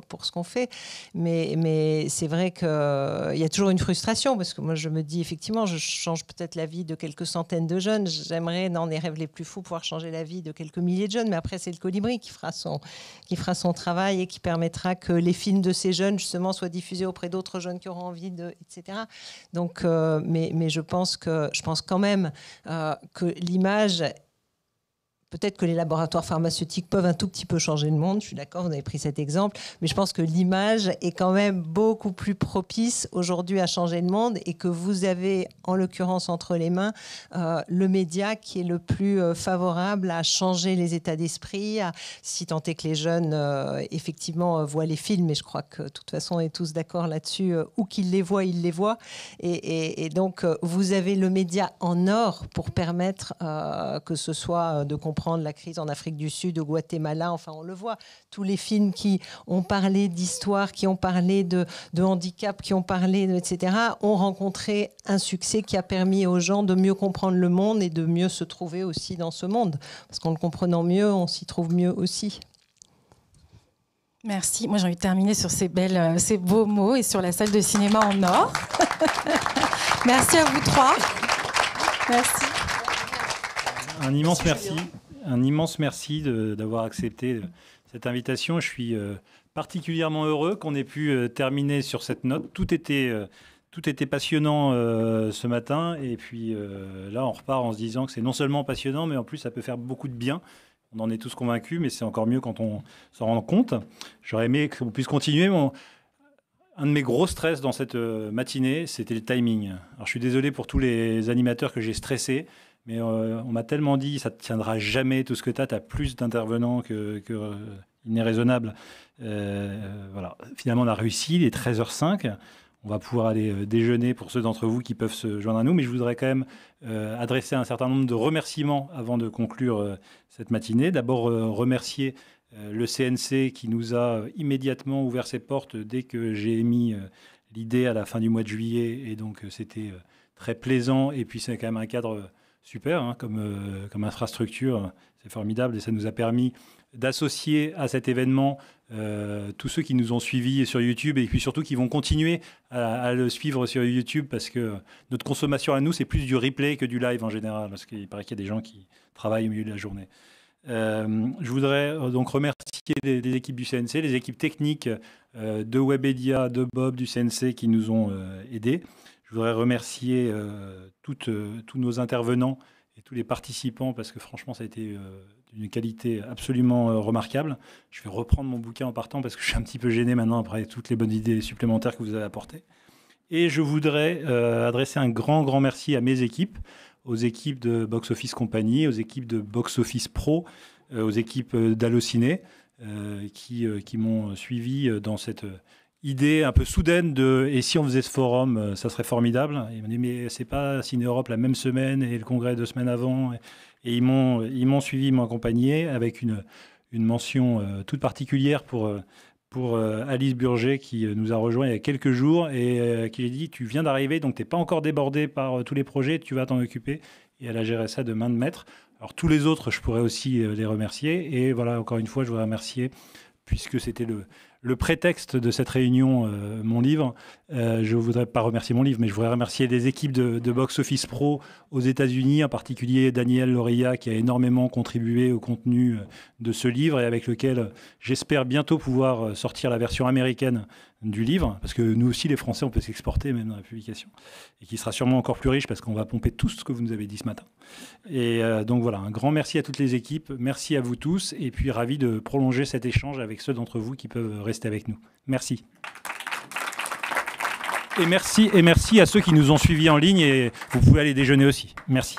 pour ce qu'on fait, mais mais c'est vrai qu'il y a toujours une frustration parce que moi je me dis effectivement je change peut-être la vie de quelques centaines de jeunes, j'aimerais dans les rêves les plus fous pouvoir changer la vie de quelques milliers de jeunes, mais après c'est le colibri qui fera son qui fera son travail et qui permettra que les films de ces jeunes justement soit diffusée auprès d'autres jeunes qui auront envie de, etc. Donc, euh, mais, mais, je pense que je pense quand même euh, que l'image Peut-être que les laboratoires pharmaceutiques peuvent un tout petit peu changer le monde, je suis d'accord, vous avez pris cet exemple, mais je pense que l'image est quand même beaucoup plus propice aujourd'hui à changer le monde et que vous avez, en l'occurrence, entre les mains euh, le média qui est le plus euh, favorable à changer les états d'esprit, à, si tant est que les jeunes, euh, effectivement, voient les films, et je crois que de toute façon, on est tous d'accord là-dessus, Ou où qu'ils les voient, ils les voient. Et, et, donc, vous avez le média en or pour permettre que ce soit de comprendre la crise en Afrique du Sud, au Guatemala. Enfin, on le voit, tous les films qui ont parlé d'histoire, qui ont parlé de, handicap, qui ont parlé, de, etc., ont rencontré un succès qui a permis aux gens de mieux comprendre le monde et de mieux se trouver aussi dans ce monde. Parce qu'en le comprenant mieux, on s'y trouve mieux aussi. Merci. Moi, j'ai envie de terminer sur ces, belles, euh, ces beaux mots et sur la salle de cinéma en or. merci à vous trois. Merci. Un immense merci un immense merci d'avoir accepté euh, cette invitation. Je suis euh, particulièrement heureux qu'on ait pu euh, terminer sur cette note. Tout était, tout était passionnant ce matin. Et puis là, on repart en se disant que c'est non seulement passionnant, mais en plus, ça peut faire beaucoup de bien. On en est tous convaincus, mais c'est encore mieux quand on s'en rend compte. J'aurais aimé qu'on puisse continuer. Un de mes gros stress dans cette matinée, c'était le timing. Alors, je suis désolé pour tous les animateurs que j'ai stressés. Mais euh, on m'a tellement dit, ça ne tiendra jamais tout ce que tu as, tu as plus d'intervenants que, euh, il n'est raisonnable. Euh, voilà. Finalement, on a réussi, il est 13h05. On va pouvoir aller déjeuner pour ceux d'entre vous qui peuvent se joindre à nous, mais je voudrais quand même adresser un certain nombre de remerciements avant de conclure cette matinée. D'abord, remercier le CNC qui nous a immédiatement ouvert ses portes dès que j'ai émis l'idée à la fin du mois de juillet, et donc c'était très plaisant, et puis c'est quand même un cadre super hein, comme, euh, comme infrastructure. C'est formidable et ça nous a permis d'associer à cet événement euh, tous ceux qui nous ont suivis sur YouTube et puis surtout qui vont continuer à, le suivre sur YouTube parce que notre consommation à nous, c'est plus du replay que du live en général parce qu'il paraît qu'il y a des gens qui travaillent au milieu de la journée. Euh, je voudrais donc remercier les, équipes du CNC, les équipes techniques de Webedia, de Bob, du CNC qui nous ont aidés. Je voudrais remercier euh, euh, tous nos intervenants et tous les participants parce que franchement, ça a été euh, d'une qualité absolument remarquable. Je vais reprendre mon bouquin en partant parce que je suis un petit peu gêné maintenant après toutes les bonnes idées supplémentaires que vous avez apportées. Et je voudrais adresser un grand, grand merci à mes équipes, aux équipes de Box Office Compagnie, aux équipes de Box Office Pro, aux équipes d'Allociné, qui, qui m'ont suivi dans cette idée un peu soudaine de et si on faisait ce forum, euh, ça serait formidable. Il m'a dit mais c'est pas Cine Europe la même semaine et le congrès deux semaines avant. Et, ils m'ont ils m'ont suivi, ils m'ont accompagné avec une une mention euh, toute particulière pour euh, pour Alice Burger qui nous a rejoint il y a quelques jours et qui a dit tu viens d'arriver donc t'es pas encore débordé par tous les projets, tu vas t'en occuper. Et elle a géré ça de main de maître. Alors tous les autres, je pourrais aussi les remercier. Et voilà, encore une fois, je voudrais remercier puisque c'était le le prétexte de cette réunion, euh, mon livre, euh, je ne voudrais pas remercier mon livre, mais je voudrais remercier des équipes de, box-office pro aux États-Unis, en particulier Daniel Loria, qui a énormément contribué au contenu euh, de ce livre et avec lequel euh, j'espère bientôt pouvoir sortir la version américaine du livre, parce que nous aussi, les Français, on peut s'exporter même dans la publication, et qui sera sûrement encore plus riche parce qu'on va pomper tout ce que vous nous avez dit ce matin. Et donc voilà, un grand merci à toutes les équipes, merci à vous tous, et puis ravi de prolonger cet échange avec ceux d'entre vous qui peuvent rester avec nous. Merci. Et merci, et merci à ceux qui nous ont suivis en ligne et vous pouvez aller déjeuner aussi. Merci.